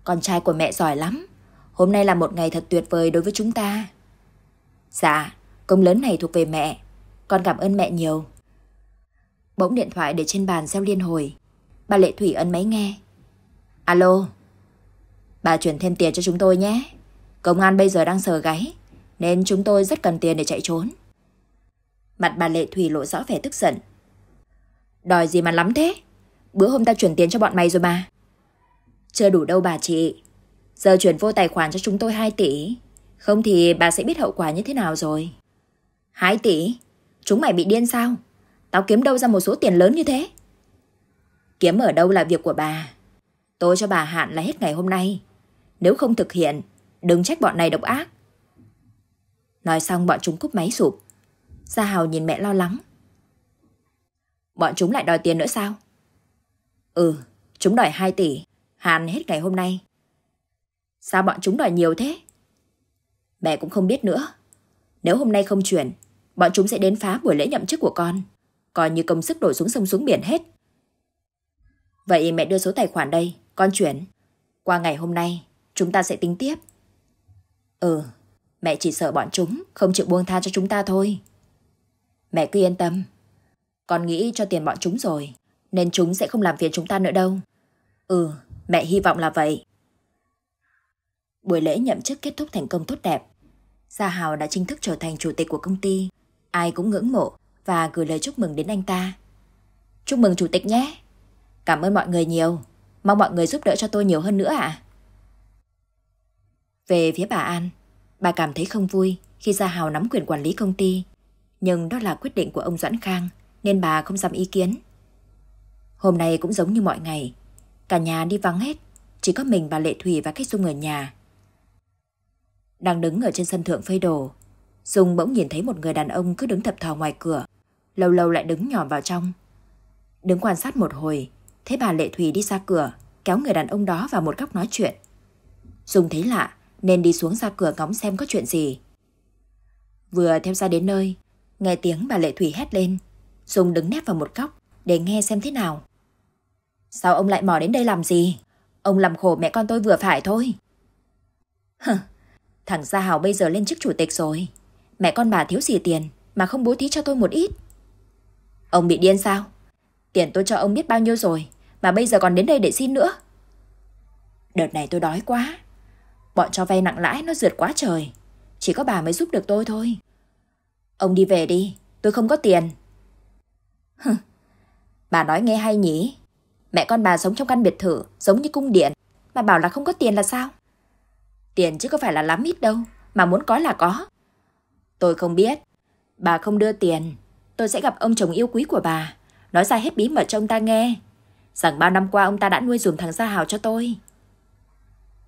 Speaker 1: Con trai của mẹ giỏi lắm. Hôm nay là một ngày thật tuyệt vời đối với chúng ta. Dạ, công lớn này thuộc về mẹ. Con cảm ơn mẹ nhiều. Bỗng điện thoại để trên bàn gieo liên hồi. Bà Lệ Thủy ấn máy nghe. Alo. Bà chuyển thêm tiền cho chúng tôi nhé. Công an bây giờ đang sờ gáy, nên chúng tôi rất cần tiền để chạy trốn. Mặt bà Lệ Thủy lộ rõ vẻ tức giận, Đòi gì mà lắm thế? Bữa hôm ta chuyển tiền cho bọn mày rồi mà. Chưa đủ đâu bà chị. Giờ chuyển vô tài khoản cho chúng tôi 2 tỷ. Không thì bà sẽ biết hậu quả như thế nào rồi. 2 tỷ? Chúng mày bị điên sao? Tao kiếm đâu ra một số tiền lớn như thế? Kiếm ở đâu là việc của bà. Tôi cho bà hạn là hết ngày hôm nay. Nếu không thực hiện, đừng trách bọn này độc ác. Nói xong bọn chúng cúp máy sụp. Gia Hào nhìn mẹ lo lắng. Bọn chúng lại đòi tiền nữa sao? Ừ, chúng đòi 2 tỷ, hàn hết ngày hôm nay. Sao bọn chúng đòi nhiều thế? Mẹ cũng không biết nữa. Nếu hôm nay không chuyển, bọn chúng sẽ đến phá buổi lễ nhậm chức của con. Coi như công sức đổ xuống sông xuống biển hết. Vậy mẹ đưa số tài khoản đây, con chuyển. Qua ngày hôm nay, chúng ta sẽ tính tiếp. Ừ, mẹ chỉ sợ bọn chúng không chịu buông tha cho chúng ta thôi. Mẹ cứ yên tâm, con nghĩ cho tiền bọn chúng rồi, nên chúng sẽ không làm phiền chúng ta nữa đâu. Ừ, mẹ hy vọng là vậy. Buổi lễ nhậm chức kết thúc thành công tốt đẹp. Gia Hào đã chính thức trở thành chủ tịch của công ty. Ai cũng ngưỡng mộ và gửi lời chúc mừng đến anh ta. Chúc mừng chủ tịch nhé. Cảm ơn mọi người nhiều. Mong mọi người giúp đỡ cho tôi nhiều hơn nữa ạ. À. Về phía bà An, bà cảm thấy không vui khi Gia Hào nắm quyền quản lý công ty. Nhưng đó là quyết định của ông Doãn Khang nên bà không dám ý kiến. Hôm nay cũng giống như mọi ngày, cả nhà đi vắng hết, chỉ có mình bà Lệ Thủy và cách Dung ở nhà. Đang đứng ở trên sân thượng phơi đồ, Dung bỗng nhìn thấy một người đàn ông cứ đứng thập thò ngoài cửa, lâu lâu lại đứng nhòm vào trong. Đứng quan sát một hồi, thấy bà Lệ Thủy đi ra cửa, kéo người đàn ông đó vào một góc nói chuyện. Dung thấy lạ, nên đi xuống ra cửa ngóng xem có chuyện gì. Vừa theo ra đến nơi, nghe tiếng bà Lệ Thủy hét lên. Dung đứng nép vào một góc để nghe xem thế nào. Sao ông lại mò đến đây làm gì? Ông làm khổ mẹ con tôi vừa phải thôi. Hừ, thằng Gia Hào bây giờ lên chức chủ tịch rồi. Mẹ con bà thiếu gì tiền mà không bố thí cho tôi một ít. Ông bị điên sao? Tiền tôi cho ông biết bao nhiêu rồi mà bây giờ còn đến đây để xin nữa. Đợt này tôi đói quá. Bọn cho vay nặng lãi nó rượt quá trời. Chỉ có bà mới giúp được tôi thôi. Ông đi về đi, tôi không có tiền bà nói nghe hay nhỉ. Mẹ con bà sống trong căn biệt thự, giống như cung điện, mà bảo là không có tiền là sao? Tiền chứ có phải là lắm ít đâu, mà muốn có là có. Tôi không biết, bà không đưa tiền, tôi sẽ gặp ông chồng yêu quý của bà, nói ra hết bí mật cho ông ta nghe, rằng bao năm qua ông ta đã nuôi dùm thằng Gia Hào cho tôi.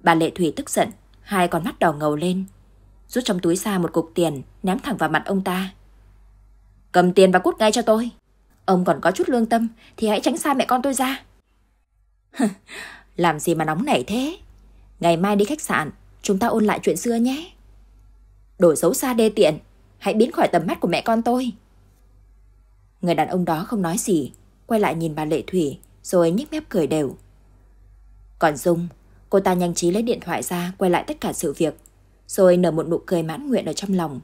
Speaker 1: Bà Lệ Thủy tức giận, hai con mắt đỏ ngầu lên, rút trong túi ra một cục tiền ném thẳng vào mặt ông ta. Cầm tiền và cút ngay cho tôi. Ông còn có chút lương tâm thì hãy tránh xa mẹ con tôi ra. Làm gì mà nóng nảy thế? Ngày mai đi khách sạn, chúng ta ôn lại chuyện xưa nhé. Đổi xấu xa đê tiện, hãy biến khỏi tầm mắt của mẹ con tôi. Người đàn ông đó không nói gì, quay lại nhìn bà Lệ Thủy rồi nhếch mép cười đều. Còn Dung, cô ta nhanh trí lấy điện thoại ra quay lại tất cả sự việc, rồi nở một nụ cười mãn nguyện ở trong lòng.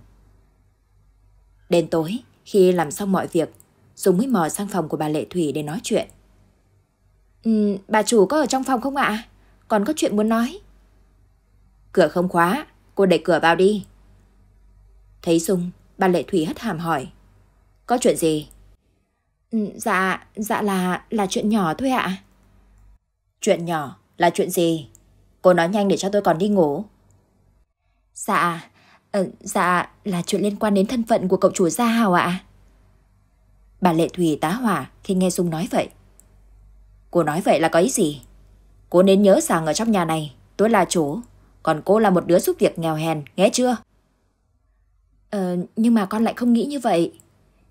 Speaker 1: Đến tối, khi làm xong mọi việc, Dung mới mò sang phòng của bà Lệ Thủy để nói chuyện. Ừ, bà chủ có ở trong phòng không ạ? Còn có chuyện muốn nói. Cửa không khóa, cô đẩy cửa vào đi. Thấy Dung, bà Lệ Thủy hất hàm hỏi. Có chuyện gì? Ừ, dạ, dạ là, là chuyện nhỏ thôi ạ. Chuyện nhỏ là chuyện gì? Cô nói nhanh để cho tôi còn đi ngủ. Dạ, ờ, dạ là chuyện liên quan đến thân phận của cậu chủ Gia Hào ạ. Bà Lệ Thủy tá hỏa khi nghe Dung nói vậy. Cô nói vậy là có ý gì? Cô nên nhớ rằng ở trong nhà này tôi là chủ, còn cô là một đứa giúp việc nghèo hèn, nghe chưa? Ờ, nhưng mà con lại không nghĩ như vậy.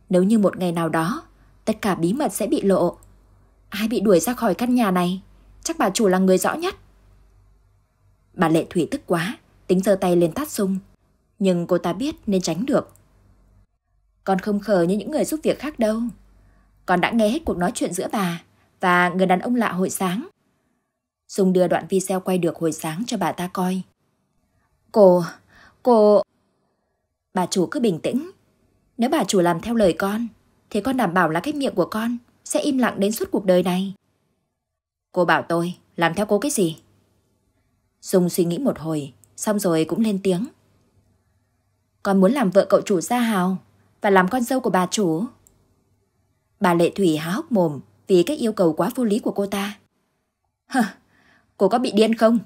Speaker 1: Nếu như một ngày nào đó, tất cả bí mật sẽ bị lộ. Ai bị đuổi ra khỏi căn nhà này, chắc bà chủ là người rõ nhất. Bà Lệ Thủy tức quá, tính giơ tay lên tát sung, Nhưng cô ta biết nên tránh được. Con không khờ như những người giúp việc khác đâu. Con đã nghe hết cuộc nói chuyện giữa bà và người đàn ông lạ hồi sáng. Dung đưa đoạn video quay được hồi sáng cho bà ta coi. Cô, cô... Bà chủ cứ bình tĩnh. Nếu bà chủ làm theo lời con, thì con đảm bảo là cái miệng của con sẽ im lặng đến suốt cuộc đời này. Cô bảo tôi làm theo cô cái gì? Dung suy nghĩ một hồi, xong rồi cũng lên tiếng. Con muốn làm vợ cậu chủ Gia Hào và làm con dâu của bà chủ. Bà Lệ Thủy há hốc mồm vì cái yêu cầu quá vô lý của cô ta. Hờ, cô có bị điên không?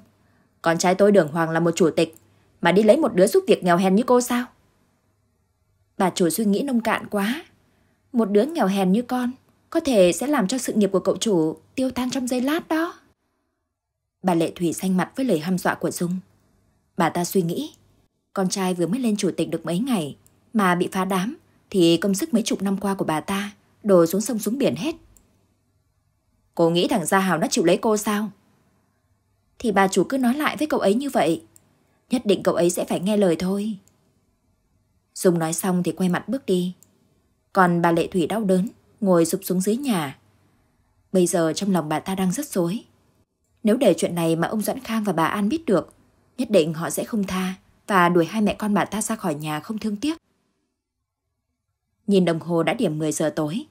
Speaker 1: Con trai tôi Đường Hoàng là một chủ tịch, mà đi lấy một đứa giúp việc nghèo hèn như cô sao? Bà chủ suy nghĩ nông cạn quá. Một đứa nghèo hèn như con có thể sẽ làm cho sự nghiệp của cậu chủ tiêu tan trong giây lát đó. Bà Lệ Thủy xanh mặt với lời hăm dọa của Dung. Bà ta suy nghĩ, con trai vừa mới lên chủ tịch được mấy ngày mà bị phá đám thì công sức mấy chục năm qua của bà ta đổ xuống sông xuống biển hết. Cô nghĩ thằng Gia Hào nó chịu lấy cô sao? Thì bà chủ cứ nói lại với cậu ấy như vậy. Nhất định cậu ấy sẽ phải nghe lời thôi. Dung nói xong thì quay mặt bước đi. Còn bà Lệ Thủy đau đớn, ngồi sụp xuống dưới nhà. Bây giờ trong lòng bà ta đang rất rối. Nếu để chuyện này mà ông Doãn Khang và bà An biết được, nhất định họ sẽ không tha và đuổi hai mẹ con bà ta ra khỏi nhà không thương tiếc. Nhìn đồng hồ đã điểm 10 giờ tối.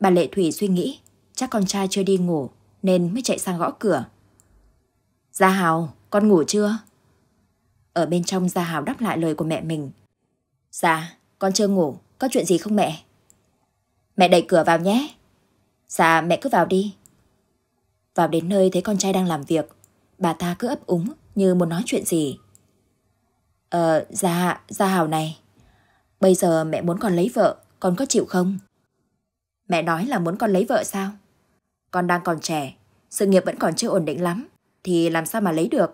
Speaker 1: Bà Lệ Thủy suy nghĩ, chắc con trai chưa đi ngủ nên mới chạy sang gõ cửa. Gia Hào, con ngủ chưa? Ở bên trong Gia Hào đáp lại lời của mẹ mình. Dạ, con chưa ngủ, có chuyện gì không mẹ? Mẹ đẩy cửa vào nhé. Dạ, mẹ cứ vào đi. Vào đến nơi thấy con trai đang làm việc, bà ta cứ ấp úng như muốn nói chuyện gì. Ờ, Gia, dạ, Gia Hào này, bây giờ mẹ muốn con lấy vợ, con có chịu không? Mẹ nói là muốn con lấy vợ sao? Con đang còn trẻ, sự nghiệp vẫn còn chưa ổn định lắm, thì làm sao mà lấy được?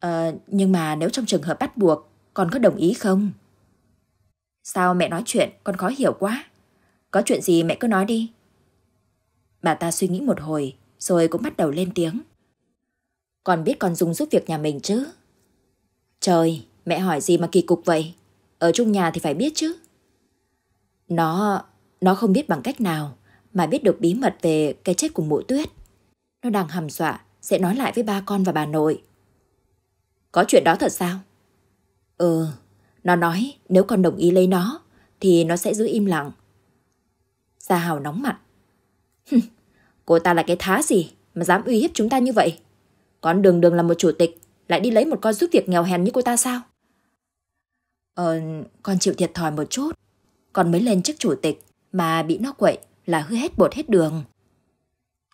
Speaker 1: Ờ, nhưng mà nếu trong trường hợp bắt buộc, con có đồng ý không? Sao mẹ nói chuyện con khó hiểu quá? Có chuyện gì mẹ cứ nói đi. Bà ta suy nghĩ một hồi, rồi cũng bắt đầu lên tiếng. Con biết con dùng giúp việc nhà mình chứ? Trời, mẹ hỏi gì mà kỳ cục vậy? Ở chung nhà thì phải biết chứ. Nó... nó không biết bằng cách nào mà biết được bí mật về cái chết của mụ tuyết. Nó đang hầm dọa sẽ nói lại với ba con và bà nội. Có chuyện đó thật sao? Ừ, nó nói nếu con đồng ý lấy nó thì nó sẽ giữ im lặng. Gia Hào nóng mặt. cô ta là cái thá gì mà dám uy hiếp chúng ta như vậy? Con đường đường là một chủ tịch lại đi lấy một con giúp việc nghèo hèn như cô ta sao? Ờ, con chịu thiệt thòi một chút còn mới lên chức chủ tịch mà bị nó quậy là hư hết bột hết đường.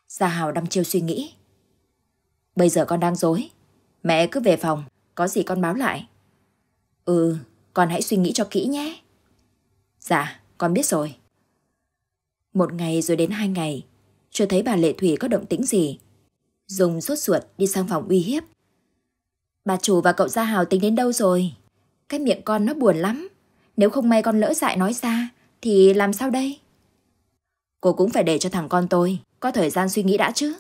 Speaker 1: Gia Hào đăm chiêu suy nghĩ. Bây giờ con đang dối. Mẹ cứ về phòng, có gì con báo lại. Ừ, con hãy suy nghĩ cho kỹ nhé. Dạ, con biết rồi. Một ngày rồi đến hai ngày, chưa thấy bà Lệ Thủy có động tĩnh gì. Dùng suốt ruột đi sang phòng uy hiếp. Bà chủ và cậu Gia Hào tính đến đâu rồi? Cái miệng con nó buồn lắm. Nếu không may con lỡ dại nói ra, thì làm sao đây? Cô cũng phải để cho thằng con tôi có thời gian suy nghĩ đã chứ.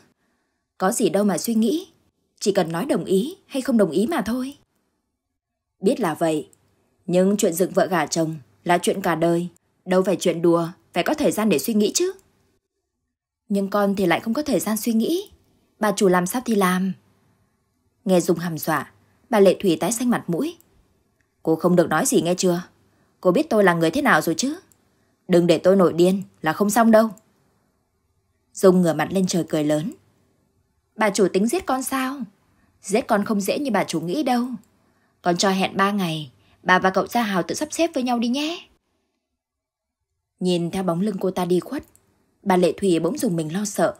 Speaker 1: Có gì đâu mà suy nghĩ, chỉ cần nói đồng ý hay không đồng ý mà thôi. Biết là vậy, nhưng chuyện dựng vợ gả chồng là chuyện cả đời, đâu phải chuyện đùa, phải có thời gian để suy nghĩ chứ. Nhưng con thì lại không có thời gian suy nghĩ, bà chủ làm sao thì làm. Nghe Dung hàm dọa, bà Lệ Thủy tái xanh mặt mũi. Cô không được nói gì nghe chưa? Cô biết tôi là người thế nào rồi chứ? Đừng để tôi nổi điên là không xong đâu. Dung ngửa mặt lên trời cười lớn. Bà chủ tính giết con sao? Giết con không dễ như bà chủ nghĩ đâu. Con cho hẹn ba ngày, bà và cậu Gia Hào tự sắp xếp với nhau đi nhé. Nhìn theo bóng lưng cô ta đi khuất, bà Lệ Thủy bỗng dùng mình lo sợ.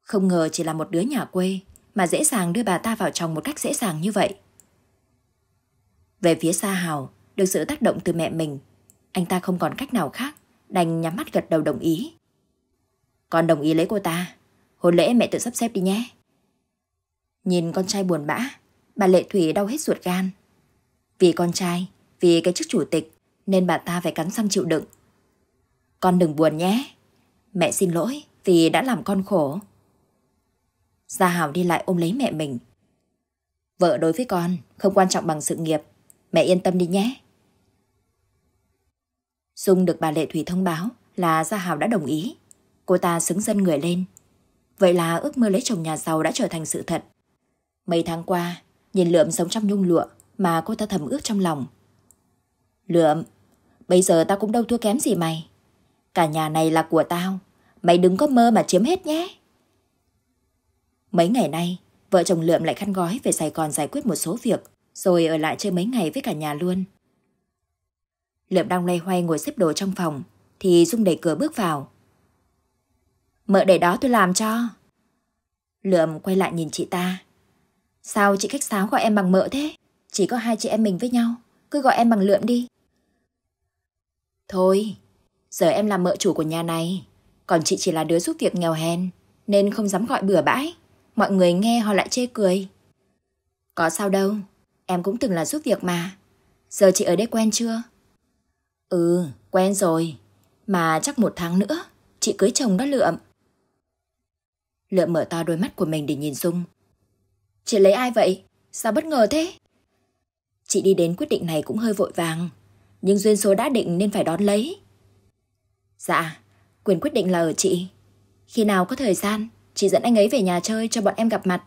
Speaker 1: Không ngờ chỉ là một đứa nhà quê mà dễ dàng đưa bà ta vào chồng một cách dễ dàng như vậy. Về phía Sa Hào, được sự tác động từ mẹ mình. Anh ta không còn cách nào khác, đành nhắm mắt gật đầu đồng ý. Con đồng ý lấy cô ta, hôn lễ mẹ tự sắp xếp đi nhé. Nhìn con trai buồn bã, bà Lệ Thủy đau hết ruột gan. Vì con trai, vì cái chức chủ tịch, nên bà ta phải cắn răng chịu đựng. Con đừng buồn nhé. Mẹ xin lỗi vì đã làm con khổ. Gia Hảo đi lại ôm lấy mẹ mình. Vợ đối với con không quan trọng bằng sự nghiệp. Mẹ yên tâm đi nhé. Dung được bà Lệ Thủy thông báo là Gia Hào đã đồng ý. Cô ta xứng dân người lên. Vậy là ước mơ lấy chồng nhà giàu đã trở thành sự thật. Mấy tháng qua, nhìn Lượm sống trong nhung lụa mà cô ta thầm ước trong lòng. Lượm, bây giờ tao cũng đâu thua kém gì mày. Cả nhà này là của tao, mày đừng có mơ mà chiếm hết nhé. Mấy ngày nay, vợ chồng Lượm lại khăn gói về Sài Gòn giải quyết một số việc, rồi ở lại chơi mấy ngày với cả nhà luôn. Lượm đang lây hoay ngồi xếp đồ trong phòng, thì Dung đẩy cửa bước vào. Mợ để đó tôi làm cho. Lượm quay lại nhìn chị ta. Sao chị khách sáo gọi em bằng mợ thế? Chỉ có hai chị em mình với nhau, cứ gọi em bằng lượm đi. Thôi, giờ em là mợ chủ của nhà này, còn chị chỉ là đứa giúp việc nghèo hèn, nên không dám gọi bừa bãi. Mọi người nghe họ lại chê cười. Có sao đâu, em cũng từng là giúp việc mà. Giờ chị ở đây quen chưa? Ừ, quen rồi. Mà chắc một tháng nữa, chị cưới chồng đó Lượm. Lượm mở to đôi mắt của mình để nhìn Dung. Chị lấy ai vậy? Sao bất ngờ thế? Chị đi đến quyết định này cũng hơi vội vàng, nhưng duyên số đã định nên phải đón lấy. Dạ, quyền quyết định là ở chị. Khi nào có thời gian, chị dẫn anh ấy về nhà chơi cho bọn em gặp mặt.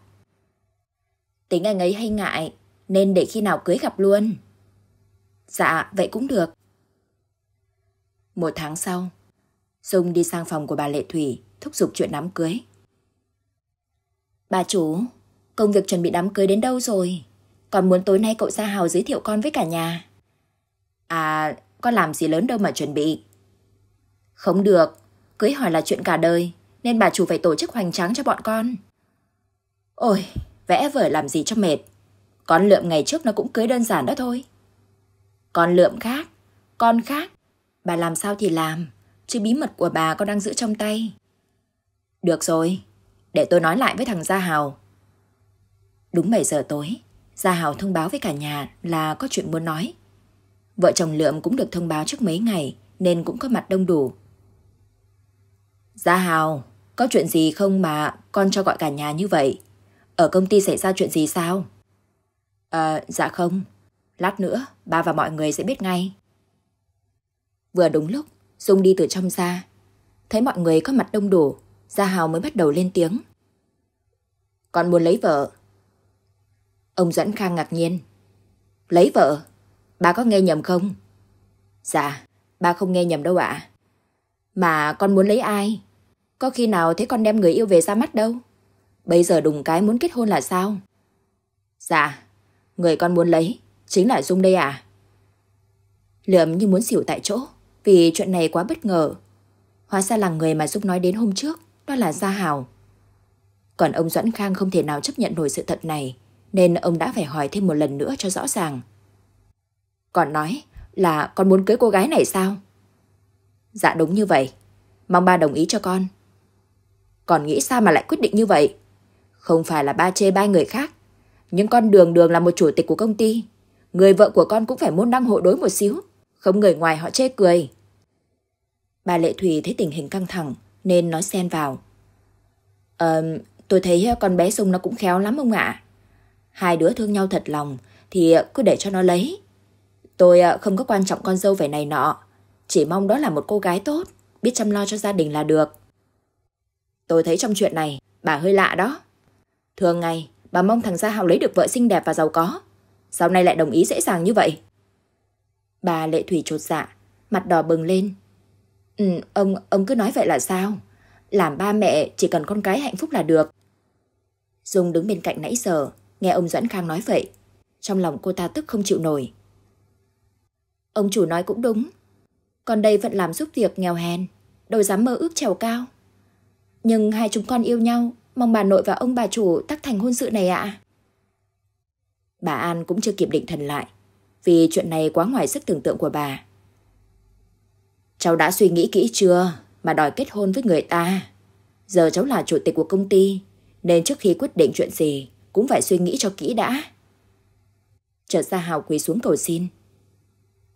Speaker 1: Tính anh ấy hay ngại, nên để khi nào cưới gặp luôn. Dạ, vậy cũng được. Một tháng sau, Dung đi sang phòng của bà Lệ Thủy thúc giục chuyện đám cưới. Bà chủ, công việc chuẩn bị đám cưới đến đâu rồi? Còn muốn tối nay cậu sa Hào giới thiệu con với cả nhà. À, con làm gì lớn đâu mà chuẩn bị. Không được, cưới hỏi là chuyện cả đời, nên bà chủ phải tổ chức hoành tráng cho bọn con. Ôi, vẽ vời làm gì cho mệt. Con lượm ngày trước nó cũng cưới đơn giản đó thôi. Con lượm khác, con khác, Bà làm sao thì làm, chứ bí mật của bà con đang giữ trong tay. Được rồi, để tôi nói lại với thằng Gia Hào. Đúng 7 giờ tối, Gia Hào thông báo với cả nhà là có chuyện muốn nói. Vợ chồng Lượm cũng được thông báo trước mấy ngày nên cũng có mặt đông đủ. Gia Hào, có chuyện gì không mà con cho gọi cả nhà như vậy? Ở công ty xảy ra chuyện gì sao? À, dạ không. Lát nữa, ba và mọi người sẽ biết ngay. Vừa đúng lúc, Dung đi từ trong ra. Thấy mọi người có mặt đông đủ, Gia Hào mới bắt đầu lên tiếng. Con muốn lấy vợ. Ông Doãn Khang ngạc nhiên. Lấy vợ? Bà có nghe nhầm không? Dạ, bà không nghe nhầm đâu ạ. Mà con muốn lấy ai? Có khi nào thấy con đem người yêu về ra mắt đâu? Bây giờ đùng cái muốn kết hôn là sao? Dạ, người con muốn lấy chính là Dung đây à? Lượm như muốn xỉu tại chỗ vì chuyện này quá bất ngờ. Hóa ra là người mà Dũng nói đến hôm trước, đó là Gia hào Còn ông Doãn Khang không thể nào chấp nhận nổi sự thật này, nên ông đã phải hỏi thêm một lần nữa cho rõ ràng. Còn nói là con muốn cưới cô gái này sao? Dạ đúng như vậy, mong ba đồng ý cho con. Còn nghĩ sao mà lại quyết định như vậy? Không phải là ba chê ba người khác, nhưng con đường đường là một chủ tịch của công ty. Người vợ của con cũng phải môn đăng hộ đối một xíu không người ngoài họ chê cười. Bà Lệ Thủy thấy tình hình căng thẳng nên nói xen vào. Ờ, tôi thấy con bé Sung nó cũng khéo lắm ông ạ. Hai đứa thương nhau thật lòng thì cứ để cho nó lấy. Tôi ờ, không có quan trọng con dâu vẻ này nọ, chỉ mong đó là một cô gái tốt, biết chăm lo cho gia đình là được. Tôi thấy trong chuyện này, bà hơi lạ đó. Thường ngày, bà mong thằng Gia Hào lấy được vợ xinh đẹp và giàu có. Sau này lại đồng ý dễ dàng như vậy, Bà Lệ Thủy trột dạ, mặt đỏ bừng lên. Ừ, ông, ông cứ nói vậy là sao? Làm ba mẹ chỉ cần con cái hạnh phúc là được. Dung đứng bên cạnh nãy giờ, nghe ông Doãn Khang nói vậy. Trong lòng cô ta tức không chịu nổi. Ông chủ nói cũng đúng. còn đây vẫn làm giúp việc nghèo hèn, đâu dám mơ ước trèo cao. Nhưng hai chúng con yêu nhau, mong bà nội và ông bà chủ tắc thành hôn sự này ạ. Bà An cũng chưa kịp định thần lại, vì chuyện này quá ngoài sức tưởng tượng của bà. Cháu đã suy nghĩ kỹ chưa mà đòi kết hôn với người ta? Giờ cháu là chủ tịch của công ty, nên trước khi quyết định chuyện gì cũng phải suy nghĩ cho kỹ đã. Chợt ra hào quỳ xuống cầu xin.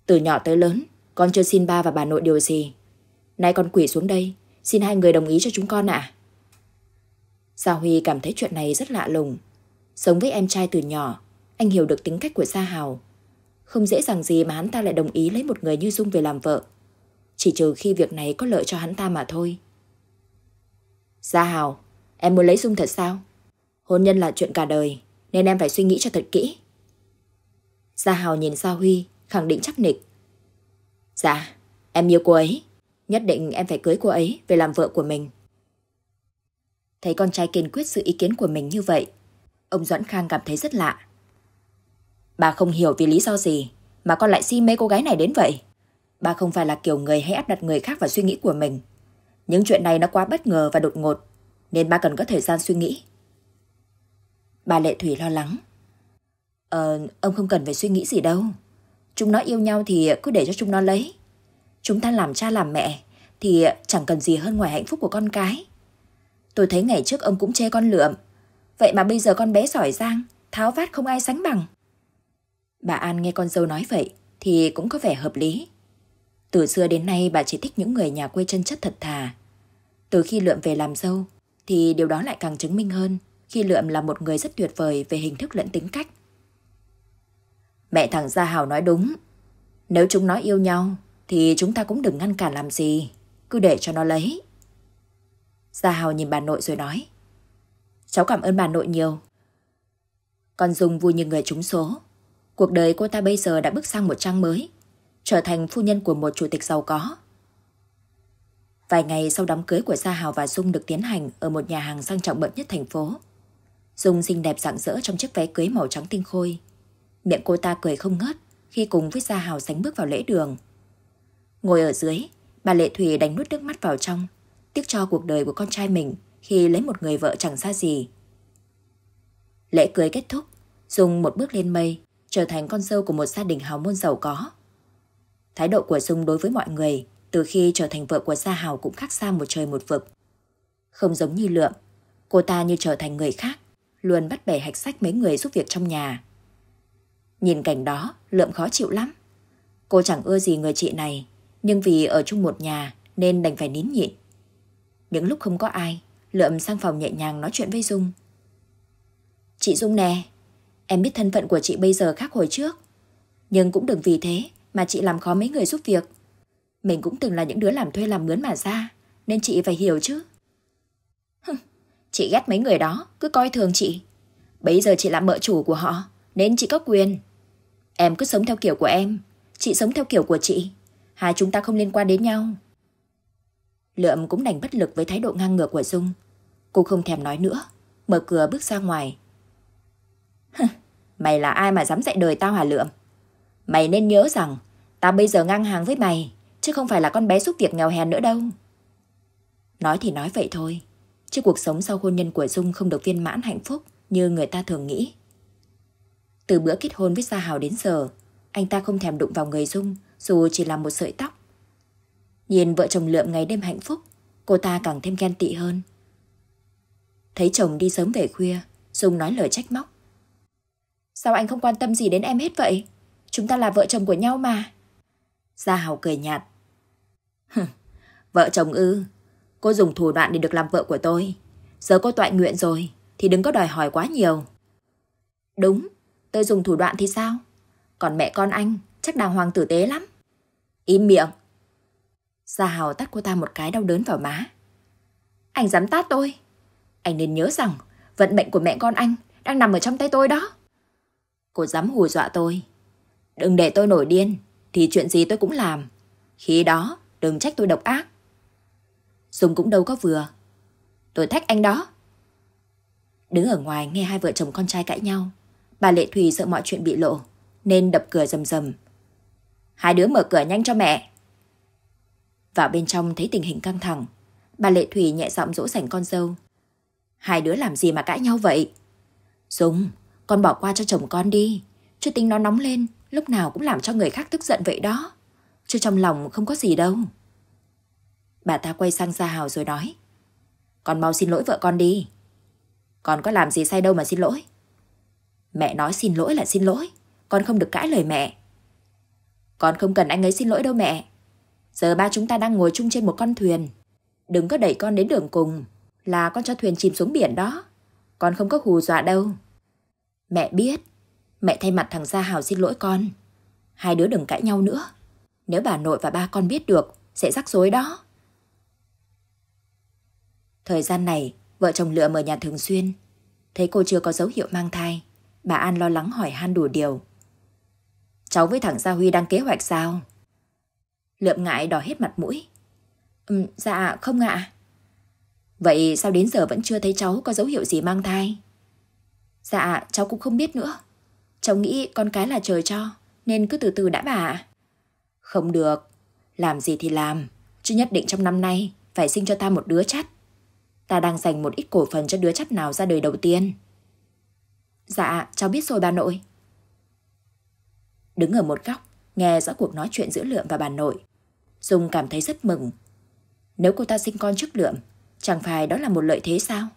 Speaker 1: Từ nhỏ tới lớn, con chưa xin ba và bà nội điều gì. Nay con quỳ xuống đây, xin hai người đồng ý cho chúng con ạ. À? Gia Huy cảm thấy chuyện này rất lạ lùng. Sống với em trai từ nhỏ, anh hiểu được tính cách của Gia Hào không dễ dàng gì mà hắn ta lại đồng ý lấy một người như Dung về làm vợ. Chỉ trừ khi việc này có lợi cho hắn ta mà thôi. Gia Hào, em muốn lấy Dung thật sao? Hôn nhân là chuyện cả đời, nên em phải suy nghĩ cho thật kỹ. Gia Hào nhìn Gia Huy, khẳng định chắc nịch. Dạ, em yêu cô ấy. Nhất định em phải cưới cô ấy về làm vợ của mình. Thấy con trai kiên quyết sự ý kiến của mình như vậy, ông Doãn Khang cảm thấy rất lạ. Bà không hiểu vì lý do gì mà con lại si mê cô gái này đến vậy. Bà không phải là kiểu người hay áp đặt người khác vào suy nghĩ của mình. Những chuyện này nó quá bất ngờ và đột ngột, nên bà cần có thời gian suy nghĩ. Bà Lệ Thủy lo lắng. Ờ, ông không cần phải suy nghĩ gì đâu. Chúng nó yêu nhau thì cứ để cho chúng nó lấy. Chúng ta làm cha làm mẹ thì chẳng cần gì hơn ngoài hạnh phúc của con cái. Tôi thấy ngày trước ông cũng chê con lượm. Vậy mà bây giờ con bé giỏi giang, tháo vát không ai sánh bằng. Bà An nghe con dâu nói vậy thì cũng có vẻ hợp lý. Từ xưa đến nay bà chỉ thích những người nhà quê chân chất thật thà. Từ khi Lượm về làm dâu thì điều đó lại càng chứng minh hơn khi Lượm là một người rất tuyệt vời về hình thức lẫn tính cách. Mẹ thằng Gia Hào nói đúng. Nếu chúng nó yêu nhau thì chúng ta cũng đừng ngăn cản làm gì. Cứ để cho nó lấy. Gia Hào nhìn bà nội rồi nói. Cháu cảm ơn bà nội nhiều. Con Dung vui như người trúng số. Cuộc đời cô ta bây giờ đã bước sang một trang mới, trở thành phu nhân của một chủ tịch giàu có. Vài ngày sau đám cưới của Gia Hào và Dung được tiến hành ở một nhà hàng sang trọng bậc nhất thành phố. Dung xinh đẹp rạng rỡ trong chiếc váy cưới màu trắng tinh khôi. Miệng cô ta cười không ngớt khi cùng với Gia Hào sánh bước vào lễ đường. Ngồi ở dưới, bà Lệ Thủy đánh nuốt nước mắt vào trong, tiếc cho cuộc đời của con trai mình khi lấy một người vợ chẳng xa gì. Lễ cưới kết thúc, Dung một bước lên mây, trở thành con dâu của một gia đình hào môn giàu có. Thái độ của Dung đối với mọi người từ khi trở thành vợ của Gia Hào cũng khác xa một trời một vực. Không giống như Lượm, cô ta như trở thành người khác, luôn bắt bẻ hạch sách mấy người giúp việc trong nhà. Nhìn cảnh đó, Lượm khó chịu lắm. Cô chẳng ưa gì người chị này, nhưng vì ở chung một nhà nên đành phải nín nhịn. Những lúc không có ai, Lượm sang phòng nhẹ nhàng nói chuyện với Dung. Chị Dung nè, Em biết thân phận của chị bây giờ khác hồi trước. Nhưng cũng đừng vì thế mà chị làm khó mấy người giúp việc. Mình cũng từng là những đứa làm thuê làm mướn mà ra, nên chị phải hiểu chứ. chị ghét mấy người đó, cứ coi thường chị. Bây giờ chị là mợ chủ của họ, nên chị có quyền. Em cứ sống theo kiểu của em, chị sống theo kiểu của chị. Hai chúng ta không liên quan đến nhau. Lượm cũng đành bất lực với thái độ ngang ngược của Dung. Cô không thèm nói nữa, mở cửa bước ra ngoài, mày là ai mà dám dạy đời tao hà Lượm? Mày nên nhớ rằng, tao bây giờ ngang hàng với mày, chứ không phải là con bé giúp việc nghèo hèn nữa đâu. Nói thì nói vậy thôi, chứ cuộc sống sau hôn nhân của Dung không được viên mãn hạnh phúc như người ta thường nghĩ. Từ bữa kết hôn với Sa Hào đến giờ, anh ta không thèm đụng vào người Dung dù chỉ là một sợi tóc. Nhìn vợ chồng Lượm ngày đêm hạnh phúc, cô ta càng thêm ghen tị hơn. Thấy chồng đi sớm về khuya, Dung nói lời trách móc. Sao anh không quan tâm gì đến em hết vậy? Chúng ta là vợ chồng của nhau mà. Gia Hào cười nhạt. vợ chồng ư, cô dùng thủ đoạn để được làm vợ của tôi. Giờ cô tọa nguyện rồi, thì đừng có đòi hỏi quá nhiều. Đúng, tôi dùng thủ đoạn thì sao? Còn mẹ con anh, chắc đàng hoàng tử tế lắm. Im miệng. Gia Hào tắt cô ta một cái đau đớn vào má. Anh dám tát tôi. Anh nên nhớ rằng, vận mệnh của mẹ con anh đang nằm ở trong tay tôi đó. Cô dám hù dọa tôi. Đừng để tôi nổi điên, thì chuyện gì tôi cũng làm. Khi đó, đừng trách tôi độc ác. Dùng cũng đâu có vừa. Tôi thách anh đó. Đứng ở ngoài nghe hai vợ chồng con trai cãi nhau. Bà Lệ Thùy sợ mọi chuyện bị lộ, nên đập cửa rầm rầm. Hai đứa mở cửa nhanh cho mẹ. Vào bên trong thấy tình hình căng thẳng. Bà Lệ Thùy nhẹ giọng dỗ sảnh con dâu. Hai đứa làm gì mà cãi nhau vậy? Dung, con bỏ qua cho chồng con đi, chứ tính nó nóng lên, lúc nào cũng làm cho người khác tức giận vậy đó. Chứ trong lòng không có gì đâu. Bà ta quay sang Gia Hào rồi nói. Con mau xin lỗi vợ con đi. Con có làm gì sai đâu mà xin lỗi. Mẹ nói xin lỗi là xin lỗi. Con không được cãi lời mẹ. Con không cần anh ấy xin lỗi đâu mẹ. Giờ ba chúng ta đang ngồi chung trên một con thuyền. Đừng có đẩy con đến đường cùng. Là con cho thuyền chìm xuống biển đó. Con không có hù dọa đâu. Mẹ biết. Mẹ thay mặt thằng Gia Hào xin lỗi con. Hai đứa đừng cãi nhau nữa. Nếu bà nội và ba con biết được, sẽ rắc rối đó. Thời gian này, vợ chồng lựa mở nhà thường xuyên. Thấy cô chưa có dấu hiệu mang thai, bà An lo lắng hỏi Han đủ điều. Cháu với thằng Gia Huy đang kế hoạch sao? Lượm ngại đỏ hết mặt mũi. Ừ, dạ không ạ. Vậy sao đến giờ vẫn chưa thấy cháu có dấu hiệu gì mang thai? Dạ, cháu cũng không biết nữa. Cháu nghĩ con cái là trời cho, nên cứ từ từ đã bà ạ. Không được, làm gì thì làm, chứ nhất định trong năm nay phải sinh cho ta một đứa chắt. Ta đang dành một ít cổ phần cho đứa chắt nào ra đời đầu tiên. Dạ, cháu biết rồi bà nội. Đứng ở một góc, nghe rõ cuộc nói chuyện giữa Lượm và bà nội. Dung cảm thấy rất mừng. Nếu cô ta sinh con trước Lượm, chẳng phải đó là một lợi thế sao?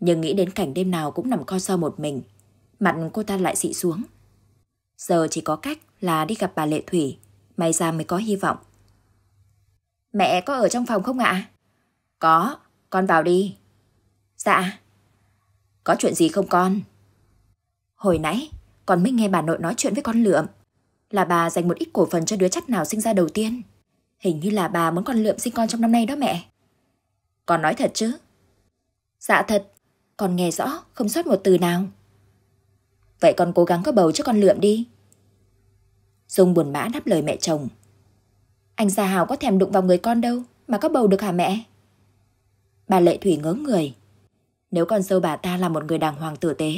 Speaker 1: nhưng nghĩ đến cảnh đêm nào cũng nằm co so một mình. Mặt cô ta lại xị xuống. Giờ chỉ có cách là đi gặp bà Lệ Thủy, may ra mới có hy vọng. Mẹ có ở trong phòng không ạ? Có, con vào đi. Dạ. Có chuyện gì không con? Hồi nãy, con mới nghe bà nội nói chuyện với con lượm. Là bà dành một ít cổ phần cho đứa chắc nào sinh ra đầu tiên. Hình như là bà muốn con lượm sinh con trong năm nay đó mẹ. Con nói thật chứ? Dạ thật. Con nghe rõ, không sót một từ nào. Vậy con cố gắng có bầu cho con lượm đi. Dung buồn bã đáp lời mẹ chồng. Anh Gia Hào có thèm đụng vào người con đâu, mà có bầu được hả mẹ? Bà Lệ Thủy ngớ người. Nếu con dâu bà ta là một người đàng hoàng tử tế,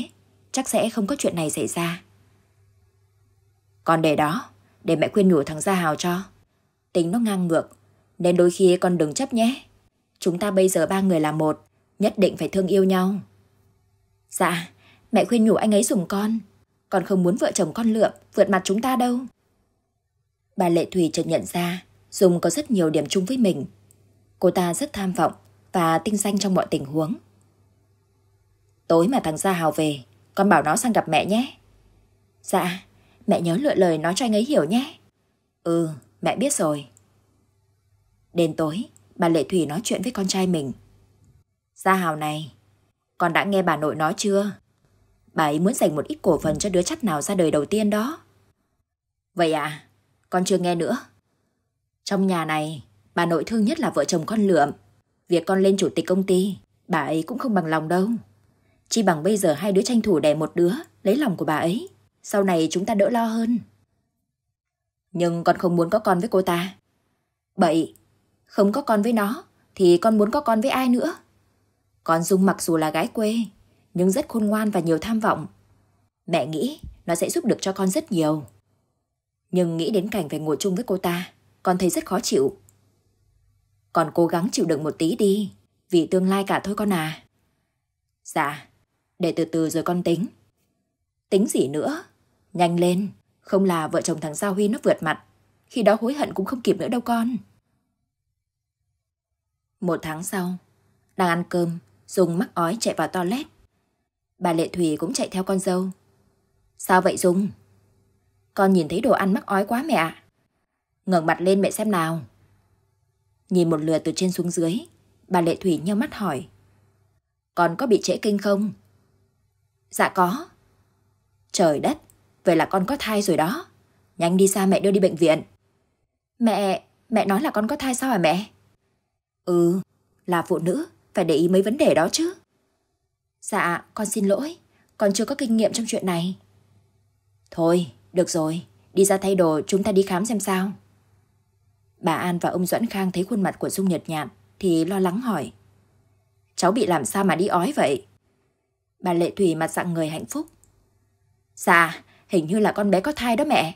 Speaker 1: chắc sẽ không có chuyện này xảy ra. Con để đó, để mẹ khuyên nhủ thằng Gia Hào cho. Tính nó ngang ngược, nên đôi khi con đừng chấp nhé. Chúng ta bây giờ ba người là một, nhất định phải thương yêu nhau. Dạ, mẹ khuyên nhủ anh ấy dùng con. Con không muốn vợ chồng con lượm, vượt mặt chúng ta đâu. Bà Lệ Thủy chợt nhận ra Dung có rất nhiều điểm chung với mình. Cô ta rất tham vọng và tinh danh trong mọi tình huống. Tối mà thằng Gia Hào về, con bảo nó sang gặp mẹ nhé. Dạ, mẹ nhớ lựa lời nói cho anh ấy hiểu nhé. Ừ, mẹ biết rồi. Đến tối, bà Lệ Thủy nói chuyện với con trai mình. Gia Hào này, con đã nghe bà nội nói chưa? Bà ấy muốn dành một ít cổ phần cho đứa chắt nào ra đời đầu tiên đó. Vậy à, con chưa nghe nữa. Trong nhà này, bà nội thương nhất là vợ chồng con lượm. Việc con lên chủ tịch công ty, bà ấy cũng không bằng lòng đâu. Chỉ bằng bây giờ hai đứa tranh thủ đẻ một đứa, lấy lòng của bà ấy. Sau này chúng ta đỡ lo hơn. Nhưng con không muốn có con với cô ta. Bậy, không có con với nó, thì con muốn có con với ai nữa? Con Dung mặc dù là gái quê, nhưng rất khôn ngoan và nhiều tham vọng. Mẹ nghĩ nó sẽ giúp được cho con rất nhiều. Nhưng nghĩ đến cảnh phải ngồi chung với cô ta, con thấy rất khó chịu. Còn cố gắng chịu đựng một tí đi, vì tương lai cả thôi con à. Dạ, để từ từ rồi con tính. Tính gì nữa? Nhanh lên, không là vợ chồng thằng Giao Huy nó vượt mặt. Khi đó hối hận cũng không kịp nữa đâu con. Một tháng sau, đang ăn cơm, Dung mắc ói chạy vào toilet. Bà Lệ Thủy cũng chạy theo con dâu. Sao vậy Dung? Con nhìn thấy đồ ăn mắc ói quá mẹ ạ. Ngẩng mặt lên mẹ xem nào. Nhìn một lượt từ trên xuống dưới, bà Lệ Thủy nheo mắt hỏi. Con có bị trễ kinh không? Dạ có. Trời đất, vậy là con có thai rồi đó. Nhanh đi xa mẹ đưa đi bệnh viện. Mẹ, mẹ nói là con có thai sao hả mẹ? Ừ, là phụ nữ phải để ý mấy vấn đề đó chứ. Dạ, con xin lỗi, con chưa có kinh nghiệm trong chuyện này. Thôi, được rồi, đi ra thay đồ chúng ta đi khám xem sao. Bà An và ông Doãn Khang thấy khuôn mặt của Dung nhợt nhạt thì lo lắng hỏi. Cháu bị làm sao mà đi ói vậy? Bà Lệ Thủy mặt dạng người hạnh phúc. Dạ, hình như là con bé có thai đó mẹ.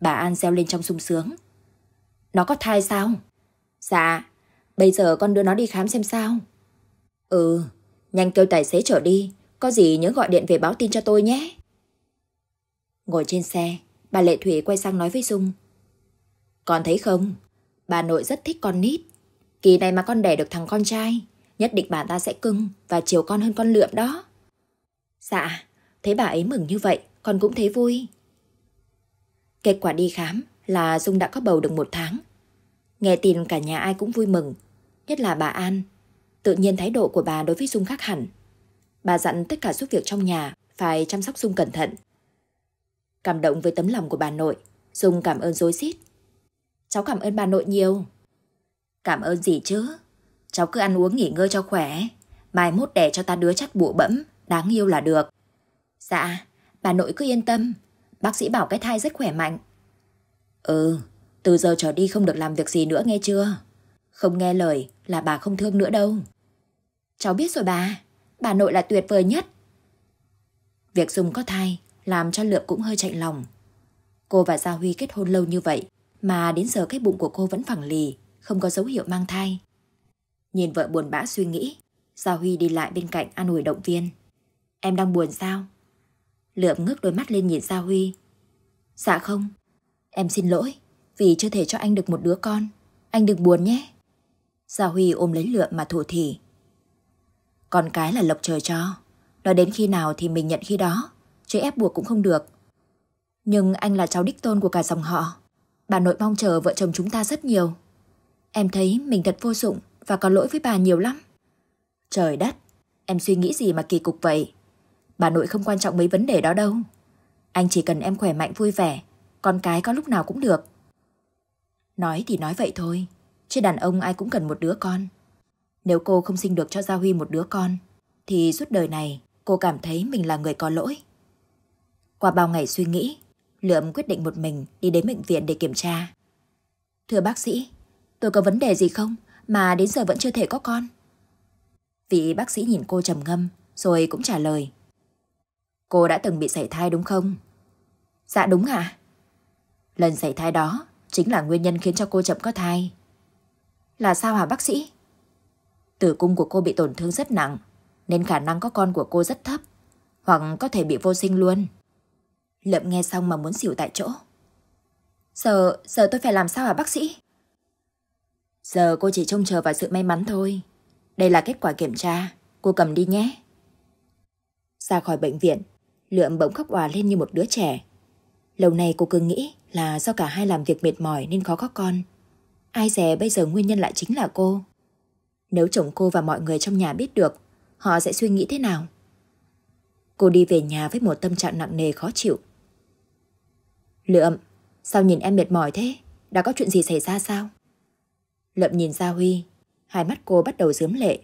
Speaker 1: Bà An reo lên trong sung sướng. Nó có thai sao? Dạ, Bây giờ con đưa nó đi khám xem sao. Ừ, nhanh kêu tài xế trở đi. Có gì nhớ gọi điện về báo tin cho tôi nhé. Ngồi trên xe, bà Lệ Thủy quay sang nói với Dung. Con thấy không, bà nội rất thích con nít. Kỳ này mà con đẻ được thằng con trai, nhất định bà ta sẽ cưng và chiều con hơn con lượm đó. Dạ, thấy bà ấy mừng như vậy, con cũng thấy vui. Kết quả đi khám là Dung đã có bầu được một tháng. Nghe tin cả nhà ai cũng vui mừng, nhất là bà An. Tự nhiên thái độ của bà đối với Dung khác hẳn. Bà dặn tất cả giúp việc trong nhà phải chăm sóc Dung cẩn thận. Cảm động với tấm lòng của bà nội, Dung cảm ơn dối xít. Cháu cảm ơn bà nội nhiều. Cảm ơn gì chứ? Cháu cứ ăn uống nghỉ ngơi cho khỏe. Mai mốt đẻ cho ta đứa chắc bụ bẫm, đáng yêu là được. Dạ, bà nội cứ yên tâm. Bác sĩ bảo cái thai rất khỏe mạnh. Ừ, từ giờ trở đi không được làm việc gì nữa nghe chưa? Không nghe lời, là bà không thương nữa đâu. Cháu biết rồi bà, bà nội là tuyệt vời nhất. Việc Dung có thai làm cho Lượm cũng hơi chạy lòng. Cô và Gia Huy kết hôn lâu như vậy mà đến giờ cái bụng của cô vẫn phẳng lì, không có dấu hiệu mang thai. Nhìn vợ buồn bã suy nghĩ, Gia Huy đi lại bên cạnh an ủi động viên. Em đang buồn sao? Lượm ngước đôi mắt lên nhìn Gia Huy. Dạ không, em xin lỗi vì chưa thể cho anh được một đứa con. Anh đừng buồn nhé. Gia Huy ôm lấy lượm mà thủ thỉ. Con cái là lộc trời cho. Nói đến khi nào thì mình nhận khi đó. Chứ ép buộc cũng không được. Nhưng anh là cháu đích tôn của cả dòng họ. Bà nội mong chờ vợ chồng chúng ta rất nhiều. Em thấy mình thật vô dụng và có lỗi với bà nhiều lắm. Trời đất, em suy nghĩ gì mà kỳ cục vậy? Bà nội không quan trọng mấy vấn đề đó đâu. Anh chỉ cần em khỏe mạnh vui vẻ, con cái có lúc nào cũng được. Nói thì nói vậy thôi, Chứ đàn ông ai cũng cần một đứa con. Nếu cô không sinh được cho Gia Huy một đứa con, thì suốt đời này cô cảm thấy mình là người có lỗi. Qua bao ngày suy nghĩ, Lượm quyết định một mình đi đến bệnh viện để kiểm tra. Thưa bác sĩ, tôi có vấn đề gì không mà đến giờ vẫn chưa thể có con? Vị bác sĩ nhìn cô trầm ngâm rồi cũng trả lời. Cô đã từng bị sảy thai đúng không? Dạ đúng ạ. Lần sảy thai đó chính là nguyên nhân khiến cho cô chậm có thai. Là sao hả bác sĩ? Tử cung của cô bị tổn thương rất nặng, nên khả năng có con của cô rất thấp, hoặc có thể bị vô sinh luôn. Lợm nghe xong mà muốn xỉu tại chỗ. Giờ, giờ tôi phải làm sao hả bác sĩ? Giờ cô chỉ trông chờ vào sự may mắn thôi. Đây là kết quả kiểm tra, cô cầm đi nhé. Ra khỏi bệnh viện, Lượm bỗng khóc òa lên như một đứa trẻ. Lâu nay cô cứ nghĩ là do cả hai làm việc mệt mỏi nên khó có con. Ai dè bây giờ nguyên nhân lại chính là cô. Nếu chồng cô và mọi người trong nhà biết được, họ sẽ suy nghĩ thế nào? Cô đi về nhà với một tâm trạng nặng nề khó chịu. Lượm, sao nhìn em mệt mỏi thế? Đã có chuyện gì xảy ra sao? Lượm nhìn Gia Huy, hai mắt cô bắt đầu dướm lệ.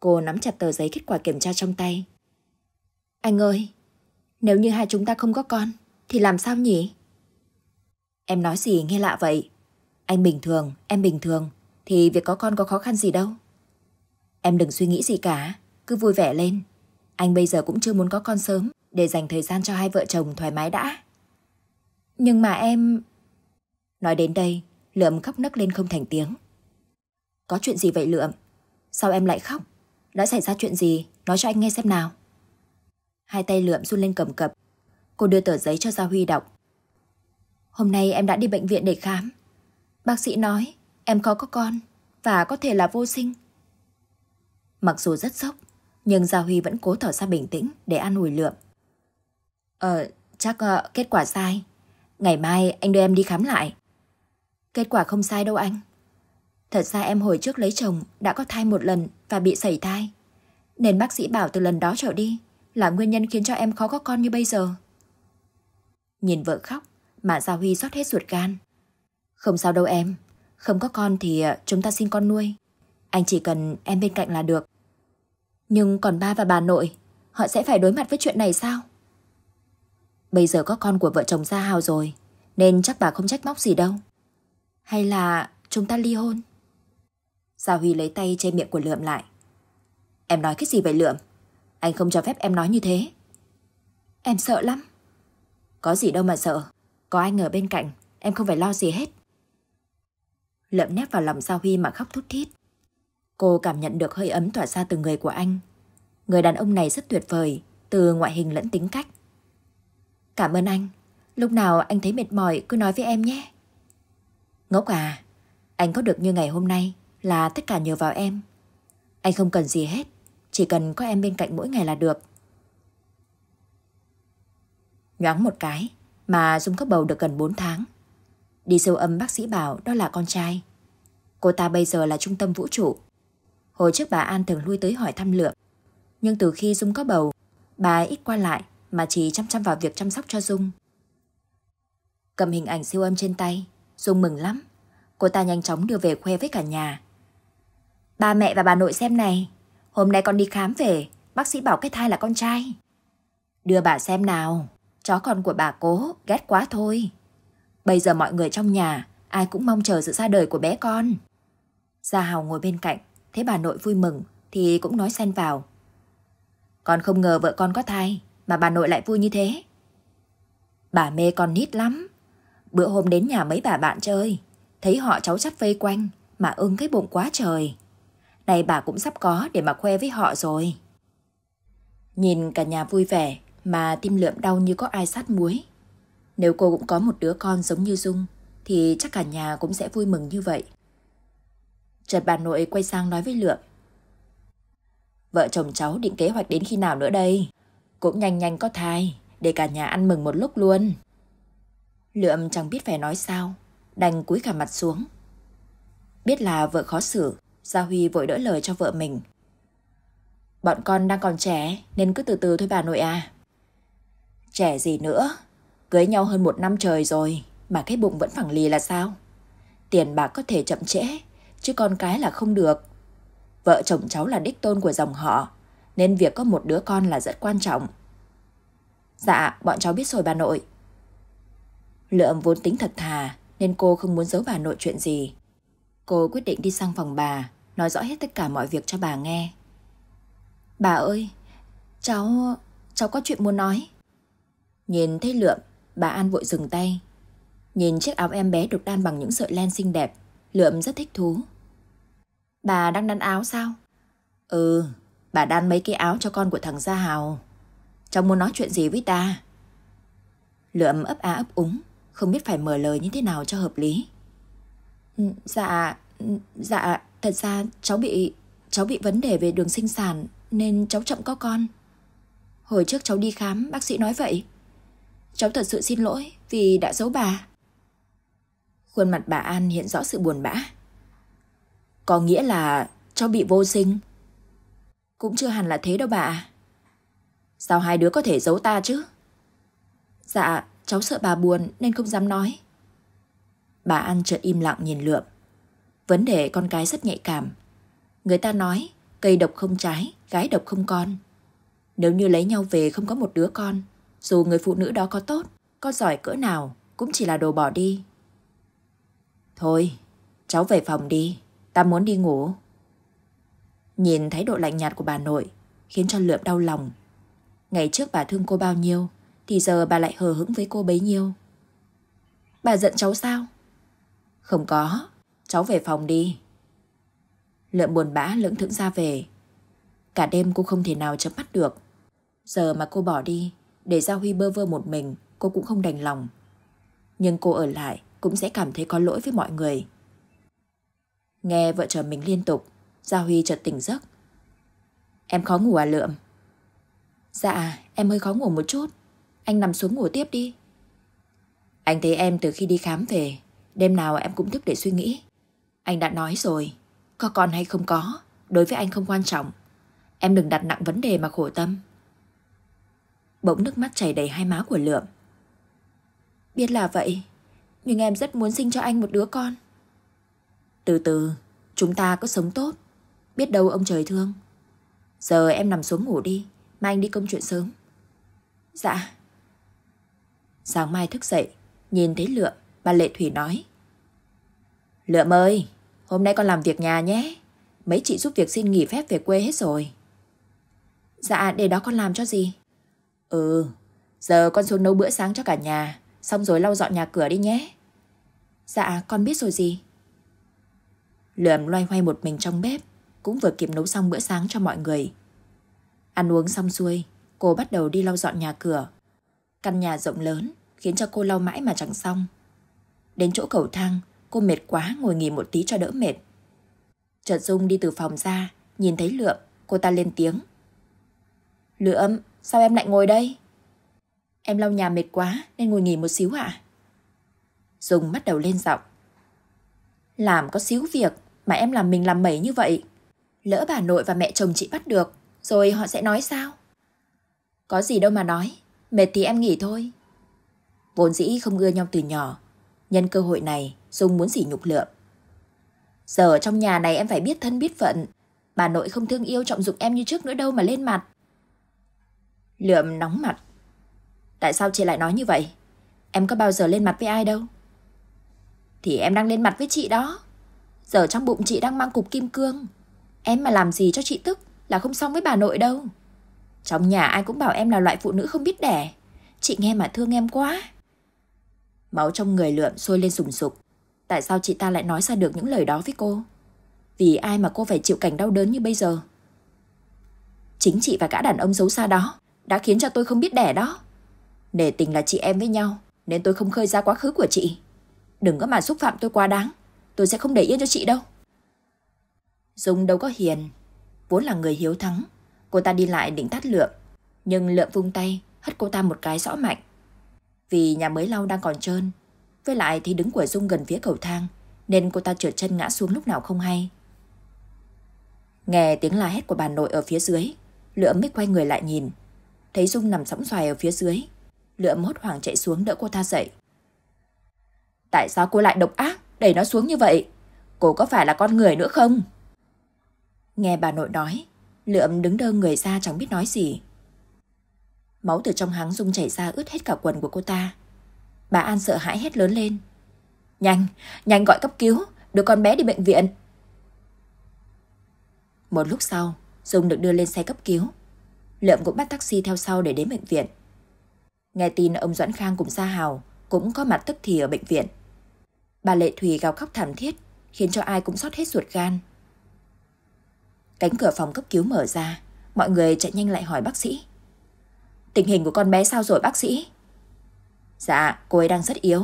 Speaker 1: Cô nắm chặt tờ giấy kết quả kiểm tra trong tay. Anh ơi, nếu như hai chúng ta không có con, thì làm sao nhỉ? Em nói gì nghe lạ vậy? Anh bình thường, em bình thường, thì việc có con có khó khăn gì đâu. Em đừng suy nghĩ gì cả, cứ vui vẻ lên. Anh bây giờ cũng chưa muốn có con sớm, để dành thời gian cho hai vợ chồng thoải mái đã. Nhưng mà em... Nói đến đây, Lượm khóc nấc lên không thành tiếng. Có chuyện gì vậy Lượm? Sao em lại khóc? Đã xảy ra chuyện gì? Nói cho anh nghe xem nào. Hai tay Lượm run lên cầm cập. Cô đưa tờ giấy cho Gia Huy đọc. Hôm nay em đã đi bệnh viện để khám. Bác sĩ nói em khó có con và có thể là vô sinh. Mặc dù rất sốc, nhưng Gia Huy vẫn cố tỏ ra bình tĩnh để an ủi Lượm. Ờ, chắc uh, kết quả sai. Ngày mai anh đưa em đi khám lại. Kết quả không sai đâu anh. Thật ra em hồi trước lấy chồng đã có thai một lần và bị sẩy thai. Nên bác sĩ bảo từ lần đó trở đi là nguyên nhân khiến cho em khó có con như bây giờ. Nhìn vợ khóc mà Gia Huy rót hết ruột gan không sao đâu em, không có con thì ờ, chúng ta xin con nuôi. Anh chỉ cần em bên cạnh là được. Nhưng còn ba và bà nội, họ sẽ phải đối mặt với chuyện này sao? Bây giờ có con của vợ chồng Gia Hào rồi, nên chắc bà không trách móc gì đâu. Hay là chúng ta ly hôn? Gia Huy lấy tay che miệng của Lượm lại. Em nói cái gì vậy Lượm? Anh không cho phép em nói như thế. Em sợ lắm. Có gì đâu mà sợ. Có anh ở bên cạnh, em không phải lo gì hết lợm nép vào lòng Gia Huy mà khóc thút thít. Cô cảm nhận được hơi ấm tỏa ra từ người của anh. Người đàn ông này rất tuyệt vời, từ ngoại hình lẫn tính cách. Cảm ơn anh. Lúc nào anh thấy mệt mỏi cứ nói với em nhé. Ngốc à, anh có được như ngày hôm nay là tất cả nhờ vào em. Anh không cần gì hết, chỉ cần có em bên cạnh mỗi ngày là được. Nhoáng một cái mà Dung có bầu được gần 4 tháng. Đi siêu âm bác sĩ bảo đó là con trai. Cô ta bây giờ là trung tâm vũ trụ. Hồi trước bà An thường lui tới hỏi thăm lượng. Nhưng từ khi Dung có bầu, bà ít qua lại mà chỉ chăm chăm vào việc chăm sóc cho Dung. Cầm hình ảnh siêu âm trên tay, Dung mừng lắm. Cô ta nhanh chóng đưa về khoe với cả nhà. Ba mẹ và bà nội xem này, hôm nay con đi khám về, bác sĩ bảo cái thai là con trai. Đưa bà xem nào, chó con của bà cố, ghét quá thôi. Bây giờ mọi người trong nhà, ai cũng mong chờ sự ra đời của bé con. Gia Hào ngồi bên cạnh, thấy bà nội vui mừng thì cũng nói xen vào. Con không ngờ vợ con có thai mà bà nội lại vui như thế. Bà mê con nít lắm. Bữa hôm đến nhà mấy bà bạn chơi, thấy họ cháu chắp vây quanh mà ưng cái bụng quá trời. Này bà cũng sắp có để mà khoe với họ rồi. Nhìn cả nhà vui vẻ mà tim lượm đau như có ai sát muối. Nếu cô cũng có một đứa con giống như Dung, thì chắc cả nhà cũng sẽ vui mừng như vậy. chợt bà nội quay sang nói với Lượng. Vợ chồng cháu định kế hoạch đến khi nào nữa đây? Cũng nhanh nhanh có thai, để cả nhà ăn mừng một lúc luôn. Lượng chẳng biết phải nói sao, đành cúi cả mặt xuống. Biết là vợ khó xử, Gia Huy vội đỡ lời cho vợ mình. Bọn con đang còn trẻ nên cứ từ từ thôi bà nội à. Trẻ gì nữa, Cưới nhau hơn một năm trời rồi mà cái bụng vẫn phẳng lì là sao? Tiền bạc có thể chậm trễ, chứ con cái là không được. Vợ chồng cháu là đích tôn của dòng họ, nên việc có một đứa con là rất quan trọng. Dạ, bọn cháu biết rồi bà nội. Lượm vốn tính thật thà, nên cô không muốn giấu bà nội chuyện gì. Cô quyết định đi sang phòng bà, nói rõ hết tất cả mọi việc cho bà nghe. Bà ơi, cháu... cháu có chuyện muốn nói. Nhìn thấy Lượm Bà An vội dừng tay. Nhìn chiếc áo em bé được đan bằng những sợi len xinh đẹp, Lượm rất thích thú. Bà đang đan áo sao? Ừ, bà đan mấy cái áo cho con của thằng Gia Hào. Cháu muốn nói chuyện gì với ta? Lượm ấp á ấp úng, không biết phải mở lời như thế nào cho hợp lý. Ừ, dạ, ừ, dạ, thật ra cháu bị cháu bị vấn đề về đường sinh sản nên cháu chậm có con. Hồi trước cháu đi khám, bác sĩ nói vậy cháu thật sự xin lỗi vì đã giấu bà. Khuôn mặt bà An hiện rõ sự buồn bã. Có nghĩa là cháu bị vô sinh. Cũng chưa hẳn là thế đâu bà Sao hai đứa có thể giấu ta chứ? Dạ, cháu sợ bà buồn nên không dám nói. Bà An chợt im lặng nhìn lượm. Vấn đề con cái rất nhạy cảm. Người ta nói, cây độc không trái, gái độc không con. Nếu như lấy nhau về không có một đứa con, dù người phụ nữ đó có tốt, có giỏi cỡ nào, cũng chỉ là đồ bỏ đi. Thôi, cháu về phòng đi, ta muốn đi ngủ. Nhìn thái độ lạnh nhạt của bà nội khiến cho Lượm đau lòng. Ngày trước bà thương cô bao nhiêu, thì giờ bà lại hờ hững với cô bấy nhiêu. Bà giận cháu sao? Không có, cháu về phòng đi. Lượm buồn bã lưỡng thững ra về. Cả đêm cô không thể nào chấm mắt được. Giờ mà cô bỏ đi, để Giao Huy bơ vơ một mình, cô cũng không đành lòng. Nhưng cô ở lại cũng sẽ cảm thấy có lỗi với mọi người. Nghe vợ chồng mình liên tục, Gia Huy chợt tỉnh giấc. Em khó ngủ à Lượm? Dạ, em hơi khó ngủ một chút. Anh nằm xuống ngủ tiếp đi. Anh thấy em từ khi đi khám về, đêm nào em cũng thức để suy nghĩ. Anh đã nói rồi, có con hay không có, đối với anh không quan trọng. Em đừng đặt nặng vấn đề mà khổ tâm bỗng nước mắt chảy đầy hai má của Lượm. Biết là vậy, nhưng em rất muốn sinh cho anh một đứa con. Từ từ, chúng ta có sống tốt, biết đâu ông trời thương. Giờ em nằm xuống ngủ đi, mai anh đi công chuyện sớm. Dạ. Sáng mai thức dậy, nhìn thấy Lượm, bà Lệ Thủy nói. Lượm ơi, hôm nay con làm việc nhà nhé. Mấy chị giúp việc xin nghỉ phép về quê hết rồi. Dạ, để đó con làm cho gì? Ừ, giờ con xuống nấu bữa sáng cho cả nhà, xong rồi lau dọn nhà cửa đi nhé. Dạ, con biết rồi gì. Lượm loay hoay một mình trong bếp, cũng vừa kịp nấu xong bữa sáng cho mọi người. Ăn uống xong xuôi, cô bắt đầu đi lau dọn nhà cửa. Căn nhà rộng lớn, khiến cho cô lau mãi mà chẳng xong. Đến chỗ cầu thang, cô mệt quá ngồi nghỉ một tí cho đỡ mệt. Chợt Dung đi từ phòng ra, nhìn thấy Lượm, cô ta lên tiếng. Lượm, Sao em lại ngồi đây? Em lau nhà mệt quá nên ngồi nghỉ một xíu ạ. À? Dùng bắt đầu lên giọng. Làm có xíu việc mà em làm mình làm mẩy như vậy. Lỡ bà nội và mẹ chồng chị bắt được, rồi họ sẽ nói sao? Có gì đâu mà nói, mệt thì em nghỉ thôi. Vốn dĩ không ưa nhau từ nhỏ, nhân cơ hội này Dung muốn sỉ nhục lượm. Giờ trong nhà này em phải biết thân biết phận, bà nội không thương yêu trọng dụng em như trước nữa đâu mà lên mặt. Lượm nóng mặt. Tại sao chị lại nói như vậy? Em có bao giờ lên mặt với ai đâu. Thì em đang lên mặt với chị đó. Giờ trong bụng chị đang mang cục kim cương. Em mà làm gì cho chị tức là không xong với bà nội đâu. Trong nhà ai cũng bảo em là loại phụ nữ không biết đẻ. Chị nghe mà thương em quá. Máu trong người lượm sôi lên sùng sục. Tại sao chị ta lại nói ra được những lời đó với cô? Vì ai mà cô phải chịu cảnh đau đớn như bây giờ? Chính chị và cả đàn ông xấu xa đó đã khiến cho tôi không biết đẻ đó. Nể tình là chị em với nhau, nên tôi không khơi ra quá khứ của chị. Đừng có mà xúc phạm tôi quá đáng, tôi sẽ không để yên cho chị đâu. Dung đâu có hiền, vốn là người hiếu thắng. Cô ta đi lại định tát Lượm, nhưng Lượm vung tay, hất cô ta một cái rõ mạnh. Vì nhà mới lau đang còn trơn, với lại thì đứng của Dung gần phía cầu thang, nên cô ta trượt chân ngã xuống lúc nào không hay. Nghe tiếng la hét của bà nội ở phía dưới, Lượm mới quay người lại nhìn thấy Dung nằm sóng xoài ở phía dưới. lượm hốt hoảng chạy xuống đỡ cô ta dậy. Tại sao cô lại độc ác, đẩy nó xuống như vậy? Cô có phải là con người nữa không? Nghe bà nội nói, Lượm đứng đơ người ra chẳng biết nói gì. Máu từ trong háng Dung chảy ra ướt hết cả quần của cô ta. Bà An sợ hãi hét lớn lên. Nhanh, nhanh gọi cấp cứu, đưa con bé đi bệnh viện. Một lúc sau, Dung được đưa lên xe cấp cứu. Lượm cũng bắt taxi theo sau để đến bệnh viện. Nghe tin ông Doãn Khang cùng gia Hào cũng có mặt tức thì ở bệnh viện. Bà Lệ Thùy gào khóc thảm thiết, khiến cho ai cũng xót hết ruột gan. Cánh cửa phòng cấp cứu mở ra, mọi người chạy nhanh lại hỏi bác sĩ. Tình hình của con bé sao rồi bác sĩ? Dạ, cô ấy đang rất yếu.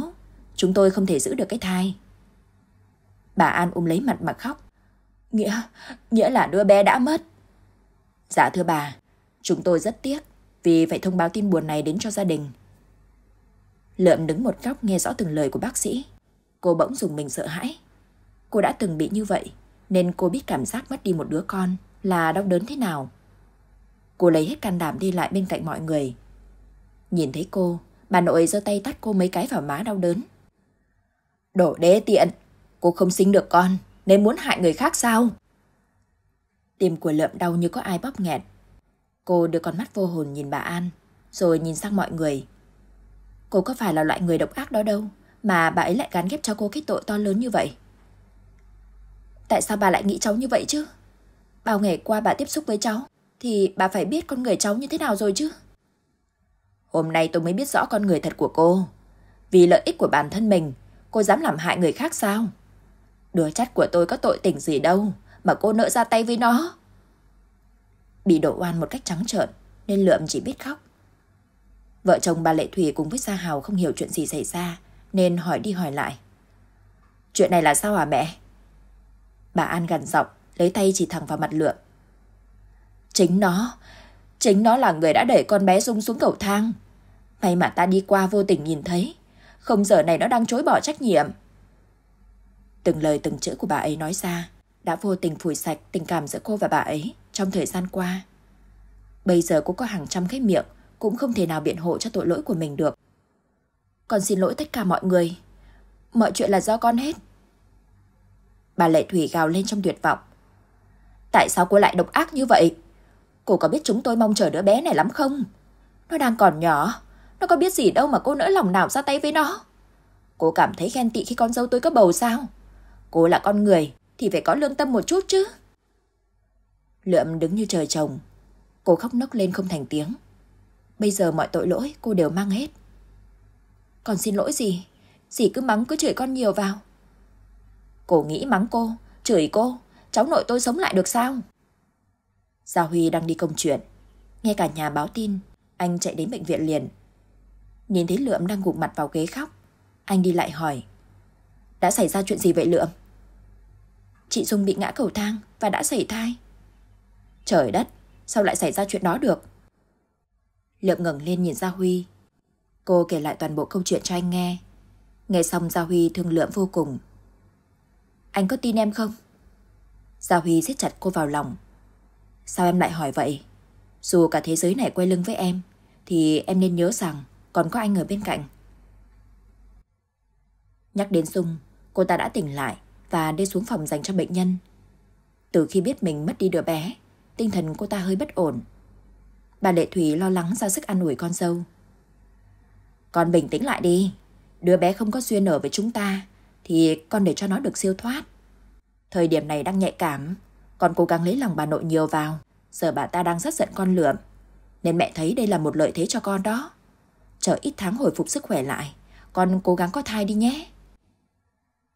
Speaker 1: Chúng tôi không thể giữ được cái thai. Bà An ôm lấy mặt mà khóc. Nghĩa, nghĩa là đứa bé đã mất. Dạ thưa bà, Chúng tôi rất tiếc vì phải thông báo tin buồn này đến cho gia đình. Lượm đứng một góc nghe rõ từng lời của bác sĩ. Cô bỗng dùng mình sợ hãi. Cô đã từng bị như vậy, nên cô biết cảm giác mất đi một đứa con là đau đớn thế nào. Cô lấy hết can đảm đi lại bên cạnh mọi người. Nhìn thấy cô, bà nội giơ tay tắt cô mấy cái vào má đau đớn. Đổ đế tiện, cô không sinh được con, nên muốn hại người khác sao? Tim của lượm đau như có ai bóp nghẹt, Cô đưa con mắt vô hồn nhìn bà An, rồi nhìn sang mọi người. Cô có phải là loại người độc ác đó đâu, mà bà ấy lại gán ghép cho cô cái tội to lớn như vậy. Tại sao bà lại nghĩ cháu như vậy chứ? Bao ngày qua bà tiếp xúc với cháu, thì bà phải biết con người cháu như thế nào rồi chứ? Hôm nay tôi mới biết rõ con người thật của cô. Vì lợi ích của bản thân mình, cô dám làm hại người khác sao? Đứa chắt của tôi có tội tình gì đâu, mà cô nỡ ra tay với nó bị đổ oan một cách trắng trợn nên Lượm chỉ biết khóc. Vợ chồng bà Lệ Thủy cùng với Gia Hào không hiểu chuyện gì xảy ra nên hỏi đi hỏi lại. Chuyện này là sao hả mẹ? Bà An gằn giọng, lấy tay chỉ thẳng vào mặt Lượm. Chính nó, chính nó là người đã đẩy con bé rung xuống cầu thang. May mà ta đi qua vô tình nhìn thấy, không giờ này nó đang chối bỏ trách nhiệm. Từng lời từng chữ của bà ấy nói ra đã vô tình phủi sạch tình cảm giữa cô và bà ấy trong thời gian qua. Bây giờ cô có hàng trăm cái miệng, cũng không thể nào biện hộ cho tội lỗi của mình được. Con xin lỗi tất cả mọi người. Mọi chuyện là do con hết. Bà Lệ Thủy gào lên trong tuyệt vọng. Tại sao cô lại độc ác như vậy? Cô có biết chúng tôi mong chờ đứa bé này lắm không? Nó đang còn nhỏ, nó có biết gì đâu mà cô nỡ lòng nào ra tay với nó. Cô cảm thấy ghen tị khi con dâu tôi có bầu sao? Cô là con người thì phải có lương tâm một chút chứ. Lượm đứng như trời trồng. Cô khóc nấc lên không thành tiếng. Bây giờ mọi tội lỗi cô đều mang hết. Còn xin lỗi gì? Dì cứ mắng cứ chửi con nhiều vào. Cô nghĩ mắng cô, chửi cô, cháu nội tôi sống lại được sao? Gia Huy đang đi công chuyện. Nghe cả nhà báo tin, anh chạy đến bệnh viện liền. Nhìn thấy Lượm đang gục mặt vào ghế khóc, anh đi lại hỏi. Đã xảy ra chuyện gì vậy Lượm? Chị Dung bị ngã cầu thang và đã xảy thai. Trời đất, sao lại xảy ra chuyện đó được? Liệu ngẩng lên nhìn Gia Huy. Cô kể lại toàn bộ câu chuyện cho anh nghe. Nghe xong Gia Huy thương lượng vô cùng. Anh có tin em không? Gia Huy siết chặt cô vào lòng. Sao em lại hỏi vậy? Dù cả thế giới này quay lưng với em, thì em nên nhớ rằng còn có anh ở bên cạnh. Nhắc đến Dung, cô ta đã tỉnh lại và đi xuống phòng dành cho bệnh nhân. Từ khi biết mình mất đi đứa bé, tinh thần cô ta hơi bất ổn. Bà Lệ Thủy lo lắng ra sức an ủi con dâu. Con bình tĩnh lại đi, đứa bé không có duyên ở với chúng ta, thì con để cho nó được siêu thoát. Thời điểm này đang nhạy cảm, con cố gắng lấy lòng bà nội nhiều vào, giờ bà ta đang rất giận con lượm, nên mẹ thấy đây là một lợi thế cho con đó. Chờ ít tháng hồi phục sức khỏe lại, con cố gắng có thai đi nhé.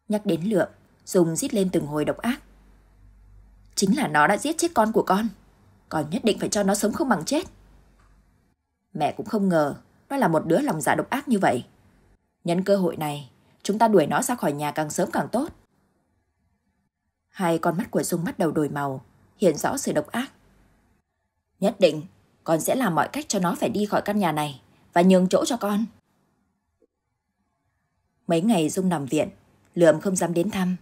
Speaker 1: Nhắc đến lượm, dùng rít lên từng hồi độc ác, Chính là nó đã giết chết con của con. Con nhất định phải cho nó sống không bằng chết. Mẹ cũng không ngờ nó là một đứa lòng dạ độc ác như vậy. Nhân cơ hội này, chúng ta đuổi nó ra khỏi nhà càng sớm càng tốt. Hai con mắt của Dung bắt đầu đổi màu, hiện rõ sự độc ác. Nhất định, con sẽ làm mọi cách cho nó phải đi khỏi căn nhà này và nhường chỗ cho con. Mấy ngày Dung nằm viện, Lượm không dám đến thăm.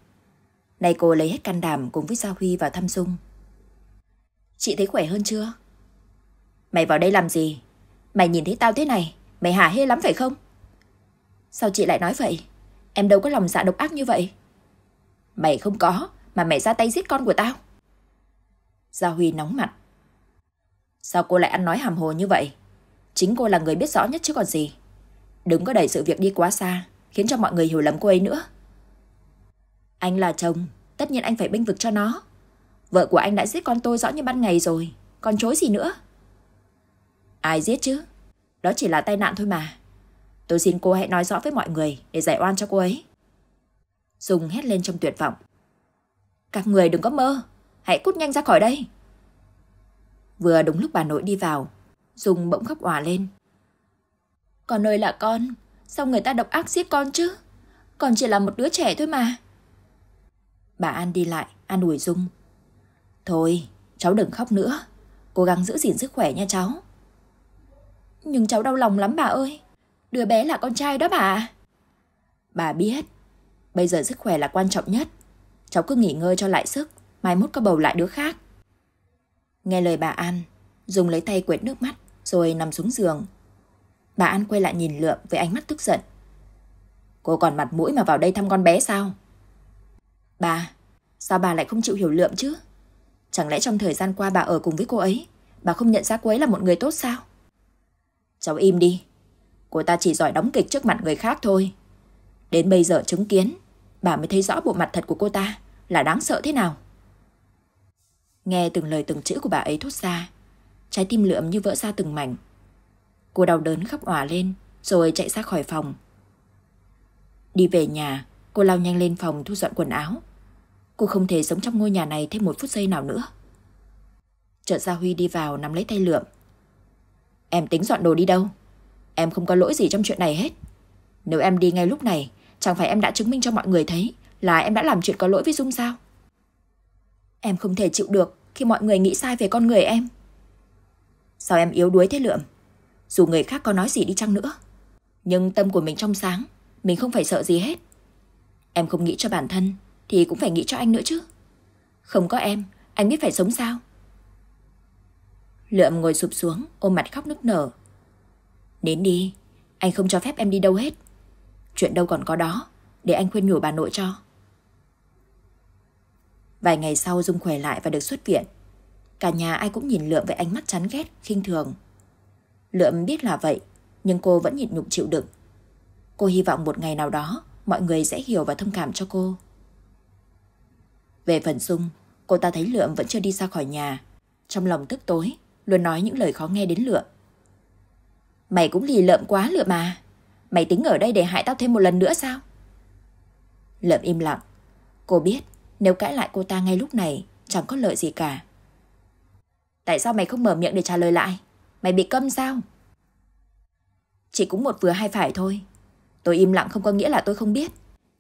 Speaker 1: Nay cô lấy hết can đảm cùng với Gia Huy vào thăm Dung. Chị thấy khỏe hơn chưa? Mày vào đây làm gì? Mày nhìn thấy tao thế này, mày hả hê lắm phải không? Sao chị lại nói vậy? Em đâu có lòng dạ độc ác như vậy. Mày không có, mà mày ra tay giết con của tao. Gia Huy nóng mặt. Sao cô lại ăn nói hàm hồ như vậy? Chính cô là người biết rõ nhất chứ còn gì. Đừng có đẩy sự việc đi quá xa, khiến cho mọi người hiểu lầm cô ấy nữa. Anh là chồng, tất nhiên anh phải bênh vực cho nó. Vợ của anh đã giết con tôi rõ như ban ngày rồi, còn chối gì nữa? Ai giết chứ? Đó chỉ là tai nạn thôi mà. Tôi xin cô hãy nói rõ với mọi người để giải oan cho cô ấy. Dung hét lên trong tuyệt vọng. Các người đừng có mơ, hãy cút nhanh ra khỏi đây. Vừa đúng lúc bà nội đi vào, Dung bỗng khóc òa lên. Con ơi là con, sao người ta độc ác giết con chứ? Còn chỉ là một đứa trẻ thôi mà. Bà An đi lại, an ủi Dung. Thôi, cháu đừng khóc nữa. Cố gắng giữ gìn sức khỏe nha cháu. Nhưng cháu đau lòng lắm bà ơi. Đứa bé là con trai đó bà. Bà biết. Bây giờ sức khỏe là quan trọng nhất. Cháu cứ nghỉ ngơi cho lại sức. Mai mốt có bầu lại đứa khác. Nghe lời bà An, Dung lấy tay quệt nước mắt rồi nằm xuống giường. Bà An quay lại nhìn Lượm với ánh mắt tức giận. Cô còn mặt mũi mà vào đây thăm con bé sao? Bà, sao bà lại không chịu hiểu lượm chứ? Chẳng lẽ trong thời gian qua bà ở cùng với cô ấy, bà không nhận ra cô ấy là một người tốt sao? Cháu im đi, cô ta chỉ giỏi đóng kịch trước mặt người khác thôi. Đến bây giờ chứng kiến, bà mới thấy rõ bộ mặt thật của cô ta là đáng sợ thế nào. Nghe từng lời từng chữ của bà ấy thốt ra, trái tim lượm như vỡ ra từng mảnh. Cô đau đớn khóc òa lên, rồi chạy ra khỏi phòng. Đi về nhà, cô lao nhanh lên phòng thu dọn quần áo, Cô không thể sống trong ngôi nhà này thêm một phút giây nào nữa. Trợ gia Huy đi vào nắm lấy tay lượm. Em tính dọn đồ đi đâu? Em không có lỗi gì trong chuyện này hết. Nếu em đi ngay lúc này, chẳng phải em đã chứng minh cho mọi người thấy là em đã làm chuyện có lỗi với Dung sao? Em không thể chịu được khi mọi người nghĩ sai về con người em. Sao em yếu đuối thế lượm? Dù người khác có nói gì đi chăng nữa, nhưng tâm của mình trong sáng, mình không phải sợ gì hết. Em không nghĩ cho bản thân thì cũng phải nghĩ cho anh nữa chứ. Không có em, anh biết phải sống sao? Lượm ngồi sụp xuống, ôm mặt khóc nức nở. Đến đi, anh không cho phép em đi đâu hết. Chuyện đâu còn có đó, để anh khuyên nhủ bà nội cho. Vài ngày sau Dung khỏe lại và được xuất viện. Cả nhà ai cũng nhìn Lượm với ánh mắt chán ghét, khinh thường. Lượm biết là vậy, nhưng cô vẫn nhịn nhục chịu đựng. Cô hy vọng một ngày nào đó mọi người sẽ hiểu và thông cảm cho cô. Về phần Dung, cô ta thấy Lượm vẫn chưa đi ra khỏi nhà. Trong lòng tức tối, luôn nói những lời khó nghe đến Lượm. Mày cũng lì lợm quá Lượm mà. Mày tính ở đây để hại tao thêm một lần nữa sao? Lượm im lặng. Cô biết nếu cãi lại cô ta ngay lúc này chẳng có lợi gì cả. Tại sao mày không mở miệng để trả lời lại? Mày bị câm sao? Chỉ cũng một vừa hai phải thôi. Tôi im lặng không có nghĩa là tôi không biết.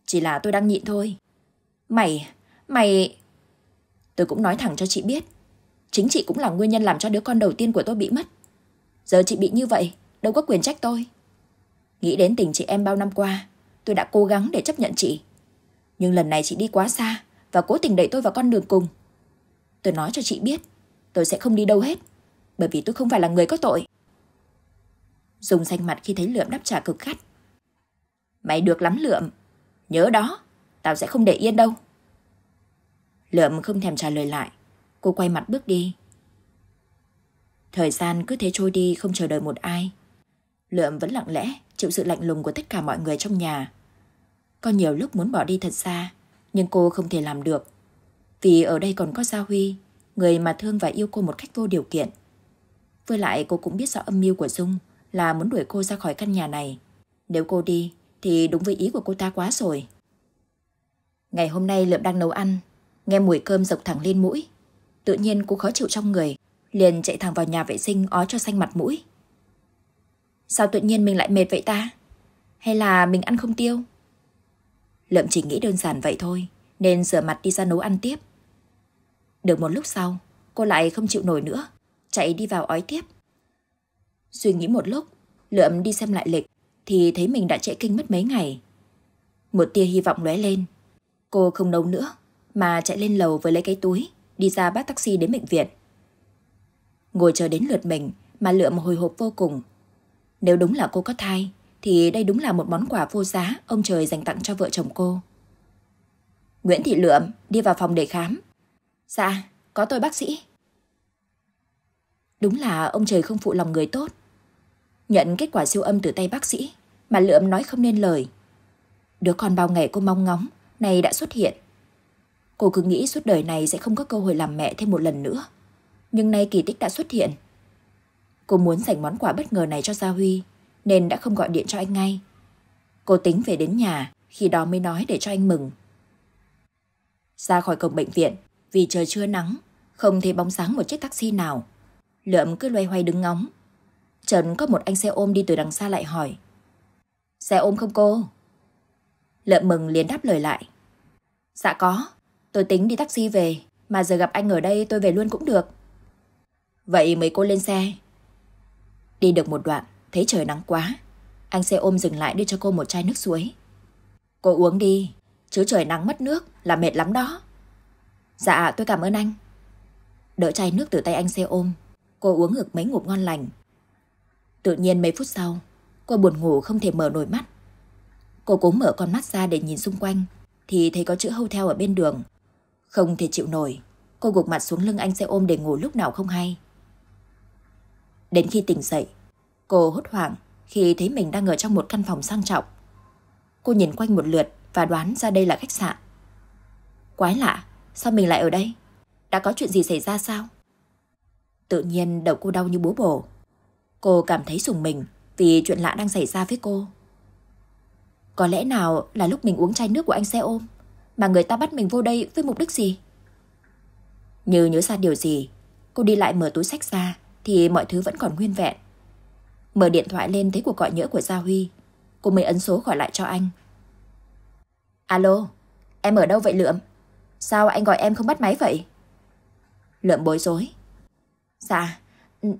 Speaker 1: Chỉ là tôi đang nhịn thôi. Mày, Mày... Tôi cũng nói thẳng cho chị biết. Chính chị cũng là nguyên nhân làm cho đứa con đầu tiên của tôi bị mất. Giờ chị bị như vậy, đâu có quyền trách tôi. Nghĩ đến tình chị em bao năm qua, tôi đã cố gắng để chấp nhận chị. Nhưng lần này chị đi quá xa và cố tình đẩy tôi vào con đường cùng. Tôi nói cho chị biết, tôi sẽ không đi đâu hết, bởi vì tôi không phải là người có tội. Dùng xanh mặt khi thấy Lượm đáp trả cực khắt. Mày được lắm Lượm, nhớ đó, tao sẽ không để yên đâu. Lượm không thèm trả lời lại. Cô quay mặt bước đi. Thời gian cứ thế trôi đi không chờ đợi một ai. Lượm vẫn lặng lẽ, chịu sự lạnh lùng của tất cả mọi người trong nhà. Có nhiều lúc muốn bỏ đi thật xa, nhưng cô không thể làm được. Vì ở đây còn có Gia Huy, người mà thương và yêu cô một cách vô điều kiện. Với lại cô cũng biết rõ âm mưu của Dung là muốn đuổi cô ra khỏi căn nhà này. Nếu cô đi thì đúng với ý của cô ta quá rồi. Ngày hôm nay Lượm đang nấu ăn, Nghe mùi cơm dọc thẳng lên mũi. Tự nhiên cô khó chịu trong người, liền chạy thẳng vào nhà vệ sinh ó cho xanh mặt mũi. Sao tự nhiên mình lại mệt vậy ta? Hay là mình ăn không tiêu? Lợm chỉ nghĩ đơn giản vậy thôi, nên rửa mặt đi ra nấu ăn tiếp. Được một lúc sau, cô lại không chịu nổi nữa, chạy đi vào ói tiếp. Suy nghĩ một lúc, Lượm đi xem lại lịch thì thấy mình đã trễ kinh mất mấy ngày. Một tia hy vọng lóe lên. Cô không nấu nữa, mà chạy lên lầu với lấy cái túi, đi ra bắt taxi đến bệnh viện. Ngồi chờ đến lượt mình mà lượm hồi hộp vô cùng. Nếu đúng là cô có thai, thì đây đúng là một món quà vô giá ông trời dành tặng cho vợ chồng cô. Nguyễn Thị Lượm đi vào phòng để khám. Dạ, có tôi bác sĩ. Đúng là ông trời không phụ lòng người tốt. Nhận kết quả siêu âm từ tay bác sĩ mà Lượm nói không nên lời. Đứa con bao ngày cô mong ngóng này đã xuất hiện. Cô cứ nghĩ suốt đời này sẽ không có cơ hội làm mẹ thêm một lần nữa. Nhưng nay kỳ tích đã xuất hiện. Cô muốn dành món quà bất ngờ này cho Gia Huy, nên đã không gọi điện cho anh ngay. Cô tính về đến nhà, khi đó mới nói để cho anh mừng. Ra khỏi cổng bệnh viện, vì trời chưa nắng, không thấy bóng sáng một chiếc taxi nào. Lượm cứ loay hoay đứng ngóng. Trần có một anh xe ôm đi từ đằng xa lại hỏi. Xe ôm không cô? lợm mừng liền đáp lời lại. Dạ có. Tôi tính đi taxi về, mà giờ gặp anh ở đây tôi về luôn cũng được. Vậy mấy cô lên xe. Đi được một đoạn, thấy trời nắng quá. Anh xe ôm dừng lại đưa cho cô một chai nước suối. Cô uống đi, chứ trời nắng mất nước là mệt lắm đó. Dạ, tôi cảm ơn anh. Đỡ chai nước từ tay anh xe ôm, cô uống ngực mấy ngụm ngon lành. Tự nhiên mấy phút sau, cô buồn ngủ không thể mở nổi mắt. Cô cố mở con mắt ra để nhìn xung quanh, thì thấy có chữ hotel ở bên đường, không thể chịu nổi, cô gục mặt xuống lưng anh xe ôm để ngủ lúc nào không hay. Đến khi tỉnh dậy, cô hốt hoảng khi thấy mình đang ở trong một căn phòng sang trọng. Cô nhìn quanh một lượt và đoán ra đây là khách sạn. Quái lạ, sao mình lại ở đây? Đã có chuyện gì xảy ra sao? Tự nhiên đầu cô đau như búa bổ. Cô cảm thấy sùng mình vì chuyện lạ đang xảy ra với cô. Có lẽ nào là lúc mình uống chai nước của anh xe ôm? mà người ta bắt mình vô đây với mục đích gì? Như nhớ ra điều gì, cô đi lại mở túi sách ra thì mọi thứ vẫn còn nguyên vẹn. Mở điện thoại lên thấy cuộc gọi nhỡ của Gia Huy, cô mới ấn số gọi lại cho anh. Alo, em ở đâu vậy Lượm? Sao anh gọi em không bắt máy vậy? Lượm bối rối. Dạ,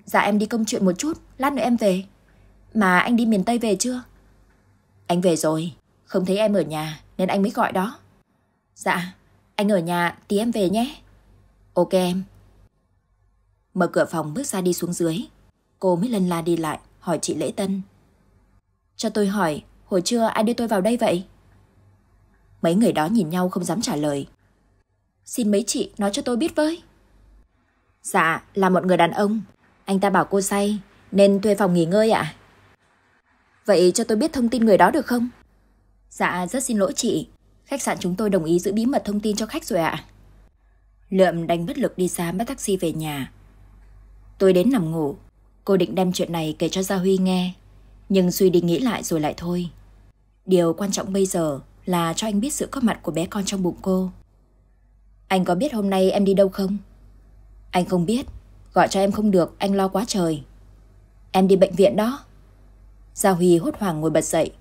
Speaker 1: dạ em đi công chuyện một chút, lát nữa em về. Mà anh đi miền Tây về chưa? Anh về rồi, không thấy em ở nhà nên anh mới gọi đó. Dạ, anh ở nhà tí em về nhé. Ok em. Mở cửa phòng bước ra đi xuống dưới. Cô mới lần la đi lại hỏi chị Lễ Tân. Cho tôi hỏi, hồi trưa ai đưa tôi vào đây vậy? Mấy người đó nhìn nhau không dám trả lời. Xin mấy chị nói cho tôi biết với. Dạ, là một người đàn ông. Anh ta bảo cô say, nên thuê phòng nghỉ ngơi ạ. Vậy cho tôi biết thông tin người đó được không? Dạ, rất xin lỗi chị. Khách sạn chúng tôi đồng ý giữ bí mật thông tin cho khách rồi ạ. À. Lượm đánh bất lực đi ra bắt taxi về nhà. Tôi đến nằm ngủ. Cô định đem chuyện này kể cho Gia Huy nghe. Nhưng suy đi nghĩ lại rồi lại thôi. Điều quan trọng bây giờ là cho anh biết sự có mặt của bé con trong bụng cô. Anh có biết hôm nay em đi đâu không? Anh không biết. Gọi cho em không được, anh lo quá trời. Em đi bệnh viện đó. Gia Huy hốt hoảng ngồi bật dậy.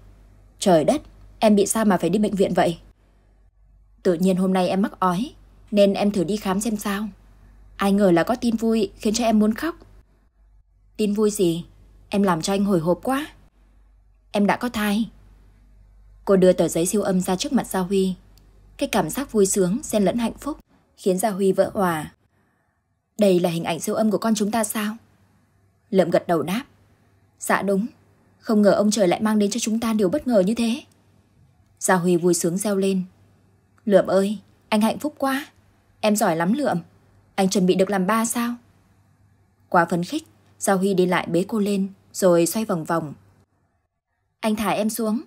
Speaker 1: Trời đất, em bị sao mà phải đi bệnh viện vậy? Tự nhiên hôm nay em mắc ói, nên em thử đi khám xem sao. Ai ngờ là có tin vui khiến cho em muốn khóc. Tin vui gì? Em làm cho anh hồi hộp quá. Em đã có thai. Cô đưa tờ giấy siêu âm ra trước mặt Gia Huy. Cái cảm giác vui sướng xen lẫn hạnh phúc khiến Gia Huy vỡ hòa. Đây là hình ảnh siêu âm của con chúng ta sao? Lợm gật đầu đáp. Dạ đúng, không ngờ ông trời lại mang đến cho chúng ta điều bất ngờ như thế. Gia Huy vui sướng reo lên, Lượm ơi, anh hạnh phúc quá. Em giỏi lắm Lượm. Anh chuẩn bị được làm ba sao? Quá phấn khích, Giao Huy đi lại bế cô lên, rồi xoay vòng vòng. Anh thả em xuống.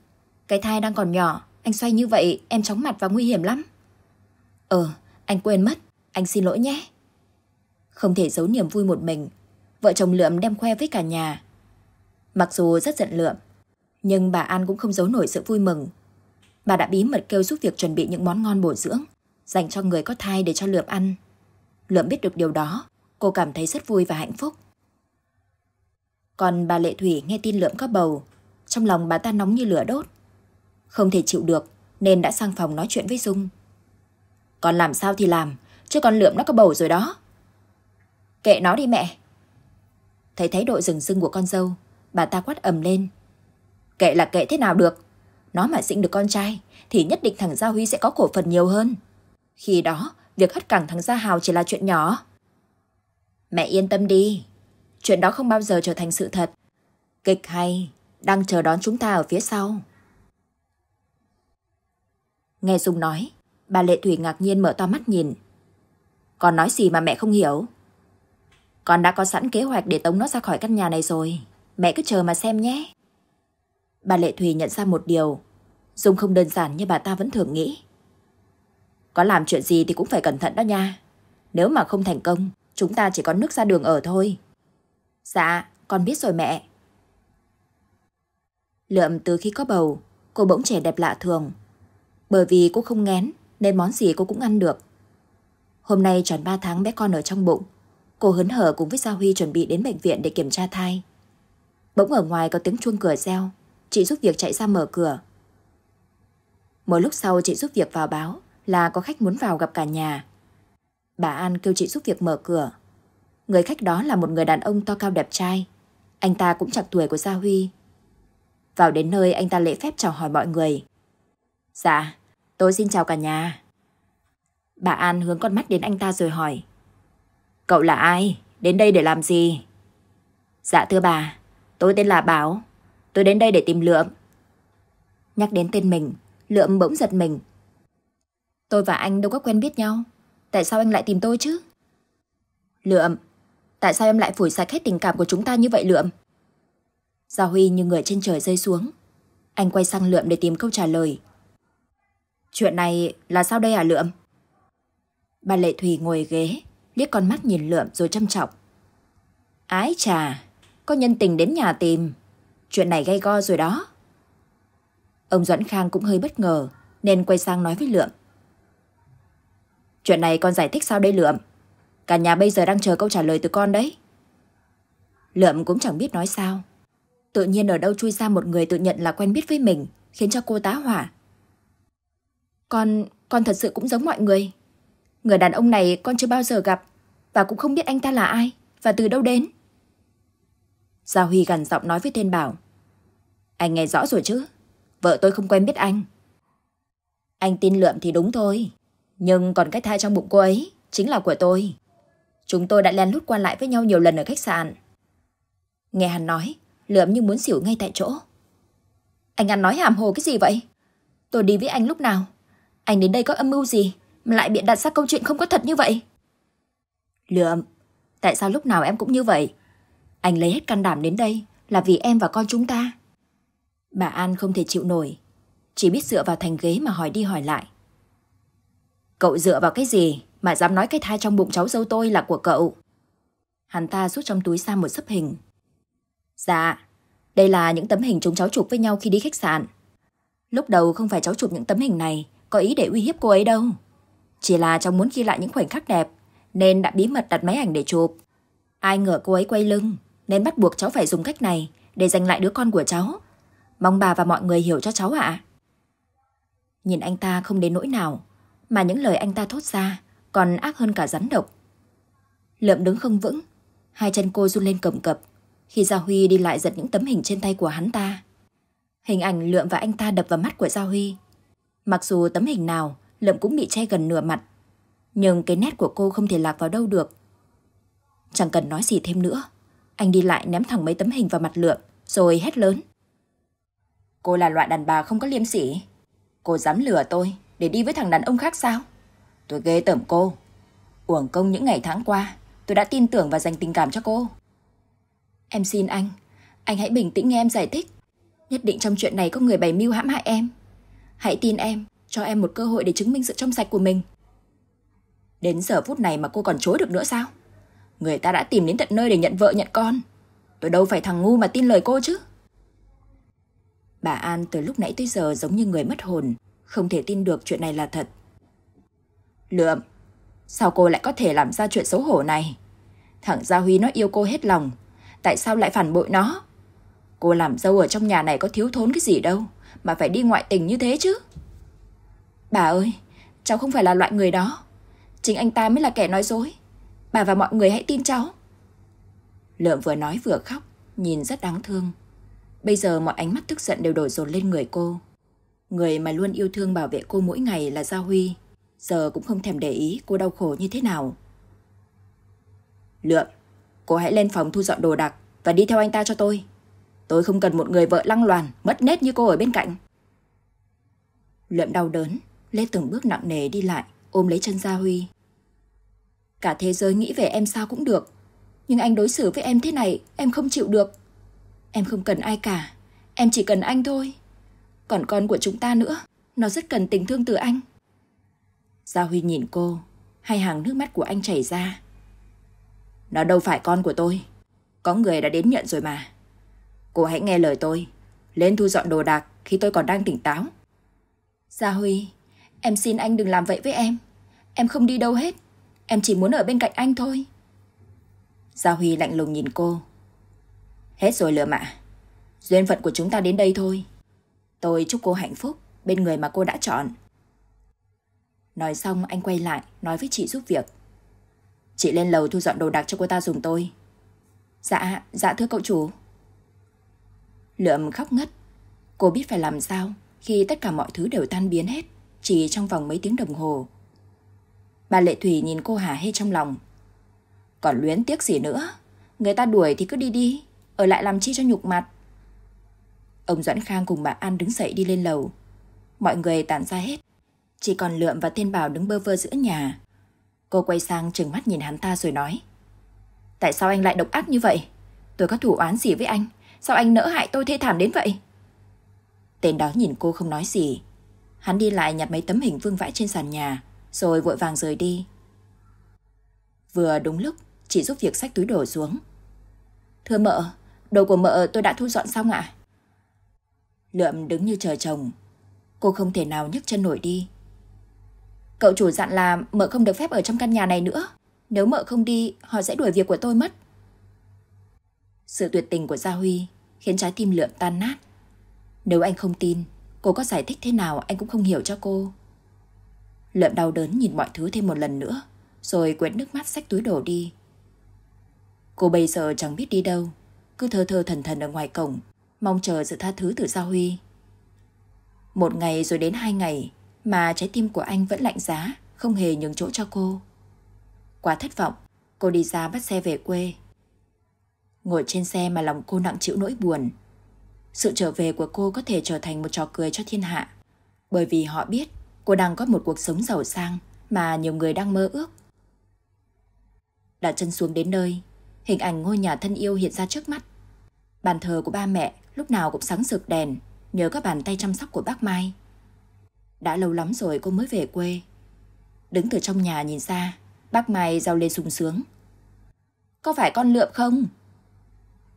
Speaker 1: Cái thai đang còn nhỏ, anh xoay như vậy em chóng mặt và nguy hiểm lắm. Ờ, anh quên mất, anh xin lỗi nhé. Không thể giấu niềm vui một mình, vợ chồng Lượm đem khoe với cả nhà. Mặc dù rất giận Lượm, nhưng bà An cũng không giấu nổi sự vui mừng Bà đã bí mật kêu giúp việc chuẩn bị những món ngon bổ dưỡng, dành cho người có thai để cho Lượm ăn. Lượm biết được điều đó, cô cảm thấy rất vui và hạnh phúc. Còn bà Lệ Thủy nghe tin Lượm có bầu, trong lòng bà ta nóng như lửa đốt. Không thể chịu được nên đã sang phòng nói chuyện với Dung. Còn làm sao thì làm, chứ con Lượm nó có bầu rồi đó. Kệ nó đi mẹ. Thấy thái độ rừng rưng của con dâu, bà ta quát ầm lên. Kệ là kệ thế nào được, nó mà sinh được con trai, thì nhất định thằng Gia Huy sẽ có cổ phần nhiều hơn. Khi đó, việc hất cẳng thằng Gia Hào chỉ là chuyện nhỏ. Mẹ yên tâm đi, chuyện đó không bao giờ trở thành sự thật. Kịch hay, đang chờ đón chúng ta ở phía sau. Nghe Dung nói, bà Lệ Thủy ngạc nhiên mở to mắt nhìn. còn nói gì mà mẹ không hiểu? Con đã có sẵn kế hoạch để tống nó ra khỏi căn nhà này rồi. Mẹ cứ chờ mà xem nhé. Bà Lệ Thùy nhận ra một điều. Dung không đơn giản như bà ta vẫn thường nghĩ. Có làm chuyện gì thì cũng phải cẩn thận đó nha. Nếu mà không thành công, chúng ta chỉ có nước ra đường ở thôi. Dạ, con biết rồi mẹ. Lượm từ khi có bầu, cô bỗng trẻ đẹp lạ thường. Bởi vì cô không ngén, nên món gì cô cũng ăn được. Hôm nay tròn 3 tháng bé con ở trong bụng. Cô hớn hở cùng với Gia Huy chuẩn bị đến bệnh viện để kiểm tra thai. Bỗng ở ngoài có tiếng chuông cửa reo chị giúp việc chạy ra mở cửa. Một lúc sau chị giúp việc vào báo là có khách muốn vào gặp cả nhà. Bà An kêu chị giúp việc mở cửa. Người khách đó là một người đàn ông to cao đẹp trai. Anh ta cũng chặt tuổi của Gia Huy. Vào đến nơi anh ta lễ phép chào hỏi mọi người. Dạ, tôi xin chào cả nhà. Bà An hướng con mắt đến anh ta rồi hỏi. Cậu là ai? Đến đây để làm gì? Dạ thưa bà, tôi tên là Bảo tôi đến đây để tìm Lượm. Nhắc đến tên mình, Lượm bỗng giật mình. Tôi và anh đâu có quen biết nhau. Tại sao anh lại tìm tôi chứ? Lượm, tại sao em lại phủi sạch hết tình cảm của chúng ta như vậy Lượm? giao Huy như người trên trời rơi xuống. Anh quay sang Lượm để tìm câu trả lời. Chuyện này là sao đây hả à, Lượm? Bà Lệ Thủy ngồi ghế, liếc con mắt nhìn Lượm rồi châm trọng. Ái chà, có nhân tình đến nhà tìm chuyện này gây go rồi đó. Ông Doãn Khang cũng hơi bất ngờ, nên quay sang nói với Lượm. Chuyện này con giải thích sao đây Lượm? Cả nhà bây giờ đang chờ câu trả lời từ con đấy. Lượm cũng chẳng biết nói sao. Tự nhiên ở đâu chui ra một người tự nhận là quen biết với mình, khiến cho cô tá hỏa. Con, con thật sự cũng giống mọi người. Người đàn ông này con chưa bao giờ gặp, và cũng không biết anh ta là ai, và từ đâu đến. Giao Huy gần giọng nói với Thiên Bảo. Anh nghe rõ rồi chứ, vợ tôi không quen biết anh. Anh tin lượm thì đúng thôi, nhưng còn cái thai trong bụng cô ấy chính là của tôi. Chúng tôi đã lén lút qua lại với nhau nhiều lần ở khách sạn. Nghe hắn nói, lượm như muốn xỉu ngay tại chỗ. Anh ăn nói hàm hồ cái gì vậy? Tôi đi với anh lúc nào? Anh đến đây có âm mưu gì mà lại biện đặt ra câu chuyện không có thật như vậy? Lượm, tại sao lúc nào em cũng như vậy? Anh lấy hết can đảm đến đây là vì em và con chúng ta. Bà An không thể chịu nổi, chỉ biết dựa vào thành ghế mà hỏi đi hỏi lại. Cậu dựa vào cái gì mà dám nói cái thai trong bụng cháu dâu tôi là của cậu? Hắn ta rút trong túi ra một sấp hình. Dạ, đây là những tấm hình chúng cháu chụp với nhau khi đi khách sạn. Lúc đầu không phải cháu chụp những tấm hình này có ý để uy hiếp cô ấy đâu. Chỉ là cháu muốn ghi lại những khoảnh khắc đẹp nên đã bí mật đặt máy ảnh để chụp. Ai ngờ cô ấy quay lưng nên bắt buộc cháu phải dùng cách này để giành lại đứa con của cháu. Mong bà và mọi người hiểu cho cháu ạ. Nhìn anh ta không đến nỗi nào, mà những lời anh ta thốt ra còn ác hơn cả rắn độc. Lượm đứng không vững, hai chân cô run lên cầm cập khi Gia Huy đi lại giật những tấm hình trên tay của hắn ta. Hình ảnh Lượm và anh ta đập vào mắt của Gia Huy. Mặc dù tấm hình nào, Lượm cũng bị che gần nửa mặt. Nhưng cái nét của cô không thể lạc vào đâu được. Chẳng cần nói gì thêm nữa. Anh đi lại ném thẳng mấy tấm hình vào mặt Lượng, rồi hét lớn. Cô là loại đàn bà không có liêm sỉ. Cô dám lừa tôi để đi với thằng đàn ông khác sao? Tôi ghê tởm cô. Uổng công những ngày tháng qua, tôi đã tin tưởng và dành tình cảm cho cô. Em xin anh, anh hãy bình tĩnh nghe em giải thích. Nhất định trong chuyện này có người bày mưu hãm hại em. Hãy tin em, cho em một cơ hội để chứng minh sự trong sạch của mình. Đến giờ phút này mà cô còn chối được nữa sao? Người ta đã tìm đến tận nơi để nhận vợ nhận con. Tôi đâu phải thằng ngu mà tin lời cô chứ. Bà An từ lúc nãy tới giờ giống như người mất hồn, không thể tin được chuyện này là thật. Lượm, sao cô lại có thể làm ra chuyện xấu hổ này? Thằng Gia Huy nó yêu cô hết lòng, tại sao lại phản bội nó? Cô làm dâu ở trong nhà này có thiếu thốn cái gì đâu, mà phải đi ngoại tình như thế chứ. Bà ơi, cháu không phải là loại người đó. Chính anh ta mới là kẻ nói dối. Bà và mọi người hãy tin cháu. Lượm vừa nói vừa khóc, nhìn rất đáng thương. Bây giờ mọi ánh mắt tức giận đều đổ dồn lên người cô. Người mà luôn yêu thương bảo vệ cô mỗi ngày là Gia Huy. Giờ cũng không thèm để ý cô đau khổ như thế nào. Lượm, cô hãy lên phòng thu dọn đồ đạc và đi theo anh ta cho tôi. Tôi không cần một người vợ lăng loàn, mất nết như cô ở bên cạnh. Lượm đau đớn, lê từng bước nặng nề đi lại, ôm lấy chân Gia Huy. Cả thế giới nghĩ về em sao cũng được. Nhưng anh đối xử với em thế này, em không chịu được. Em không cần ai cả, em chỉ cần anh thôi. Còn con của chúng ta nữa, nó rất cần tình thương từ anh. Gia Huy nhìn cô, hai hàng nước mắt của anh chảy ra. Nó đâu phải con của tôi, có người đã đến nhận rồi mà. Cô hãy nghe lời tôi, lên thu dọn đồ đạc khi tôi còn đang tỉnh táo. Gia Huy, em xin anh đừng làm vậy với em. Em không đi đâu hết. Em chỉ muốn ở bên cạnh anh thôi. Giao Huy lạnh lùng nhìn cô. Hết rồi lừa mạ. Duyên phận của chúng ta đến đây thôi. Tôi chúc cô hạnh phúc bên người mà cô đã chọn. Nói xong anh quay lại nói với chị giúp việc. Chị lên lầu thu dọn đồ đạc cho cô ta dùng tôi. Dạ, dạ thưa cậu chủ. Lượm khóc ngất. Cô biết phải làm sao khi tất cả mọi thứ đều tan biến hết chỉ trong vòng mấy tiếng đồng hồ. Bà Lệ Thủy nhìn cô hà hê trong lòng. Còn luyến tiếc gì nữa, người ta đuổi thì cứ đi đi, ở lại làm chi cho nhục mặt. Ông Doãn Khang cùng bà An đứng dậy đi lên lầu. Mọi người tản ra hết, chỉ còn Lượm và Thiên Bảo đứng bơ vơ giữa nhà. Cô quay sang trừng mắt nhìn hắn ta rồi nói. Tại sao anh lại độc ác như vậy? Tôi có thủ oán gì với anh? Sao anh nỡ hại tôi thê thảm đến vậy? Tên đó nhìn cô không nói gì. Hắn đi lại nhặt mấy tấm hình vương vãi trên sàn nhà, rồi vội vàng rời đi. Vừa đúng lúc, chị giúp việc xách túi đồ xuống. Thưa mợ, đồ của mợ tôi đã thu dọn xong ạ. À? Lượm đứng như chờ chồng, cô không thể nào nhấc chân nổi đi. Cậu chủ dặn là mợ không được phép ở trong căn nhà này nữa. Nếu mợ không đi, họ sẽ đuổi việc của tôi mất. Sự tuyệt tình của Gia Huy khiến trái tim lượm tan nát. Nếu anh không tin, cô có giải thích thế nào anh cũng không hiểu cho cô. Lợn đau đớn nhìn mọi thứ thêm một lần nữa, rồi quẹt nước mắt xách túi đồ đi. Cô bây giờ chẳng biết đi đâu, cứ thơ thơ thần thần ở ngoài cổng, mong chờ sự tha thứ từ Gia Huy. Một ngày rồi đến hai ngày, mà trái tim của anh vẫn lạnh giá, không hề nhường chỗ cho cô. Quá thất vọng, cô đi ra bắt xe về quê. Ngồi trên xe mà lòng cô nặng chịu nỗi buồn. Sự trở về của cô có thể trở thành một trò cười cho thiên hạ, bởi vì họ biết cô đang có một cuộc sống giàu sang mà nhiều người đang mơ ước. Đặt chân xuống đến nơi, hình ảnh ngôi nhà thân yêu hiện ra trước mắt. Bàn thờ của ba mẹ lúc nào cũng sáng rực đèn nhờ các bàn tay chăm sóc của bác Mai. Đã lâu lắm rồi cô mới về quê. Đứng từ trong nhà nhìn ra, bác Mai giao lên sung sướng. Có phải con Lượm không?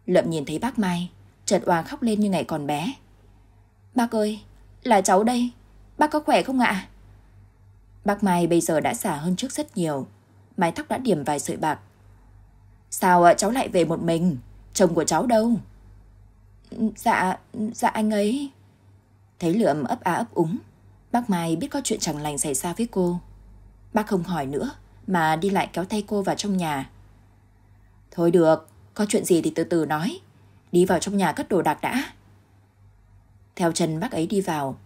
Speaker 1: Lượm nhìn thấy bác Mai, chợt hòa khóc lên như ngày còn bé. Bác ơi, là cháu đây, Bác có khỏe không ạ? Bác Mai bây giờ đã xả hơn trước rất nhiều. Mái tóc đã điểm vài sợi bạc. Sao ờ, cháu lại về một mình? Chồng của cháu đâu? Ừ, dạ, dạ anh ấy. Thấy lượm ấp á ấp úng. Bác Mai biết có chuyện chẳng lành xảy ra với cô. Bác không hỏi nữa mà đi lại kéo tay cô vào trong nhà. Thôi được, có chuyện gì thì từ từ nói. Đi vào trong nhà cất đồ đạc đã. Theo chân bác ấy đi vào,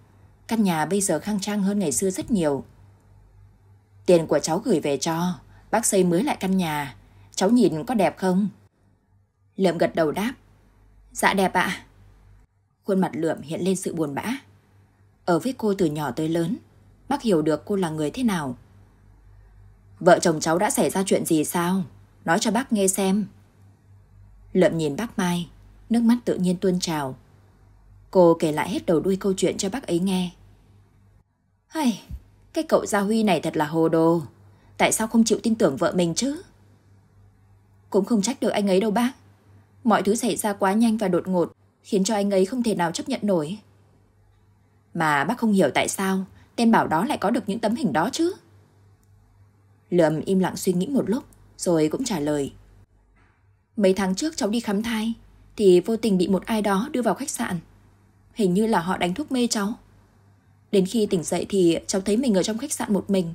Speaker 1: Căn nhà bây giờ khang trang hơn ngày xưa rất nhiều. Tiền của cháu gửi về cho, bác xây mới lại căn nhà. Cháu nhìn có đẹp không? Lượm gật đầu đáp. Dạ đẹp ạ. Khuôn mặt Lượm hiện lên sự buồn bã. Ở với cô từ nhỏ tới lớn, bác hiểu được cô là người thế nào. Vợ chồng cháu đã xảy ra chuyện gì sao? Nói cho bác nghe xem. Lượm nhìn bác Mai, nước mắt tự nhiên tuôn trào. Cô kể lại hết đầu đuôi câu chuyện cho bác ấy nghe. Hay, cái cậu Gia Huy này thật là hồ đồ. Tại sao không chịu tin tưởng vợ mình chứ? Cũng không trách được anh ấy đâu bác. Mọi thứ xảy ra quá nhanh và đột ngột, khiến cho anh ấy không thể nào chấp nhận nổi. Mà bác không hiểu tại sao tên bảo đó lại có được những tấm hình đó chứ. Lượm im lặng suy nghĩ một lúc, rồi cũng trả lời. Mấy tháng trước cháu đi khám thai, thì vô tình bị một ai đó đưa vào khách sạn. Hình như là họ đánh thuốc mê cháu. Đến khi tỉnh dậy thì cháu thấy mình ở trong khách sạn một mình.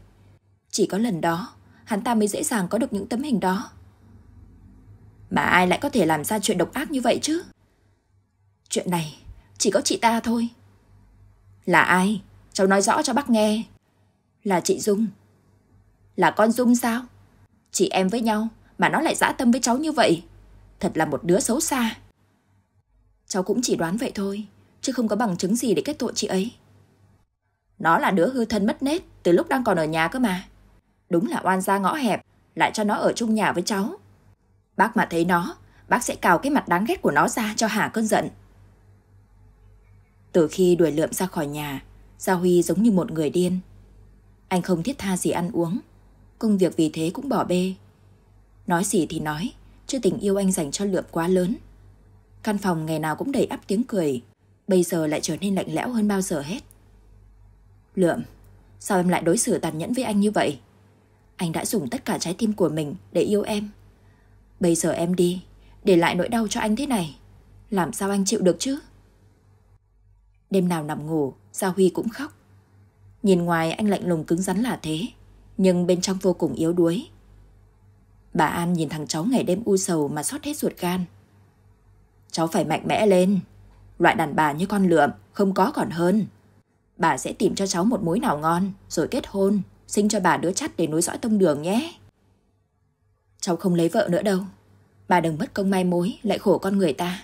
Speaker 1: Chỉ có lần đó, hắn ta mới dễ dàng có được những tấm hình đó. Mà ai lại có thể làm ra chuyện độc ác như vậy chứ? Chuyện này chỉ có chị ta thôi. Là ai? Cháu nói rõ cho bác nghe. Là chị Dung. Là con Dung sao? Chị em với nhau mà nó lại dã tâm với cháu như vậy. Thật là một đứa xấu xa. Cháu cũng chỉ đoán vậy thôi, chứ không có bằng chứng gì để kết tội chị ấy. Nó là đứa hư thân mất nết từ lúc đang còn ở nhà cơ mà. Đúng là oan gia ngõ hẹp, lại cho nó ở chung nhà với cháu. Bác mà thấy nó, bác sẽ cào cái mặt đáng ghét của nó ra cho hả cơn giận. Từ khi đuổi lượm ra khỏi nhà, Gia Huy giống như một người điên. Anh không thiết tha gì ăn uống, công việc vì thế cũng bỏ bê. Nói gì thì nói, chứ tình yêu anh dành cho lượm quá lớn. Căn phòng ngày nào cũng đầy áp tiếng cười, bây giờ lại trở nên lạnh lẽo hơn bao giờ hết. Lượm, sao em lại đối xử tàn nhẫn với anh như vậy? Anh đã dùng tất cả trái tim của mình để yêu em. Bây giờ em đi, để lại nỗi đau cho anh thế này. Làm sao anh chịu được chứ? Đêm nào nằm ngủ, Gia Huy cũng khóc. Nhìn ngoài anh lạnh lùng cứng rắn là thế, nhưng bên trong vô cùng yếu đuối. Bà An nhìn thằng cháu ngày đêm u sầu mà xót hết ruột gan. Cháu phải mạnh mẽ lên. Loại đàn bà như con lượm không có còn hơn. Bà sẽ tìm cho cháu một mối nào ngon, rồi kết hôn, sinh cho bà đứa chắt để nối dõi tông đường nhé. Cháu không lấy vợ nữa đâu. Bà đừng mất công mai mối, lại khổ con người ta.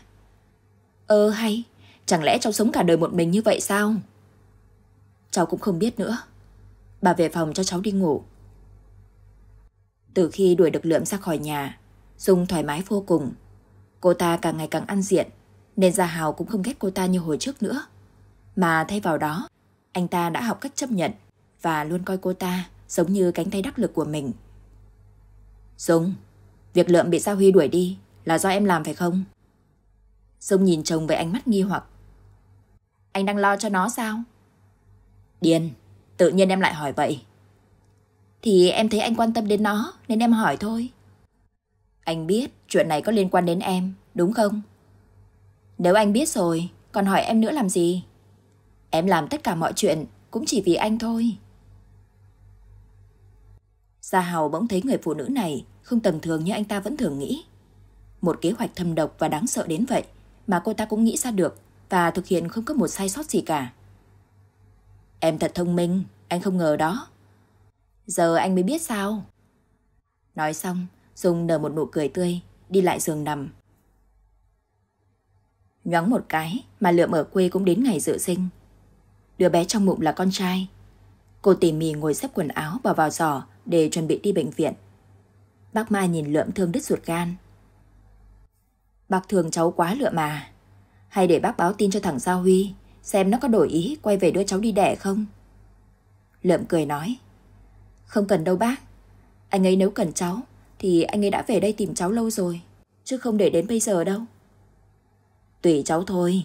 Speaker 1: Ơ hay, chẳng lẽ cháu sống cả đời một mình như vậy sao? Cháu cũng không biết nữa. Bà về phòng cho cháu đi ngủ. Từ khi đuổi được lượm ra khỏi nhà, Dung thoải mái vô cùng. Cô ta càng ngày càng ăn diện, nên Gia Hào cũng không ghét cô ta như hồi trước nữa. Mà thay vào đó anh ta đã học cách chấp nhận và luôn coi cô ta giống như cánh tay đắc lực của mình. Dung, việc lượm bị Sao Huy đuổi đi là do em làm phải không? Dung nhìn chồng với ánh mắt nghi hoặc. Anh đang lo cho nó sao? Điên, tự nhiên em lại hỏi vậy. Thì em thấy anh quan tâm đến nó nên em hỏi thôi. Anh biết chuyện này có liên quan đến em, đúng không? Nếu anh biết rồi, còn hỏi em nữa làm gì? Em làm tất cả mọi chuyện cũng chỉ vì anh thôi. Gia Hào bỗng thấy người phụ nữ này không tầm thường như anh ta vẫn thường nghĩ. Một kế hoạch thâm độc và đáng sợ đến vậy mà cô ta cũng nghĩ ra được và thực hiện không có một sai sót gì cả. Em thật thông minh, anh không ngờ đó. Giờ anh mới biết sao. Nói xong, Dung nở một nụ cười tươi, đi lại giường nằm. Nhoáng một cái mà lượm ở quê cũng đến ngày dự sinh đứa bé trong bụng là con trai. Cô tỉ mỉ ngồi xếp quần áo và vào giỏ để chuẩn bị đi bệnh viện. Bác Mai nhìn lượm thương đứt ruột gan. Bác thường cháu quá lựa mà. Hay để bác báo tin cho thằng Gia Huy xem nó có đổi ý quay về đưa cháu đi đẻ không. Lượm cười nói. Không cần đâu bác. Anh ấy nếu cần cháu thì anh ấy đã về đây tìm cháu lâu rồi. Chứ không để đến bây giờ đâu. Tùy cháu thôi.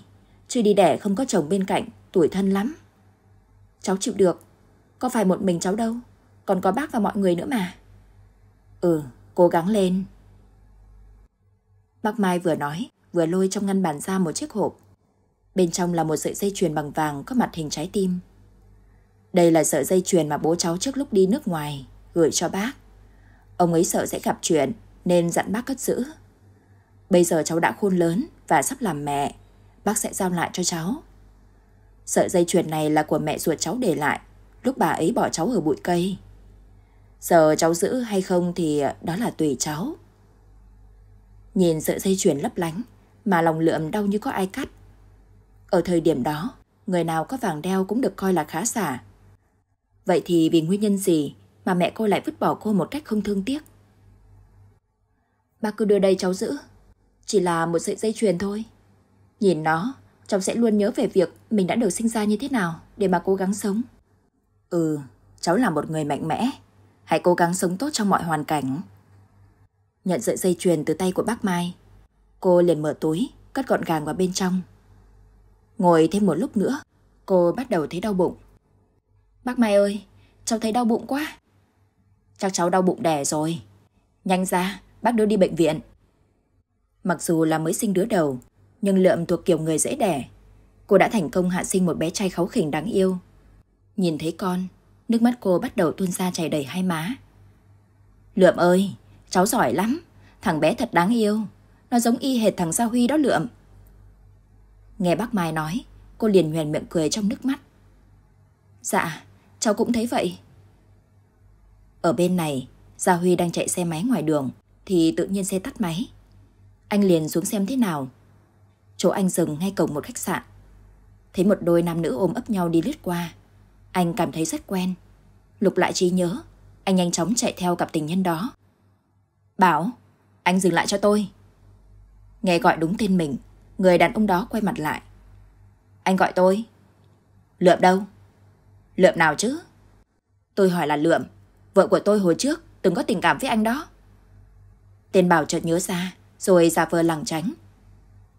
Speaker 1: Chứ đi đẻ không có chồng bên cạnh tuổi thân lắm. Cháu chịu được. Có phải một mình cháu đâu. Còn có bác và mọi người nữa mà. Ừ, cố gắng lên. Bác Mai vừa nói, vừa lôi trong ngăn bàn ra một chiếc hộp. Bên trong là một sợi dây chuyền bằng vàng có mặt hình trái tim. Đây là sợi dây chuyền mà bố cháu trước lúc đi nước ngoài gửi cho bác. Ông ấy sợ sẽ gặp chuyện nên dặn bác cất giữ. Bây giờ cháu đã khôn lớn và sắp làm mẹ, bác sẽ giao lại cho cháu. Sợi dây chuyền này là của mẹ ruột cháu để lại, lúc bà ấy bỏ cháu ở bụi cây. Giờ cháu giữ hay không thì đó là tùy cháu. Nhìn sợi dây chuyền lấp lánh, mà lòng lượm đau như có ai cắt. Ở thời điểm đó, người nào có vàng đeo cũng được coi là khá giả. Vậy thì vì nguyên nhân gì mà mẹ cô lại vứt bỏ cô một cách không thương tiếc? bà cứ đưa đây cháu giữ. Chỉ là một sợi dây chuyền thôi. Nhìn nó, cháu sẽ luôn nhớ về việc mình đã được sinh ra như thế nào để mà cố gắng sống. Ừ, cháu là một người mạnh mẽ. Hãy cố gắng sống tốt trong mọi hoàn cảnh. Nhận sợi dây chuyền từ tay của bác Mai, cô liền mở túi, cất gọn gàng vào bên trong. Ngồi thêm một lúc nữa, cô bắt đầu thấy đau bụng. Bác Mai ơi, cháu thấy đau bụng quá. Chắc cháu đau bụng đẻ rồi. Nhanh ra, bác đưa đi bệnh viện. Mặc dù là mới sinh đứa đầu, nhưng Lượm thuộc kiểu người dễ đẻ. Cô đã thành công hạ sinh một bé trai kháu khỉnh đáng yêu. Nhìn thấy con, nước mắt cô bắt đầu tuôn ra chảy đầy hai má. Lượm ơi, cháu giỏi lắm, thằng bé thật đáng yêu. Nó giống y hệt thằng Gia Huy đó Lượm. Nghe bác Mai nói, cô liền huyền miệng cười trong nước mắt. Dạ, cháu cũng thấy vậy. Ở bên này, Gia Huy đang chạy xe máy ngoài đường, thì tự nhiên xe tắt máy. Anh liền xuống xem thế nào, chỗ anh dừng ngay cổng một khách sạn. Thấy một đôi nam nữ ôm ấp nhau đi lướt qua. Anh cảm thấy rất quen. Lục lại trí nhớ, anh nhanh chóng chạy theo cặp tình nhân đó. Bảo, anh dừng lại cho tôi. Nghe gọi đúng tên mình, người đàn ông đó quay mặt lại. Anh gọi tôi. Lượm đâu? Lượm nào chứ? Tôi hỏi là Lượm, vợ của tôi hồi trước từng có tình cảm với anh đó. Tên Bảo chợt nhớ ra, rồi giả vờ lẳng tránh,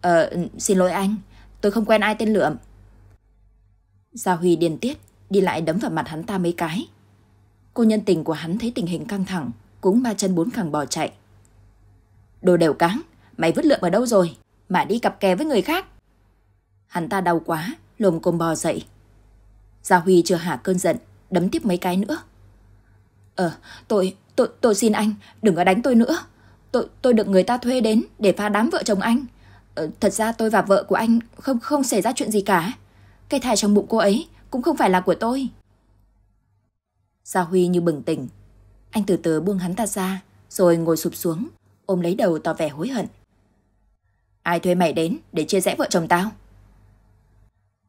Speaker 1: Ờ, xin lỗi anh, tôi không quen ai tên Lượm. Gia Huy điên tiết, đi lại đấm vào mặt hắn ta mấy cái. Cô nhân tình của hắn thấy tình hình căng thẳng, cũng ba chân bốn cẳng bỏ chạy. Đồ đều cáng, mày vứt lượm ở đâu rồi, mà đi cặp kè với người khác. Hắn ta đau quá, lồm cồm bò dậy. Gia Huy chưa hạ cơn giận, đấm tiếp mấy cái nữa. Ờ, tôi, tôi, tôi xin anh, đừng có đánh tôi nữa. Tôi, tôi được người ta thuê đến để pha đám vợ chồng anh. Ờ, thật ra tôi và vợ của anh không không xảy ra chuyện gì cả. Cái thai trong bụng cô ấy cũng không phải là của tôi. Gia Huy như bừng tỉnh. Anh từ từ buông hắn ta ra, rồi ngồi sụp xuống, ôm lấy đầu tỏ vẻ hối hận. Ai thuê mày đến để chia rẽ vợ chồng tao?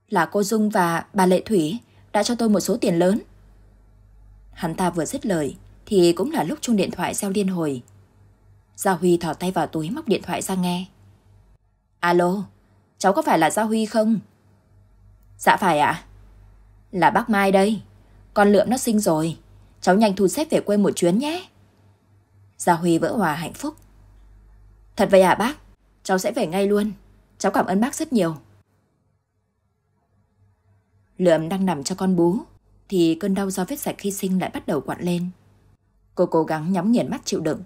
Speaker 1: Là cô Dung và bà Lệ Thủy đã cho tôi một số tiền lớn. Hắn ta vừa dứt lời thì cũng là lúc chuông điện thoại reo liên hồi. Gia Huy thỏ tay vào túi móc điện thoại ra nghe. Alo, cháu có phải là Gia Huy không? Dạ phải ạ. Là bác Mai đây. Con lượm nó sinh rồi. Cháu nhanh thu xếp về quê một chuyến nhé. Gia Huy vỡ hòa hạnh phúc. Thật vậy ạ à, bác? Cháu sẽ về ngay luôn. Cháu cảm ơn bác rất nhiều. Lượm đang nằm cho con bú thì cơn đau do vết sạch khi sinh lại bắt đầu quặn lên. Cô cố gắng nhắm nghiền mắt chịu đựng.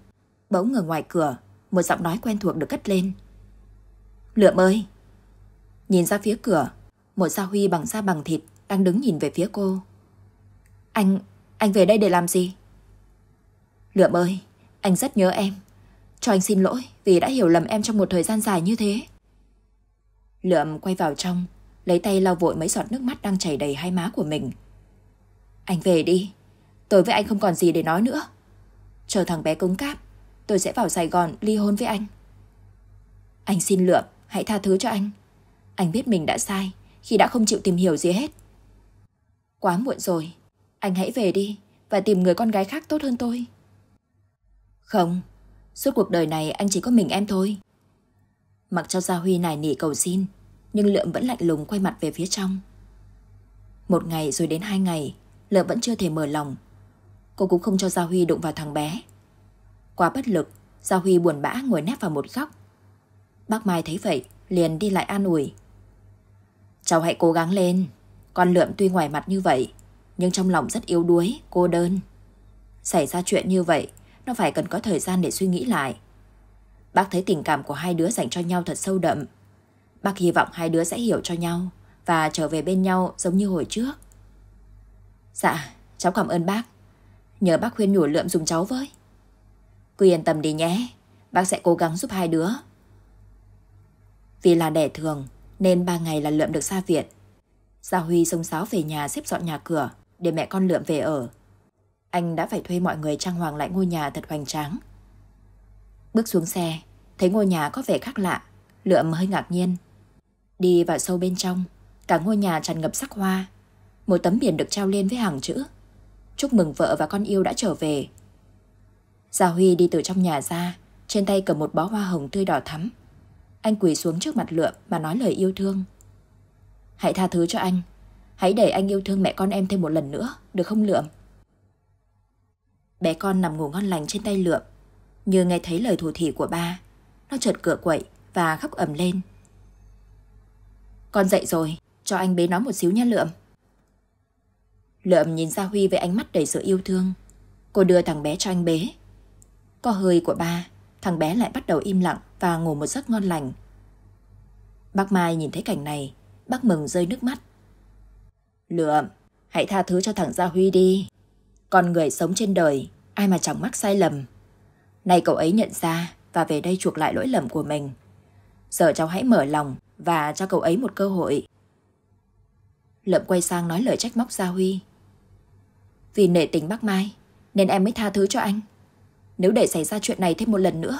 Speaker 1: Bỗng ở ngoài cửa, một giọng nói quen thuộc được cất lên. Lượm ơi! Nhìn ra phía cửa, một Gia Huy bằng da bằng thịt đang đứng nhìn về phía cô. Anh, anh về đây để làm gì? Lượm ơi, anh rất nhớ em. Cho anh xin lỗi vì đã hiểu lầm em trong một thời gian dài như thế. Lượm quay vào trong, lấy tay lau vội mấy giọt nước mắt đang chảy đầy hai má của mình. Anh về đi, tôi với anh không còn gì để nói nữa. Chờ thằng bé cứng cáp, tôi sẽ vào Sài Gòn ly hôn với anh. Anh xin Lượm, hãy tha thứ cho anh. Anh biết mình đã sai khi đã không chịu tìm hiểu gì hết. Quá muộn rồi, anh hãy về đi và tìm người con gái khác tốt hơn tôi. Không, suốt cuộc đời này anh chỉ có mình em thôi. Mặc cho Gia Huy nài nỉ cầu xin, nhưng Lượm vẫn lạnh lùng quay mặt về phía trong. Một ngày rồi đến hai ngày, Lượm vẫn chưa thể mở lòng. Cô cũng không cho Gia Huy đụng vào thằng bé. Quá bất lực, Gia Huy buồn bã ngồi nép vào một góc, Bác Mai thấy vậy, liền đi lại an ủi. Cháu hãy cố gắng lên. Con lượm tuy ngoài mặt như vậy, nhưng trong lòng rất yếu đuối, cô đơn. Xảy ra chuyện như vậy, nó phải cần có thời gian để suy nghĩ lại. Bác thấy tình cảm của hai đứa dành cho nhau thật sâu đậm. Bác hy vọng hai đứa sẽ hiểu cho nhau và trở về bên nhau giống như hồi trước. Dạ, cháu cảm ơn bác. Nhờ bác khuyên nhủ lượm dùng cháu với. Cứ yên tâm đi nhé, bác sẽ cố gắng giúp hai đứa vì là đẻ thường, nên ba ngày là Lượm được ra viện. Gia Huy sông sáo về nhà xếp dọn nhà cửa để mẹ con Lượm về ở. Anh đã phải thuê mọi người trang hoàng lại ngôi nhà thật hoành tráng. Bước xuống xe, thấy ngôi nhà có vẻ khác lạ, Lượm hơi ngạc nhiên. Đi vào sâu bên trong, cả ngôi nhà tràn ngập sắc hoa. Một tấm biển được trao lên với hàng chữ. Chúc mừng vợ và con yêu đã trở về. Gia Huy đi từ trong nhà ra, trên tay cầm một bó hoa hồng tươi đỏ thắm. Anh quỳ xuống trước mặt lượm mà nói lời yêu thương. Hãy tha thứ cho anh. Hãy để anh yêu thương mẹ con em thêm một lần nữa, được không lượm? Bé con nằm ngủ ngon lành trên tay lượm. Như nghe thấy lời thủ thỉ của ba, nó chợt cửa quậy và khóc ầm lên. Con dậy rồi, cho anh bế nó một xíu nha lượm. Lượm nhìn Gia Huy với ánh mắt đầy sự yêu thương. Cô đưa thằng bé cho anh bế. Có hơi của ba, thằng bé lại bắt đầu im lặng và ngủ một giấc ngon lành. Bác Mai nhìn thấy cảnh này, bác mừng rơi nước mắt. Lượm, hãy tha thứ cho thằng Gia Huy đi. Con người sống trên đời, ai mà chẳng mắc sai lầm. Này cậu ấy nhận ra và về đây chuộc lại lỗi lầm của mình. Giờ cháu hãy mở lòng và cho cậu ấy một cơ hội. Lượm quay sang nói lời trách móc Gia Huy. Vì nể tình bác Mai, nên em mới tha thứ cho anh. Nếu để xảy ra chuyện này thêm một lần nữa,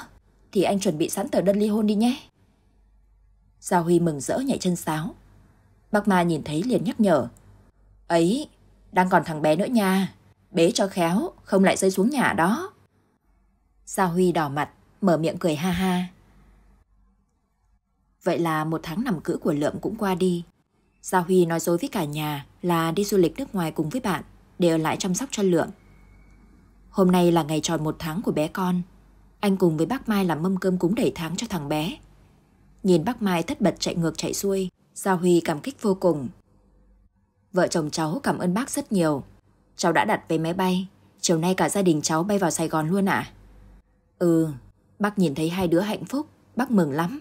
Speaker 1: thì anh chuẩn bị sẵn tờ đơn ly hôn đi nhé. Giao Huy mừng rỡ nhảy chân sáo. Bác Ma nhìn thấy liền nhắc nhở. Ấy, đang còn thằng bé nữa nha. Bế cho khéo, không lại rơi xuống nhà đó. Giao Huy đỏ mặt, mở miệng cười ha ha. Vậy là một tháng nằm cữ của Lượm cũng qua đi. Giao Huy nói dối với cả nhà là đi du lịch nước ngoài cùng với bạn để ở lại chăm sóc cho Lượm. Hôm nay là ngày tròn một tháng của bé con. Anh cùng với bác Mai làm mâm cơm cúng đầy tháng cho thằng bé. Nhìn bác Mai thất bật chạy ngược chạy xuôi, Gia Huy cảm kích vô cùng. Vợ chồng cháu cảm ơn bác rất nhiều. Cháu đã đặt vé máy bay, chiều nay cả gia đình cháu bay vào Sài Gòn luôn ạ. Ừ, bác nhìn thấy hai đứa hạnh phúc, bác mừng lắm.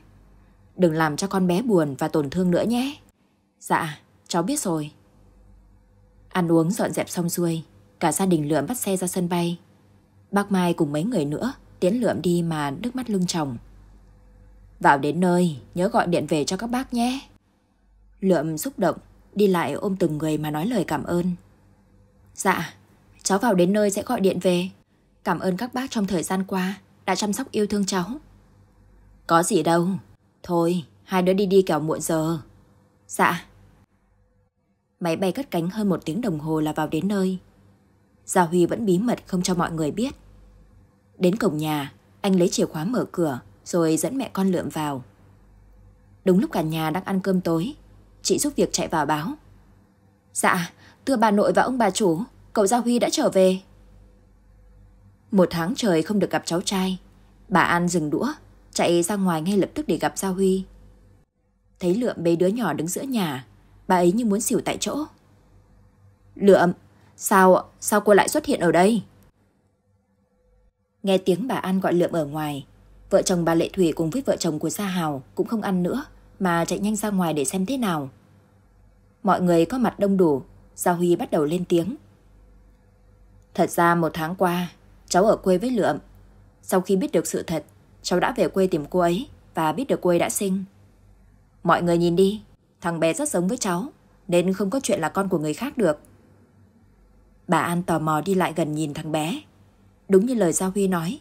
Speaker 1: Đừng làm cho con bé buồn và tổn thương nữa nhé. Dạ, cháu biết rồi. Ăn uống dọn dẹp xong xuôi, cả gia đình lượm bắt xe ra sân bay. Bác Mai cùng mấy người nữa tiến lượm đi mà nước mắt lưng chồng. Vào đến nơi, nhớ gọi điện về cho các bác nhé. Lượm xúc động, đi lại ôm từng người mà nói lời cảm ơn. Dạ, cháu vào đến nơi sẽ gọi điện về. Cảm ơn các bác trong thời gian qua đã chăm sóc yêu thương cháu. Có gì đâu. Thôi, hai đứa đi đi kẻo muộn giờ. Dạ. Máy bay cất cánh hơn một tiếng đồng hồ là vào đến nơi. Gia Huy vẫn bí mật không cho mọi người biết. Đến cổng nhà, anh lấy chìa khóa mở cửa rồi dẫn mẹ con lượm vào. Đúng lúc cả nhà đang ăn cơm tối, chị giúp việc chạy vào báo. Dạ, thưa bà nội và ông bà chủ, cậu Gia Huy đã trở về. Một tháng trời không được gặp cháu trai, bà An dừng đũa, chạy ra ngoài ngay lập tức để gặp Gia Huy. Thấy Lượm bế đứa nhỏ đứng giữa nhà, bà ấy như muốn xỉu tại chỗ. Lượm, sao, sao cô lại xuất hiện ở đây? Nghe tiếng bà An gọi lượm ở ngoài, vợ chồng bà Lệ Thủy cùng với vợ chồng của Gia Hào cũng không ăn nữa mà chạy nhanh ra ngoài để xem thế nào. Mọi người có mặt đông đủ, Gia Huy bắt đầu lên tiếng. Thật ra một tháng qua, cháu ở quê với lượm. Sau khi biết được sự thật, cháu đã về quê tìm cô ấy và biết được cô ấy đã sinh. Mọi người nhìn đi, thằng bé rất giống với cháu, nên không có chuyện là con của người khác được. Bà An tò mò đi lại gần nhìn thằng bé. Đúng như lời Gia Huy nói,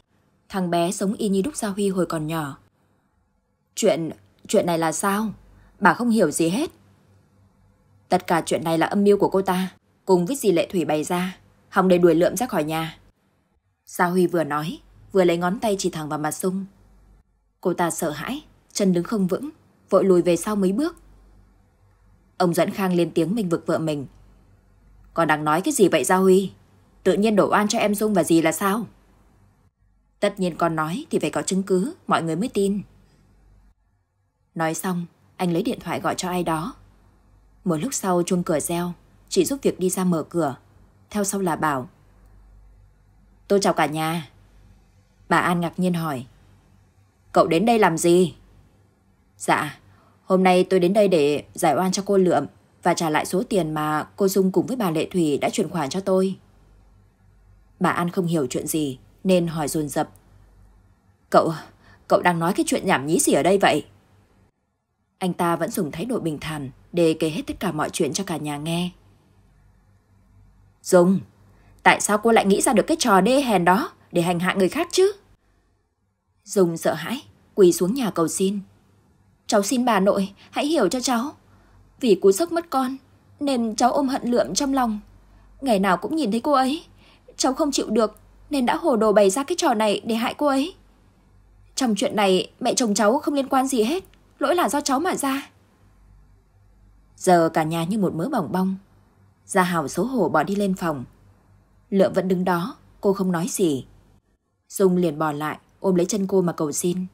Speaker 1: thằng bé sống y như Đúc Gia Huy hồi còn nhỏ. Chuyện, chuyện này là sao? Bà không hiểu gì hết. Tất cả chuyện này là âm mưu của cô ta, cùng với dì Lệ Thủy bày ra, hòng để đuổi lượm ra khỏi nhà. Gia Huy vừa nói, vừa lấy ngón tay chỉ thẳng vào mặt sung. Cô ta sợ hãi, chân đứng không vững, vội lùi về sau mấy bước. Ông Duẫn Khang lên tiếng mình vực vợ mình. Còn đang nói cái gì vậy Gia Huy? tự nhiên đổ oan cho em Dung và gì là sao? Tất nhiên con nói thì phải có chứng cứ, mọi người mới tin. Nói xong, anh lấy điện thoại gọi cho ai đó. Một lúc sau chuông cửa reo, chị giúp việc đi ra mở cửa. Theo sau là Bảo. Tôi chào cả nhà. Bà An ngạc nhiên hỏi. Cậu đến đây làm gì? Dạ, hôm nay tôi đến đây để giải oan cho cô Lượm và trả lại số tiền mà cô Dung cùng với bà Lệ Thủy đã chuyển khoản cho tôi. Bà An không hiểu chuyện gì, nên hỏi dồn dập. Cậu, cậu đang nói cái chuyện nhảm nhí gì ở đây vậy? Anh ta vẫn dùng thái độ bình thản để kể hết tất cả mọi chuyện cho cả nhà nghe. Dung, tại sao cô lại nghĩ ra được cái trò đê hèn đó để hành hạ người khác chứ? Dung sợ hãi, quỳ xuống nhà cầu xin. Cháu xin bà nội, hãy hiểu cho cháu. Vì cú sốc mất con, nên cháu ôm hận lượm trong lòng. Ngày nào cũng nhìn thấy cô ấy, cháu không chịu được nên đã hồ đồ bày ra cái trò này để hại cô ấy. Trong chuyện này mẹ chồng cháu không liên quan gì hết, lỗi là do cháu mà ra. Giờ cả nhà như một mớ bỏng bong. Gia hảo xấu hổ bỏ đi lên phòng. Lượng vẫn đứng đó, cô không nói gì. Dung liền bỏ lại, ôm lấy chân cô mà cầu xin.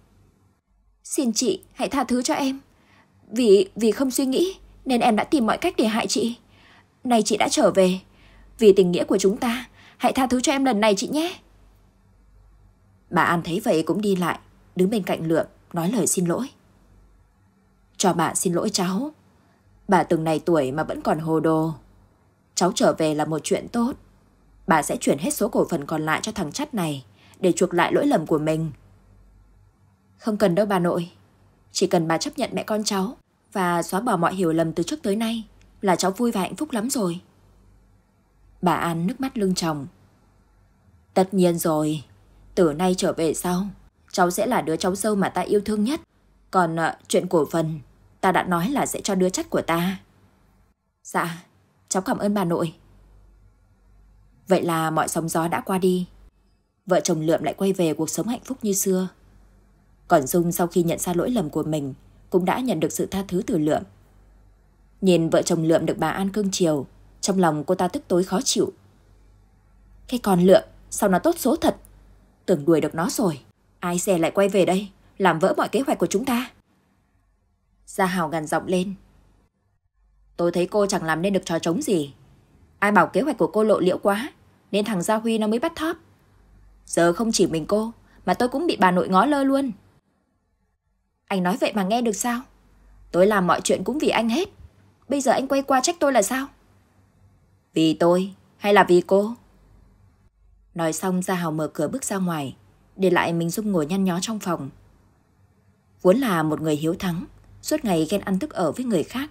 Speaker 1: Xin chị, hãy tha thứ cho em. Vì vì không suy nghĩ nên em đã tìm mọi cách để hại chị. Nay chị đã trở về, vì tình nghĩa của chúng ta, hãy tha thứ cho em lần này chị nhé. Bà An thấy vậy cũng đi lại, đứng bên cạnh lượng nói lời xin lỗi. Cho bà xin lỗi cháu. Bà từng này tuổi mà vẫn còn hồ đồ. Cháu trở về là một chuyện tốt. Bà sẽ chuyển hết số cổ phần còn lại cho thằng chắt này để chuộc lại lỗi lầm của mình. Không cần đâu bà nội. Chỉ cần bà chấp nhận mẹ con cháu và xóa bỏ mọi hiểu lầm từ trước tới nay là cháu vui và hạnh phúc lắm rồi. Bà An nước mắt lưng chồng. Tất nhiên rồi, từ nay trở về sau, cháu sẽ là đứa cháu sâu mà ta yêu thương nhất. Còn uh, chuyện cổ phần, ta đã nói là sẽ cho đứa chắt của ta. Dạ, cháu cảm ơn bà nội. Vậy là mọi sóng gió đã qua đi. Vợ chồng Lượm lại quay về cuộc sống hạnh phúc như xưa. Còn Dung sau khi nhận ra lỗi lầm của mình, cũng đã nhận được sự tha thứ từ Lượm. Nhìn vợ chồng Lượm được bà An cưng chiều, trong lòng cô ta tức tối khó chịu. Cái con lựa, sao nó tốt số thật? Tưởng đuổi được nó rồi. Ai dè lại quay về đây, làm vỡ mọi kế hoạch của chúng ta. Gia Hào gằn giọng lên. Tôi thấy cô chẳng làm nên được trò trống gì. Ai bảo kế hoạch của cô lộ liễu quá, nên thằng Gia Huy nó mới bắt thóp. Giờ không chỉ mình cô, mà tôi cũng bị bà nội ngó lơ luôn. Anh nói vậy mà nghe được sao? Tôi làm mọi chuyện cũng vì anh hết. Bây giờ anh quay qua trách tôi là sao? Vì tôi hay là vì cô? Nói xong Gia Hào mở cửa bước ra ngoài, để lại Minh Dung ngồi nhăn nhó trong phòng. Vốn là một người hiếu thắng, suốt ngày ghen ăn tức ở với người khác.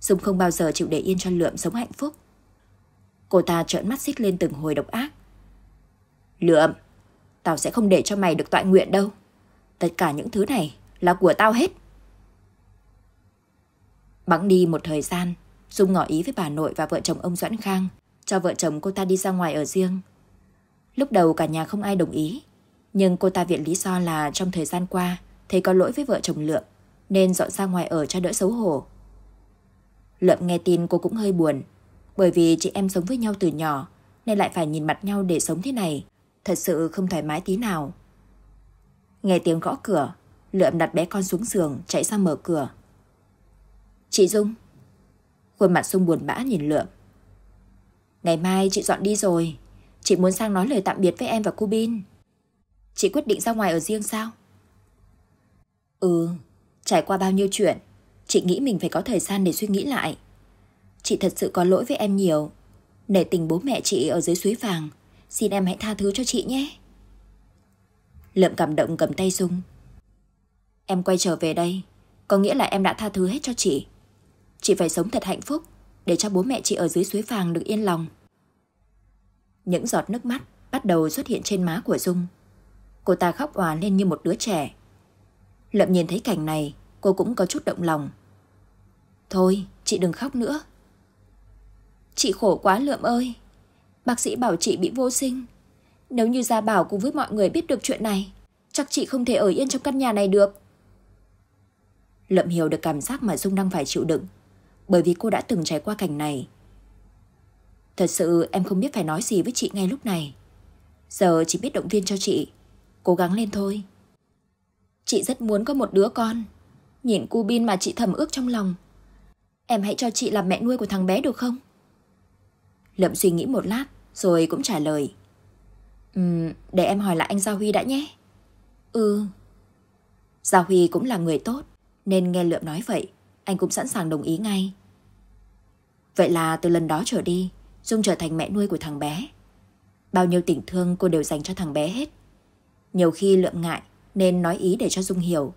Speaker 1: Dung không bao giờ chịu để yên cho Lượm sống hạnh phúc. Cô ta trợn mắt xích lên từng hồi độc ác. Lượm, tao sẽ không để cho mày được tọa nguyện đâu. Tất cả những thứ này là của tao hết. Bắn đi một thời gian, Dung ngỏ ý với bà nội và vợ chồng ông Doãn Khang, cho vợ chồng cô ta đi ra ngoài ở riêng. Lúc đầu cả nhà không ai đồng ý, nhưng cô ta viện lý do là trong thời gian qua thấy có lỗi với vợ chồng Lượng, nên dọn ra ngoài ở cho đỡ xấu hổ. Lượng nghe tin cô cũng hơi buồn, bởi vì chị em sống với nhau từ nhỏ, nên lại phải nhìn mặt nhau để sống thế này, thật sự không thoải mái tí nào. Nghe tiếng gõ cửa, Lượm đặt bé con xuống giường chạy ra mở cửa. Chị Dung, Khuôn mặt sung buồn bã nhìn Lượm. Ngày mai chị dọn đi rồi. Chị muốn sang nói lời tạm biệt với em và cô Bin. Chị quyết định ra ngoài ở riêng sao? Ừ, trải qua bao nhiêu chuyện, chị nghĩ mình phải có thời gian để suy nghĩ lại. Chị thật sự có lỗi với em nhiều. Nể tình bố mẹ chị ở dưới suối vàng, xin em hãy tha thứ cho chị nhé. Lượm cảm động cầm tay Dung. Em quay trở về đây, có nghĩa là em đã tha thứ hết cho chị. Chị phải sống thật hạnh phúc để cho bố mẹ chị ở dưới suối vàng được yên lòng. Những giọt nước mắt bắt đầu xuất hiện trên má của Dung. Cô ta khóc hòa lên như một đứa trẻ. Lậm nhìn thấy cảnh này, cô cũng có chút động lòng. Thôi, chị đừng khóc nữa. Chị khổ quá Lượm ơi. Bác sĩ bảo chị bị vô sinh. Nếu như Gia Bảo cùng với mọi người biết được chuyện này, chắc chị không thể ở yên trong căn nhà này được. Lậm hiểu được cảm giác mà Dung đang phải chịu đựng bởi vì cô đã từng trải qua cảnh này. Thật sự em không biết phải nói gì với chị ngay lúc này. Giờ chỉ biết động viên cho chị, cố gắng lên thôi. Chị rất muốn có một đứa con, nhìn cu bin mà chị thầm ước trong lòng. Em hãy cho chị làm mẹ nuôi của thằng bé được không? Lậm suy nghĩ một lát rồi cũng trả lời. Ừm, để em hỏi lại anh Gia Huy đã nhé. Ừ. Gia Huy cũng là người tốt, nên nghe Lượm nói vậy, anh cũng sẵn sàng đồng ý ngay. Vậy là từ lần đó trở đi, Dung trở thành mẹ nuôi của thằng bé. Bao nhiêu tình thương cô đều dành cho thằng bé hết. Nhiều khi lượm ngại nên nói ý để cho Dung hiểu.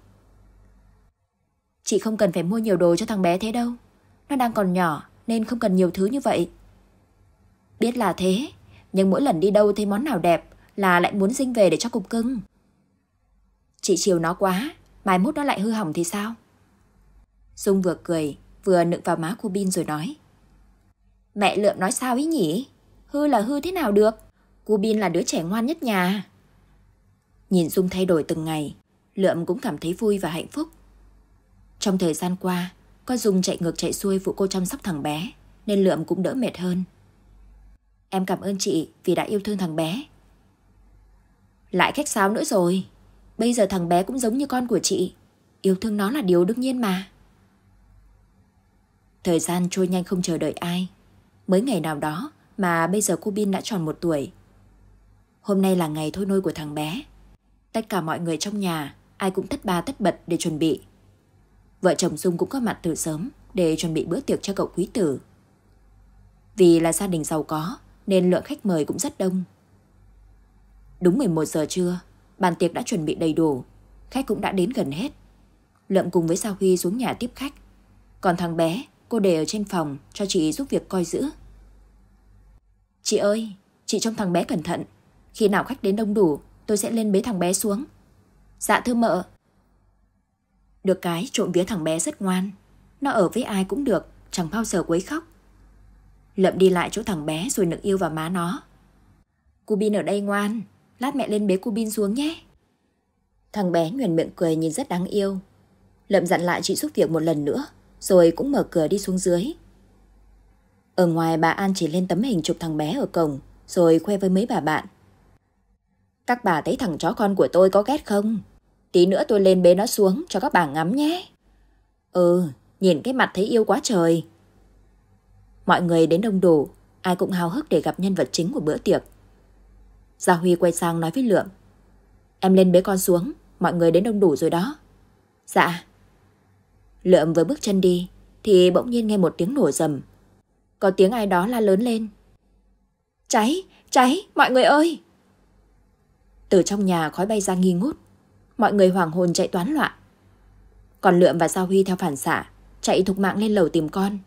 Speaker 1: Chị không cần phải mua nhiều đồ cho thằng bé thế đâu. Nó đang còn nhỏ nên không cần nhiều thứ như vậy. Biết là thế, nhưng mỗi lần đi đâu thấy món nào đẹp là lại muốn dinh về để cho cục cưng. Chị chiều nó quá, mai mốt nó lại hư hỏng thì sao? Dung vừa cười, vừa nựng vào má cô Bin rồi nói. Mẹ lượm nói sao ý nhỉ? Hư là hư thế nào được? Cô Bin là đứa trẻ ngoan nhất nhà. Nhìn Dung thay đổi từng ngày, Lượm cũng cảm thấy vui và hạnh phúc. Trong thời gian qua, con Dung chạy ngược chạy xuôi phụ cô chăm sóc thằng bé, nên Lượm cũng đỡ mệt hơn. Em cảm ơn chị vì đã yêu thương thằng bé. Lại khách sáo nữa rồi. Bây giờ thằng bé cũng giống như con của chị. Yêu thương nó là điều đương nhiên mà. Thời gian trôi nhanh không chờ đợi ai mới ngày nào đó mà bây giờ cô Bin đã tròn một tuổi. Hôm nay là ngày thôi nôi của thằng bé. Tất cả mọi người trong nhà, ai cũng tất ba tất bật để chuẩn bị. Vợ chồng Dung cũng có mặt từ sớm để chuẩn bị bữa tiệc cho cậu quý tử. Vì là gia đình giàu có nên lượng khách mời cũng rất đông. Đúng 11 giờ trưa, bàn tiệc đã chuẩn bị đầy đủ, khách cũng đã đến gần hết. Lượm cùng với Sa Huy xuống nhà tiếp khách. Còn thằng bé Cô để ở trên phòng cho chị giúp việc coi giữ. Chị ơi, chị trông thằng bé cẩn thận. Khi nào khách đến đông đủ, tôi sẽ lên bế thằng bé xuống. Dạ thưa mợ. Được cái trộm vía thằng bé rất ngoan. Nó ở với ai cũng được, chẳng bao giờ quấy khóc. Lậm đi lại chỗ thằng bé rồi nựng yêu vào má nó. Cô Bin ở đây ngoan, lát mẹ lên bế cô Bin xuống nhé. Thằng bé nhuền miệng cười nhìn rất đáng yêu. Lậm dặn lại chị giúp việc một lần nữa rồi cũng mở cửa đi xuống dưới. Ở ngoài bà An chỉ lên tấm hình chụp thằng bé ở cổng, rồi khoe với mấy bà bạn. Các bà thấy thằng chó con của tôi có ghét không? Tí nữa tôi lên bế nó xuống cho các bà ngắm nhé. Ừ, nhìn cái mặt thấy yêu quá trời. Mọi người đến đông đủ, ai cũng hào hức để gặp nhân vật chính của bữa tiệc. Gia Huy quay sang nói với Lượng Em lên bế con xuống, mọi người đến đông đủ rồi đó. Dạ, Lượm vừa bước chân đi, thì bỗng nhiên nghe một tiếng nổ rầm. Có tiếng ai đó la lớn lên. Cháy, cháy, mọi người ơi! Từ trong nhà khói bay ra nghi ngút, mọi người hoảng hồn chạy toán loạn. Còn Lượm và Giao Huy theo phản xạ, chạy thục mạng lên lầu tìm con.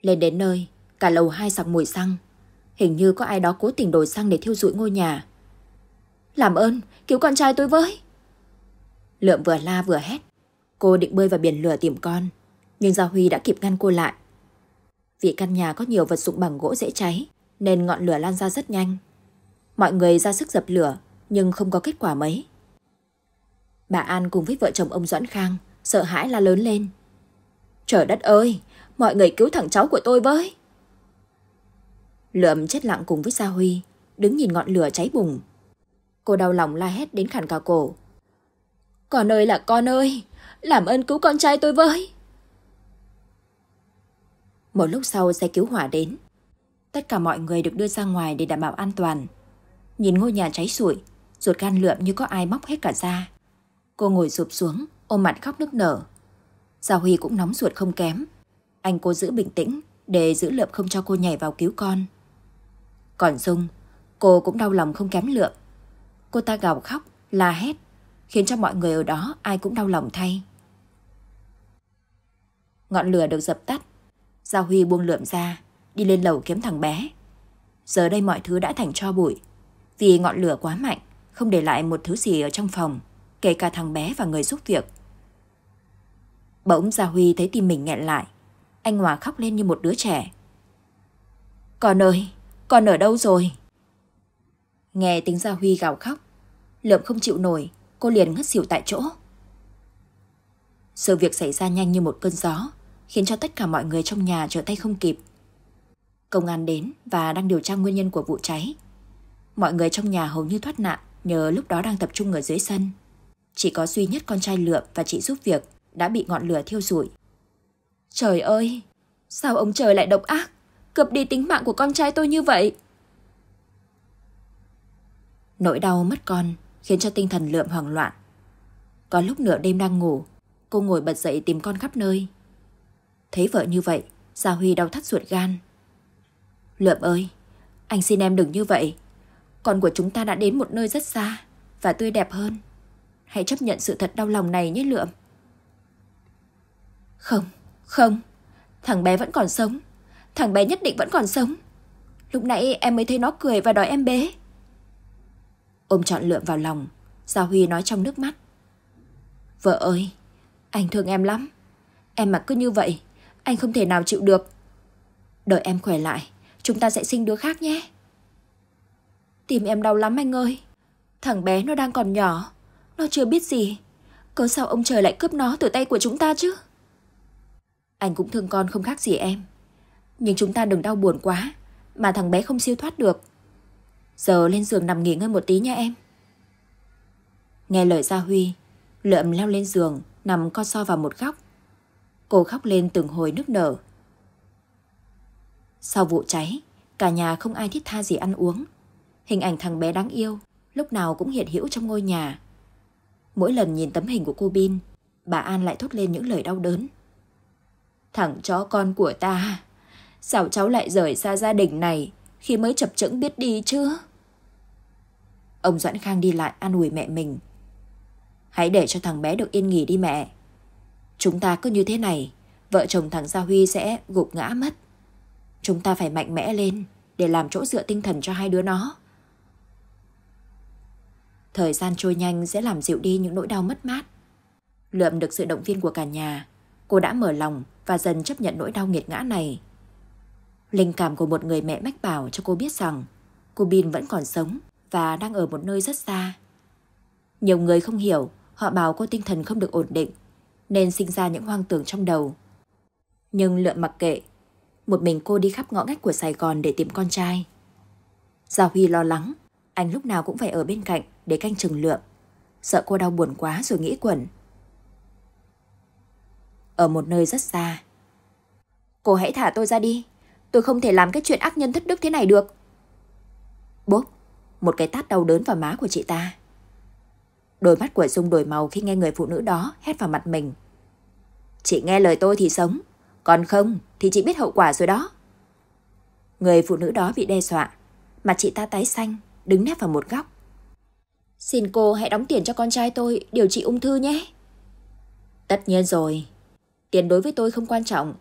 Speaker 1: Lên đến nơi, cả lầu hai sặc mùi xăng. Hình như có ai đó cố tình đổ xăng để thiêu rụi ngôi nhà. Làm ơn, cứu con trai tôi với! Lượm vừa la vừa hét. Cô định bơi vào biển lửa tìm con, nhưng Gia Huy đã kịp ngăn cô lại. Vì căn nhà có nhiều vật dụng bằng gỗ dễ cháy, nên ngọn lửa lan ra rất nhanh. Mọi người ra sức dập lửa, nhưng không có kết quả mấy. Bà An cùng với vợ chồng ông Doãn Khang sợ hãi la lớn lên. Trời đất ơi, mọi người cứu thằng cháu của tôi với. Lượm chết lặng cùng với Gia Huy, đứng nhìn ngọn lửa cháy bùng. Cô đau lòng la hét đến khản cả cổ. Con ơi là con ơi, làm ơn cứu con trai tôi với. Một lúc sau xe cứu hỏa đến. Tất cả mọi người được đưa ra ngoài để đảm bảo an toàn. Nhìn ngôi nhà cháy sụi, ruột gan lượm như có ai móc hết cả da. Cô ngồi sụp xuống, ôm mặt khóc nức nở. Gia Huy cũng nóng ruột không kém. Anh cố giữ bình tĩnh để giữ lượm không cho cô nhảy vào cứu con. Còn Dung, cô cũng đau lòng không kém lượm. Cô ta gào khóc, la hét, khiến cho mọi người ở đó ai cũng đau lòng thay. Ngọn lửa được dập tắt. Giao Huy buông lượm ra, đi lên lầu kiếm thằng bé. Giờ đây mọi thứ đã thành cho bụi. Vì ngọn lửa quá mạnh, không để lại một thứ gì ở trong phòng, kể cả thằng bé và người giúp việc. Bỗng Gia Huy thấy tim mình nghẹn lại. Anh Hòa khóc lên như một đứa trẻ. Con ơi, con ở đâu rồi? Nghe tiếng Gia Huy gào khóc. Lượm không chịu nổi, cô liền ngất xỉu tại chỗ. Sự việc xảy ra nhanh như một cơn gió khiến cho tất cả mọi người trong nhà trở tay không kịp. Công an đến và đang điều tra nguyên nhân của vụ cháy. Mọi người trong nhà hầu như thoát nạn nhờ lúc đó đang tập trung ở dưới sân. Chỉ có duy nhất con trai lượm và chị giúp việc đã bị ngọn lửa thiêu rụi. Trời ơi, sao ông trời lại độc ác, cướp đi tính mạng của con trai tôi như vậy? Nỗi đau mất con khiến cho tinh thần lượm hoảng loạn. Có lúc nửa đêm đang ngủ, cô ngồi bật dậy tìm con khắp nơi. Thấy vợ như vậy, Gia Huy đau thắt ruột gan. Lượm ơi, anh xin em đừng như vậy. Con của chúng ta đã đến một nơi rất xa và tươi đẹp hơn. Hãy chấp nhận sự thật đau lòng này nhé Lượm. Không, không. Thằng bé vẫn còn sống. Thằng bé nhất định vẫn còn sống. Lúc nãy em mới thấy nó cười và đòi em bế. Ôm trọn Lượm vào lòng, Gia Huy nói trong nước mắt. Vợ ơi, anh thương em lắm. Em mà cứ như vậy, anh không thể nào chịu được. Đợi em khỏe lại, chúng ta sẽ sinh đứa khác nhé. Tìm em đau lắm anh ơi. Thằng bé nó đang còn nhỏ, nó chưa biết gì. Cớ sao ông trời lại cướp nó từ tay của chúng ta chứ? Anh cũng thương con không khác gì em. Nhưng chúng ta đừng đau buồn quá, mà thằng bé không siêu thoát được. Giờ lên giường nằm nghỉ ngơi một tí nha em. Nghe lời Gia Huy, Lượm leo lên giường, nằm co so vào một góc, cô khóc lên từng hồi nức nở. Sau vụ cháy, cả nhà không ai thiết tha gì ăn uống. Hình ảnh thằng bé đáng yêu lúc nào cũng hiện hữu trong ngôi nhà. Mỗi lần nhìn tấm hình của cô Bin, bà An lại thốt lên những lời đau đớn. Thằng chó con của ta, sao cháu lại rời xa gia đình này khi mới chập chững biết đi chứ? Ông Doãn Khang đi lại an ủi mẹ mình. Hãy để cho thằng bé được yên nghỉ đi mẹ. Chúng ta cứ như thế này, vợ chồng thằng Gia Huy sẽ gục ngã mất. Chúng ta phải mạnh mẽ lên để làm chỗ dựa tinh thần cho hai đứa nó. Thời gian trôi nhanh sẽ làm dịu đi những nỗi đau mất mát. Lượm được sự động viên của cả nhà, cô đã mở lòng và dần chấp nhận nỗi đau nghiệt ngã này. Linh cảm của một người mẹ mách bảo cho cô biết rằng cô Bin vẫn còn sống và đang ở một nơi rất xa. Nhiều người không hiểu, họ bảo cô tinh thần không được ổn định nên sinh ra những hoang tưởng trong đầu. Nhưng lượn mặc kệ, một mình cô đi khắp ngõ ngách của Sài Gòn để tìm con trai. Gia Huy lo lắng, anh lúc nào cũng phải ở bên cạnh để canh chừng lượm, sợ cô đau buồn quá rồi nghĩ quẩn. Ở một nơi rất xa. Cô hãy thả tôi ra đi, tôi không thể làm cái chuyện ác nhân thất đức thế này được. Bốp, một cái tát đau đớn vào má của chị ta. Đôi mắt của Dung đổi màu khi nghe người phụ nữ đó hét vào mặt mình. Chị nghe lời tôi thì sống, còn không thì chị biết hậu quả rồi đó. Người phụ nữ đó bị đe dọa, mặt chị ta tái xanh, đứng nép vào một góc. Xin cô hãy đóng tiền cho con trai tôi điều trị ung thư nhé. Tất nhiên rồi, tiền đối với tôi không quan trọng.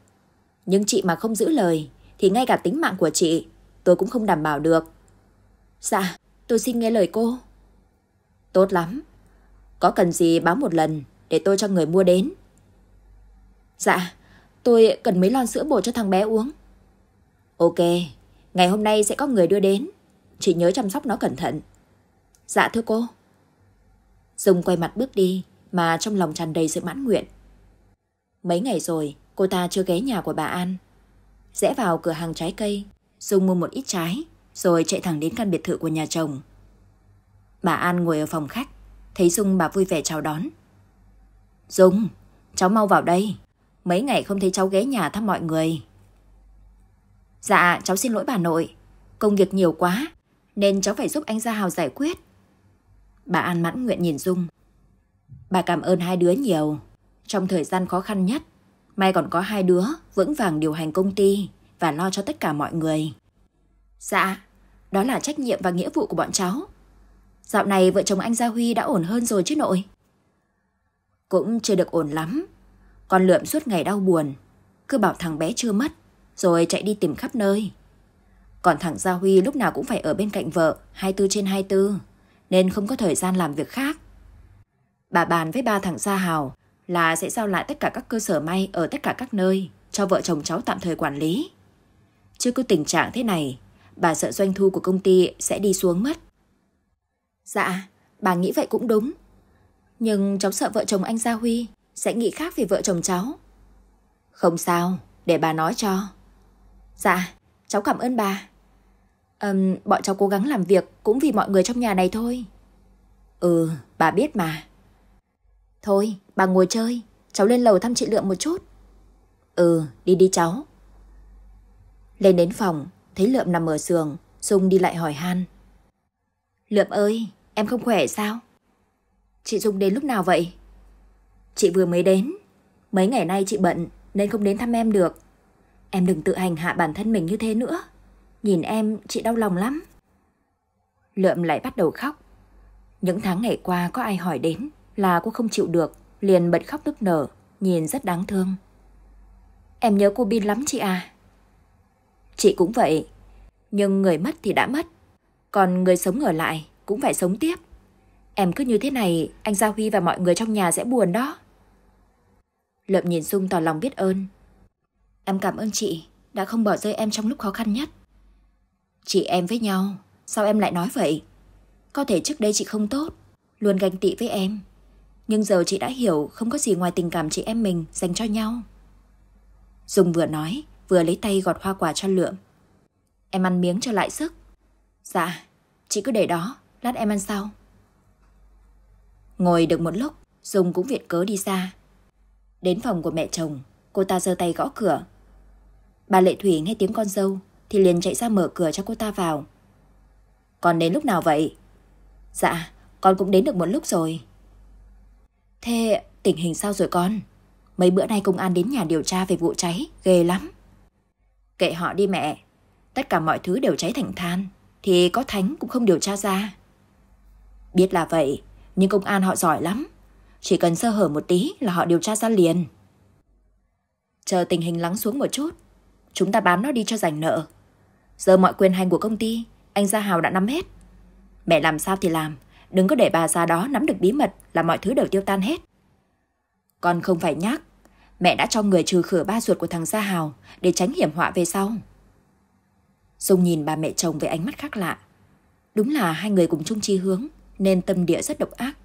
Speaker 1: Nhưng chị mà không giữ lời thì ngay cả tính mạng của chị tôi cũng không đảm bảo được. Dạ, tôi xin nghe lời cô. Tốt lắm, có cần gì báo một lần để tôi cho người mua đến. Dạ, tôi cần mấy lon sữa bột cho thằng bé uống. Ok, ngày hôm nay sẽ có người đưa đến. Chị nhớ chăm sóc nó cẩn thận. Dạ thưa cô. Dung quay mặt bước đi mà trong lòng tràn đầy sự mãn nguyện. Mấy ngày rồi cô ta chưa ghé nhà của bà An. Rẽ vào cửa hàng trái cây, Dung mua một ít trái rồi chạy thẳng đến căn biệt thự của nhà chồng. Bà An ngồi ở phòng khách, thấy Dung bà vui vẻ chào đón. Dung, cháu mau vào đây. Mấy ngày không thấy cháu ghé nhà thăm mọi người. Dạ, cháu xin lỗi bà nội. Công việc nhiều quá, nên cháu phải giúp anh Gia Hào giải quyết. Bà An mãn nguyện nhìn Dung. Bà cảm ơn hai đứa nhiều. Trong thời gian khó khăn nhất, may còn có hai đứa vững vàng điều hành công ty và lo cho tất cả mọi người. Dạ, đó là trách nhiệm và nghĩa vụ của bọn cháu. Dạo này vợ chồng anh Gia Huy đã ổn hơn rồi chứ nội? Cũng chưa được ổn lắm. Con lượm suốt ngày đau buồn. Cứ bảo thằng bé chưa mất, rồi chạy đi tìm khắp nơi. Còn thằng Gia Huy lúc nào cũng phải ở bên cạnh vợ 24 trên 24, nên không có thời gian làm việc khác. Bà bàn với ba thằng Gia Hào là sẽ giao lại tất cả các cơ sở may ở tất cả các nơi cho vợ chồng cháu tạm thời quản lý. Chứ cứ tình trạng thế này, bà sợ doanh thu của công ty sẽ đi xuống mất. Dạ, bà nghĩ vậy cũng đúng. Nhưng cháu sợ vợ chồng anh Gia Huy sẽ nghĩ khác về vợ chồng cháu. Không sao, để bà nói cho. Dạ, cháu cảm ơn bà. Um, bọn cháu cố gắng làm việc cũng vì mọi người trong nhà này thôi. Ừ, bà biết mà. Thôi, bà ngồi chơi, cháu lên lầu thăm chị Lượng một chút. Ừ, đi đi cháu. Lên đến phòng, thấy Lượm nằm ở giường, Dung đi lại hỏi han. Lượm ơi, Em không khỏe sao? Chị Dung đến lúc nào vậy? Chị vừa mới đến. Mấy ngày nay chị bận nên không đến thăm em được. Em đừng tự hành hạ bản thân mình như thế nữa. Nhìn em, chị đau lòng lắm. Lượm lại bắt đầu khóc. Những tháng ngày qua có ai hỏi đến là cô không chịu được, liền bật khóc tức nở, nhìn rất đáng thương. Em nhớ cô Bin lắm chị à. Chị cũng vậy, nhưng người mất thì đã mất, còn người sống ở lại cũng phải sống tiếp. Em cứ như thế này, anh Gia Huy và mọi người trong nhà sẽ buồn đó. Lợm nhìn Dung tỏ lòng biết ơn. Em cảm ơn chị đã không bỏ rơi em trong lúc khó khăn nhất. Chị em với nhau, sao em lại nói vậy? Có thể trước đây chị không tốt, luôn ganh tị với em. Nhưng giờ chị đã hiểu không có gì ngoài tình cảm chị em mình dành cho nhau. Dung vừa nói, vừa lấy tay gọt hoa quả cho lượm. Em ăn miếng cho lại sức. Dạ, chị cứ để đó, lát em ăn sau. Ngồi được một lúc, Dung cũng viện cớ đi ra. Đến phòng của mẹ chồng, cô ta giơ tay gõ cửa. Bà Lệ Thủy nghe tiếng con dâu thì liền chạy ra mở cửa cho cô ta vào. Con đến lúc nào vậy? Dạ, con cũng đến được một lúc rồi. Thế tình hình sao rồi con? Mấy bữa nay công an đến nhà điều tra về vụ cháy, ghê lắm. Kệ họ đi mẹ, tất cả mọi thứ đều cháy thành than, thì có thánh cũng không điều tra ra. Biết là vậy, nhưng công an họ giỏi lắm. Chỉ cần sơ hở một tí là họ điều tra ra liền. Chờ tình hình lắng xuống một chút, chúng ta bán nó đi cho rảnh nợ. Giờ mọi quyền hành của công ty, anh Gia Hào đã nắm hết. Mẹ làm sao thì làm, đừng có để bà già đó nắm được bí mật là mọi thứ đều tiêu tan hết. còn không phải nhắc, mẹ đã cho người trừ khử ba ruột của thằng Gia Hào để tránh hiểm họa về sau. Dung nhìn bà mẹ chồng với ánh mắt khác lạ. Đúng là hai người cùng chung chi hướng nên tâm địa rất độc ác.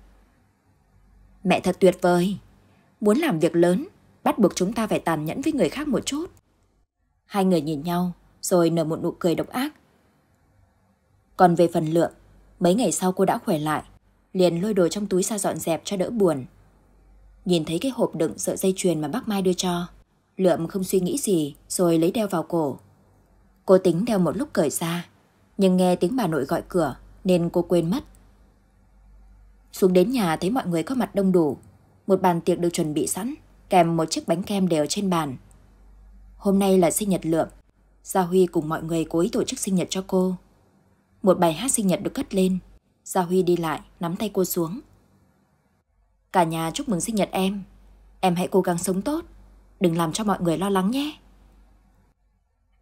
Speaker 1: Mẹ thật tuyệt vời, muốn làm việc lớn, bắt buộc chúng ta phải tàn nhẫn với người khác một chút. Hai người nhìn nhau, rồi nở một nụ cười độc ác. Còn về phần lượng, mấy ngày sau cô đã khỏe lại, liền lôi đồ trong túi ra dọn dẹp cho đỡ buồn. Nhìn thấy cái hộp đựng sợi dây chuyền mà bác Mai đưa cho, Lượm không suy nghĩ gì rồi lấy đeo vào cổ. Cô tính đeo một lúc cởi ra, nhưng nghe tiếng bà nội gọi cửa nên cô quên mất. Xuống đến nhà thấy mọi người có mặt đông đủ. Một bàn tiệc được chuẩn bị sẵn, kèm một chiếc bánh kem đều trên bàn. Hôm nay là sinh nhật Lượm. Gia Huy cùng mọi người cố ý tổ chức sinh nhật cho cô. Một bài hát sinh nhật được cất lên. Gia Huy đi lại, nắm tay cô xuống. Cả nhà chúc mừng sinh nhật em. Em hãy cố gắng sống tốt. Đừng làm cho mọi người lo lắng nhé.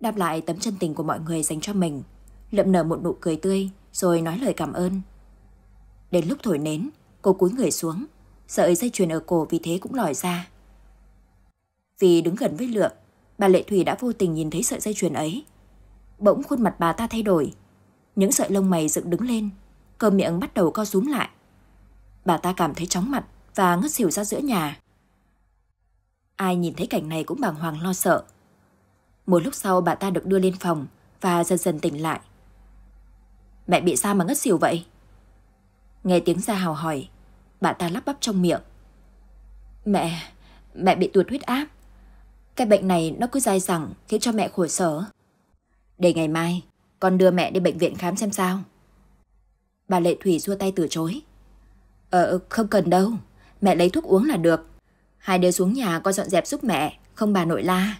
Speaker 1: Đáp lại tấm chân tình của mọi người dành cho mình. Lượm nở một nụ cười tươi rồi nói lời cảm ơn. Đến lúc thổi nến, cô cúi người xuống, sợi dây chuyền ở cổ vì thế cũng lòi ra. Vì đứng gần với lượng, bà Lệ Thủy đã vô tình nhìn thấy sợi dây chuyền ấy. Bỗng khuôn mặt bà ta thay đổi, những sợi lông mày dựng đứng lên, cơ miệng bắt đầu co rúm lại. Bà ta cảm thấy chóng mặt và ngất xỉu ra giữa nhà. Ai nhìn thấy cảnh này cũng bàng hoàng lo sợ. Một lúc sau bà ta được đưa lên phòng và dần dần tỉnh lại. Mẹ bị sao mà ngất xỉu vậy? Nghe tiếng Gia Hào hỏi, bà ta lắp bắp trong miệng. Mẹ, mẹ bị tuột huyết áp. Cái bệnh này nó cứ dai dẳng khiến cho mẹ khổ sở. Để ngày mai, con đưa mẹ đi bệnh viện khám xem sao. Bà Lệ Thủy xua tay từ chối. Ờ, không cần đâu, mẹ lấy thuốc uống là được. Hai đứa xuống nhà con dọn dẹp giúp mẹ, không bà nội la.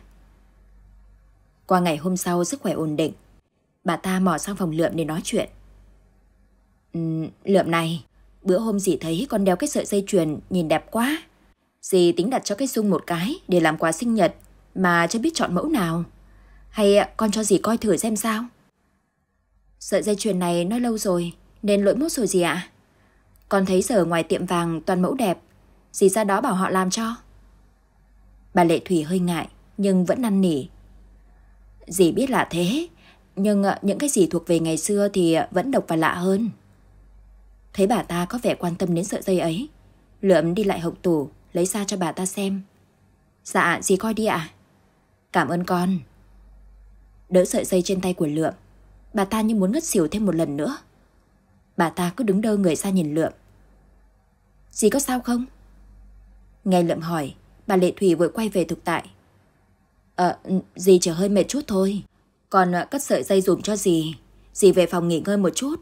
Speaker 1: Qua ngày hôm sau sức khỏe ổn định, bà ta mò sang phòng lượm để nói chuyện. Uhm, lượm này, bữa hôm dì thấy con đeo cái sợi dây chuyền nhìn đẹp quá. Dì tính đặt cho cái dung một cái để làm quà sinh nhật mà chưa biết chọn mẫu nào. Hay à, con cho dì coi thử xem sao. Sợi dây chuyền này nó lâu rồi nên lỗi mốt rồi gì ạ? À? Con thấy giờ ngoài tiệm vàng toàn mẫu đẹp, dì ra đó bảo họ làm cho. Bà Lệ Thủy hơi ngại nhưng vẫn năn nỉ. Dì biết là thế, nhưng à, những cái gì thuộc về ngày xưa thì à, vẫn độc và lạ hơn. Thấy bà ta có vẻ quan tâm đến sợi dây ấy. Lượm đi lại hậu tủ, lấy ra cho bà ta xem. Dạ, dì coi đi ạ. À? Cảm ơn con. Đỡ sợi dây trên tay của Lượm, bà ta như muốn ngất xỉu thêm một lần nữa. Bà ta cứ đứng đơ người ra nhìn Lượm. Dì có sao không? Nghe Lượm hỏi, bà Lệ Thủy vội quay về thực tại. Ờ, dì chỉ hơi mệt chút thôi. Còn ờ, cất sợi dây dùm cho dì. Dì về phòng nghỉ ngơi một chút.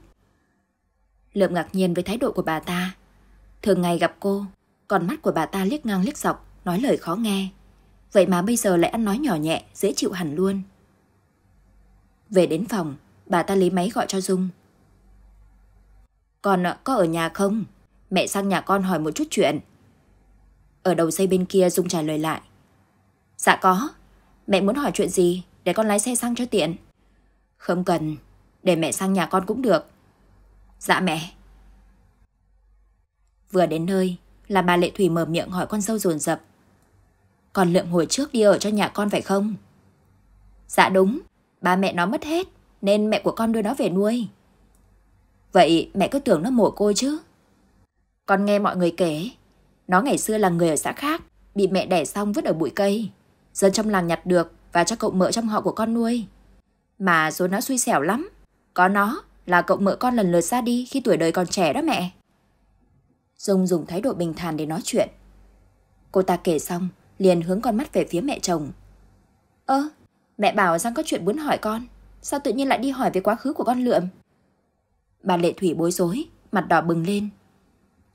Speaker 1: Lượm ngạc nhiên với thái độ của bà ta. Thường ngày gặp cô, còn mắt của bà ta liếc ngang liếc dọc, nói lời khó nghe. Vậy mà bây giờ lại ăn nói nhỏ nhẹ, dễ chịu hẳn luôn. Về đến phòng, bà ta lấy máy gọi cho Dung. Con có ở nhà không? Mẹ sang nhà con hỏi một chút chuyện. Ở đầu dây bên kia Dung trả lời lại. Dạ có, mẹ muốn hỏi chuyện gì để con lái xe sang cho tiện. Không cần, để mẹ sang nhà con cũng được. Dạ mẹ. Vừa đến nơi là bà Lệ Thủy mở miệng hỏi con dâu dồn dập. Còn lượng hồi trước đi ở cho nhà con phải không? Dạ đúng, ba mẹ nó mất hết nên mẹ của con đưa nó về nuôi. Vậy mẹ cứ tưởng nó mồ côi chứ. Con nghe mọi người kể, nó ngày xưa là người ở xã khác, bị mẹ đẻ xong vứt ở bụi cây. Dân trong làng nhặt được và cho cậu mợ trong họ của con nuôi. Mà rồi nó xui xẻo lắm, có nó là cậu mợ con lần lượt ra đi khi tuổi đời còn trẻ đó mẹ. Dung dùng thái độ bình thản để nói chuyện. Cô ta kể xong, liền hướng con mắt về phía mẹ chồng. Ơ, mẹ bảo rằng có chuyện muốn hỏi con, sao tự nhiên lại đi hỏi về quá khứ của con lượm? Bà Lệ Thủy bối rối, mặt đỏ bừng lên.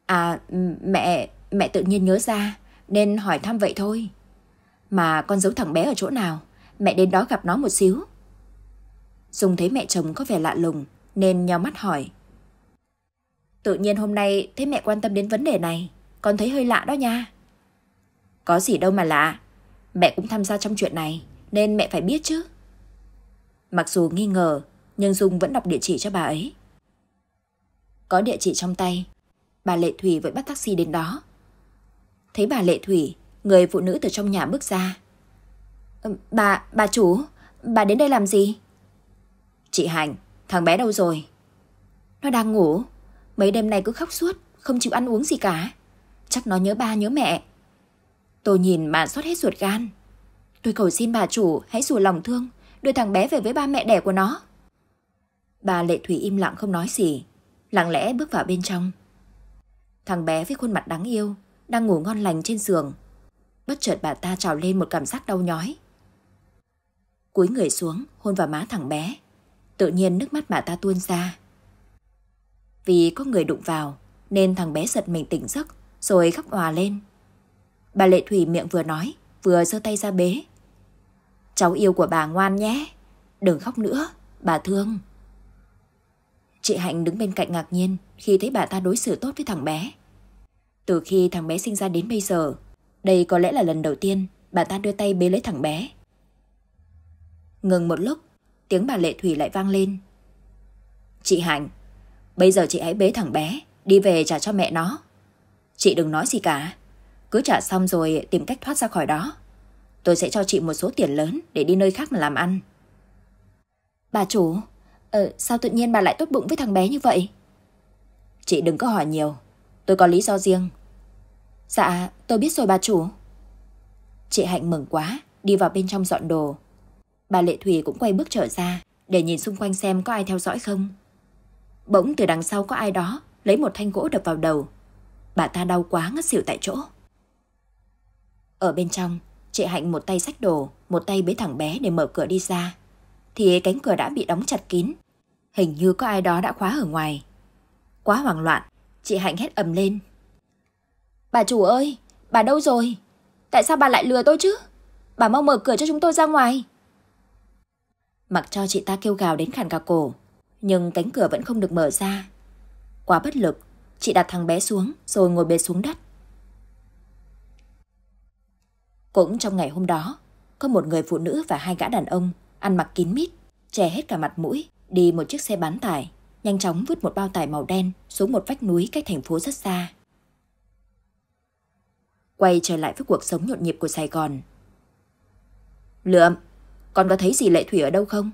Speaker 1: À, mẹ, mẹ tự nhiên nhớ ra, nên hỏi thăm vậy thôi. Mà con giấu thằng bé ở chỗ nào, mẹ đến đó gặp nó một xíu. Dung thấy mẹ chồng có vẻ lạ lùng, nên nhào mắt hỏi. Tự nhiên hôm nay thấy mẹ quan tâm đến vấn đề này, con thấy hơi lạ đó nha. Có gì đâu mà lạ, mẹ cũng tham gia trong chuyện này nên mẹ phải biết chứ. Mặc dù nghi ngờ, nhưng Dung vẫn đọc địa chỉ cho bà ấy. Có địa chỉ trong tay, bà Lệ Thủy vẫn bắt taxi đến đó. Thấy bà Lệ Thủy, người phụ nữ từ trong nhà bước ra. Bà, bà chủ, bà đến đây làm gì? Chị hạnh Thằng bé đâu rồi? Nó đang ngủ. Mấy đêm nay cứ khóc suốt, không chịu ăn uống gì cả. Chắc nó nhớ ba nhớ mẹ. Tôi nhìn mà xót hết ruột gan. Tôi cầu xin bà chủ hãy rủ lòng thương, đưa thằng bé về với ba mẹ đẻ của nó. Bà Lệ Thủy im lặng không nói gì, lặng lẽ bước vào bên trong. Thằng bé với khuôn mặt đáng yêu, đang ngủ ngon lành trên giường. Bất chợt bà ta trào lên một cảm giác đau nhói. Cúi người xuống, hôn vào má thằng bé. Tự nhiên nước mắt bà ta tuôn ra. Vì có người đụng vào, nên thằng bé giật mình tỉnh giấc, rồi khóc hòa lên. Bà Lệ Thủy miệng vừa nói, vừa giơ tay ra bế. Cháu yêu của bà ngoan nhé, đừng khóc nữa, bà thương. Chị Hạnh đứng bên cạnh ngạc nhiên khi thấy bà ta đối xử tốt với thằng bé. Từ khi thằng bé sinh ra đến bây giờ, đây có lẽ là lần đầu tiên bà ta đưa tay bế lấy thằng bé. Ngừng một lúc, tiếng bà Lệ Thủy lại vang lên. Chị Hạnh, bây giờ chị hãy bế thằng bé, đi về trả cho mẹ nó. Chị đừng nói gì cả, cứ trả xong rồi tìm cách thoát ra khỏi đó. Tôi sẽ cho chị một số tiền lớn để đi nơi khác mà làm ăn. Bà chủ, ờ, sao tự nhiên bà lại tốt bụng với thằng bé như vậy? Chị đừng có hỏi nhiều, tôi có lý do riêng. Dạ, tôi biết rồi bà chủ. Chị Hạnh mừng quá, đi vào bên trong dọn đồ bà Lệ Thủy cũng quay bước trở ra để nhìn xung quanh xem có ai theo dõi không. Bỗng từ đằng sau có ai đó lấy một thanh gỗ đập vào đầu. Bà ta đau quá ngất xỉu tại chỗ. Ở bên trong, chị Hạnh một tay sách đồ, một tay bế thẳng bé để mở cửa đi ra. Thì cánh cửa đã bị đóng chặt kín. Hình như có ai đó đã khóa ở ngoài. Quá hoảng loạn, chị Hạnh hét ầm lên. Bà chủ ơi, bà đâu rồi? Tại sao bà lại lừa tôi chứ? Bà mau mở cửa cho chúng tôi ra ngoài mặc cho chị ta kêu gào đến khàn cả cổ, nhưng cánh cửa vẫn không được mở ra. Quá bất lực, chị đặt thằng bé xuống rồi ngồi bệt xuống đất. Cũng trong ngày hôm đó, có một người phụ nữ và hai gã đàn ông ăn mặc kín mít, che hết cả mặt mũi, đi một chiếc xe bán tải, nhanh chóng vứt một bao tải màu đen xuống một vách núi cách thành phố rất xa. Quay trở lại với cuộc sống nhộn nhịp của Sài Gòn. Lượm, con có thấy gì Lệ Thủy ở đâu không?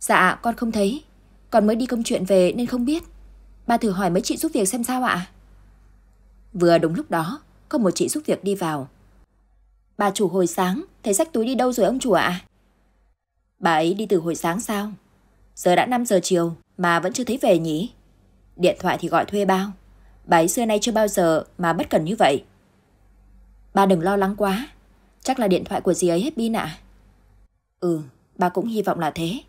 Speaker 1: Dạ, con không thấy. Con mới đi công chuyện về nên không biết. Ba thử hỏi mấy chị giúp việc xem sao ạ. Vừa đúng lúc đó, có một chị giúp việc đi vào. Bà chủ hồi sáng, thấy sách túi đi đâu rồi ông chủ ạ? Bà ấy đi từ hồi sáng sao? Giờ đã 5 giờ chiều mà vẫn chưa thấy về nhỉ? Điện thoại thì gọi thuê bao. Bà ấy xưa nay chưa bao giờ mà bất cần như vậy. Bà đừng lo lắng quá. Chắc là điện thoại của dì ấy hết pin ạ. Ừ, bà cũng hy vọng là thế.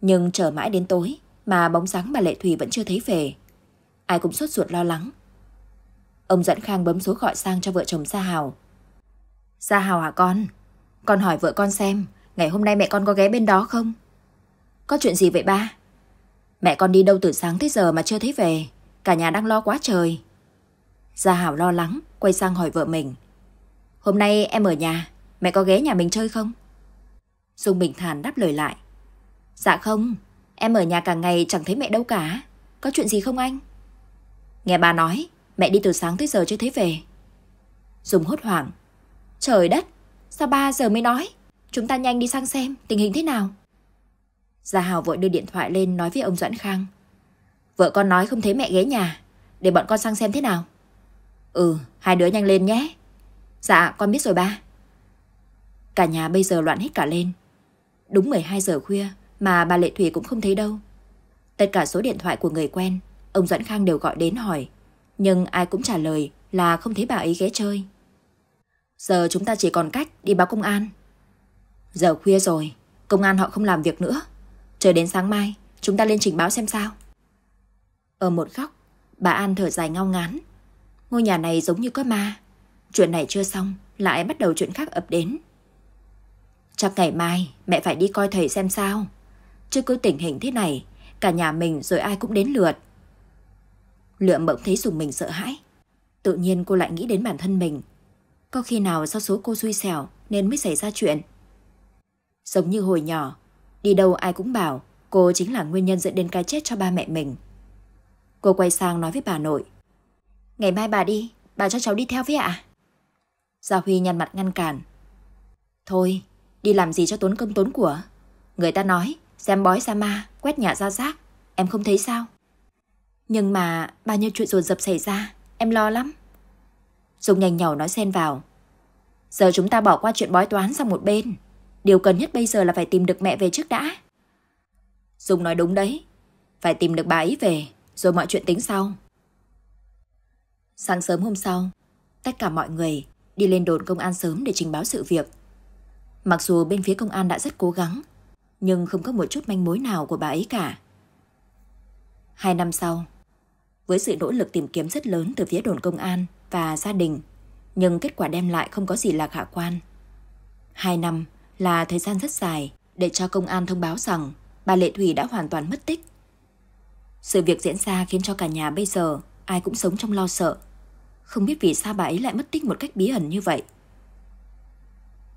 Speaker 1: Nhưng chờ mãi đến tối mà bóng dáng bà Lệ Thủy vẫn chưa thấy về. Ai cũng sốt ruột lo lắng. Ông Dẫn Khang bấm số gọi sang cho vợ chồng Gia Hào. Gia Hào hả à con? Con hỏi vợ con xem, ngày hôm nay mẹ con có ghé bên đó không? Có chuyện gì vậy ba? Mẹ con đi đâu từ sáng tới giờ mà chưa thấy về, cả nhà đang lo quá trời. Gia hào lo lắng, quay sang hỏi vợ mình. Hôm nay em ở nhà, mẹ có ghé nhà mình chơi không? Dung bình thản đáp lời lại. Dạ không, em ở nhà cả ngày chẳng thấy mẹ đâu cả. Có chuyện gì không anh? Nghe bà nói, mẹ đi từ sáng tới giờ chưa thấy về. Dung hốt hoảng. Trời đất, sao ba giờ mới nói? Chúng ta nhanh đi sang xem tình hình thế nào. Gia Hào vội đưa điện thoại lên nói với ông Doãn Khang. Vợ con nói không thấy mẹ ghé nhà, để bọn con sang xem thế nào. Ừ, hai đứa nhanh lên nhé. Dạ, con biết rồi ba. Cả nhà bây giờ loạn hết cả lên. Đúng 12 giờ khuya mà bà Lệ Thủy cũng không thấy đâu. Tất cả số điện thoại của người quen, ông Doãn Khang đều gọi đến hỏi. Nhưng ai cũng trả lời là không thấy bà ấy ghé chơi. Giờ chúng ta chỉ còn cách đi báo công an. Giờ khuya rồi, công an họ không làm việc nữa. Chờ đến sáng mai, chúng ta lên trình báo xem sao. Ở một góc, bà An thở dài ngao ngán. Ngôi nhà này giống như có ma. Chuyện này chưa xong, lại bắt đầu chuyện khác ập đến. Chắc ngày mai mẹ phải đi coi thầy xem sao. Chứ cứ tình hình thế này, cả nhà mình rồi ai cũng đến lượt. Lựa bỗng thấy dùng mình sợ hãi. Tự nhiên cô lại nghĩ đến bản thân mình. Có khi nào do số cô xui xẻo nên mới xảy ra chuyện. Giống như hồi nhỏ, đi đâu ai cũng bảo cô chính là nguyên nhân dẫn đến cái chết cho ba mẹ mình. Cô quay sang nói với bà nội. Ngày mai bà đi, bà cho cháu đi theo với ạ. Gia Huy nhăn mặt ngăn cản. Thôi, đi làm gì cho tốn công tốn của. Người ta nói, xem bói sa ma, quét nhà ra rác, em không thấy sao? Nhưng mà bao nhiêu chuyện rồn dập xảy ra, em lo lắm. Dùng nhành nhỏ nói xen vào. Giờ chúng ta bỏ qua chuyện bói toán sang một bên. Điều cần nhất bây giờ là phải tìm được mẹ về trước đã. Dung nói đúng đấy. Phải tìm được bà ấy về, rồi mọi chuyện tính sau. Sáng sớm hôm sau, tất cả mọi người đi lên đồn công an sớm để trình báo sự việc. Mặc dù bên phía công an đã rất cố gắng, nhưng không có một chút manh mối nào của bà ấy cả. Hai năm sau, với sự nỗ lực tìm kiếm rất lớn từ phía đồn công an và gia đình, nhưng kết quả đem lại không có gì là khả quan. Hai năm là thời gian rất dài để cho công an thông báo rằng bà Lệ Thủy đã hoàn toàn mất tích. Sự việc diễn ra khiến cho cả nhà bây giờ ai cũng sống trong lo sợ. Không biết vì sao bà ấy lại mất tích một cách bí ẩn như vậy.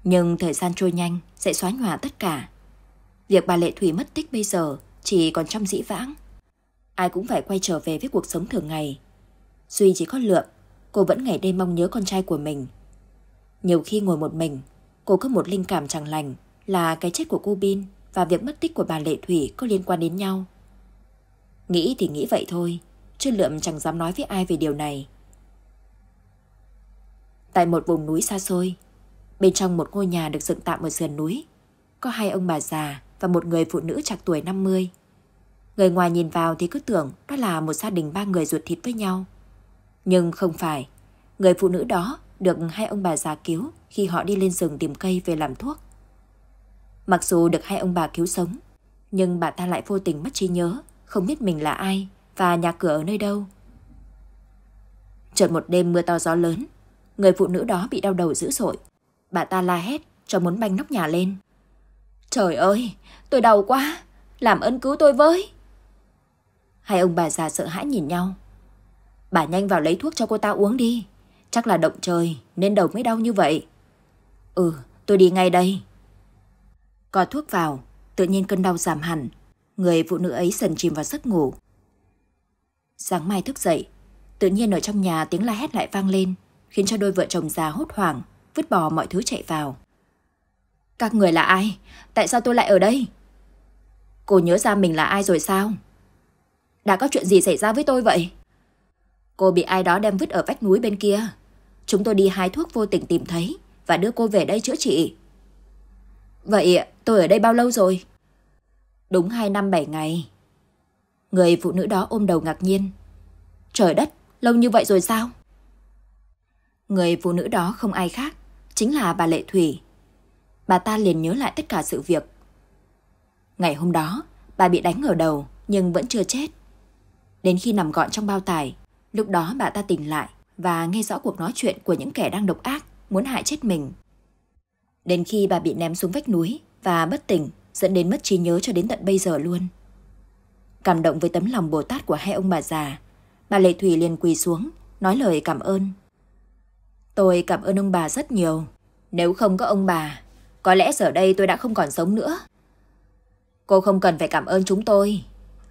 Speaker 1: Nhưng thời gian trôi nhanh sẽ xóa nhòa tất cả. Việc bà Lệ Thủy mất tích bây giờ chỉ còn trong dĩ vãng. Ai cũng phải quay trở về với cuộc sống thường ngày. Duy chỉ có lượng, cô vẫn ngày đêm mong nhớ con trai của mình. Nhiều khi ngồi một mình, cô có một linh cảm chẳng lành là cái chết của cô Bin và việc mất tích của bà Lệ Thủy có liên quan đến nhau. Nghĩ thì nghĩ vậy thôi, chứ Lượm chẳng dám nói với ai về điều này. Tại một vùng núi xa xôi, Bên trong một ngôi nhà được dựng tạm ở sườn núi, có hai ông bà già và một người phụ nữ trạc tuổi 50. Người ngoài nhìn vào thì cứ tưởng đó là một gia đình ba người ruột thịt với nhau. Nhưng không phải, người phụ nữ đó được hai ông bà già cứu khi họ đi lên rừng tìm cây về làm thuốc. Mặc dù được hai ông bà cứu sống, nhưng bà ta lại vô tình mất trí nhớ, không biết mình là ai và nhà cửa ở nơi đâu. Chợt một đêm mưa to gió lớn, người phụ nữ đó bị đau đầu dữ dội Bà ta la hét cho muốn banh nóc nhà lên. Trời ơi, tôi đau quá, làm ơn cứu tôi với. Hai ông bà già sợ hãi nhìn nhau. Bà nhanh vào lấy thuốc cho cô ta uống đi, chắc là động trời nên đầu mới đau như vậy. Ừ, tôi đi ngay đây. Có thuốc vào, tự nhiên cơn đau giảm hẳn, người phụ nữ ấy dần chìm vào giấc ngủ. Sáng mai thức dậy, tự nhiên ở trong nhà tiếng la hét lại vang lên, khiến cho đôi vợ chồng già hốt hoảng vứt bỏ mọi thứ chạy vào. Các người là ai? Tại sao tôi lại ở đây? Cô nhớ ra mình là ai rồi sao? Đã có chuyện gì xảy ra với tôi vậy? Cô bị ai đó đem vứt ở vách núi bên kia. Chúng tôi đi hái thuốc vô tình tìm thấy và đưa cô về đây chữa trị. Vậy tôi ở đây bao lâu rồi? Đúng 2 năm 7 ngày. Người phụ nữ đó ôm đầu ngạc nhiên. Trời đất, lâu như vậy rồi sao? Người phụ nữ đó không ai khác chính là bà Lệ Thủy. Bà ta liền nhớ lại tất cả sự việc. Ngày hôm đó, bà bị đánh ở đầu nhưng vẫn chưa chết. Đến khi nằm gọn trong bao tải, lúc đó bà ta tỉnh lại và nghe rõ cuộc nói chuyện của những kẻ đang độc ác muốn hại chết mình. Đến khi bà bị ném xuống vách núi và bất tỉnh dẫn đến mất trí nhớ cho đến tận bây giờ luôn. Cảm động với tấm lòng Bồ Tát của hai ông bà già, bà Lệ Thủy liền quỳ xuống, nói lời cảm ơn Tôi cảm ơn ông bà rất nhiều. Nếu không có ông bà, có lẽ giờ đây tôi đã không còn sống nữa. Cô không cần phải cảm ơn chúng tôi.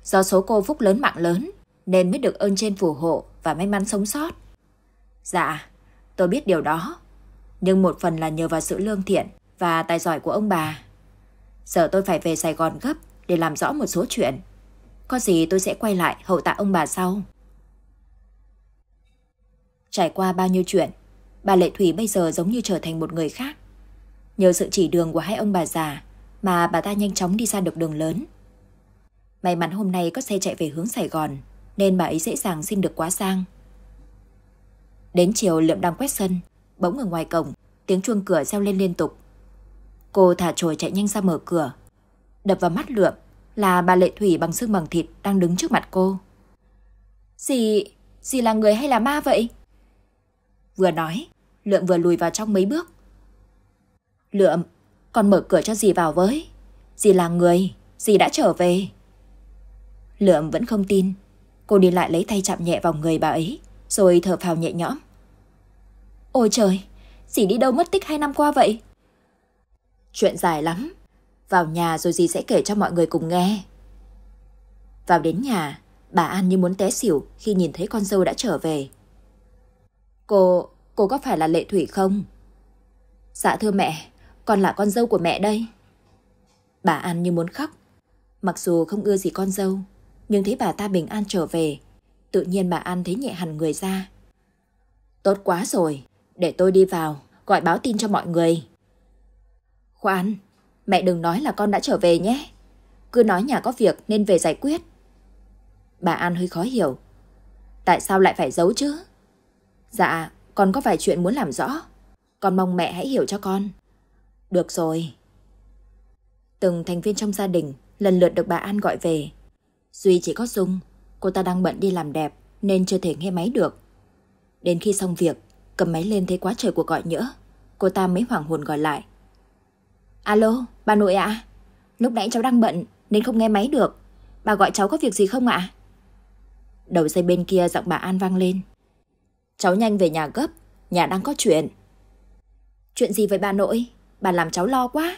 Speaker 1: Do số cô phúc lớn mạng lớn, nên mới được ơn trên phù hộ và may mắn sống sót. Dạ, tôi biết điều đó. Nhưng một phần là nhờ vào sự lương thiện và tài giỏi của ông bà. Giờ tôi phải về Sài Gòn gấp để làm rõ một số chuyện. Có gì tôi sẽ quay lại hậu tạ ông bà sau. Trải qua bao nhiêu chuyện, bà Lệ Thủy bây giờ giống như trở thành một người khác. Nhờ sự chỉ đường của hai ông bà già mà bà ta nhanh chóng đi ra được đường lớn. May mắn hôm nay có xe chạy về hướng Sài Gòn nên bà ấy dễ dàng xin được quá sang. Đến chiều lượm đang quét sân, bỗng ở ngoài cổng, tiếng chuông cửa reo lên liên tục. Cô thả trồi chạy nhanh ra mở cửa. Đập vào mắt lượm là bà Lệ Thủy bằng xương bằng thịt đang đứng trước mặt cô. Dì, dì là người hay là ma vậy? Vừa nói, Lượm vừa lùi vào trong mấy bước. Lượm, con mở cửa cho dì vào với. Dì là người, dì đã trở về. Lượm vẫn không tin. Cô đi lại lấy tay chạm nhẹ vào người bà ấy, rồi thở phào nhẹ nhõm. Ôi trời, dì đi đâu mất tích hai năm qua vậy? Chuyện dài lắm. Vào nhà rồi dì sẽ kể cho mọi người cùng nghe. Vào đến nhà, bà An như muốn té xỉu khi nhìn thấy con dâu đã trở về. Cô, cô có phải là lệ thủy không? Dạ thưa mẹ, con là con dâu của mẹ đây. Bà An như muốn khóc. Mặc dù không ưa gì con dâu, nhưng thấy bà ta bình an trở về, tự nhiên bà An thấy nhẹ hẳn người ra. Tốt quá rồi, để tôi đi vào, gọi báo tin cho mọi người. Khoan, mẹ đừng nói là con đã trở về nhé. Cứ nói nhà có việc nên về giải quyết. Bà An hơi khó hiểu. Tại sao lại phải giấu chứ? Dạ, con có vài chuyện muốn làm rõ. Con mong mẹ hãy hiểu cho con. Được rồi. Từng thành viên trong gia đình lần lượt được bà An gọi về. Duy chỉ có Dung, cô ta đang bận đi làm đẹp nên chưa thể nghe máy được. Đến khi xong việc, cầm máy lên thấy quá trời cuộc gọi nhỡ, cô ta mới hoảng hồn gọi lại. Alo, bà nội ạ, lúc nãy cháu đang bận nên không nghe máy được. Bà gọi cháu có việc gì không ạ? Đầu dây bên kia giọng bà An vang lên. Cháu nhanh về nhà gấp, nhà đang có chuyện. Chuyện gì với bà nội? Bà làm cháu lo quá.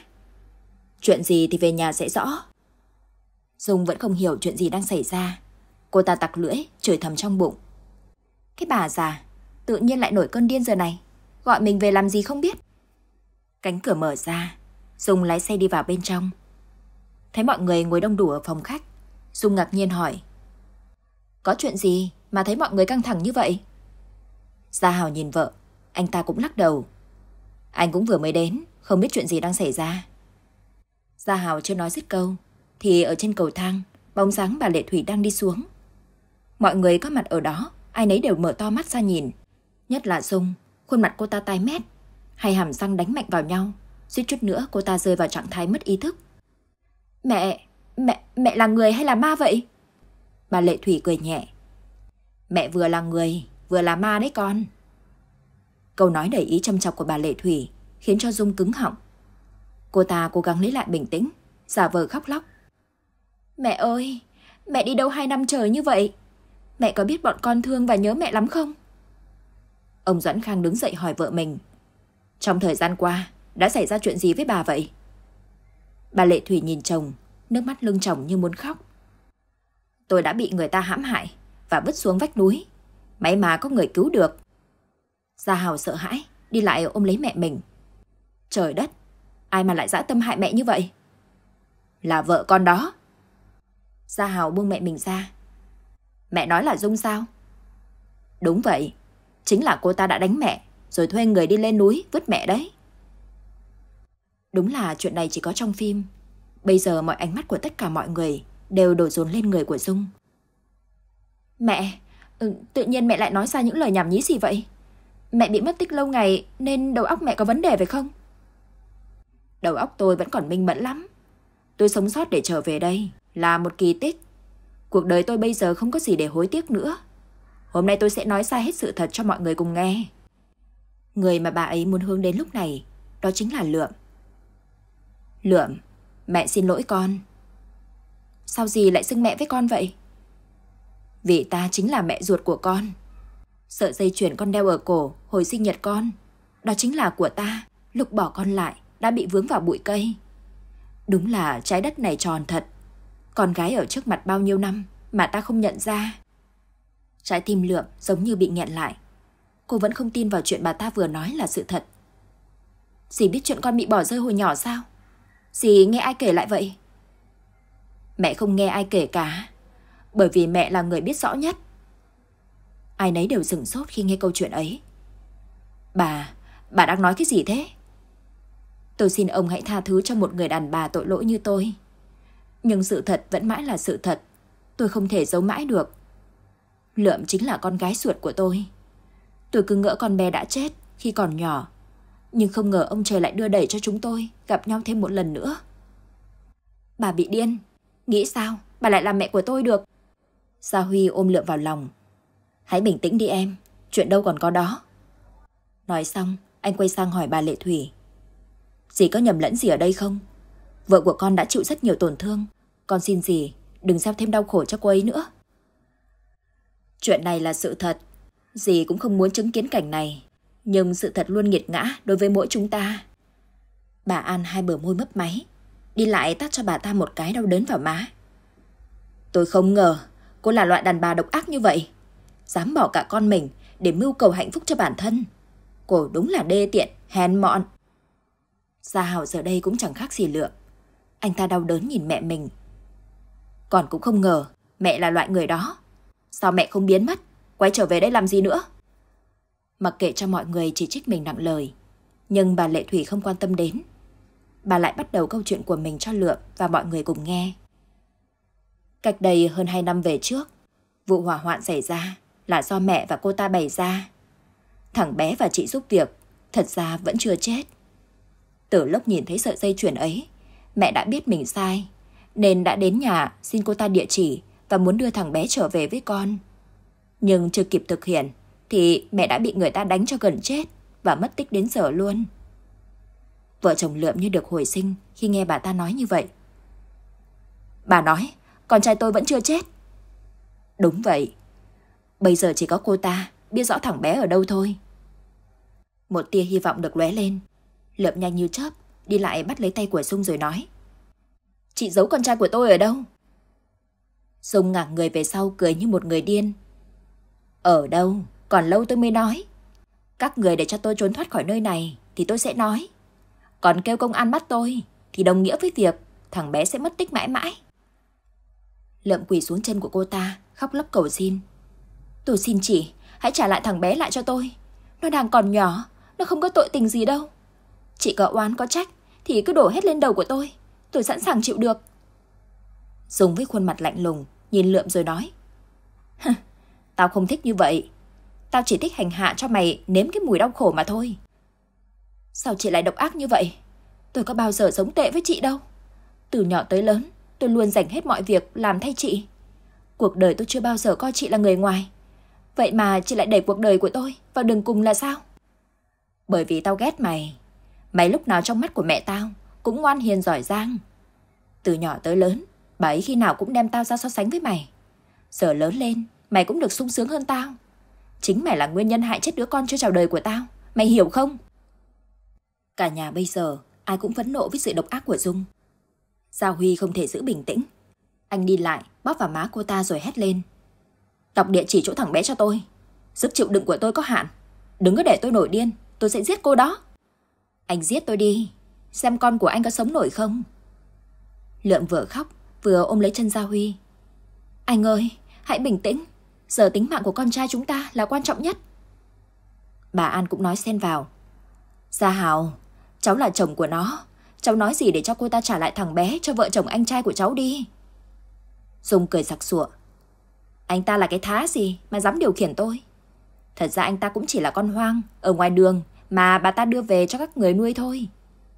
Speaker 1: Chuyện gì thì về nhà sẽ rõ. Dung vẫn không hiểu chuyện gì đang xảy ra. Cô ta tặc lưỡi, chửi thầm trong bụng. Cái bà già, tự nhiên lại nổi cơn điên giờ này. Gọi mình về làm gì không biết. Cánh cửa mở ra, Dung lái xe đi vào bên trong. Thấy mọi người ngồi đông đủ ở phòng khách, Dung ngạc nhiên hỏi. Có chuyện gì mà thấy mọi người căng thẳng như vậy? Gia Hào nhìn vợ, anh ta cũng lắc đầu. Anh cũng vừa mới đến, không biết chuyện gì đang xảy ra. Gia Hào chưa nói dứt câu, thì ở trên cầu thang, bóng dáng bà Lệ Thủy đang đi xuống. Mọi người có mặt ở đó, ai nấy đều mở to mắt ra nhìn. Nhất là Dung, khuôn mặt cô ta tái mét, hai hàm răng đánh mạnh vào nhau, suýt chút nữa cô ta rơi vào trạng thái mất ý thức. Mẹ, mẹ, mẹ là người hay là ma vậy? Bà Lệ Thủy cười nhẹ. Mẹ vừa là người, vừa là ma đấy con. Câu nói đầy ý châm chọc của bà Lệ Thủy khiến cho Dung cứng họng. Cô ta cố gắng lấy lại bình tĩnh, giả vờ khóc lóc. Mẹ ơi, mẹ đi đâu hai năm trời như vậy? Mẹ có biết bọn con thương và nhớ mẹ lắm không? Ông Doãn Khang đứng dậy hỏi vợ mình. Trong thời gian qua, đã xảy ra chuyện gì với bà vậy? Bà Lệ Thủy nhìn chồng, nước mắt lưng chồng như muốn khóc. Tôi đã bị người ta hãm hại và vứt xuống vách núi. May mà có người cứu được. Gia Hào sợ hãi, đi lại ôm lấy mẹ mình. Trời đất, ai mà lại dã tâm hại mẹ như vậy? Là vợ con đó. Gia Hào buông mẹ mình ra. Mẹ nói là Dung sao? Đúng vậy, chính là cô ta đã đánh mẹ, rồi thuê người đi lên núi vứt mẹ đấy. Đúng là chuyện này chỉ có trong phim. Bây giờ mọi ánh mắt của tất cả mọi người đều đổ dồn lên người của Dung. Mẹ, Ừ, tự nhiên mẹ lại nói ra những lời nhảm nhí gì vậy? Mẹ bị mất tích lâu ngày nên đầu óc mẹ có vấn đề phải không? Đầu óc tôi vẫn còn minh mẫn lắm. Tôi sống sót để trở về đây là một kỳ tích. Cuộc đời tôi bây giờ không có gì để hối tiếc nữa. Hôm nay tôi sẽ nói ra hết sự thật cho mọi người cùng nghe. Người mà bà ấy muốn hướng đến lúc này đó chính là Lượm. Lượm, mẹ xin lỗi con. Sao gì lại xưng mẹ với con vậy? Vì ta chính là mẹ ruột của con. Sợi dây chuyền con đeo ở cổ hồi sinh nhật con. Đó chính là của ta. Lúc bỏ con lại, đã bị vướng vào bụi cây. Đúng là trái đất này tròn thật. Con gái ở trước mặt bao nhiêu năm mà ta không nhận ra. Trái tim lượm giống như bị nghẹn lại. Cô vẫn không tin vào chuyện bà ta vừa nói là sự thật. Dì biết chuyện con bị bỏ rơi hồi nhỏ sao? Dì nghe ai kể lại vậy? Mẹ không nghe ai kể cả bởi vì mẹ là người biết rõ nhất. Ai nấy đều sửng sốt khi nghe câu chuyện ấy. Bà, bà đang nói cái gì thế? Tôi xin ông hãy tha thứ cho một người đàn bà tội lỗi như tôi. Nhưng sự thật vẫn mãi là sự thật. Tôi không thể giấu mãi được. Lượm chính là con gái ruột của tôi. Tôi cứ ngỡ con bé đã chết khi còn nhỏ. Nhưng không ngờ ông trời lại đưa đẩy cho chúng tôi gặp nhau thêm một lần nữa. Bà bị điên. Nghĩ sao? Bà lại làm mẹ của tôi được. Gia Huy ôm lượm vào lòng. Hãy bình tĩnh đi em, chuyện đâu còn có đó. Nói xong, anh quay sang hỏi bà Lệ Thủy. Dì có nhầm lẫn gì ở đây không? Vợ của con đã chịu rất nhiều tổn thương. Con xin dì, đừng gieo thêm đau khổ cho cô ấy nữa. Chuyện này là sự thật. Dì cũng không muốn chứng kiến cảnh này. Nhưng sự thật luôn nghiệt ngã đối với mỗi chúng ta. Bà An hai bờ môi mấp máy. Đi lại tắt cho bà ta một cái đau đớn vào má. Tôi không ngờ cô là loại đàn bà độc ác như vậy. Dám bỏ cả con mình để mưu cầu hạnh phúc cho bản thân. Cô đúng là đê tiện, hèn mọn. Gia Hảo giờ đây cũng chẳng khác gì lựa. Anh ta đau đớn nhìn mẹ mình. Còn cũng không ngờ mẹ là loại người đó. Sao mẹ không biến mất, quay trở về đây làm gì nữa? Mặc kệ cho mọi người chỉ trích mình nặng lời, nhưng bà Lệ Thủy không quan tâm đến. Bà lại bắt đầu câu chuyện của mình cho Lượng và mọi người cùng nghe. Cách đây hơn 2 năm về trước, vụ hỏa hoạn xảy ra là do mẹ và cô ta bày ra. Thằng bé và chị giúp việc thật ra vẫn chưa chết. Từ lúc nhìn thấy sợi dây chuyền ấy, mẹ đã biết mình sai, nên đã đến nhà xin cô ta địa chỉ và muốn đưa thằng bé trở về với con. Nhưng chưa kịp thực hiện thì mẹ đã bị người ta đánh cho gần chết và mất tích đến giờ luôn. Vợ chồng lượm như được hồi sinh khi nghe bà ta nói như vậy. Bà nói, con trai tôi vẫn chưa chết. Đúng vậy. Bây giờ chỉ có cô ta biết rõ thằng bé ở đâu thôi. Một tia hy vọng được lóe lên. Lượm nhanh như chớp, đi lại bắt lấy tay của Dung rồi nói. Chị giấu con trai của tôi ở đâu? Dung ngả người về sau cười như một người điên. Ở đâu? Còn lâu tôi mới nói. Các người để cho tôi trốn thoát khỏi nơi này thì tôi sẽ nói. Còn kêu công an bắt tôi thì đồng nghĩa với việc thằng bé sẽ mất tích mãi mãi. Lợm quỳ xuống chân của cô ta, khóc lóc cầu xin. Tôi xin chị, hãy trả lại thằng bé lại cho tôi. Nó đang còn nhỏ, nó không có tội tình gì đâu. Chị có oán có trách thì cứ đổ hết lên đầu của tôi. Tôi sẵn sàng chịu được. Dùng với khuôn mặt lạnh lùng, nhìn lượm rồi nói. Tao không thích như vậy. Tao chỉ thích hành hạ cho mày nếm cái mùi đau khổ mà thôi. Sao chị lại độc ác như vậy? Tôi có bao giờ sống tệ với chị đâu. Từ nhỏ tới lớn, tôi luôn dành hết mọi việc làm thay chị. Cuộc đời tôi chưa bao giờ coi chị là người ngoài. Vậy mà chị lại đẩy cuộc đời của tôi vào đường cùng là sao? Bởi vì tao ghét mày. Mày lúc nào trong mắt của mẹ tao cũng ngoan hiền giỏi giang. Từ nhỏ tới lớn, bà ấy khi nào cũng đem tao ra so sánh với mày. Giờ lớn lên, mày cũng được sung sướng hơn tao. Chính mày là nguyên nhân hại chết đứa con cho chào đời của tao. Mày hiểu không? Cả nhà bây giờ, ai cũng phẫn nộ với sự độc ác của Dung. Giao Huy không thể giữ bình tĩnh. Anh đi lại, bóp vào má cô ta rồi hét lên. Đọc địa chỉ chỗ thằng bé cho tôi. Sức chịu đựng của tôi có hạn. Đừng có để tôi nổi điên, tôi sẽ giết cô đó. Anh giết tôi đi, xem con của anh có sống nổi không. Lượm vừa khóc, vừa ôm lấy chân Gia Huy. Anh ơi, hãy bình tĩnh. Giờ tính mạng của con trai chúng ta là quan trọng nhất. Bà An cũng nói xen vào. Gia Hào, cháu là chồng của nó cháu nói gì để cho cô ta trả lại thằng bé cho vợ chồng anh trai của cháu đi. Dung cười giặc sụa. Anh ta là cái thá gì mà dám điều khiển tôi? Thật ra anh ta cũng chỉ là con hoang ở ngoài đường mà bà ta đưa về cho các người nuôi thôi.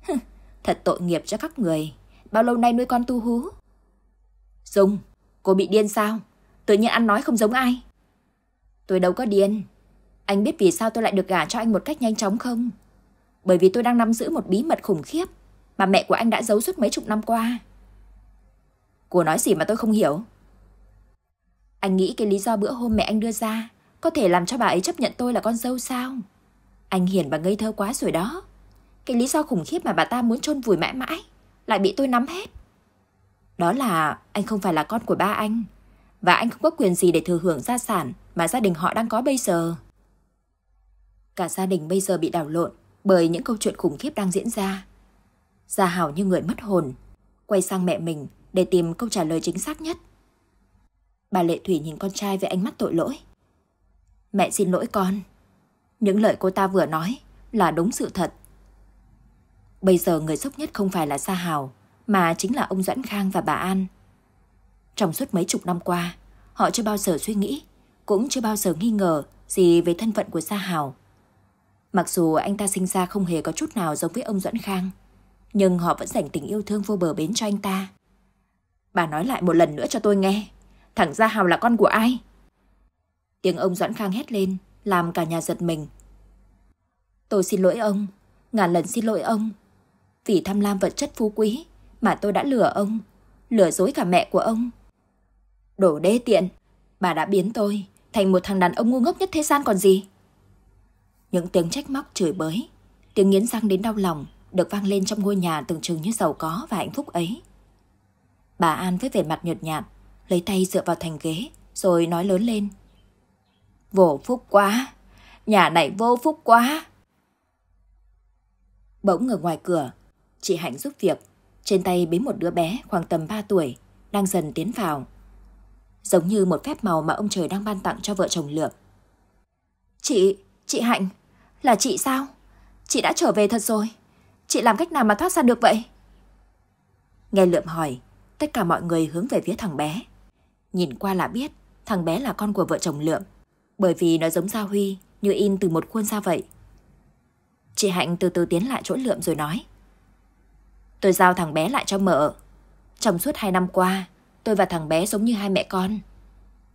Speaker 1: Thật tội nghiệp cho các người. Bao lâu nay nuôi con tu hú? Dung, cô bị điên sao? Tự nhiên ăn nói không giống ai. Tôi đâu có điên. Anh biết vì sao tôi lại được gả cho anh một cách nhanh chóng không? Bởi vì tôi đang nắm giữ một bí mật khủng khiếp mà mẹ của anh đã giấu suốt mấy chục năm qua. Cô nói gì mà tôi không hiểu. Anh nghĩ cái lý do bữa hôm mẹ anh đưa ra có thể làm cho bà ấy chấp nhận tôi là con dâu sao? Anh hiền và ngây thơ quá rồi đó. Cái lý do khủng khiếp mà bà ta muốn chôn vùi mãi mãi lại bị tôi nắm hết. Đó là anh không phải là con của ba anh và anh không có quyền gì để thừa hưởng gia sản mà gia đình họ đang có bây giờ. Cả gia đình bây giờ bị đảo lộn bởi những câu chuyện khủng khiếp đang diễn ra. Gia Hảo như người mất hồn, quay sang mẹ mình để tìm câu trả lời chính xác nhất. Bà Lệ Thủy nhìn con trai với ánh mắt tội lỗi. Mẹ xin lỗi con. Những lời cô ta vừa nói là đúng sự thật. Bây giờ người sốc nhất không phải là gia Hào, mà chính là ông Doãn Khang và bà An. Trong suốt mấy chục năm qua, họ chưa bao giờ suy nghĩ, cũng chưa bao giờ nghi ngờ gì về thân phận của gia Hào. Mặc dù anh ta sinh ra không hề có chút nào giống với ông Doãn Khang, nhưng họ vẫn dành tình yêu thương vô bờ bến cho anh ta. Bà nói lại một lần nữa cho tôi nghe, Thẳng ra Hào là con của ai? Tiếng ông Doãn Khang hét lên, làm cả nhà giật mình. Tôi xin lỗi ông, ngàn lần xin lỗi ông. Vì tham lam vật chất phú quý mà tôi đã lừa ông, lừa dối cả mẹ của ông. Đổ đê tiện, bà đã biến tôi thành một thằng đàn ông ngu ngốc nhất thế gian còn gì. Những tiếng trách móc chửi bới, tiếng nghiến răng đến đau lòng được vang lên trong ngôi nhà tưởng chừng như giàu có và hạnh phúc ấy. Bà An với vẻ mặt nhợt nhạt, lấy tay dựa vào thành ghế, rồi nói lớn lên. Vô phúc quá, nhà này vô phúc quá. Bỗng ở ngoài cửa, chị Hạnh giúp việc, trên tay bế một đứa bé khoảng tầm 3 tuổi, đang dần tiến vào. Giống như một phép màu mà ông trời đang ban tặng cho vợ chồng lượm. Chị, chị Hạnh, là chị sao? Chị đã trở về thật rồi. Chị làm cách nào mà thoát ra được vậy? Nghe Lượm hỏi, tất cả mọi người hướng về phía thằng bé. Nhìn qua là biết, thằng bé là con của vợ chồng Lượm, bởi vì nó giống Gia Huy như in từ một khuôn ra vậy. Chị Hạnh từ từ tiến lại chỗ Lượm rồi nói. Tôi giao thằng bé lại cho mợ. Trong suốt hai năm qua, tôi và thằng bé giống như hai mẹ con.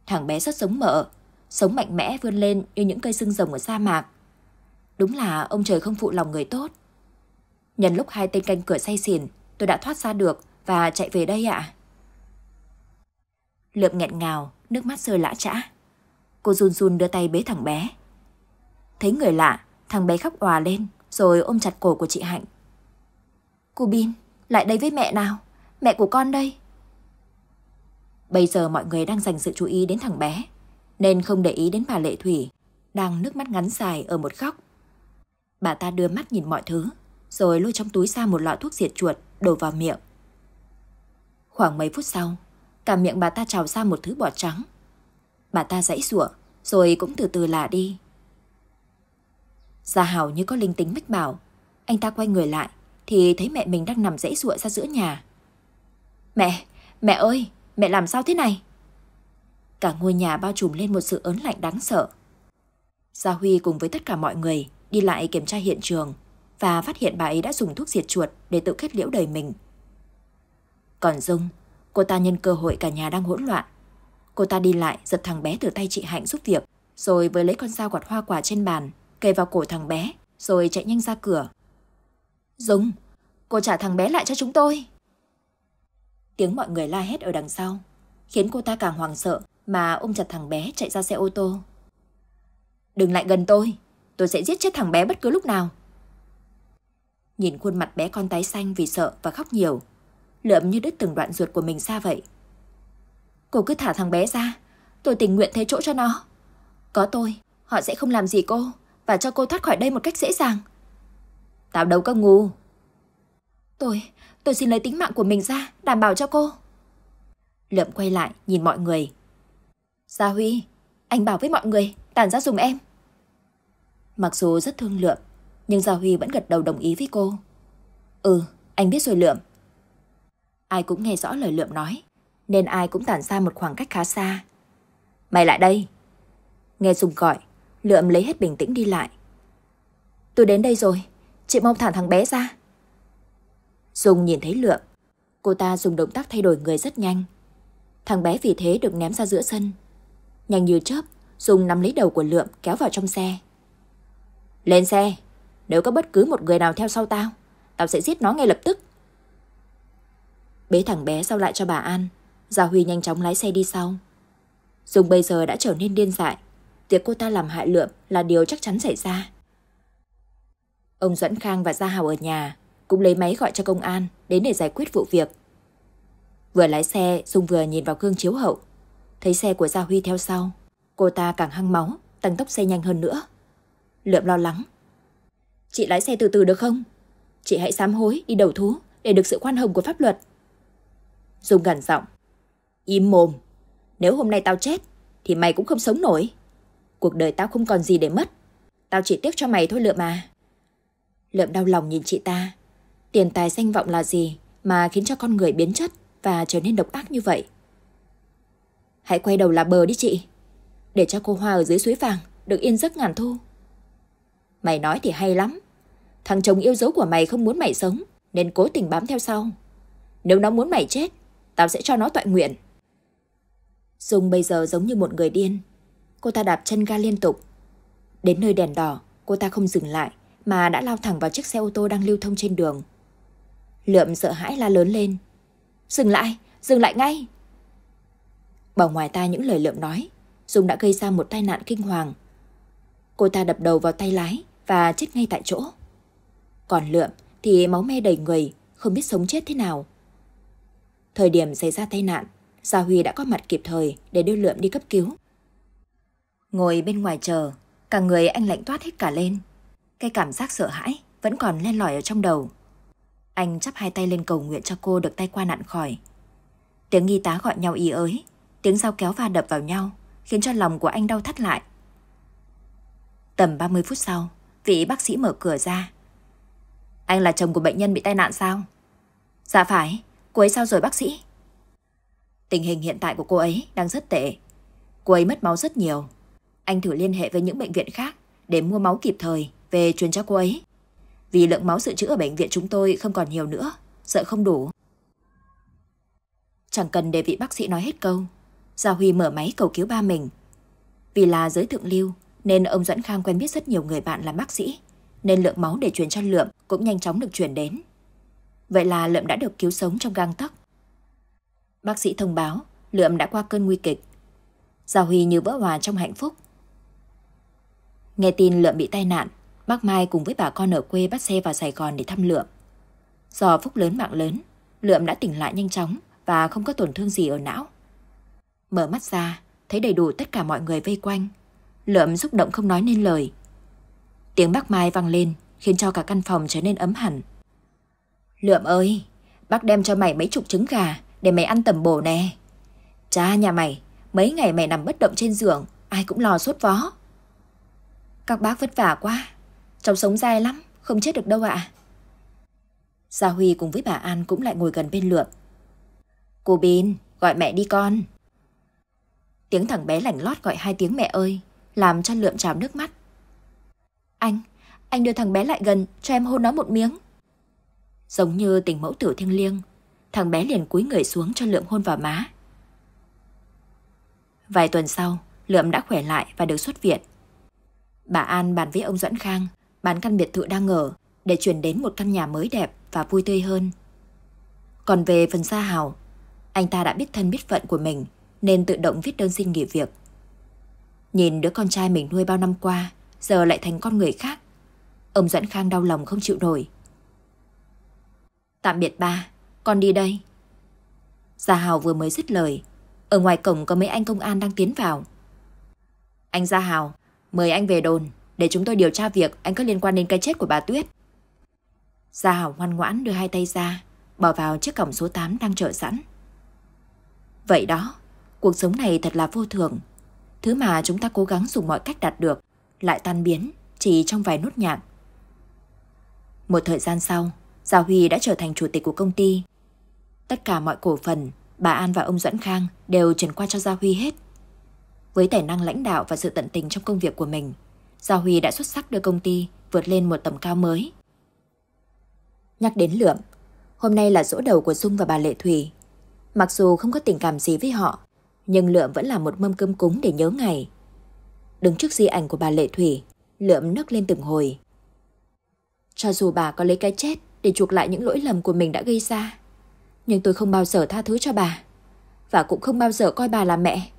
Speaker 1: Thằng bé rất giống mợ, sống mạnh mẽ vươn lên như những cây xương rồng ở sa mạc. Đúng là ông trời không phụ lòng người tốt. Nhân lúc hai tên canh cửa say xỉn, tôi đã thoát ra được và chạy về đây ạ. À. Lượm nghẹn ngào, nước mắt rơi lã trã. Cô run run đưa tay bế thằng bé. Thấy người lạ, thằng bé khóc òa lên rồi ôm chặt cổ của chị Hạnh. Cô Bin, lại đây với mẹ nào, mẹ của con đây. Bây giờ mọi người đang dành sự chú ý đến thằng bé, nên không để ý đến bà Lệ Thủy, đang nước mắt ngắn dài ở một góc. Bà ta đưa mắt nhìn mọi thứ, rồi lôi trong túi ra một lọ thuốc diệt chuột, đổ vào miệng. Khoảng mấy phút sau, cả miệng bà ta trào ra một thứ bọt trắng. Bà ta giãy giụa, rồi cũng từ từ lạ đi. Gia Hào như có linh tính mách bảo, anh ta quay người lại thì thấy mẹ mình đang nằm giãy giụa ra giữa nhà. "Mẹ, mẹ ơi, mẹ làm sao thế này?" Cả ngôi nhà bao trùm lên một sự ớn lạnh đáng sợ. Gia Huy cùng với tất cả mọi người đi lại kiểm tra hiện trường và phát hiện bà ấy đã dùng thuốc diệt chuột để tự kết liễu đời mình. Còn Dung, cô ta nhân cơ hội cả nhà đang hỗn loạn. Cô ta đi lại giật thằng bé từ tay chị Hạnh giúp việc, rồi với lấy con dao gọt hoa quả trên bàn, kề vào cổ thằng bé, rồi chạy nhanh ra cửa. Dung, cô trả thằng bé lại cho chúng tôi. Tiếng mọi người la hét ở đằng sau, khiến cô ta càng hoàng sợ mà ôm chặt thằng bé chạy ra xe ô tô. Đừng lại gần tôi, tôi sẽ giết chết thằng bé bất cứ lúc nào nhìn khuôn mặt bé con tái xanh vì sợ và khóc nhiều. Lượm như đứt từng đoạn ruột của mình ra vậy. Cô cứ thả thằng bé ra, tôi tình nguyện thế chỗ cho nó. Có tôi, họ sẽ không làm gì cô và cho cô thoát khỏi đây một cách dễ dàng. Tao đâu có ngu. Tôi, tôi xin lấy tính mạng của mình ra, đảm bảo cho cô. Lượm quay lại, nhìn mọi người. Gia Huy, anh bảo với mọi người, tản ra dùng em. Mặc dù rất thương Lượm, nhưng Gia Huy vẫn gật đầu đồng ý với cô. Ừ, anh biết rồi Lượm. Ai cũng nghe rõ lời Lượm nói, nên ai cũng tản ra một khoảng cách khá xa. Mày lại đây. Nghe Dung gọi, Lượm lấy hết bình tĩnh đi lại. Tôi đến đây rồi, chị mong thả thằng bé ra. Dung nhìn thấy Lượm, cô ta dùng động tác thay đổi người rất nhanh. Thằng bé vì thế được ném ra giữa sân. Nhanh như chớp, Dung nắm lấy đầu của Lượm kéo vào trong xe. Lên xe! Nếu có bất cứ một người nào theo sau tao, tao sẽ giết nó ngay lập tức. Bế thằng bé sau lại cho bà An, Gia Huy nhanh chóng lái xe đi sau. Dung bây giờ đã trở nên điên dại, việc cô ta làm hại lượm là điều chắc chắn xảy ra. Ông Duẫn Khang và Gia Hào ở nhà cũng lấy máy gọi cho công an đến để giải quyết vụ việc. Vừa lái xe, Dung vừa nhìn vào gương chiếu hậu. Thấy xe của Gia Huy theo sau, cô ta càng hăng máu, tăng tốc xe nhanh hơn nữa. Lượm lo lắng, Chị lái xe từ từ được không? Chị hãy sám hối, đi đầu thú để được sự khoan hồng của pháp luật. Dung gần giọng. Im mồm. Nếu hôm nay tao chết, thì mày cũng không sống nổi. Cuộc đời tao không còn gì để mất. Tao chỉ tiếc cho mày thôi lượm mà. Lượm đau lòng nhìn chị ta. Tiền tài danh vọng là gì mà khiến cho con người biến chất và trở nên độc ác như vậy? Hãy quay đầu là bờ đi chị. Để cho cô Hoa ở dưới suối vàng được yên giấc ngàn thu. Mày nói thì hay lắm. Thằng chồng yêu dấu của mày không muốn mày sống, nên cố tình bám theo sau. Nếu nó muốn mày chết, tao sẽ cho nó tọa nguyện. Dung bây giờ giống như một người điên. Cô ta đạp chân ga liên tục. Đến nơi đèn đỏ, cô ta không dừng lại, mà đã lao thẳng vào chiếc xe ô tô đang lưu thông trên đường. Lượm sợ hãi la lớn lên. Dừng lại, dừng lại ngay. Bỏ ngoài tai những lời Lượm nói, Dung đã gây ra một tai nạn kinh hoàng. Cô ta đập đầu vào tay lái, và chết ngay tại chỗ. Còn lượm thì máu me đầy người, không biết sống chết thế nào. Thời điểm xảy ra tai nạn, Gia Huy đã có mặt kịp thời để đưa lượm đi cấp cứu. Ngồi bên ngoài chờ, cả người anh lạnh toát hết cả lên. Cái cảm giác sợ hãi vẫn còn len lỏi ở trong đầu. Anh chắp hai tay lên cầu nguyện cho cô được tay qua nạn khỏi. Tiếng y tá gọi nhau ý ới, tiếng dao kéo va đập vào nhau, khiến cho lòng của anh đau thắt lại. Tầm 30 phút sau, Vị bác sĩ mở cửa ra. Anh là chồng của bệnh nhân bị tai nạn sao? Dạ phải, cô ấy sao rồi bác sĩ? Tình hình hiện tại của cô ấy đang rất tệ. Cô ấy mất máu rất nhiều. Anh thử liên hệ với những bệnh viện khác để mua máu kịp thời về truyền cho cô ấy. Vì lượng máu dự trữ ở bệnh viện chúng tôi không còn nhiều nữa, sợ không đủ. Chẳng cần để vị bác sĩ nói hết câu, Gia Huy mở máy cầu cứu ba mình. Vì là giới thượng lưu, nên ông Doãn Khang quen biết rất nhiều người bạn là bác sĩ, nên lượng máu để truyền cho Lượm cũng nhanh chóng được chuyển đến. Vậy là Lượm đã được cứu sống trong gang tấc. Bác sĩ thông báo Lượm đã qua cơn nguy kịch. Giao Huy như vỡ hòa trong hạnh phúc. Nghe tin Lượm bị tai nạn, bác Mai cùng với bà con ở quê bắt xe vào Sài Gòn để thăm Lượm. Do phúc lớn mạng lớn, Lượm đã tỉnh lại nhanh chóng và không có tổn thương gì ở não. Mở mắt ra, thấy đầy đủ tất cả mọi người vây quanh, Lượm xúc động không nói nên lời. Tiếng bác Mai vang lên, khiến cho cả căn phòng trở nên ấm hẳn. Lượm ơi, bác đem cho mày mấy chục trứng gà để mày ăn tầm bổ nè. Cha nhà mày, mấy ngày mày nằm bất động trên giường, ai cũng lo sốt vó. Các bác vất vả quá, cháu sống dai lắm, không chết được đâu ạ. À. Gia Huy cùng với bà An cũng lại ngồi gần bên lượm. Cô Bin, gọi mẹ đi con. Tiếng thằng bé lạnh lót gọi hai tiếng mẹ ơi, làm cho lượm trào nước mắt. Anh, anh đưa thằng bé lại gần cho em hôn nó một miếng. Giống như tình mẫu tử thiêng liêng, thằng bé liền cúi người xuống cho lượm hôn vào má. Vài tuần sau, lượm đã khỏe lại và được xuất viện. Bà An bàn với ông Doãn Khang bán căn biệt thự đang ở để chuyển đến một căn nhà mới đẹp và vui tươi hơn. Còn về phần Gia Hào, anh ta đã biết thân biết phận của mình nên tự động viết đơn xin nghỉ việc Nhìn đứa con trai mình nuôi bao năm qua, giờ lại thành con người khác. Ông Doãn Khang đau lòng không chịu nổi. Tạm biệt ba, con đi đây. Gia Hào vừa mới dứt lời, ở ngoài cổng có mấy anh công an đang tiến vào. Anh Gia Hào, mời anh về đồn để chúng tôi điều tra việc anh có liên quan đến cái chết của bà Tuyết. Gia hào ngoan ngoãn đưa hai tay ra, bỏ vào chiếc cổng số 8 đang chờ sẵn. Vậy đó, cuộc sống này thật là vô thường. Thứ mà chúng ta cố gắng dùng mọi cách đạt được lại tan biến chỉ trong vài nốt nhạc. Một thời gian sau, Gia Huy đã trở thành chủ tịch của công ty. Tất cả mọi cổ phần, bà An và ông Duẫn Khang đều chuyển qua cho Gia Huy hết. Với tài năng lãnh đạo và sự tận tình trong công việc của mình, Gia Huy đã xuất sắc đưa công ty vượt lên một tầm cao mới. Nhắc đến Lượm, hôm nay là dỗ đầu của Dung và bà Lệ Thủy. Mặc dù không có tình cảm gì với họ, nhưng Lượm vẫn là một mâm cơm cúng để nhớ ngày. Đứng trước di ảnh của bà Lệ Thủy, Lượm nấc lên từng hồi. Cho dù bà có lấy cái chết để chuộc lại những lỗi lầm của mình đã gây ra, nhưng tôi không bao giờ tha thứ cho bà, và cũng không bao giờ coi bà là mẹ.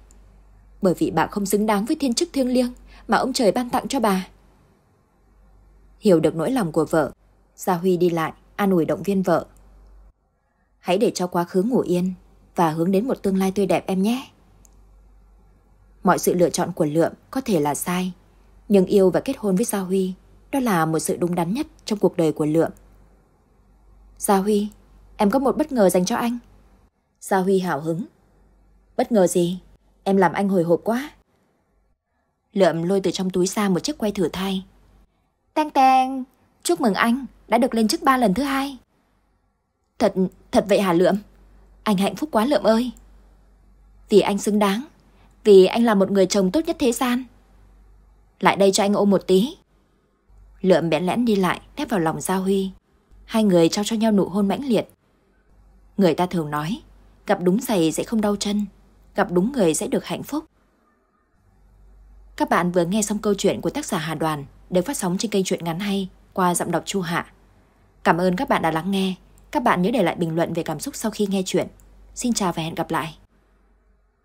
Speaker 1: Bởi vì bà không xứng đáng với thiên chức thiêng liêng mà ông trời ban tặng cho bà. Hiểu được nỗi lòng của vợ, Gia Huy đi lại, an ủi động viên vợ. Hãy để cho quá khứ ngủ yên và hướng đến một tương lai tươi đẹp em nhé. Mọi sự lựa chọn của Lượm có thể là sai, nhưng yêu và kết hôn với Gia Huy, đó là một sự đúng đắn nhất trong cuộc đời của Lượm. Gia Huy, em có một bất ngờ dành cho anh. Gia Huy hào hứng. Bất ngờ gì? Em làm anh hồi hộp quá. Lượm lôi từ trong túi ra một chiếc quay thử thai. Tang tang, chúc mừng anh đã được lên chức ba lần thứ hai. Thật, thật vậy hả Lượm? Anh hạnh phúc quá Lượm ơi. Vì anh xứng đáng. Vì anh là một người chồng tốt nhất thế gian. Lại đây cho anh ôm một tí. Lượm bẽn lẽn đi lại, đép vào lòng Giao Huy. Hai người trao cho nhau nụ hôn mãnh liệt. Người ta thường nói, gặp đúng giày sẽ không đau chân, gặp đúng người sẽ được hạnh phúc. Các bạn vừa nghe xong câu chuyện của tác giả Hà Đoàn được phát sóng trên kênh truyện ngắn hay qua giọng đọc Chu Hạ. Cảm ơn các bạn đã lắng nghe. Các bạn nhớ để lại bình luận về cảm xúc sau khi nghe chuyện. Xin chào và hẹn gặp lại.